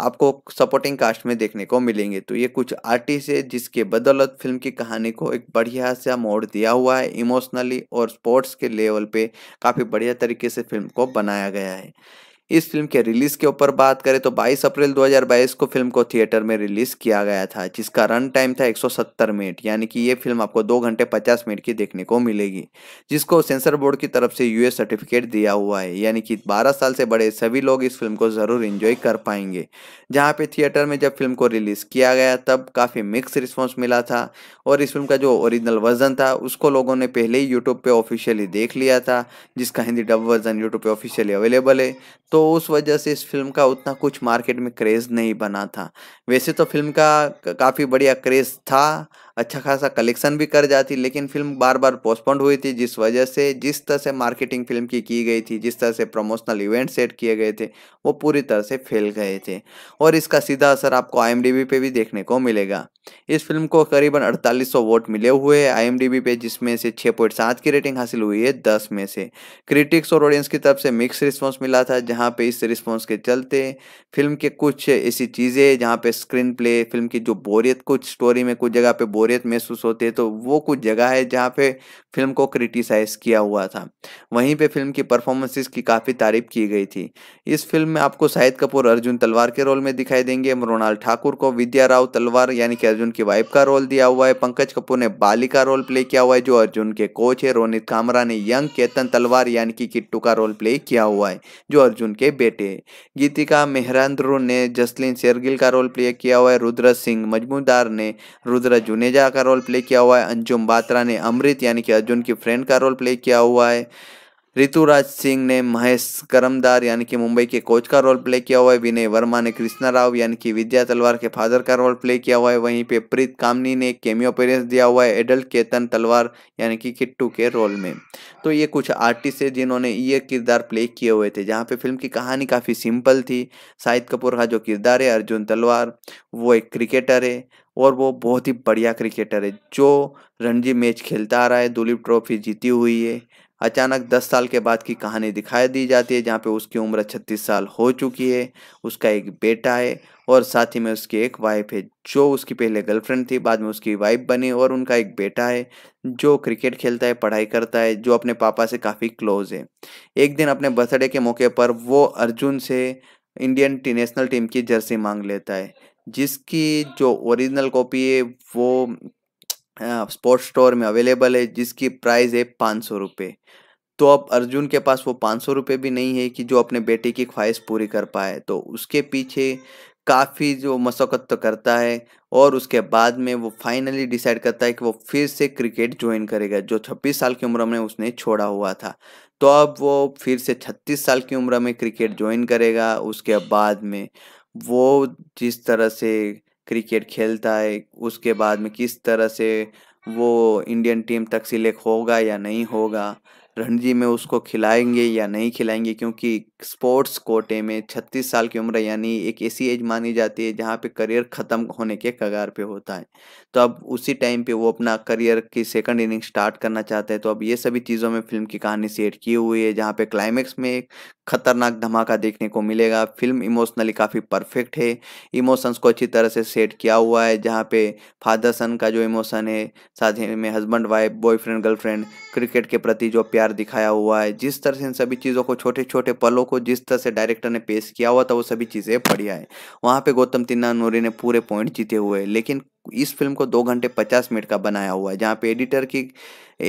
आपको सपोर्टिंग कास्ट में देखने को मिलेंगे तो ये कुछ आर्टिस्ट है जिसके बदौलत फिल्म की कहानी को एक बढ़िया सा मोड़ दिया हुआ है इमोशनली और स्पोर्ट्स के लेवल पे काफ़ी बढ़िया तरीके से फिल्म को बनाया गया है इस फिल्म के रिलीज के ऊपर बात करें तो 22 अप्रैल 2022 को फिल्म को थिएटर में रिलीज किया गया था जिसका रन टाइम था 170 मिनट यानी कि ये फिल्म आपको दो घंटे 50 मिनट की देखने को मिलेगी जिसको सेंसर बोर्ड की तरफ से यूएस सर्टिफिकेट दिया हुआ है यानी कि 12 साल से बड़े सभी लोग इस फिल्म को ज़रूर इंजॉय कर पाएंगे जहाँ पे थिएटर में जब फिल्म को रिलीज़ किया गया तब काफ़ी मिक्स रिस्पॉन्स मिला था और इस फिल्म का जो ओरिजिनल वर्जन था उसको लोगों ने पहले ही यूट्यूब पे ऑफिशियली देख लिया था जिसका हिंदी डब वर्जन यूट्यूब पे ऑफिशियली अवेलेबल है तो उस वजह से इस फिल्म का उतना कुछ मार्केट में क्रेज़ नहीं बना था वैसे तो फिल्म का काफ़ी बढ़िया क्रेज़ था अच्छा खासा कलेक्शन भी कर जाती लेकिन फिल्म बार बार पोस्टपोन्ड हुई थी जिस वजह से जिस तरह से मार्केटिंग फिल्म की की गई थी जिस तरह से प्रमोशनल इवेंट सेट किए गए थे वो पूरी तरह से फेल गए थे और इसका सीधा असर आपको आई पे भी देखने को मिलेगा इस फिल्म को करीबन 4800 वोट मिले हुए हैं आई पे जिसमें से 6.7 की रेटिंग हासिल हुई है 10 में से क्रिटिक्स और ऑडियंस की तरफ से मिक्स रिस्पांस मिला था जहां पे इस रिस्पांस के चलते फिल्म के कुछ ऐसी चीज़ें जहां पे स्क्रीन प्ले फिल्म की जो बोरियत कुछ स्टोरी में कुछ जगह पे बोरियत बोरियत महसूस होती है तो वो कुछ जगह है जहाँ पे फिल्म को क्रिटिसाइज किया हुआ था वहीं पे फिल्म की परफॉर्मेंसेस की काफ़ी तारीफ की गई थी इस फिल्म में आपको शाहिद कपूर अर्जुन तलवार के रोल में दिखाई देंगे मृणाल ठाकुर को विद्या राव तलवार यानी कि अर्जुन की वाइफ का रोल दिया हुआ है पंकज कपूर ने बाली का रोल प्ले किया हुआ है जो अर्जुन के कोच है रोनित कामरा ने यंग केतन तलवार यानी कि किट्टू का रोल प्ले किया हुआ है जो अर्जुन के बेटे गीतिका मेहरांद्रू ने जसलीन शेरगिल का रोल प्ले किया हुआ है रुद्र सिंह मजमूदार ने रुद्र जुनेजा तेजा का रोल प्ले किया हुआ है अंजुम बात्रा ने अमृत यानी कि अर्जुन की फ्रेंड का रोल प्ले किया हुआ है ऋतुराज सिंह ने महेश करमदार यानी कि मुंबई के कोच का रोल प्ले किया हुआ है विनय वर्मा ने कृष्णा राव यानी कि विद्या तलवार के फादर का रोल प्ले किया हुआ है वहीं पे प्रीत कामनी ने केमियो पेरेंस दिया हुआ है एडल्ट केतन तलवार यानी कि किट्टू के रोल में तो ये कुछ आर्टिस्ट है जिन्होंने ये किरदार प्ले किए हुए थे जहाँ पे फिल्म की कहानी काफ़ी सिंपल थी शाहिद कपूर का जो किरदार है अर्जुन तलवार वो एक क्रिकेटर है और वो बहुत ही बढ़िया क्रिकेटर है जो रणजी मैच खेलता आ रहा है दुलीप ट्रॉफी जीती हुई है अचानक 10 साल के बाद की कहानी दिखाई दी जाती है जहाँ पे उसकी उम्र 36 साल हो चुकी है उसका एक बेटा है और साथ ही में उसकी एक वाइफ है जो उसकी पहले गर्लफ्रेंड थी बाद में उसकी वाइफ बनी और उनका एक बेटा है जो क्रिकेट खेलता है पढ़ाई करता है जो अपने पापा से काफ़ी क्लोज है एक दिन अपने बर्थडे के मौके पर वो अर्जुन से इंडियन टी नेशनल टीम की जर्सी मांग लेता है जिसकी जो ओरिजिनल कॉपी है वो स्पोर्ट्स स्टोर में अवेलेबल है जिसकी प्राइस है पाँच सौ रुपये तो अब अर्जुन के पास वो पाँच सौ रुपये भी नहीं है कि जो अपने बेटे की ख्वाहिश पूरी कर पाए तो उसके पीछे काफ़ी जो मशक्क़त तो करता है और उसके बाद में वो फाइनली डिसाइड करता है कि वो फिर से क्रिकेट ज्वाइन करेगा जो 26 साल की उम्र में उसने छोड़ा हुआ था तो अब वो फिर से 36 साल की उम्र में क्रिकेट ज्वाइन करेगा उसके बाद में वो जिस तरह से क्रिकेट खेलता है उसके बाद में किस तरह से वो इंडियन टीम तक सिलेक्ट होगा या नहीं होगा रणजी में उसको खिलाएंगे या नहीं खिलाएंगे क्योंकि स्पोर्ट्स कोटे में 36 साल की उम्र यानी एक ऐसी एज मानी जाती है जहाँ पे करियर ख़त्म होने के कगार पे होता है तो अब उसी टाइम पे वो अपना करियर की सेकंड इनिंग स्टार्ट करना चाहते हैं तो अब ये सभी चीज़ों में फिल्म की कहानी सेट की हुई है जहाँ पे क्लाइमैक्स में एक खतरनाक धमाका देखने को मिलेगा फिल्म इमोशनली काफ़ी परफेक्ट है इमोशंस को अच्छी तरह से सेट किया हुआ है जहाँ पे फादर सन का जो इमोशन है साथ ही में husband wife boyfriend girlfriend cricket के प्रति जो प्यार प्यार दिखाया हुआ है जिस तरह से इन सभी चीज़ों को छोटे छोटे पलों को जिस तरह से डायरेक्टर ने पेश किया हुआ था वो सभी चीज़ें बढ़िया है वहाँ पे गौतम तिन्ना नूरी ने पूरे पॉइंट जीते हुए लेकिन इस फिल्म को दो घंटे पचास मिनट का बनाया हुआ है जहाँ पे एडिटर की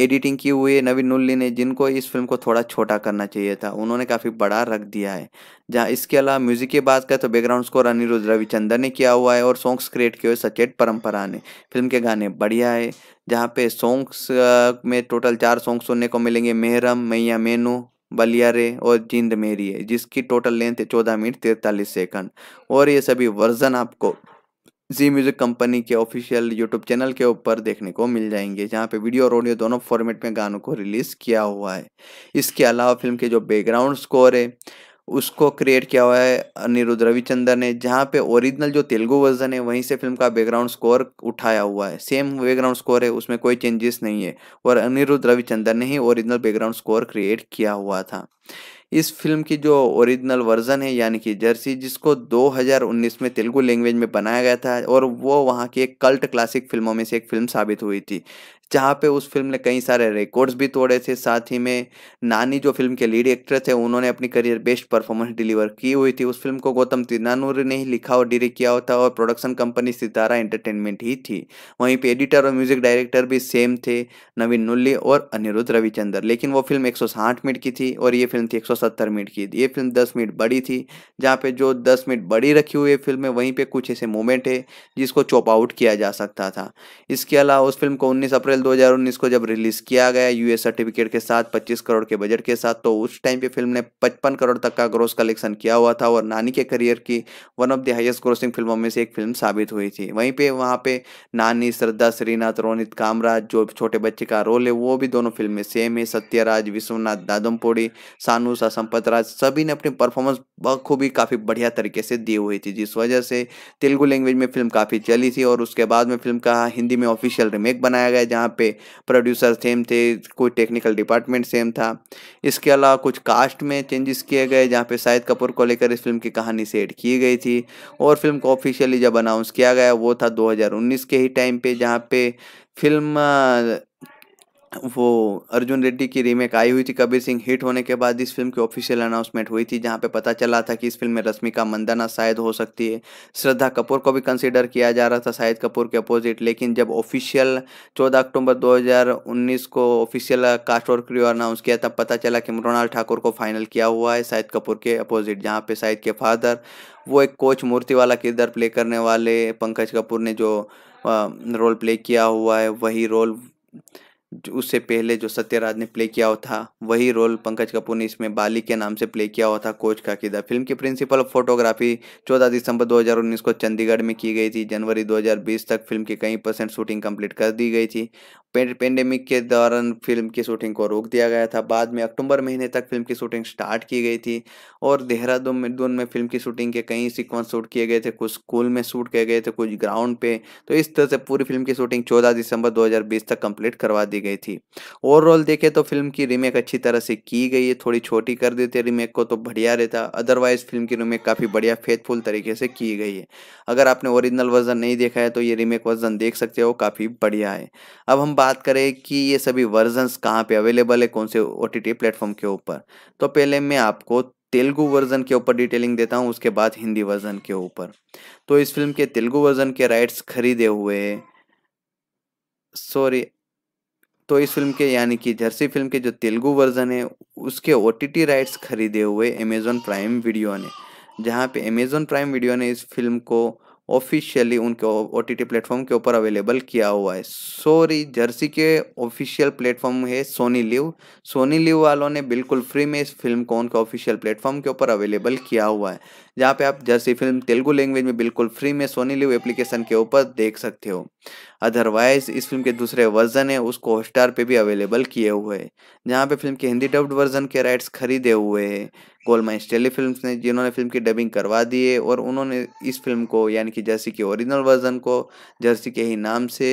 एडिटिंग की हुई है नवीन नुल्ली ने जिनको इस फिल्म को थोड़ा छोटा करना चाहिए था उन्होंने काफ़ी बड़ा रख दिया है जहाँ इसके अलावा म्यूजिक की बात करें तो बैकग्राउंड स्कोर अनिरुद्ध रविचंद्र ने किया हुआ है और सॉन्ग्स क्रिएट किए हुए सचेत परंपरा ने फिल्म के गाने बढ़िया है जहाँ पे सॉन्ग्स uh, में टोटल चार सॉन्ग सुनने को मिलेंगे मेहरम मैया मेनू बलिया रे और जिंद मेरी है जिसकी टोटल लेंथ है चौदह मिनट तिरतालीस सेकंड और ये सभी वर्जन आपको जी म्यूज़िक कंपनी के ऑफिशियल यूट्यूब चैनल के ऊपर देखने को मिल जाएंगे जहाँ पे वीडियो और ऑडियो दोनों फॉर्मेट में गानों को रिलीज़ किया हुआ है इसके अलावा फिल्म के जो बैकग्राउंड स्कोर है उसको क्रिएट किया हुआ है अनिरुद्ध रविचंद्र ने जहाँ पे ओरिजिनल जो तेलुगु वर्जन है वहीं से फिल्म का बैकग्राउंड स्कोर उठाया हुआ है सेम बैकग्राउंड स्कोर है उसमें कोई चेंजेस नहीं है और अनिरुद्ध रविचंद्र ने ही ओरिजिनल बैकग्राउंड स्कोर क्रिएट किया हुआ था इस फिल्म की जो ओरिजिनल वर्जन है यानी कि जर्सी जिसको 2019 में तेलुगु लैंग्वेज में बनाया गया था और वो वहाँ की एक कल्ट क्लासिक फिल्मों में से एक फिल्म साबित हुई थी जहाँ पे उस फिल्म ने कई सारे रिकॉर्ड्स भी तोड़े थे साथ ही में नानी जो फिल्म के लीड एक्ट्रेस थे उन्होंने अपनी करियर बेस्ट परफॉर्मेंस डिलीवर की हुई थी उस फिल्म को गौतम तिनानूर ने ही लिखा और डायरेक्ट किया होता और प्रोडक्शन कंपनी सितारा एंटरटेनमेंट ही थी वहीं पे एडिटर और म्यूजिक डायरेक्टर भी सेम थे नवीन नुल्ली और अनिरुद्ध रविचंद्र लेकिन वो फिल्म एक मिनट की थी और ये फिल्म थी एक मिनट की ये फिल्म दस मिनट बड़ी थी जहाँ पे जो दस मिनट बड़ी रखी हुई फिल्म है वहीं पर कुछ ऐसे मोमेंट है जिसको चॉप आउट किया जा सकता था इसके अलावा उस फिल्म को उन्नीस अप्रैल अप्रैल 2019 को जब रिलीज किया गया यूएस सर्टिफिकेट के साथ 25 करोड़ के बजट के साथ तो उस टाइम पे फिल्म ने 55 करोड़ तक का ग्रोस कलेक्शन किया हुआ था और नानी के करियर की one of the highest grossing फिल्मों में से एक फिल्म साबित हुई थी वहीं पे वहाँ पे नानी श्रद्धा श्रीनाथ रोनित कामराज जो छोटे बच्चे का रोल है वो भी दोनों फिल्म में सेम है सत्यराज विश्वनाथ दादमपोड़ी सानूसा संपत सभी ने अपनी परफॉर्मेंस बखूबी काफ़ी बढ़िया तरीके से दी हुई थी जिस वजह से तेलुगु लैंग्वेज में फिल्म काफ़ी चली थी और उसके बाद में फिल्म का हिंदी में ऑफिशियल रिमेक बनाया गया जहाँ यहाँ पे प्रोड्यूसर सेम थे कोई टेक्निकल डिपार्टमेंट सेम था इसके अलावा कुछ कास्ट में चेंजेस किए गए जहाँ पे शाहिद कपूर को लेकर इस फिल्म की कहानी सेट की गई थी और फिल्म को ऑफिशियली जब अनाउंस किया गया वो था 2019 के ही टाइम पे जहाँ पे फिल्म वो अर्जुन रेड्डी की रीमेक आई हुई थी कबीर सिंह हिट होने के बाद इस फिल्म की ऑफिशियल अनाउंसमेंट हुई थी जहां पे पता चला था कि इस फिल्म में रश्मिका मंदाना शायद हो सकती है श्रद्धा कपूर को भी कंसिडर किया जा रहा था शाहिद कपूर के अपोजिट लेकिन जब ऑफिशियल 14 अक्टूबर 2019 को ऑफिशियल कास्ट और क्रियो अनाउंस किया तब पता चला कि मृणाल ठाकुर को फाइनल किया हुआ है शाहिद कपूर के अपोजिट जहाँ पे शाहिद के फादर वो एक कोच मूर्ति वाला किरदार प्ले करने वाले पंकज कपूर ने जो रोल प्ले किया हुआ है वही रोल उससे पहले जो सत्यराज ने प्ले किया हुआ था वही रोल पंकज कपूर ने इसमें बाली के नाम से प्ले किया हुआ था कोच का किदा फिल्म की प्रिंसिपल ऑफ फोटोग्राफी 14 दिसंबर 2019 को चंडीगढ़ में की गई थी जनवरी 2020 तक फिल्म की कई परसेंट शूटिंग कंप्लीट कर दी गई थी पेंडेमिक के दौरान फिल्म की शूटिंग को रोक दिया गया था बाद में अक्टूबर महीने तक फिल्म की शूटिंग स्टार्ट की गई थी और देहरादून में दून में फिल्म की शूटिंग के कई सीक्वेंस शूट किए गए थे कुछ स्कूल में शूट किए गए थे कुछ ग्राउंड पे तो इस तरह से पूरी फिल्म की शूटिंग चौदह दिसंबर दो तक कंप्लीट करवा दी गई थी ओवरऑल देखे तो फिल्म की रीमेक अच्छी तरह से की गई है थोड़ी छोटी कर देते रीमेक को तो बढ़िया रहता अदरवाइज फिल्म की रीमेक काफ़ी बढ़िया फेथफुल तरीके से की गई है अगर आपने ओरिजिनल वर्जन नहीं देखा है तो ये रीमेक वर्जन देख सकते हो काफ़ी बढ़िया है अब हम बात करें कि ये सभी वर्जन्स कहाँ पे अवेलेबल है कौन से ओ टी प्लेटफॉर्म के ऊपर तो पहले मैं आपको तेलुगु वर्जन के ऊपर डिटेलिंग देता हूँ उसके बाद हिंदी वर्जन के ऊपर तो इस फिल्म के तेलुगु वर्जन के राइट्स खरीदे हुए सॉरी तो इस फिल्म के यानी कि जर्सी फिल्म के जो तेलुगु वर्जन है उसके ओ राइट्स खरीदे हुए अमेजोन प्राइम वीडियो ने जहाँ पे अमेजोन प्राइम वीडियो ने इस फिल्म को ऑफिशियली उनके ओ टी टी प्लेटफॉर्म के ऊपर अवेलेबल किया हुआ है सॉरी जर्सी के ऑफिशियल प्लेटफॉर्म है सोनी लिव सोनी लिव वालों ने बिल्कुल फ्री में इस फिल्म को उनके ऑफिशियल प्लेटफॉर्म के ऊपर अवेलेबल किया हुआ है जहाँ पे आप जैसी फिल्म तेलुगु लैंग्वेज में बिल्कुल फ्री में सोनी लिव एप्लीकेशन के ऊपर देख सकते हो अदरवाइज इस फिल्म के दूसरे वर्जन है उसको हॉटस्टार पे भी अवेलेबल किए हुए हैं जहाँ पे फिल्म के हिंदी डब्ड वर्जन के राइट्स खरीदे हुए हैं गोलमाइंस टेली फिल्म ने जिन्होंने फिल्म की डबिंग करवा दी है और उन्होंने इस फिल्म को यानी कि जर्सी के ओरिजिनल वर्जन को जर्सी के ही नाम से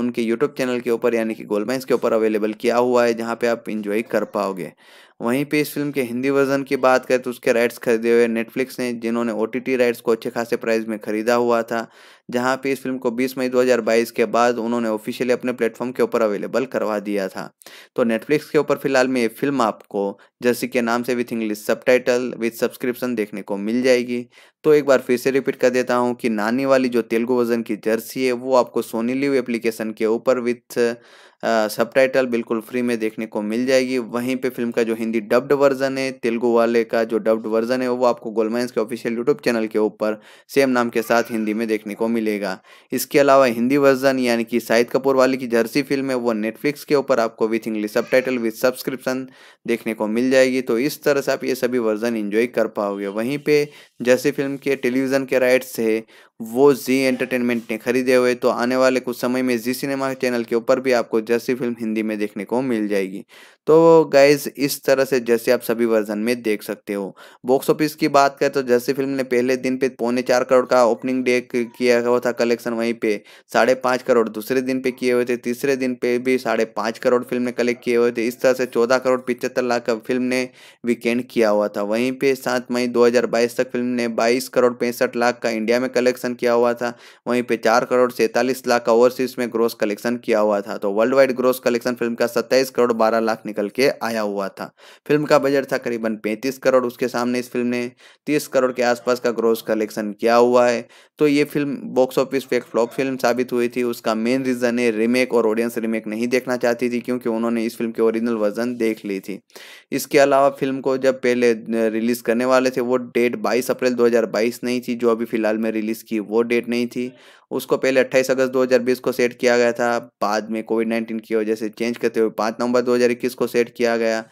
उनके यूट्यूब चैनल के ऊपर यानी कि गोलमाइंस के ऊपर अवेलेबल किया हुआ है जहाँ पे आप इंजॉय कर पाओगे वहीं पे इस फिल्म के हिंदी वर्जन की बात करें तो उसके राइट्स खरीदे हुए नेटफ्लिक्स ने जिन्होंने ओ राइट्स को अच्छे खासे प्राइस में खरीदा हुआ था जहां पे इस फिल्म को 20 मई 2022 के बाद उन्होंने ऑफिशियली अपने प्लेटफॉर्म के ऊपर अवेलेबल करवा दिया था तो नेटफ्लिक्स के ऊपर फिलहाल में ये फिल्म आपको जर्सी के नाम से with English subtitle with subscription देखने को मिल जाएगी तो एक बार फिर से रिपीट कर देता हूँ कि नानी वाली जो तेलुगु वर्जन की जर्सी है वो आपको सोनी लिव एप्लीकेशन के ऊपर विथ सब टाइटल बिल्कुल फ्री में देखने को मिल जाएगी वहीं पे फिल्म का जो हिंदी डब्ड वर्जन है तेलुगु वाले का जो डब्ड वर्जन है वो आपको गोलमाइंस के ऑफिशियल यूट्यूब चैनल के ऊपर सेम नाम के साथ हिंदी में देखने को मिलेगा इसके अलावा हिंदी वर्जन यानी कि शाहिद कपूर वाली की जर्सी फिल्म है वो नेटफ्लिक्स के ऊपर आपको with English subtitle with subscription देखने को मिल जाएगी तो इस तरह से आप ये सभी वर्जन इंजॉय कर पाओगे वहीं पर जर्सी फिल्म के टेलीविज़न के राइट्स है वो जी एंटरटेनमेंट ने खरीदे हुए तो आने वाले कुछ समय में जी सिनेमा चैनल के ऊपर भी आपको जैसी फिल्म हिंदी में देखने को मिल जाएगी तो गाइज इस तरह से जैसे आप सभी वर्जन में देख सकते हो बॉक्स ऑफिस की बात करें तो जैसी फिल्म ने पहले दिन पे पौने चार करोड़ का ओपनिंग डे किया हुआ था कलेक्शन वहीं पे साढ़े पाँच करोड़ दूसरे दिन पे किए हुए थे तीसरे दिन पे भी साढ़े पाँच करोड़ फिल्म ने कलेक्ट किए हुए थे इस तरह से चौदह करोड़ पिचहत्तर लाख का फिल्म ने वीकेंड किया हुआ था वहीं पे सात मई दो तक फिल्म ने बाईस करोड़ पैंसठ लाख का इंडिया में कलेक्शन कलेक्शन किया हुआ था वहीं पे चार करोड़ सैंतालीस लाख का ओवरसीज में ग्रोस कलेक्शन किया हुआ था तो world wide gross collection film का सत्ताईस करोड़ बारह लाख निकल के आया हुआ था फिल्म का बजट था करीबन पैंतीस करोड़ उसके सामने इस फिल्म ने तीस करोड़ के आसपास का ग्रोस कलेक्शन किया हुआ है तो ये फिल्म बॉक्स ऑफिस पे एक फ्लॉप फिल्म साबित हुई थी उसका मेन रीज़न है रीमेक और ऑडियंस रीमेक नहीं देखना चाहती थी क्योंकि उन्होंने इस फिल्म के ओरिजिनल वर्जन देख ली थी इसके अलावा फिल्म को जब पहले रिलीज़ करने वाले थे वो डेट 22 अप्रैल 2022 नहीं थी जो अभी फिलहाल में रिलीज़ की वो डेट नहीं थी उसको पहले 28 अगस्त 2020 को सेट किया गया था बाद में कोविड 19 की वजह से चेंज करते हुए 5 नवंबर 2021 को सेट किया गया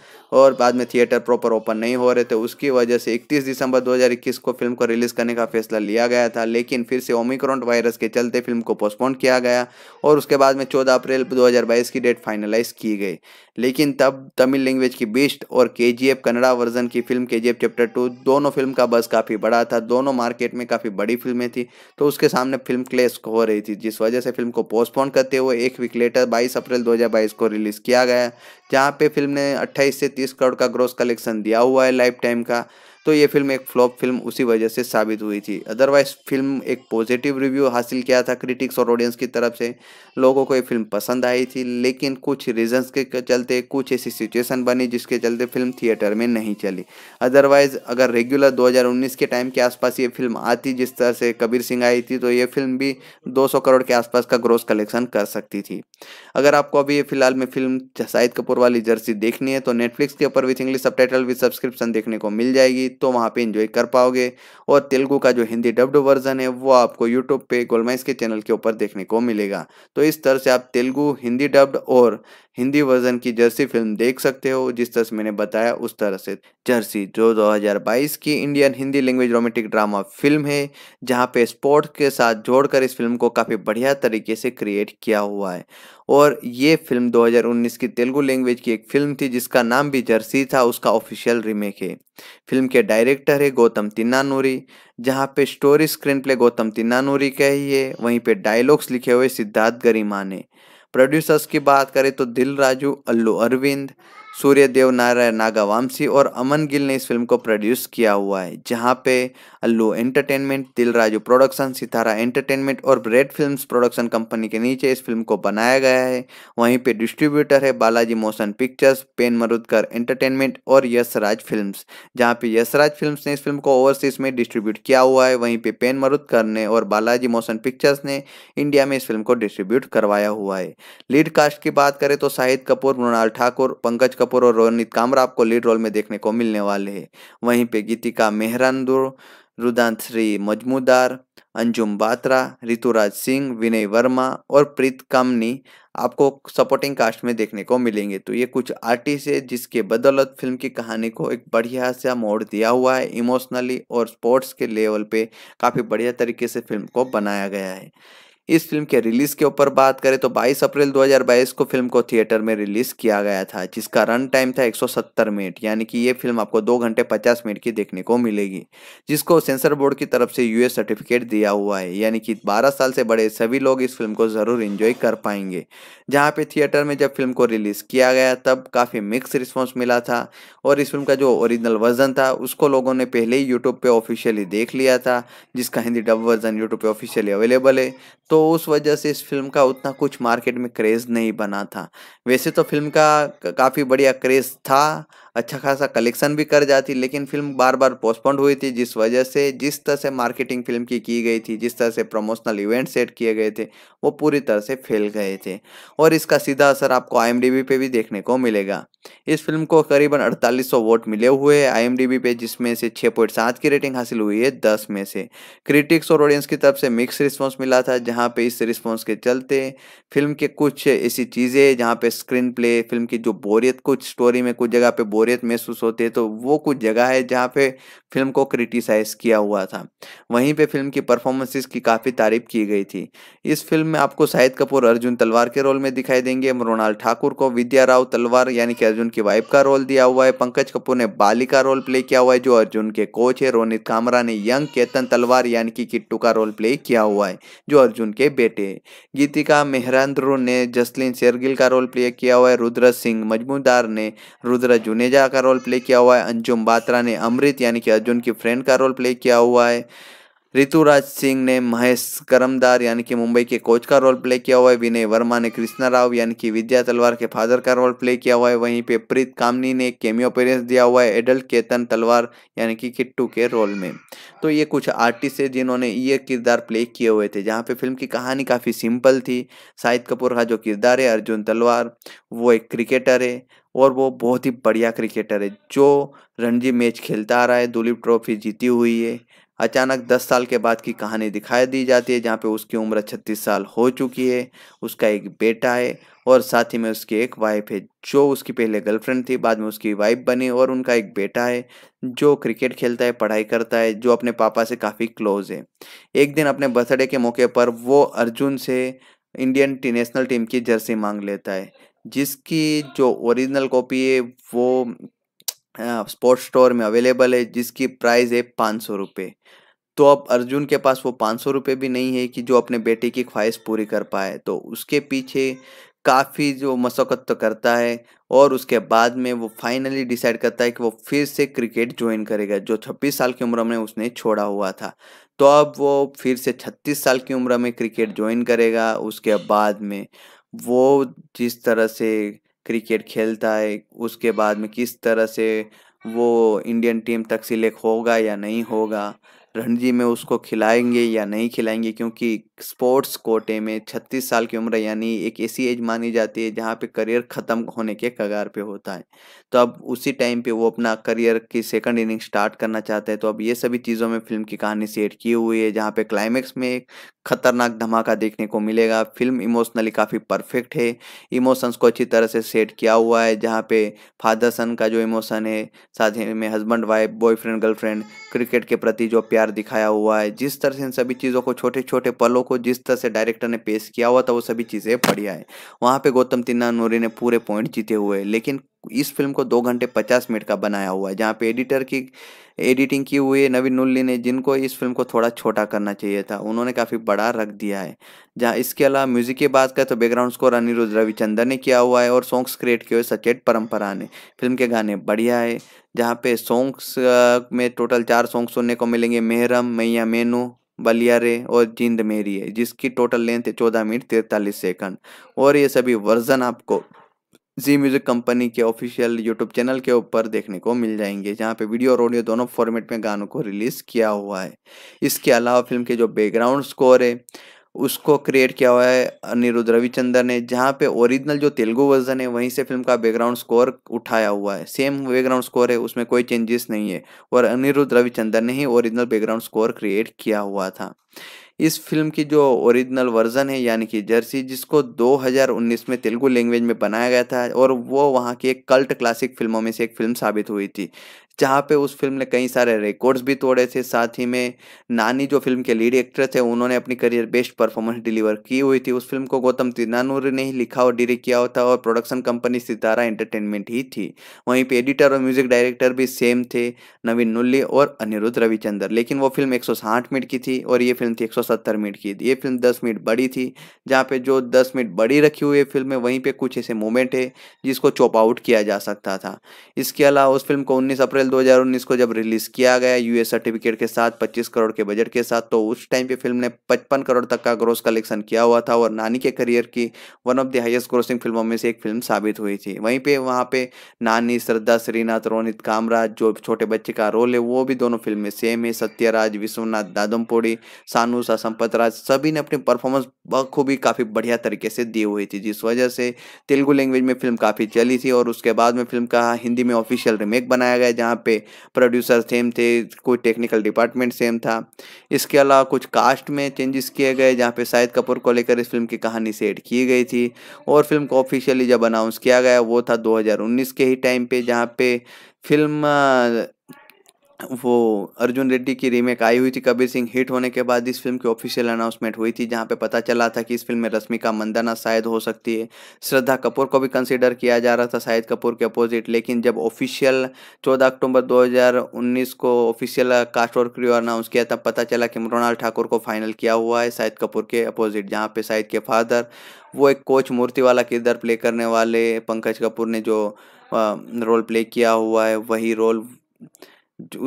और बाद में थिएटर प्रॉपर ओपन नहीं हो रहे थे उसकी वजह से 31 दिसंबर 2021 को फिल्म को रिलीज़ करने का फैसला लिया गया था लेकिन फिर से ओमिक्रॉन वायरस के चलते फिल्म को पोस्टपोन किया गया और उसके बाद में चौदह अप्रैल दो की डेट फाइनलाइज की गई लेकिन तब तमिल लैंग्वेज की बेस्ट और के जी कन्नड़ा वर्जन की फिल्म के जी चैप्टर टू दोनों फिल्म का बस काफ़ी बड़ा था दोनों मार्केट में काफ़ी बड़ी फिल्में थी तो उसके सामने फिल्म क्ले रिलीज हो रही थी जिस वजह से फिल्म को पोस्टपोन करते हुए एक वीक लेटर 22 अप्रैल 2022 को रिलीज किया गया जहां पे फिल्म ने 28 से 30 करोड़ का ग्रोस कलेक्शन दिया हुआ है लाइफ टाइम का तो ये फिल्म एक फ्लॉप फिल्म उसी वजह से साबित हुई थी अदरवाइज फिल्म एक पॉजिटिव रिव्यू हासिल किया था क्रिटिक्स और ऑडियंस की तरफ से लोगों को ये फिल्म पसंद आई थी लेकिन कुछ रीजंस के चलते कुछ ऐसी सिचुएशन बनी जिसके चलते फिल्म थिएटर में नहीं चली अदरवाइज अगर रेगुलर 2019 के टाइम के आसपास ये फिल्म आती जिस तरह से कबीर सिंह आई थी तो ये फिल्म भी 200 करोड़ के आसपास का ग्रोस कलेक्शन कर सकती थी अगर आपको अभी फिलहाल में फिल्म शाहिद कपूर वाली जर्सी देखनी है तो नेटफ्लिक्स के ऊपर with English sub with subscription देखने को मिल जाएगी तो वहाँ पे इन्जॉय कर पाओगे और तेलुगु का जो हिंदी डब्ड वर्जन है वो आपको यूट्यूब पे गोलमाइस के चैनल के ऊपर देखने को मिलेगा तो इस तरह से आप तेलुगु हिंदी डब्ड और हिंदी वर्जन की जर्सी फिल्म देख सकते हो जिस तरह से मैंने बताया उस तरह से जर्सी जो 2022 की Indian Hindi language romantic drama film है जहाँ पे स्पोर्ट के साथ जोड़कर इस फिल्म को काफ़ी बढ़िया तरीके से क्रिएट किया हुआ है और ये फिल्म 2019 की तेलुगु लैंग्वेज की एक फिल्म थी जिसका नाम भी जर्सी था उसका ऑफिशियल रीमेक है फिल्म के डायरेक्टर है गौतम तिन्नानूरी जहाँ पे story screenplay Gautam Tinnanuri का ही है वहीं पे डायलॉग्स लिखे हुए सिद्धार्थ गरिमा ने प्रोड्यूसर्स की बात करें तो दिल राजू अल्लू अरविंद सूर्यदेव नारायण नागावामसी और अमन गिल ने इस फिल्म को प्रोड्यूस किया हुआ है जहां पे अल्लू एंटरटेनमेंट दिलराजू प्रोडक्शन सितारा एंटरटेनमेंट और ब्रेड फिल्म्स प्रोडक्शन कंपनी के नीचे इस फिल्म को बनाया गया है वहीं पे डिस्ट्रीब्यूटर है Balaji motion pictures pen Marudhar entertainment और यशराज फिल्म जहाँ पे यशराज फिल्म ने इस फिल्म को ओवरसीज में डिस्ट्रीब्यूट किया हुआ है वहीं पे पेन मरुदकर ने और बालाजी मोशन पिक्चर्स ने इंडिया में इस फिल्म को डिस्ट्रीब्यूट करवाया हुआ है लीड कास्ट की बात करें तो शाहिद कपूर मृणाल ठाकुर पंकज कपूर कपूर और रोनित कामरा आपको लीड रोल में देखने को मिलने वाले हैं वहीं पे गीतिका मेहरानदुर श्री मजमूदार अंजुम बात्रा ऋतुराज सिंह विनय वर्मा और प्रीत कामनी आपको सपोर्टिंग कास्ट में देखने को मिलेंगे तो ये कुछ आर्टिस्ट है जिसके बदौलत फिल्म की कहानी को एक बढ़िया सा मोड़ दिया हुआ है इमोशनली और स्पोर्ट्स के लेवल पे काफ़ी बढ़िया तरीके से फिल्म को बनाया गया है इस फिल्म के रिलीज के ऊपर बात करें तो 22 अप्रैल 2022 को फिल्म को थिएटर में रिलीज किया गया था जिसका रन टाइम था 170 मिनट यानी कि ये फिल्म आपको दो घंटे 50 मिनट की देखने को मिलेगी जिसको सेंसर बोर्ड की तरफ से यूएस सर्टिफिकेट दिया हुआ है यानी कि बारह साल से बड़े सभी लोग इस फिल्म को ज़रूर इंजॉय कर पाएंगे जहाँ पे थिएटर में जब फिल्म को रिलीज़ किया गया तब काफ़ी मिक्स रिस्पॉन्स मिला था और इस फिल्म का जो ओरिजिनल वर्जन था उसको लोगों ने पहले ही यूट्यूब पर ऑफिशियली देख लिया था जिसका हिंदी डब वर्जन यूट्यूब पर ऑफिशियली अवेलेबल है तो उस वजह से इस फिल्म का उतना कुछ मार्केट में क्रेज़ नहीं बना था वैसे तो फिल्म का काफ़ी बढ़िया क्रेज़ था अच्छा खासा कलेक्शन भी कर जाती लेकिन फिल्म बार बार पोस्टपोन्ड हुई थी जिस वजह से जिस तरह से मार्केटिंग फिल्म की की गई थी जिस तरह से प्रमोशनल इवेंट सेट किए गए थे वो पूरी तरह से फैल गए थे और इसका सीधा असर आपको आई पे भी देखने को मिलेगा इस फिल्म को करीबन 4800 वोट मिले हुए आई एम पे जिसमें से 6.7 की रेटिंग हासिल हुई है 10 में से क्रिटिक्स और ऑडियंस की तरफ से मिक्स रिस्पांस मिला था जहां पे इस रिस्पांस के चलते फिल्म के कुछ ऐसी चीज़ें जहां पे स्क्रीन प्ले फिल्म की जो बोरियत कुछ स्टोरी में कुछ जगह पे बोरियत महसूस होती है तो वो कुछ जगह है जहाँ पे फिल्म को क्रिटिसाइज़ किया हुआ था वहीं पे फिल्म की परफॉर्मेंसेस की काफ़ी तारीफ की गई थी इस फिल्म में आपको शाहिद कपूर अर्जुन तलवार के रोल में दिखाई देंगे मृणाल ठाकुर को विद्या राव तलवार यानी कि अर्जुन की वाइफ का रोल दिया हुआ है पंकज कपूर ने बाली का रोल प्ले किया हुआ है जो अर्जुन के कोच है रोनित कामरा ने यंग केतन तलवार यानी कि किट्टू का रोल प्ले किया हुआ है जो अर्जुन के बेटे गीतिका मेहरांद्रू ने जसलिन शेरगिल का रोल प्ले किया हुआ है रुद्र सिंह मजमूदार ने रुद्र जुने तनेजा का रोल प्ले किया हुआ है अंजुम बात्रा ने अमृत यानी कि अर्जुन की फ्रेंड का रोल प्ले किया हुआ है ऋतुराज सिंह ने महेश करमदार यानी कि मुंबई के कोच का रोल प्ले किया हुआ है विनय वर्मा ने कृष्णा राव यानी कि विद्या तलवार के फादर का रोल प्ले किया हुआ है वहीं पे प्रीत कामनी ने केमियो अपीयरेंस दिया हुआ है एडल्ट केतन तलवार यानी कि किट्टू के रोल में तो ये कुछ आर्टिस्ट है जिन्होंने ये किरदार प्ले किए हुए थे जहाँ पे फिल्म की कहानी काफ़ी सिंपल थी शाहिद कपूर का जो किरदार है अर्जुन तलवार वो एक क्रिकेटर है और वो बहुत ही बढ़िया क्रिकेटर है जो रणजी मैच खेलता आ रहा है दुलीप ट्रॉफी जीती हुई है अचानक 10 साल के बाद की कहानी दिखाई दी जाती है जहाँ पे उसकी उम्र 36 साल हो चुकी है उसका एक बेटा है और साथ ही में उसकी एक वाइफ है जो उसकी पहले गर्लफ्रेंड थी बाद में उसकी वाइफ बनी और उनका एक बेटा है जो क्रिकेट खेलता है पढ़ाई करता है जो अपने पापा से काफ़ी क्लोज है एक दिन अपने बर्थडे के मौके पर वो अर्जुन से इंडियन नेशनल टीम की जर्सी मांग लेता है जिसकी जो ओरिजिनल कॉपी है वो स्पोर्ट्स स्टोर में अवेलेबल है जिसकी प्राइस है पाँच सौ रुपये तो अब अर्जुन के पास वो पाँच सौ रुपये भी नहीं है कि जो अपने बेटे की ख्वाहिश पूरी कर पाए तो उसके पीछे काफ़ी जो मशक्क़त तो करता है और उसके बाद में वो फाइनली डिसाइड करता है कि वो फिर से क्रिकेट ज्वाइन करेगा जो 26 साल की उम्र में उसने छोड़ा हुआ था तो अब वो फिर से 36 साल की उम्र में क्रिकेट ज्वाइन करेगा उसके बाद में वो जिस तरह से क्रिकेट खेलता है उसके बाद में किस तरह से वो इंडियन टीम तक सिलेक्ट होगा या नहीं होगा रणजी में उसको खिलाएंगे या नहीं खिलाएंगे क्योंकि स्पोर्ट्स कोटे में 36 साल की उम्र यानी एक ऐसी एज मानी जाती है जहाँ पे करियर ख़त्म होने के कगार पे होता है तो अब उसी टाइम पे वो अपना करियर की सेकंड इनिंग स्टार्ट करना चाहते हैं तो अब ये सभी चीज़ों में फिल्म की कहानी सेट की हुई है जहाँ पे क्लाइमैक्स में एक खतरनाक धमाका देखने को मिलेगा फिल्म इमोशनली काफ़ी परफेक्ट है इमोशंस को अच्छी तरह से सेट किया हुआ है जहाँ पे फादर सन का जो इमोशन है साथ ही में husband wife boyfriend girlfriend cricket के प्रति जो प्यार दिखाया हुआ है जिस तरह से इन सभी चीज़ों को छोटे छोटे पलों को जिस तरह से डायरेक्टर ने पेश किया हुआ था वो सभी चीज़ें बढ़िया है वहाँ पे गौतम तिन्ना नूरी ने पूरे पॉइंट जीते हुए लेकिन इस फिल्म को दो घंटे पचास मिनट का बनाया हुआ है जहाँ पे एडिटर की एडिटिंग की हुई है नवीन नुल्ली ने जिनको इस फिल्म को थोड़ा छोटा करना चाहिए था उन्होंने काफ़ी बड़ा रख दिया है जहाँ इसके अलावा म्यूजिक की बात करें तो बैकग्राउंड स्कोर अनिरुद्ध रविचंद्र ने किया हुआ है और सॉन्ग्स क्रिएट किए हुए सचेत परंपरा ने फिल्म के गाने बढ़िया है जहाँ पे सॉन्ग्स में टोटल चार सॉन्ग सुनने को मिलेंगे मेहरम मैया मेनू बलियारे और जिंद मेरी है जिसकी टोटल लेंथ है चौदह मिनट तिरतालीस सेकंड और ये सभी वर्जन आपको जी म्यूज़िक कंपनी के ऑफिशियल यूट्यूब चैनल के ऊपर देखने को मिल जाएंगे जहाँ पे वीडियो और ऑडियो दोनों फॉर्मेट में गानों को रिलीज़ किया हुआ है इसके अलावा फिल्म के जो बैकग्राउंड स्कोर है उसको क्रिएट किया हुआ है अनिरुद्ध रविचंद्र ने जहाँ पे ओरिजिनल जो तेलुगु वर्जन है वहीं से फिल्म का बैकग्राउंड स्कोर उठाया हुआ है सेम बैकग्राउंड स्कोर है उसमें कोई चेंजेस नहीं है और अनिरुद्ध रविचंद्र ने ही ओरिजिनल बैकग्राउंड स्कोर क्रिएट किया हुआ था इस फिल्म की जो ओरिजिनल वर्जन है यानी कि जर्सी जिसको 2019 में तेलुगु लैंग्वेज में बनाया गया था और वो वहाँ की एक कल्ट क्लासिक फिल्मों में से एक फिल्म साबित हुई थी जहाँ पे उस फिल्म ने कई सारे रिकॉर्ड्स भी तोड़े थे साथ ही में नानी जो फिल्म के लीड एक्ट्रेस है उन्होंने अपनी करियर बेस्ट परफॉर्मेंस डिलीवर की हुई थी उस फिल्म को गौतम तिनानूर ने ही लिखा और डायरेक्ट किया होता और प्रोडक्शन कंपनी सितारा एंटरटेनमेंट ही थी वहीं पर एडिटर और म्यूजिक डायरेक्टर भी सेम थे नवीन नुल्ली और अनिरुद्ध रविचंद्र लेकिन वो फिल्म एक मिनट की थी और ये फिल्म थी एक मिनट की ये फिल्म दस मिनट बड़ी थी जहाँ पे जो दस मिनट बड़ी रखी हुई फिल्म है वहीं पर कुछ ऐसे मोमेंट है जिसको चॉप आउट किया जा सकता था इसके अलावा उस फिल्म को उन्नीस अप्रैल 2019 को जब रिलीज किया गया यूएस सर्टिफिकेट के साथ 25 करोड़ के बजट के साथ तो उस टाइम पे फिल्म ने 55 करोड़ तक का ग्रोस कलेक्शन किया हुआ था और नानी के करियर की one of the highest grossing फिल्मों में से एक फिल्म साबित हुई थी वहीं पे वहाँ पे नानी श्रद्धा श्रीनाथ रोनित कामराज जो छोटे बच्चे का रोल है वो भी दोनों फिल्म में सेम है सत्यराज विश्वनाथ दादमपोड़ी सानूसा संपत राज सभी ने अपनी परफॉर्मेंस बखूबी काफ़ी बढ़िया तरीके से दी हुई थी जिस वजह से तेलुगु लैंग्वेज में फिल्म काफ़ी चली थी और उसके बाद में फिल्म का हिंदी में ऑफिशियल रिमेक बनाया गया जहाँ यहाँ पे प्रोड्यूसर सेम थे कोई टेक्निकल डिपार्टमेंट सेम था इसके अलावा कुछ कास्ट में चेंजेस किए गए जहाँ पे शाहिद कपूर को लेकर इस फिल्म की कहानी सेट की गई थी और फिल्म को ऑफिशियली जब अनाउंस किया गया वो था 2019 के ही टाइम पे जहाँ पे फिल्म वो अर्जुन रेड्डी की रीमेक आई हुई थी कबीर सिंह हिट होने के बाद इस फिल्म की ऑफिशियल अनाउंसमेंट हुई थी जहां पे पता चला था कि इस फिल्म में रश्मिका मंदाना शायद हो सकती है श्रद्धा कपूर को भी कंसिडर किया जा रहा था शाहिद कपूर के अपोजिट लेकिन जब ऑफिशियल 14 अक्टूबर 2019 को ऑफिशियल कास्ट और क्रियो अनाउंस किया तब पता चला कि मृणाल ठाकुर को फाइनल किया हुआ है शाहिद कपूर के अपोजिट जहाँ पे शाहिद के फादर वो एक कोच मूर्ति वाला किरदार प्ले करने वाले पंकज कपूर ने जो रोल प्ले किया हुआ है वही रोल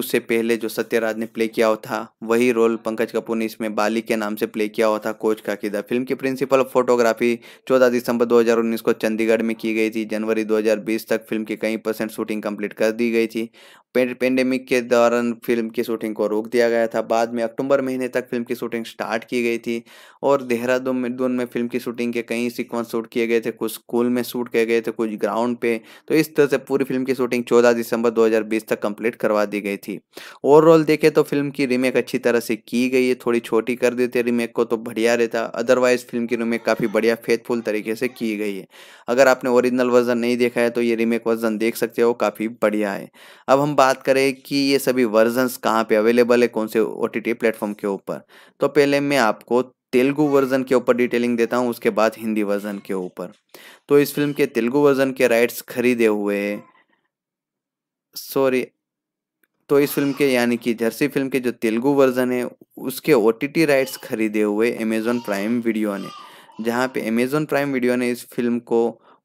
उससे पहले जो सत्यराज ने प्ले किया था वही रोल पंकज कपूर ने इसमें बाली के नाम से प्ले किया हुआ था कोच का किदा फिल्म की प्रिंसिपल ऑफ फोटोग्राफी 14 दिसंबर 2019 को चंडीगढ़ में की गई थी जनवरी 2020 तक फिल्म की कई परसेंट शूटिंग कंप्लीट कर दी गई थी पेंडेमिक के दौरान फिल्म की शूटिंग को रोक दिया गया था बाद में अक्टूबर महीने तक फिल्म की शूटिंग स्टार्ट की गई थी और देहरादून में दून में फिल्म की शूटिंग के कई सीक्वेंस शूट किए गए थे कुछ स्कूल में शूट किए गए थे कुछ ग्राउंड पे तो इस तरह से पूरी फिल्म की शूटिंग 14 दिसंबर 2020 तक कंप्लीट करवा दी गई थी ओवरऑल देखे तो फिल्म की रीमेक अच्छी तरह से की गई है थोड़ी छोटी कर देते रीमेक को तो बढ़िया रहता अदरवाइज फिल्म की रीमेक काफ़ी बढ़िया फेथफुल तरीके से की गई है अगर आपने ओरिजिनल वर्जन नहीं देखा है तो ये रीमेक वर्जन देख सकते हो काफ़ी बढ़िया है अब हम बात करें कि ये सभी वर्जन कहाँ पे अवेलेबल है कौन से ओ टी प्लेटफॉर्म के ऊपर तो पहले मैं आपको तेलुगु वर्जन के ऊपर डिटेलिंग देता हूँ उसके बाद हिंदी वर्जन के ऊपर तो इस फिल्म के तेलुगु वर्जन के राइट्स खरीदे हुए सॉरी तो इस फिल्म के यानी कि जर्सी फिल्म के जो तेलुगु वर्जन है उसके ओ राइट्स खरीदे हुए अमेजोन प्राइम वीडियो ने जहाँ पे अमेजोन प्राइम वीडियो ने इस फिल्म को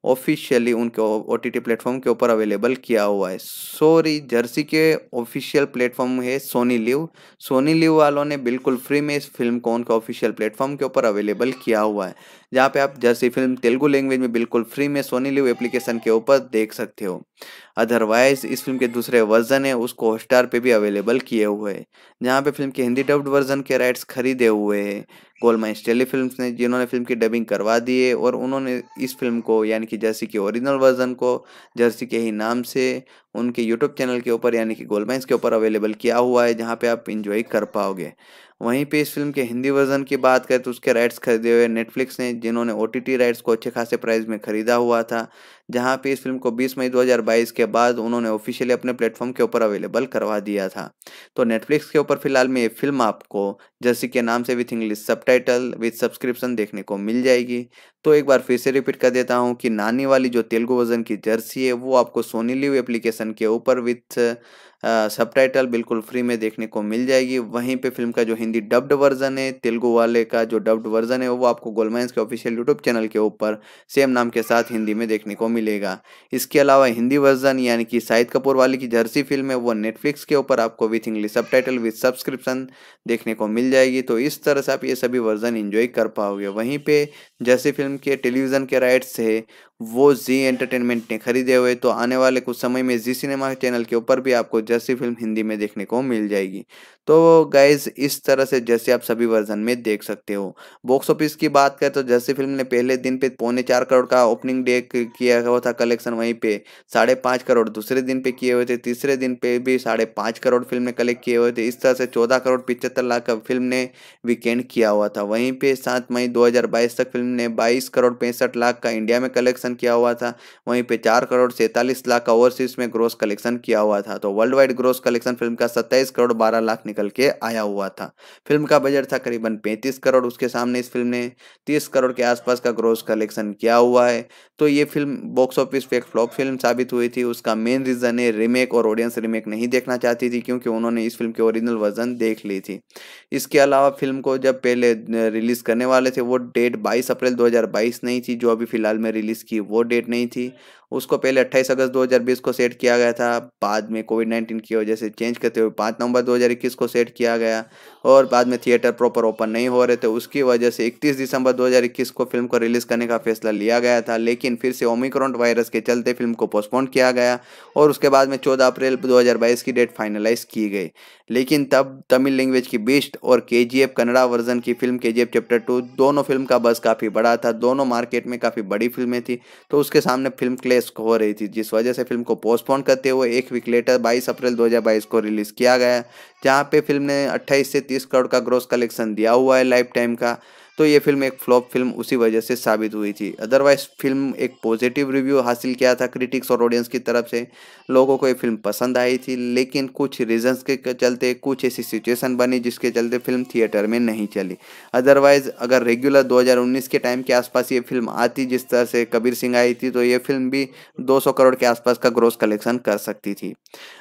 ऑफिशियली उनके ओ टी प्लेटफॉर्म के ऊपर अवेलेबल किया हुआ है सॉरी जर्सी के ऑफिशियल प्लेटफॉर्म है सोनी लिव सोनी लिव वालों ने बिल्कुल फ्री में इस फिल्म को उनके ऑफिशियल प्लेटफॉर्म के ऊपर अवेलेबल किया हुआ है जहाँ पे आप जर्सी फिल्म तेलुगु लैंग्वेज में बिल्कुल फ्री में सोनी लिव एप्लीकेशन के ऊपर देख सकते हो अदरवाइज इस फिल्म के दूसरे वर्जन है उसको हॉटस्टार पे भी अवेलेबल किए हुए हैं जहाँ पे फिल्म के हिंदी डब्ड वर्जन के राइट्स खरीदे हुए हैं गोलमाइन टेली फिल्म ने जिन्होंने फिल्म की डबिंग करवा दी है और उन्होंने इस फिल्म को यानी कि जर्सी के ओरिजिनल वर्जन को जर्सी के ही नाम से उनके यूट्यूब चैनल के ऊपर यानी कि गोलमाइंस के ऊपर अवेलेबल किया हुआ है जहाँ पर आप इंजॉय कर पाओगे वहीं पे इस फिल्म के हिंदी वर्जन की बात करें तो उसके राइट्स खरीदे हुए नेटफ्लिक्स ने जिन्होंने ओ राइट्स को अच्छे खासे प्राइस में खरीदा हुआ था जहां पे इस फिल्म को 20 मई 2022 के बाद उन्होंने ऑफिशियली अपने प्लेटफॉर्म के ऊपर अवेलेबल करवा दिया था तो नेटफ्लिक्स के ऊपर फिलहाल में ये फिल्म आपको जर्सी के नाम से with English subtitle with subscription देखने को मिल जाएगी तो एक बार फिर से रिपीट कर देता हूँ कि नानी वाली जो तेलुगु वर्जन की जर्सी है वो आपको सोनी लिव एप्लीकेशन के ऊपर विथ सब टाइटल बिल्कुल फ्री में देखने को मिल जाएगी वहीं पे फिल्म का जो हिंदी डब्ड वर्जन है तेलुगु वाले का जो डब्ड वर्जन है वो आपको गोलमाइंस के ऑफिशियल यूट्यूब चैनल के ऊपर सेम नाम के साथ हिंदी में देखने को मिलेगा इसके अलावा हिंदी वर्जन यानी कि शाहिद कपूर वाली की जर्सी फिल्म है वो नेटफ्लिक्स के ऊपर आपको with English subtitle with subscription देखने को मिल जाएगी तो इस तरह से आप ये सभी वर्जन इंजॉय कर पाओगे वहीं पर जर्सी फिल्म के टेलीविज़न के राइट्स है वो जी एंटरटेनमेंट ने खरीदे हुए तो आने वाले कुछ समय में जी सिनेमा चैनल के ऊपर भी आपको जैसी फिल्म हिंदी में देखने को मिल जाएगी तो गाइज इस तरह से जैसे आप सभी वर्जन में देख सकते हो बॉक्स ऑफिस की बात करें तो जैसी फिल्म ने पहले दिन पे पौने चार करोड़ का ओपनिंग डे किया हुआ था कलेक्शन वहीं पे साढ़े पाँच करोड़ दूसरे दिन पे किए हुए थे तीसरे दिन पे भी साढ़े पाँच करोड़ फिल्म ने कलेक्ट किए हुए थे इस तरह से चौदह करोड़ पिचहत्तर लाख का फिल्म ने वीकेंड किया हुआ था वहीं पे सात मई दो तक फिल्म ने बाईस करोड़ पैंसठ लाख का इंडिया में कलेक्शन कलेक्शन किया हुआ था वहीं पे चार करोड़ सैंतालीस लाख ओवरसीज में ग्रोस कलेक्शन किया हुआ था तो world wide gross collection film का सत्ताईस करोड़ बारह लाख निकल के आया हुआ था फिल्म का बजट था करीबन पैंतीस करोड़ उसके सामने इस फिल्म ने तीस करोड़ के आसपास का ग्रोस कलेक्शन किया हुआ है तो ये फिल्म बॉक्स ऑफिस पे एक फ्लॉप फिल्म साबित हुई थी उसका मेन रीज़न है रीमेक और ऑडियंस रीमेक नहीं देखना चाहती थी क्योंकि उन्होंने इस फिल्म के ओरिजिनल वर्जन देख ली थी इसके अलावा फिल्म को जब पहले रिलीज़ करने वाले थे वो डेट 22 अप्रैल 2022 नहीं थी जो अभी फिलहाल में रिलीज़ की थी वो डेट नहीं थी उसको पहले 28 अगस्त 2020 को सेट किया गया था बाद में कोविड 19 की वजह से चेंज करते हुए 5 नवंबर 2021 को सेट किया गया और बाद में थिएटर प्रॉपर ओपन नहीं हो रहे थे उसकी वजह से 31 दिसंबर 2021 को फिल्म को रिलीज़ करने का फैसला लिया गया था लेकिन फिर से ओमिक्रॉन वायरस के चलते फिल्म को पोस्टपोन किया गया और उसके बाद में चौदह अप्रैल दो की डेट फाइनलाइज की गई लेकिन तब तमिल लैंग्वेज की बिस्ट और के जी कन्नड़ा वर्जन की फिल्म के चैप्टर टू दोनों फिल्म का बस काफ़ी बड़ा था दोनों मार्केट में काफ़ी बड़ी फिल्में थी तो उसके सामने फिल्म क्ले टेस्ट हो रही थी जिस वजह से फिल्म को पोस्टपोन करते हुए एक वीक लेटर 22 अप्रैल 2022 को रिलीज़ किया गया जहां पे फिल्म ने 28 से 30 करोड़ का ग्रोस कलेक्शन दिया हुआ है लाइफ टाइम का तो ये फिल्म एक फ्लॉप फिल्म उसी वजह से साबित हुई थी अदरवाइज फिल्म एक पॉजिटिव रिव्यू हासिल किया था क्रिटिक्स और ऑडियंस की तरफ से लोगों को ये फिल्म पसंद आई थी लेकिन कुछ रीजंस के चलते कुछ ऐसी सिचुएशन बनी जिसके चलते फिल्म थिएटर में नहीं चली अदरवाइज अगर रेगुलर 2019 के टाइम के आसपास ये फिल्म आती जिस तरह से कबीर सिंह आई थी तो ये फिल्म भी दो करोड़ के आसपास का ग्रोस कलेक्शन कर सकती थी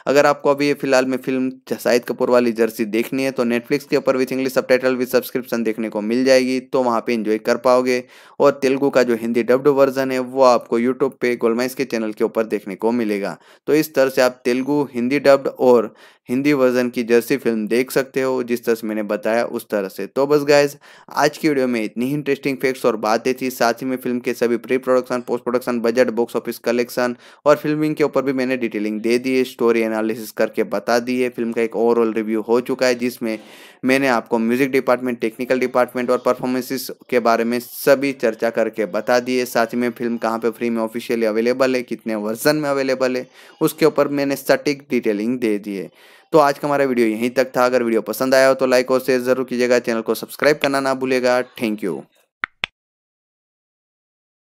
अगर आपको अभी फिलहाल में फिल्म शाहिद कपूर वाली जर्सी देखनी है तो नेटफ्लिक्स के ऊपर with English subtitle with subscription देखने को मिल जाएगी तो वहाँ पे इन्जॉय कर पाओगे और तेलुगु का जो हिंदी डब्ड वर्जन है वो आपको यूट्यूब पे गोलमाइस के चैनल के ऊपर देखने को मिलेगा तो इस तरह से आप तेलुगू हिंदी डब्ड और हिंदी वर्जन की जर्सी फिल्म देख सकते हो जिस तरह से मैंने बताया उस तरह से तो बस गाइज आज की वीडियो में इतनी इंटरेस्टिंग फैक्ट्स और बातें थी साथ ही में फिल्म के सभी pre production post production budget box office collection और फिल्मिंग के ऊपर भी मैंने डिटेलिंग दे दी है स्टोरी एनालिसिस करके बता दी है फिल्म का एक ओवरऑल रिव्यू हो चुका है जिसमें मैंने आपको म्यूजिक डिपार्टमेंट टेक्निकल डिपार्टमेंट और परफॉर्मेंसेस के बारे में सभी चर्चा करके बता दिए साथ ही में फिल्म कहाँ पे फ्री में ऑफिशियली अवेलेबल है कितने वर्जन में अवेलेबल है उसके ऊपर मैंने सटीक डिटेलिंग दे दी है तो आज का हमारा वीडियो यहीं तक था अगर वीडियो पसंद आया हो तो लाइक और शेयर जरूर कीजिएगा चैनल को सब्सक्राइब करना ना भूलेगा थैंक यू